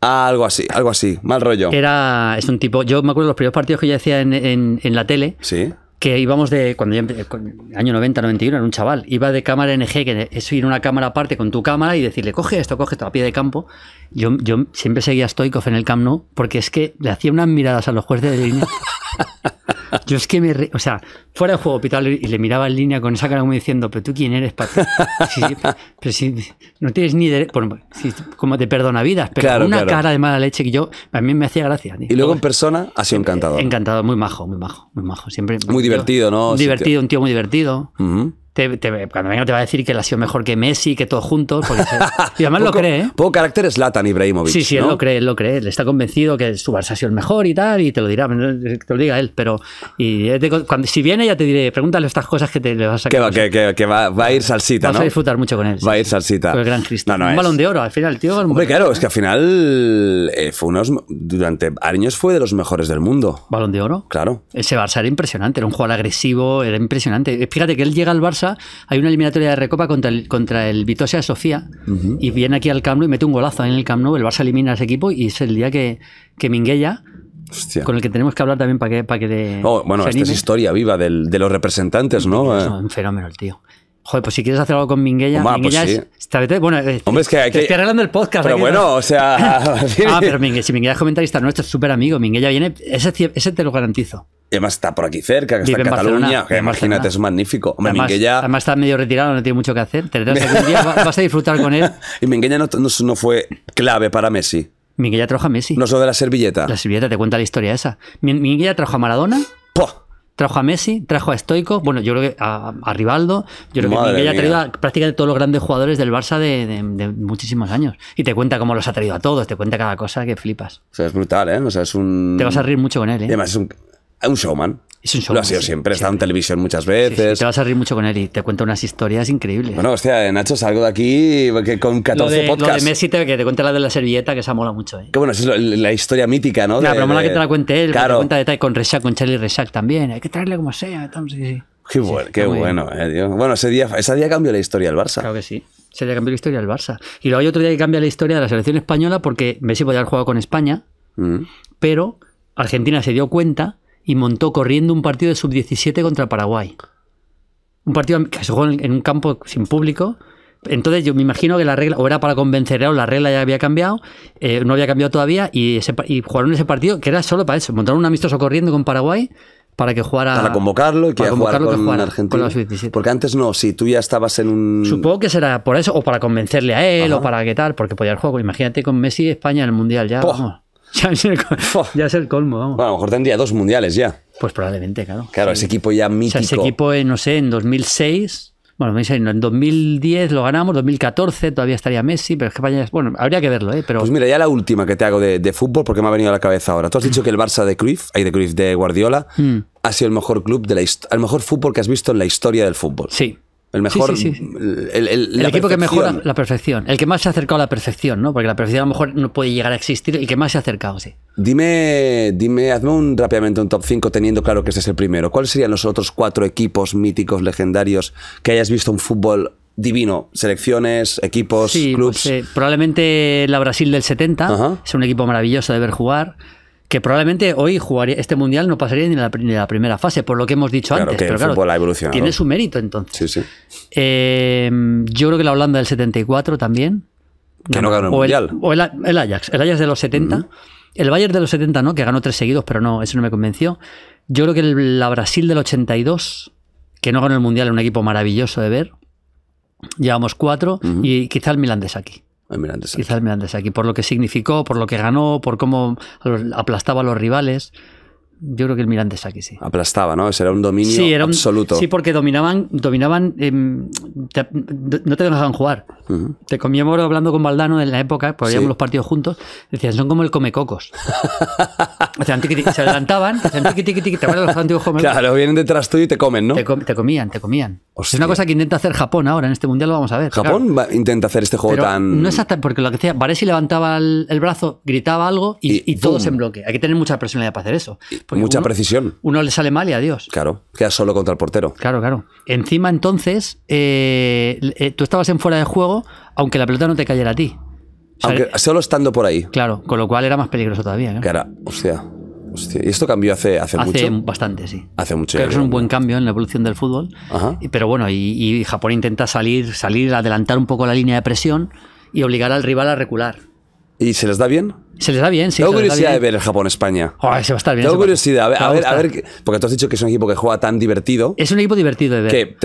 algo así, algo así, mal rollo. Era, es un tipo, yo me acuerdo de los primeros partidos que yo hacía en, la tele. Sí que íbamos de, cuando yo año 90, 91, era un chaval, iba de cámara NG, que es ir una cámara aparte con tu cámara y decirle, coge esto, coge esto a pie de campo. Yo, yo siempre seguía estoico en el Camp Nou, porque es que le hacía unas miradas a los jueces de línea. Yo es que me. O sea, fuera de juego, hospital y le miraba en línea con esa cara como diciendo, pero tú quién eres, para pero si no tienes ni derecho. como te perdona vidas, pero una cara de mala leche que yo. A mí me hacía gracia. Y luego en persona ha sido encantador. Encantador, muy majo, muy majo, muy majo. Siempre. Muy divertido, ¿no? Divertido, un tío muy divertido te, cuando venga te va a decir que él ha sido mejor que Messi, que todos juntos. y además lo cree. ¿eh? Poco carácter es Latan Ibrahimovic. Sí, sí, él lo cree, él lo cree. le está convencido que su Barça ha sido el mejor y tal, y te lo dirá, te lo diga él. Pero y cuando, si viene ya te diré, pregúntale estas cosas que te le vas a va, que, va, a ir salsita, vas a disfrutar mucho con él. Va a ir salsita. Con el gran Cristiano un balón de oro, al final, tío. Hombre, claro, es que al final eh, fue unos, durante años fue de los mejores del mundo. ¿Balón de oro? Claro. Ese Barça era impresionante, era un jugador agresivo, era impresionante. Fíjate que él llega al Barça hay una eliminatoria de recopa contra el, contra Sofía y viene aquí al Camp Nou y mete un golazo en el Camp Nou, el Barça elimina a ese equipo y es el día que, que Minguella... Con el que tenemos que hablar también para que, para oh, Bueno, esta es historia viva de los representantes, ¿no? Eh. un fenómeno el tío. Joder, pues si quieres hacer algo con Minguella, Minguella pues es, bueno, eh, que, hay estoy arreglando el podcast. Pero bueno, o sea... ah, pero Minguella, si Minguella es comentarista nuestro, es súper amigo. Minguella viene, ese, te lo garantizo. Y además está por aquí cerca, que está en Cataluña. imagínate, es magnífico. además, Minguella... además, está medio retirado, no tiene mucho que hacer. Te vas a disfrutar con él. y Minguella no, no, fue clave para Messi. Minguella trajo a Messi. No solo de la servilleta. La servilleta te cuenta la historia esa. Minguella trajo a Maradona. ¡Poh! trajo a Messi, trajo a Stoico, bueno, yo creo que a, Rivaldo, yo creo que él ha traído a prácticamente todos los grandes jugadores del Barça de, muchísimos años. Y te cuenta cómo los ha traído a todos, te cuenta cada cosa que flipas. O sea, es brutal, ¿eh? O sea, es un... Te vas a reír mucho con él, ¿eh? Además, es un un showman. Es un showman. Lo ha sido siempre, está estado en televisión muchas veces. te vas a reír mucho con él y te cuenta unas historias increíbles. Bueno, hostia, Nacho, salgo de aquí con 14 lo de, Lo de Messi te, que te cuenta la de la servilleta, que esa mola mucho. ¿eh? Que bueno, es la historia mítica, ¿no? la de, mola que te la cuente él, claro. cuenta con Resac, con Charlie Reshack también. Hay que traerle como sea. Qué bueno, qué bueno, eh, Bueno, ese día, ese día cambió la historia del Barça. Claro que sí se le cambió la historia del Barça. Y luego hay otro día que cambia la historia de la selección española porque Messi podía haber jugado con España, mm. pero Argentina se dio cuenta y montó corriendo un partido de sub-17 contra Paraguay. Un partido que se jugó en un campo sin público. Entonces yo me imagino que la regla, o era para convencer, o la regla ya había cambiado, eh, no había cambiado todavía, y, jugaron ese partido que era solo para eso. Montaron un amistoso corriendo con Paraguay para que jugara. Para convocarlo y que, para con, Argentina. porque antes no, si tú ya estabas en un. Supongo que será por eso, o para convencerle a él, o para qué tal, porque podía el juego. Imagínate con Messi España en el mundial ya. ya, es el, colmo, vamos. a lo mejor tendría dos mundiales ya. Pues probablemente, claro. Claro, ese equipo ya mítico. O sea, ese equipo, eh, no sé, en 2006 bueno, en 2010 lo ganamos, 2014 todavía estaría Messi, pero es que vaya, bueno, habría que verlo, ¿eh? Pero... Pues mira, ya la última que te hago de, fútbol, porque me ha venido a la cabeza ahora. Tú has dicho que el Barça de Cruyff, hay de Cruyff, de Guardiola, mm. ha sido el mejor club, de la, el mejor fútbol que has visto en la historia del fútbol. Sí. El mejor. El, equipo que mejora la perfección. El que más se ha acercado a la perfección, ¿no? Porque la perfección a lo mejor no puede llegar a existir. El que más se ha acercado, sí. Dime, dime, hazme un, rápidamente un top 5 teniendo claro que este es el primero. ¿Cuáles serían los otros cuatro equipos míticos, legendarios, que hayas visto un fútbol divino. Selecciones, equipos, clubes... clubs. Eh, probablemente la Brasil del 70. Es un equipo maravilloso de ver jugar que probablemente hoy jugaría, este mundial no pasaría ni en la primera fase, por lo que hemos dicho antes. Que pero claro, Tiene su mérito entonces. Sí, sí. Eh, yo creo que la Holanda del 74 también. Que no, ganó el mundial. o el, Ajax, el Ajax de los 70. El Bayern de los 70 no, que ganó tres seguidos, pero no, eso no me convenció. Yo creo que la Brasil del 82, que no ganó el mundial, era un equipo maravilloso de ver. Llevamos cuatro y quizá el Milan de Saki. Almirante Quizá Almirante aquí por lo que significó, por lo que ganó, por cómo aplastaba a los rivales. Yo creo que el Milan de sí. Aplastaba, ¿no? Ese era un dominio absoluto. Sí, porque dominaban, dominaban em, no te dejaban jugar. Te comíamos hablando con Valdano en la época, porque habíamos los partidos juntos, decían, son como el comecocos. o sea, se adelantaban, los antiguos comecocos. Claro, vienen detrás tuyo y te comen, ¿no? Te, comían, te comían. Es una cosa que intenta hacer Japón ahora, en este mundial lo vamos a ver. Japón intenta hacer este juego tan... No exactamente, porque lo que decía, Varese levantaba el, brazo, gritaba algo y, todos en bloque. Hay que tener mucha personalidad para hacer eso. Pues Mucha precisión. Uno le sale mal y adiós. Claro, queda solo contra el portero. Claro, claro. Encima, entonces, eh, eh, tú estabas en fuera de juego, aunque la pelota no te cayera a ti. aunque, eh, solo estando por ahí. Claro, con lo cual era más peligroso todavía. ¿no? Claro, hostia. ¿Y esto cambió hace, hace, hace bastante, sí. Hace mucho. Creo que es un buen cambio en la evolución del fútbol. Ajá. Pero bueno, y, Japón intenta salir, salir, adelantar un poco la línea de presión y obligar al rival a recular. ¿Y se les da bien? Se les da bien, sí. Tengo curiosidad de ver el Japón-España. se va a estar bien. Tengo curiosidad. A ver, porque tú has dicho que es un equipo que juega tan divertido. Es un equipo divertido de ver.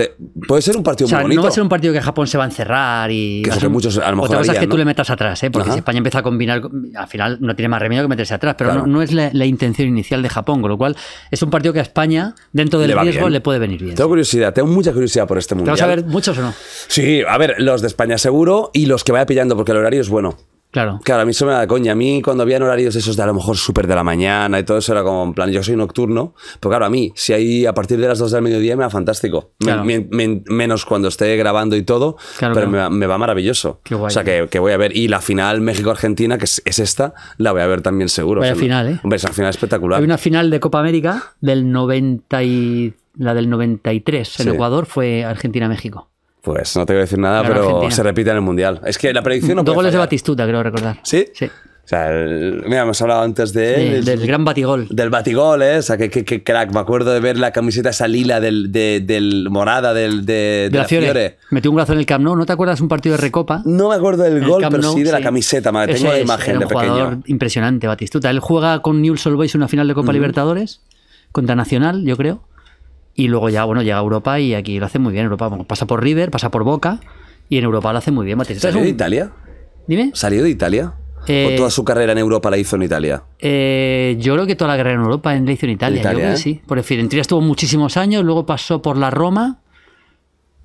puede ser un partido muy bonito. No va a ser un partido que Japón se va a encerrar y. Que, muchos a lo mejor. Otra cosa es que tú le metas atrás, ¿eh? porque si España empieza a combinar, al final no tiene más remedio que meterse atrás, pero no, es la, intención inicial de Japón, con lo cual es un partido que a España, dentro del riesgo, le puede venir bien. Tengo curiosidad, tengo mucha curiosidad por este mundial. ¿Te vas a ver muchos o no? Sí, a ver, los de España seguro y los que vaya pillando, porque el horario es bueno. Claro. Claro, a mí eso me da coña. A mí cuando habían horarios esos de a lo mejor súper de la mañana y todo eso era como en plan, yo soy nocturno, pero pues claro, a mí, si hay a partir de las 2 del mediodía me va fantástico. menos cuando esté grabando y todo, pero Me, va maravilloso. o sea, que, que, voy a ver. Y la final México-Argentina, que es, esta, la voy a ver también seguro. Vaya final, ¿eh? Hombre, es final espectacular. Hay una final de Copa América del 90 y... La del 93 en Ecuador fue Argentina-México. Pues no te voy a decir nada, pero se repite en el Mundial. Es que la predicción no Dos goles de Batistuta, creo recordar. ¿Sí? Sí. O sea, mira, hemos hablado antes de él. del gran batigol. Del batigol, ¿eh? O sea, qué, crack. Me acuerdo de ver la camiseta esa lila del, morada del, de, de, la Fiore. Metió un brazo en el Camp Nou. ¿No te acuerdas un partido de Recopa? No me acuerdo del gol, pero sí de la camiseta. Madre. Tengo la imagen de pequeño. un impresionante, Batistuta. Él juega con Newell's Old Boys una final de Copa Libertadores contra Nacional, yo creo. Y luego ya, bueno, llega a Europa y aquí lo hace muy bien. Europa pasa por River, pasa por Boca y en Europa lo hace muy bien. ¿Salió de Italia? Dime. ¿Salió de Italia? ¿O eh, toda su carrera en Europa la hizo en Italia? Eh, yo creo que toda la carrera en Europa la hizo en Italia. Italia yo creo que ¿eh? sí. Por estuvo muchísimos años, luego pasó por la Roma,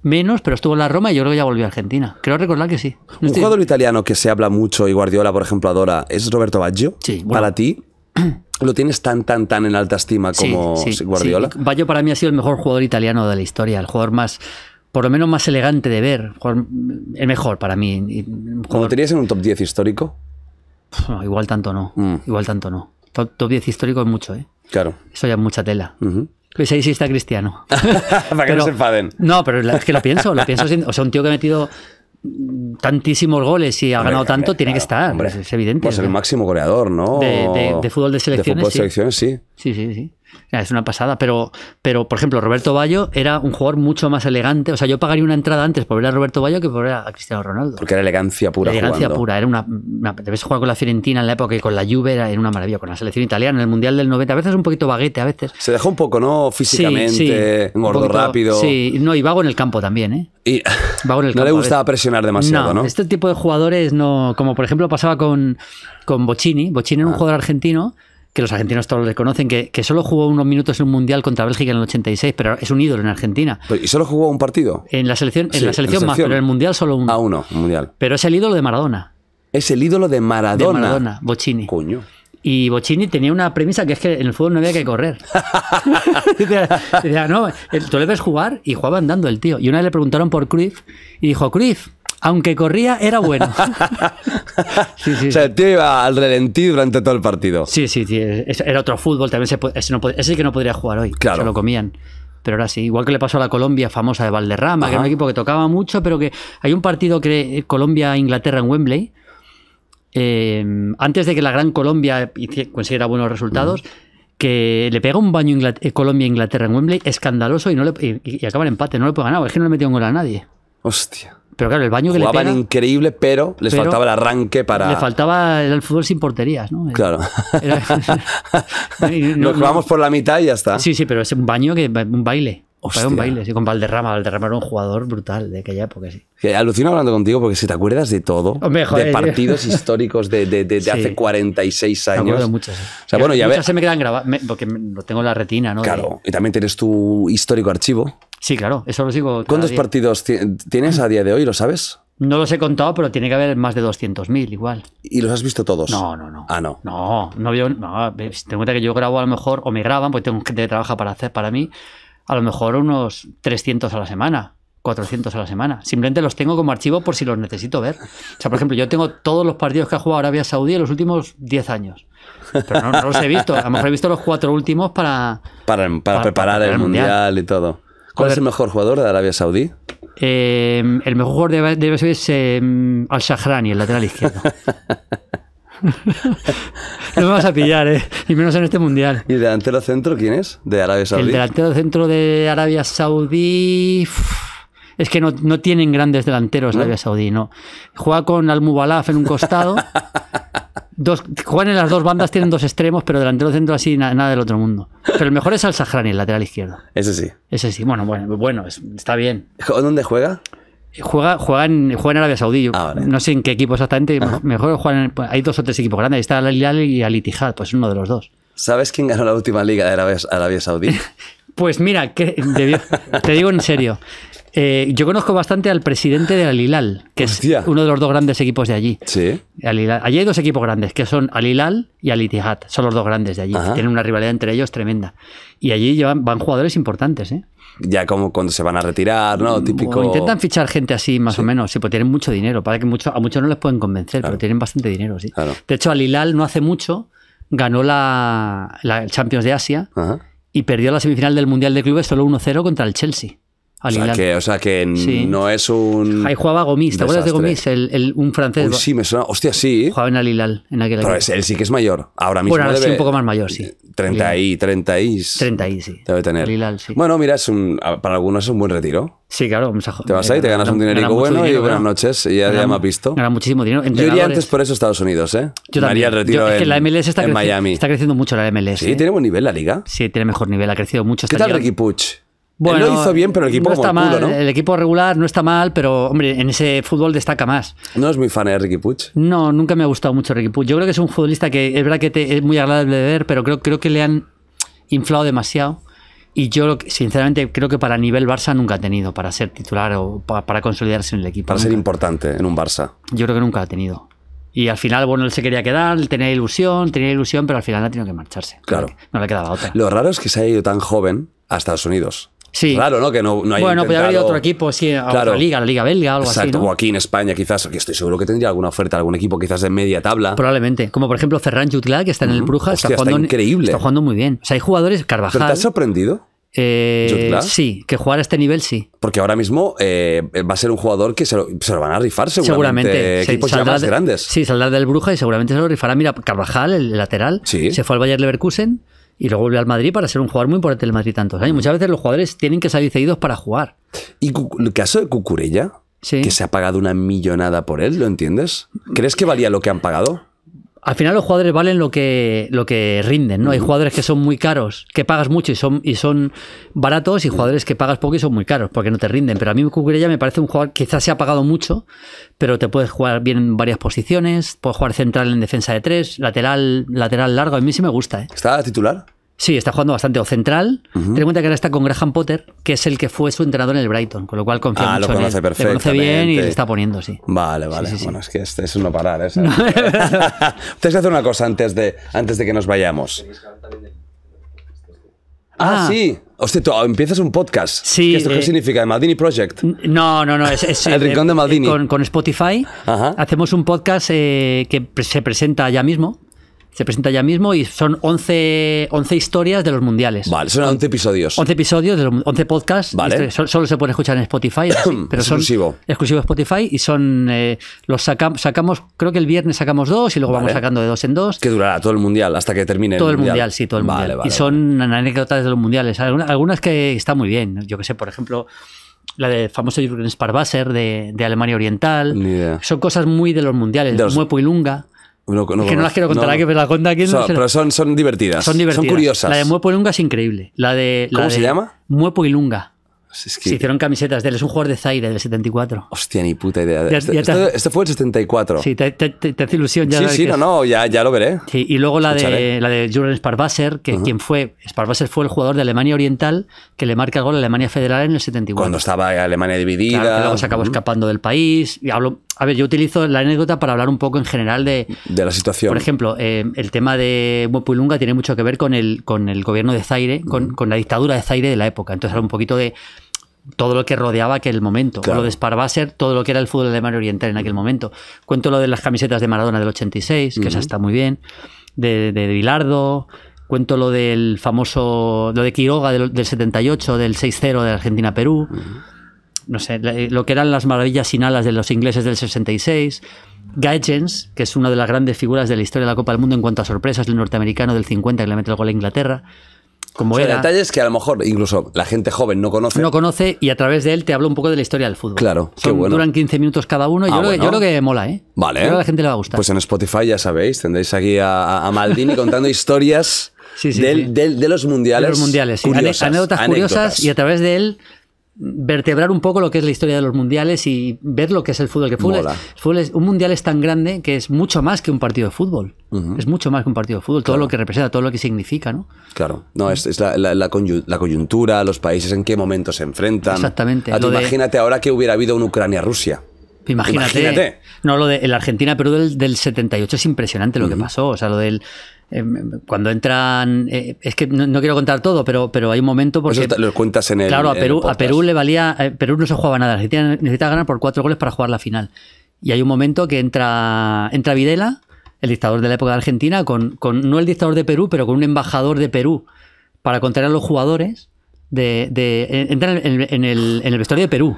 menos, pero estuvo en la Roma y yo creo que ya volvió a Argentina. Creo recordar que sí. Un jugador italiano que se habla mucho y Guardiola, por ejemplo, adora, es Roberto Baggio. Sí, Para ti. lo tienes tan, tan, tan en alta estima como Guardiola. Sí. Bayo para mí ha sido el mejor jugador italiano de la historia, el jugador más, por lo menos más elegante de ver, el mejor para mí. ¿Lo ¿Cómo tenías en un top 10 histórico? igual tanto no, igual tanto no. Mm. Top, 10 histórico es mucho, ¿eh? Claro. Eso ya es mucha tela. Pues ahí sí está Cristiano. Para que no se enfaden. No, pero es que lo pienso, lo pienso. Sin, o sea, un tío que ha metido tantísimos goles y ha ganado eh, tanto, tiene que estar. Es evidente. Pues el máximo goleador, ¿no? De, fútbol de selecciones. De fútbol de selecciones, Sí, sí, sí. sí. Es una pasada, pero, pero por ejemplo, Roberto Bayo era un jugador mucho más elegante. O sea, yo pagaría una entrada antes por ver a Roberto Bayo que por ver a Cristiano Ronaldo. Porque era elegancia pura. elegancia pura. Era una, una, Debes jugar con la Fiorentina en la época y con la Juve era, una maravilla. Con la selección italiana en el Mundial del 90, a veces un poquito baguete, a veces. Se dejó un poco, ¿no? Físicamente, gordo rápido. Sí, no, y vago en el campo también, ¿eh? Y no le gustaba presionar demasiado, no, no, Este tipo de jugadores no. Como por ejemplo pasaba con, con Bocini. Bocini era un ah. jugador argentino que los argentinos todos le conocen, que, que, solo jugó unos minutos en un mundial contra Bélgica en el 86, pero es un ídolo en Argentina. ¿Y solo jugó un partido? En la selección, en la selección, más, pero en el mundial solo uno. A ah, uno, mundial. Pero es el ídolo de Maradona. Es el ídolo de Maradona. De Maradona, Bocini. Coño. Y Bocini tenía una premisa que es que en el fútbol no había que correr. Decía, no, eh, tú le ves jugar y jugaba andando el tío. Y una vez le preguntaron por Cruyff y dijo, Cruyff, aunque corría, era bueno. sí, o sea, el iba al relentí durante todo el partido. Sí, sí, sí, Era otro fútbol, también se ese, no ese que no podría jugar hoy. Claro. Se lo comían. Pero ahora sí, igual que le pasó a la Colombia famosa de Valderrama, que era un equipo que tocaba mucho, pero que hay un partido que Colombia-Inglaterra en Wembley. Eh, antes de que la Gran Colombia consiguiera buenos resultados, que le pega un baño eh, Colombia Inglaterra en Wembley, escandaloso, y, no le, y, acaba el empate, no le puede ganar, es que no le metió un gol a nadie. Hostia. Pero claro, el baño que le pega, increíble, pero les faltaba el arranque para. Le faltaba el, fútbol sin porterías, ¿no? Claro. Nos jugamos por la mitad y ya está. Sí, sí, pero es un baño que un baile. Fue un baile, sí, con Valderrama. Valderrama era un jugador brutal de aquella época, sí. Que alucino hablando contigo porque si te acuerdas de todo, de partidos históricos de, de, de, hace 46 años. muchas. muchas se me quedan grabadas porque lo tengo en la retina, ¿no? Claro, y también tienes tu histórico archivo. Sí, claro, eso lo sigo. ¿Cuántos partidos tienes a día de hoy, lo sabes? No los he contado, pero tiene que haber más de 200.000 igual. ¿Y los has visto todos? No, no, no. Ah, no. No, no, veo. no, cuenta que yo grabo a lo mejor, o me graban, porque tengo gente que trabaja para, hacer, para mí, a lo mejor unos 300 a la semana, 400 a la semana. Simplemente los tengo como archivo por si los necesito ver. O sea, por ejemplo, yo tengo todos los partidos que ha jugado Arabia Saudí en los últimos 10 años. Pero no, los he visto. A lo mejor he visto los cuatro últimos para... Para, preparar el, mundial. y todo. ¿Cuál es eh, el mejor jugador de Arabia Saudí? el mejor jugador de Arabia es em, Al-Shahrani, el lateral izquierdo. no me vas a pillar, ¿eh? Y menos en este mundial. ¿Y delantero centro quién es? ¿De Arabia Saudí? El delantero centro de Arabia Saudí. Es que no, tienen grandes delanteros de Arabia Saudí, no. Juega con Al-Mubalaf en un costado. Dos, juegan en las dos bandas, tienen dos extremos, pero delantero centro así, nada, del otro mundo. Pero el mejor es Al Sahrani, el lateral izquierdo. Ese sí. Ese sí, bueno, bueno, bueno, está bien. ¿Dónde juega? Juega, juega, en, juega Arabia Saudí. Ah, no sé en qué equipo exactamente. Mejor juegan. Pues, hay dos o tres equipos grandes. Está Al Hilal y Al Ittihad, pues uno de los dos. ¿Sabes quién ganó la última liga de Arabia, Saudí? pues mira, te digo en serio. Eh, yo conozco bastante al presidente de Al Hilal, que es uno de los dos grandes equipos de allí. Sí. Allí hay dos equipos grandes, que son Al Hilal y Al Ittihad. Son los dos grandes de allí. Tienen una rivalidad entre ellos tremenda. Y allí llevan, van jugadores importantes, ¿eh? ya como cuando se van a retirar, ¿no? Típico. intentan fichar gente así, más o menos, sí, pues tienen mucho dinero. Para que a muchos no les pueden convencer, pero tienen bastante dinero, sí. De hecho, al no hace mucho ganó la, la Champions de Asia y perdió la semifinal del Mundial de Clubes solo 1-0 contra el Chelsea o, sea que, o sea que no es un. Ahí jugaba Gomis, ¿te acuerdas de Gomis? El, el, un francés. Uy, sí, me suena. Hostia, sí. Jugaba en Alilal. en aquel Pero él sí que es mayor. Ahora mismo. Bueno, ahora sí, un poco más mayor, sí. 30 y, 30 y. 30 y, sí. Debe tener. Alilal, sí. Bueno, mira, es un, para algunos es un buen retiro. Sí, claro. Vamos te vas ahí, te ganas un dinerico bueno y buenas noches. Y ya, me ha visto. Gana muchísimo dinero. Yo iría antes por eso Estados Unidos, ¿eh? Yo también. Haría el retiro en, la MLS está en Miami. Está creciendo mucho la MLS. Sí, ¿eh? tiene buen nivel la liga. Sí, tiene mejor nivel. Ha crecido mucho. ¿Qué tal Ricky Puch? Bueno, lo hizo bien, pero el equipo no está el, mal. el equipo regular no está mal, pero hombre, en ese fútbol destaca más. ¿No es muy fan de Ricky Puig? No, nunca me ha gustado mucho Ricky Puig. Yo creo que es un futbolista que es verdad que es muy agradable de ver, pero creo, creo que le han inflado demasiado. Y yo, sinceramente, creo que para nivel Barça nunca ha tenido para ser titular o para consolidarse en el equipo. Para ser importante en un Barça. Yo creo que nunca ha tenido. Y al final, bueno, él se quería quedar, tenía ilusión, tenía ilusión, pero al final ha tenido que marcharse. Claro. No le quedaba otra. Lo raro es que se haya ido tan joven a Estados Unidos claro ¿no? Que no, no Bueno, podría haber otro equipo, sí, a claro. liga, la Liga Belga, algo así. O aquí en España, quizás, que estoy seguro que tendría alguna oferta, algún equipo quizás de media tabla. Probablemente. Como por ejemplo Ferran Jutla, que está en el Bruja. está, jugando, increíble. Está jugando muy bien. O sea, hay jugadores, Carvajal. ¿Te has sorprendido? Eh, sí, que jugar a este nivel sí. Porque ahora mismo eh, va a ser un jugador que se lo, van a rifar seguramente. seguramente. Equipos ya más grandes. Sí, saldrá del Bruja y seguramente se lo rifará. Mira, Carvajal, el lateral, sí. se fue al Bayern Leverkusen y luego vuelve al Madrid para ser un jugador muy importante del Madrid tantos años. Muchas veces los jugadores tienen que salir cedidos para jugar. Y el caso de Cucurella, que se ha pagado una millonada por él, ¿lo entiendes? ¿Crees que valía lo que han pagado? al final los jugadores valen lo que, lo que rinden, ¿no? Hay jugadores que son muy caros, que pagas mucho y son, y son baratos, y jugadores que pagas poco y son muy caros, porque no te rinden. Pero a mí Cucurella me parece un jugador que quizás se ha pagado mucho, pero te puedes jugar bien en varias posiciones, puedes jugar central en defensa de tres, lateral, lateral largo, a mí sí me gusta, ¿eh? ¿Está titular? Sí, está jugando bastante o central. Ten en cuenta que ahora está con Graham Potter, que es el que fue su entrenador en el Brighton, con lo cual confía ah, lo conoce en él. conoce bien y le está poniendo, sí. Vale, vale. Bueno, es que este es uno no parar, ¿eh? No. Tienes que hacer una cosa antes de, antes de que nos vayamos. Ah, sí. Ah. sí. Hostia, tú empiezas un podcast. Sí. ¿Qué, esto, ¿qué eh, significa? ¿El Maldini Project? No, no, no. Es, el Rincón de eh, Maldini. Con, Spotify hacemos un podcast eh, que se presenta ya mismo se presenta ya mismo y son 11, 11 historias de los mundiales. Vale, son 11 episodios. 11 episodios, de los, 11 podcasts. Vale. Solo, se pueden escuchar en Spotify. pero exclusivo. Son exclusivo Spotify y son. Eh, los sacamos sacamos, creo que el viernes sacamos dos y luego vamos sacando de dos en dos. Que durará todo el mundial hasta que termine todo el mundial. Todo el mundial, sí, todo el mundial. Vale, y son anécdotas de los mundiales. Algunas, que están muy bien. Yo que sé, por ejemplo la del famoso Jürgen Sparwasser de, de Alemania Oriental. Son cosas muy de los mundiales. Muy los... Lunga que no las quiero contar no, que pero la cuenta aquí. no Pero son, son, divertidas. Son divertidas. Son curiosas. La de Muepo y Lunga es increíble. La de, ¿Cómo se llama? Muepo y Lunga. Pues se hicieron camisetas de él. Es un jugador de Zaire del 74. Hostia, ni puta idea. Este, este, este, fue el 74. Sí, te, te, te hace ilusión ya. Sí, sí, no, no, ya, ya, lo veré. Sí, y luego la de, la de Julian Sparwasser, que quien fue. Sparwasser fue el jugador de Alemania Oriental que le marca el gol a Alemania Federal en el 74. Cuando estaba Alemania dividida. luego se acabó escapando del país. Y hablo a ver, yo utilizo la anécdota para hablar un poco en general de... la situación. Por ejemplo, eh, el tema de Mopulunga tiene mucho que ver con el, con el gobierno de Zaire, con, la dictadura de Zaire de la época. Entonces era un poquito de todo lo que rodeaba aquel momento. Lo de Sparbaser, todo lo que era el fútbol de mar oriental en aquel momento. Cuento lo de las camisetas de Maradona del 86, que esa está muy bien. De, de, cuento lo del famoso, lo de Quiroga del, 78, del 6-0 de Argentina-Perú no sé, lo que eran las maravillas sin alas de los ingleses del 66, Guy que es una de las grandes figuras de la historia de la Copa del Mundo en cuanto a sorpresas, el norteamericano del 50 que le mete el gol a Inglaterra. Como o sea, detalles que a lo mejor incluso la gente joven no conoce. No conoce y a través de él te hablo un poco de la historia del fútbol. Claro, bueno. Duran 15 minutos cada uno y yo, ah, creo que mola, ¿eh? Vale. a la gente le va a gustar. Pues en Spotify ya sabéis, tendréis aquí a, Maldini contando historias. de los mundiales. De los mundiales, sí. anécdotas curiosas y a través de él vertebrar un poco lo que es la historia de los mundiales y ver lo que es el fútbol. Que fútbol, es, un mundial es tan grande que es mucho más que un partido de fútbol. Es mucho más que un partido de fútbol, todo lo que representa, todo lo que significa, ¿no? Claro, no, es, la, coyuntura, los países en qué momento se enfrentan. Exactamente. A imagínate ahora que hubiera habido una Ucrania-Rusia. Imagínate, No, lo de la Argentina-Perú del, 78 es impresionante lo que pasó. O sea, lo del eh, cuando entran, eh, es que no, quiero contar todo, pero, pero hay un momento porque... Eso lo cuentas en el... Claro, a Perú, le valía, eh, Perú no se jugaba nada, necesitaba necesita ganar por cuatro goles para jugar la final. Y hay un momento que entra, entra Videla, el dictador de la época de Argentina, con, con no el dictador de Perú, pero con un embajador de Perú, para contar a los jugadores, de, de en, el, en el vestuario de Perú,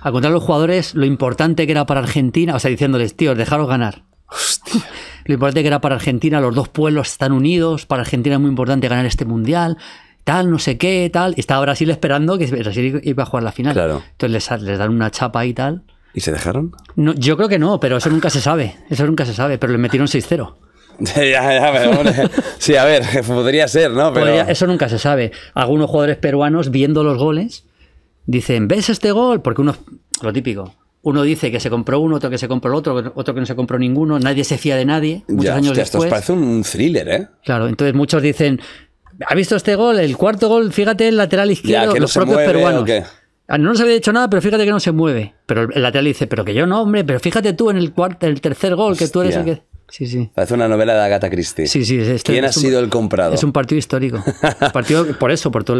a contar a los jugadores lo importante que era para Argentina, o sea, diciéndoles, tíos, dejaros ganar. Hostia. Lo importante que era para Argentina, los dos pueblos están unidos, para Argentina es muy importante ganar este mundial, tal, no sé qué, tal. Y estaba Brasil esperando que Brasil iba a jugar la final. Claro. Entonces les, dan una chapa y tal. ¿Y se dejaron? No, yo creo que no, pero eso nunca se sabe. Eso nunca se sabe, pero le metieron 6-0. ya, ya, sí, a ver, podría ser, ¿no? Pero... eso nunca se sabe. Algunos jugadores peruanos viendo los goles dicen, ¿ves este gol? Porque uno, lo típico, uno dice que se compró uno, otro que se compró el otro, otro que no se compró ninguno, nadie se fía de nadie. Muchos años después, ya, Esto parece un thriller, ¿eh? Claro, entonces muchos dicen, ¿ha visto este gol? El cuarto gol, fíjate, el lateral izquierdo, los propios peruanos. Ah, no nos había dicho nada, pero fíjate que no se mueve. Pero el lateral dice, pero que yo no, hombre, pero fíjate tú en el, cuarto, el tercer gol, que tú eres el que... Sí, sí. Parece una novela de Agatha Christie. Sí, sí. Este ¿Quién ha sido el comprado? Es un partido histórico. partido por eso, por todo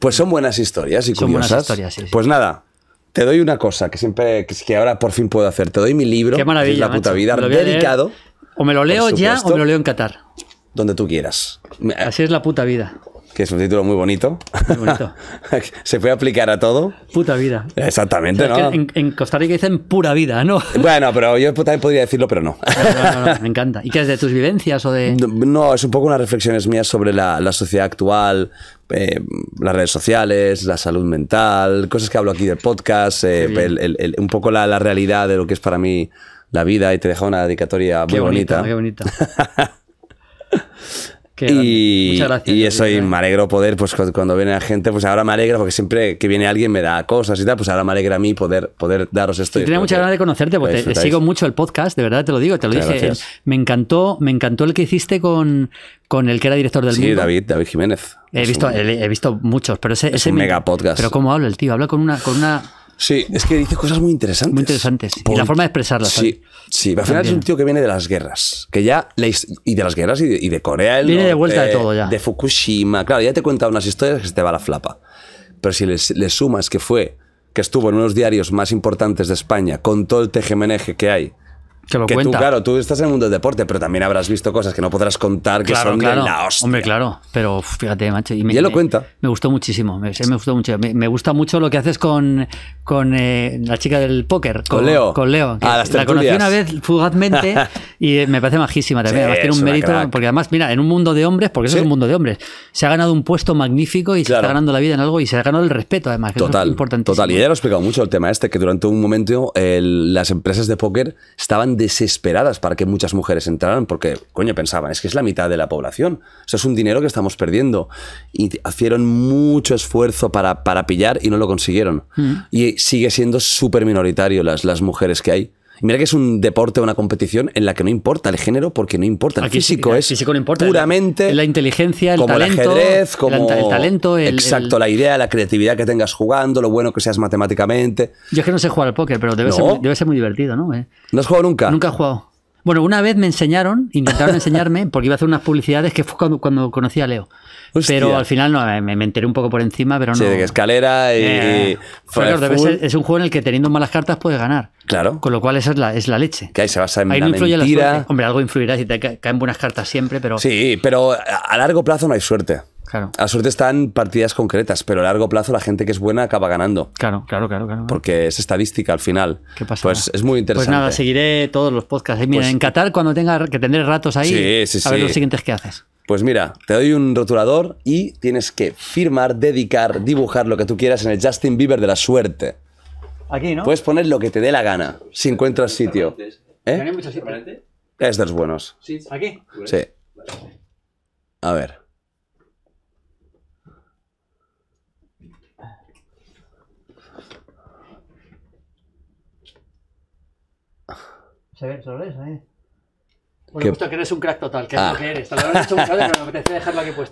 Pues son buenas historias y son curiosas. historias, sí. Pues nada, te doy una cosa que siempre, que ahora por fin puedo hacer. Te doy mi libro. es la puta vida. Dedicado. o me lo leo ya o me lo leo en Qatar. Donde tú quieras. Así es la puta vida que es un título muy bonito. ¿Se puede aplicar a todo? Puta vida. Exactamente, ¿no? en, Costa Rica dicen pura vida, ¿no? Bueno, pero yo pues, también podría decirlo, pero no. me encanta. ¿Y qué es de tus vivencias o de...? No, es un poco unas reflexiones mías sobre la, sociedad actual, eh, las redes sociales, la salud mental, cosas que hablo aquí del podcast, eh, un poco la, realidad de lo que es para mí la vida y te deja una dedicatoria muy bonita. bonita. bonita. y, Y eso, y ¿eh? me alegro poder, pues cuando viene la gente, pues ahora me alegro porque siempre que viene alguien me da cosas y tal, pues ahora me alegra a mí poder, poder daros esto. y tenía mucha ganas de conocerte, porque te, sigo mucho el podcast, de verdad te lo digo, te lo dije. Me encantó, me encantó el que hiciste con, con el que era director del sí, David, David Jiménez. He visto, he, visto muchos, pero ese es un mega podcast. Pero cómo habla el tío, habla con una, con una Sí, es que dice cosas muy interesantes. Muy interesantes. Y la forma de expresarlas. Sí, sí. Al final es un tío que viene de las guerras. Que ya. Y de las guerras y de, Corea. viene de vuelta de todo ya. De Fukushima. Claro, ya te he contado unas historias que se te va la flapa. Pero si le sumas que fue. Que estuvo en unos diarios más importantes de España. Con todo el tejemeneje que hay que Tú, claro, tú estás en el mundo del deporte, pero también habrás visto cosas que no podrás contar que son de la hostia. Hombre, claro, pero fíjate, macho. Y, me, él lo cuenta. Me gustó muchísimo, me, me gustó mucho. Me, gusta mucho lo que haces con, con eh, la chica del póker. Con, Leo. Con Leo. la conocí una vez fugazmente y eh, me parece majísima también. además tiene un mérito, porque además, mira, en un mundo de hombres, porque eso es un mundo de hombres, se ha ganado un puesto magnífico y se está ganando la vida en algo y se ha ganado el respeto, además. total, total. Y ella lo ha explicado mucho el tema este, que durante un momento eh, las empresas de póker estaban desesperadas para que muchas mujeres entraran, porque, coño, pensaban, es que es la mitad de la población. eso es un dinero que estamos perdiendo. Y hicieron mucho esfuerzo para, para pillar y no lo consiguieron. Mm. Y sigue siendo súper minoritario las, las mujeres que hay mira que es un deporte, una competición en la que no importa el género porque no importa. El físico es puramente. La, inteligencia, el talento. El El, talento, Exacto, la idea, la creatividad que tengas jugando, lo bueno que seas matemáticamente. Yo es que no sé jugar al póker, pero debe, ser, muy divertido, ¿no? Eh. ¿No has jugado nunca? Nunca he jugado. Bueno, una vez me enseñaron, intentaron enseñarme, porque iba a hacer unas publicidades que fue cuando, conocí a Leo. Pero al final me, enteré un poco por encima, pero no. Sí, de escalera y. Eh, es un juego en el que teniendo malas cartas puedes ganar. Claro. Con lo cual esa es la, leche. Que ahí se basa en ahí no influye mentira. La Hombre, algo influirá si te caen buenas cartas siempre, pero. Sí, pero a largo plazo no hay suerte. A suerte están partidas concretas, pero a largo plazo la gente que es buena acaba ganando. Claro, claro, claro. claro. Porque es estadística al final. ¿Qué pasa? Pues es muy interesante. Pues nada, seguiré todos los podcasts. Eh, mira, pues en Qatar, cuando tenga que tener ratos ahí, sí, a ver los siguientes que haces. Pues mira, te doy un rotulador y tienes que firmar, dedicar, dibujar lo que tú quieras en el Justin Bieber de la suerte. Aquí, ¿no? Puedes poner lo que te dé la gana, si encuentras sitio. ¿Eh? ¿Tiene muchas Es de buenos. ¿Aquí? Sí. A ver. se ve que eres un crack total, que es ah. lo que eres.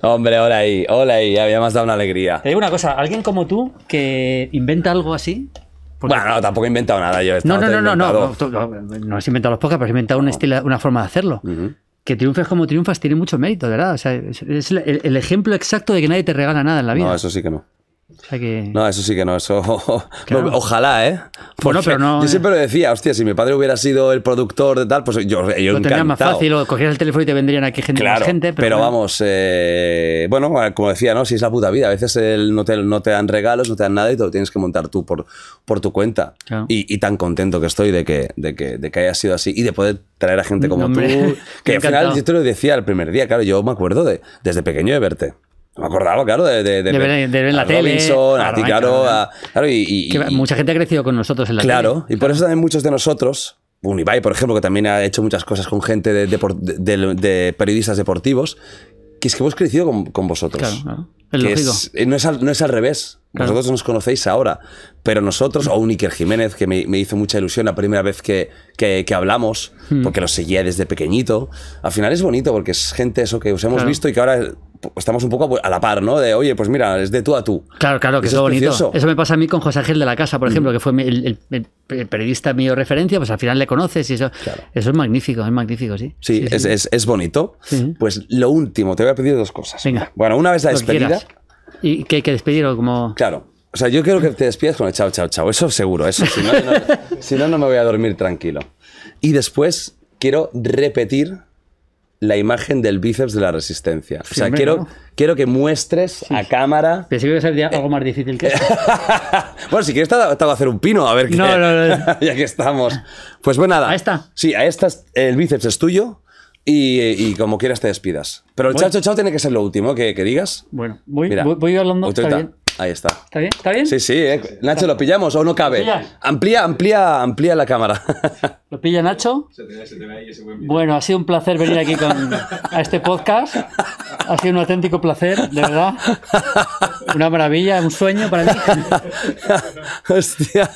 Hombre, hola ahí, hola ahí, había más dado una alegría. Te digo una cosa, alguien como tú que inventa algo así, Bueno, no, tampoco he inventado nada yo. No, no, no, no, no, no, no, has inventado los pocas, pero has inventado una forma de hacerlo. Que triunfes como triunfas tiene mucho mérito, ¿verdad? O sea, es el, ejemplo exacto de que nadie te regala nada en la vida. No, eso sí que no. No, eso sí que no, eso. ojalá, ¿eh? yo eh. siempre lo decía, hostia, si mi padre hubiera sido el productor de tal, pues yo, yo lo tendría más fácil, o el teléfono y te vendrían aquí gente, Pero, vamos, eh, bueno, como decía, ¿no? Si es la puta vida, a veces el, no, te, no te dan regalos, no te dan nada y te lo tienes que montar tú por, por tu cuenta. Y, tan contento que estoy de que, de, que, haya sido así y de poder traer a gente como tú. Que al final, yo te lo decía el primer día, claro, yo me acuerdo de, desde pequeño de verte me acordaba, claro, de, en la Robinson, tele. a ti, claro. claro y, mucha gente ha crecido con nosotros en la claro, tele. Claro, y por eso también muchos de nosotros, Unibay, por ejemplo, que también ha hecho muchas cosas con gente de, periodistas deportivos, que es que hemos crecido con, vosotros. Claro, Es lógico. Eh, no, es no es al revés nosotros nos conocéis ahora, pero nosotros, o un Jiménez, que me, hizo mucha ilusión la primera vez que, hablamos, hmm. porque lo seguía desde pequeñito, al final es bonito porque es gente eso que os hemos visto y que ahora estamos un poco a la par, ¿no? De, oye, pues mira, es de tú a tú. Claro, claro, que eso es bonito. Eso me pasa a mí con José Ángel de la Casa, por mm. ejemplo, que fue el, periodista mío referencia, pues al final le conoces y eso, eso es magnífico, es magnífico, sí. Sí, es, bonito. Pues lo último, te voy a pedir dos cosas. Bueno, una vez la despedida, y que hay que despedirlo como... Claro. O sea, yo quiero que te despides con el chao, chao, chao. Eso seguro, eso. Si no, no, si no, no me voy a dormir tranquilo. Y después quiero repetir la imagen del bíceps de la resistencia. o sea, quiero, quiero que muestres a cámara. Pensé que iba a ser algo más difícil que bueno, si quieres, te a hacer un pino, a ver qué. No, no, no. ya que estamos. Pues bueno, nada. Ahí está. Sí, a esta el bíceps es tuyo. Y, como quieras te despidas. Pero el chao, chao, tiene que ser lo último que, digas. Bueno, voy, voy hablando. Está bien. Ahí está. ¿Está bien? ¿Está bien? Sí, sí. Eh. Nacho, ¿lo pillamos o no cabe? Amplía, amplía, amplía la cámara. ¿Lo pilla Nacho? Bueno, ha sido un placer venir aquí a este podcast. Ha sido un auténtico placer, de verdad. Una maravilla, un sueño para mí. Hostia.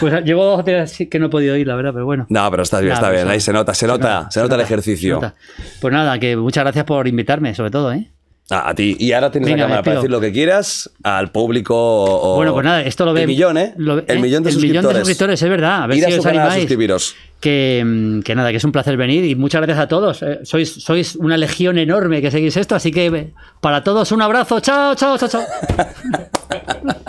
Pues llevo dos días que no he podido ir, la verdad, pero bueno. No, pero está bien, está pues bien. Ahí se nota, se, nota, se nota el ejercicio. Pues nada, que muchas gracias por invitarme, sobre todo, ¿eh? a ti. Y ahora tienes la cámara para decir lo que quieras al público. Bueno, pues nada, esto lo ¿eh? ve. El ¿eh? millón, ¿eh? el, millón de suscriptores. es verdad. A ver si os animáis. suscribiros. Que, que, nada, que es un placer venir y muchas gracias a todos. Eh. Sois, sois una legión enorme que seguís esto, así que para todos un abrazo. Chao, chao, chao, chao.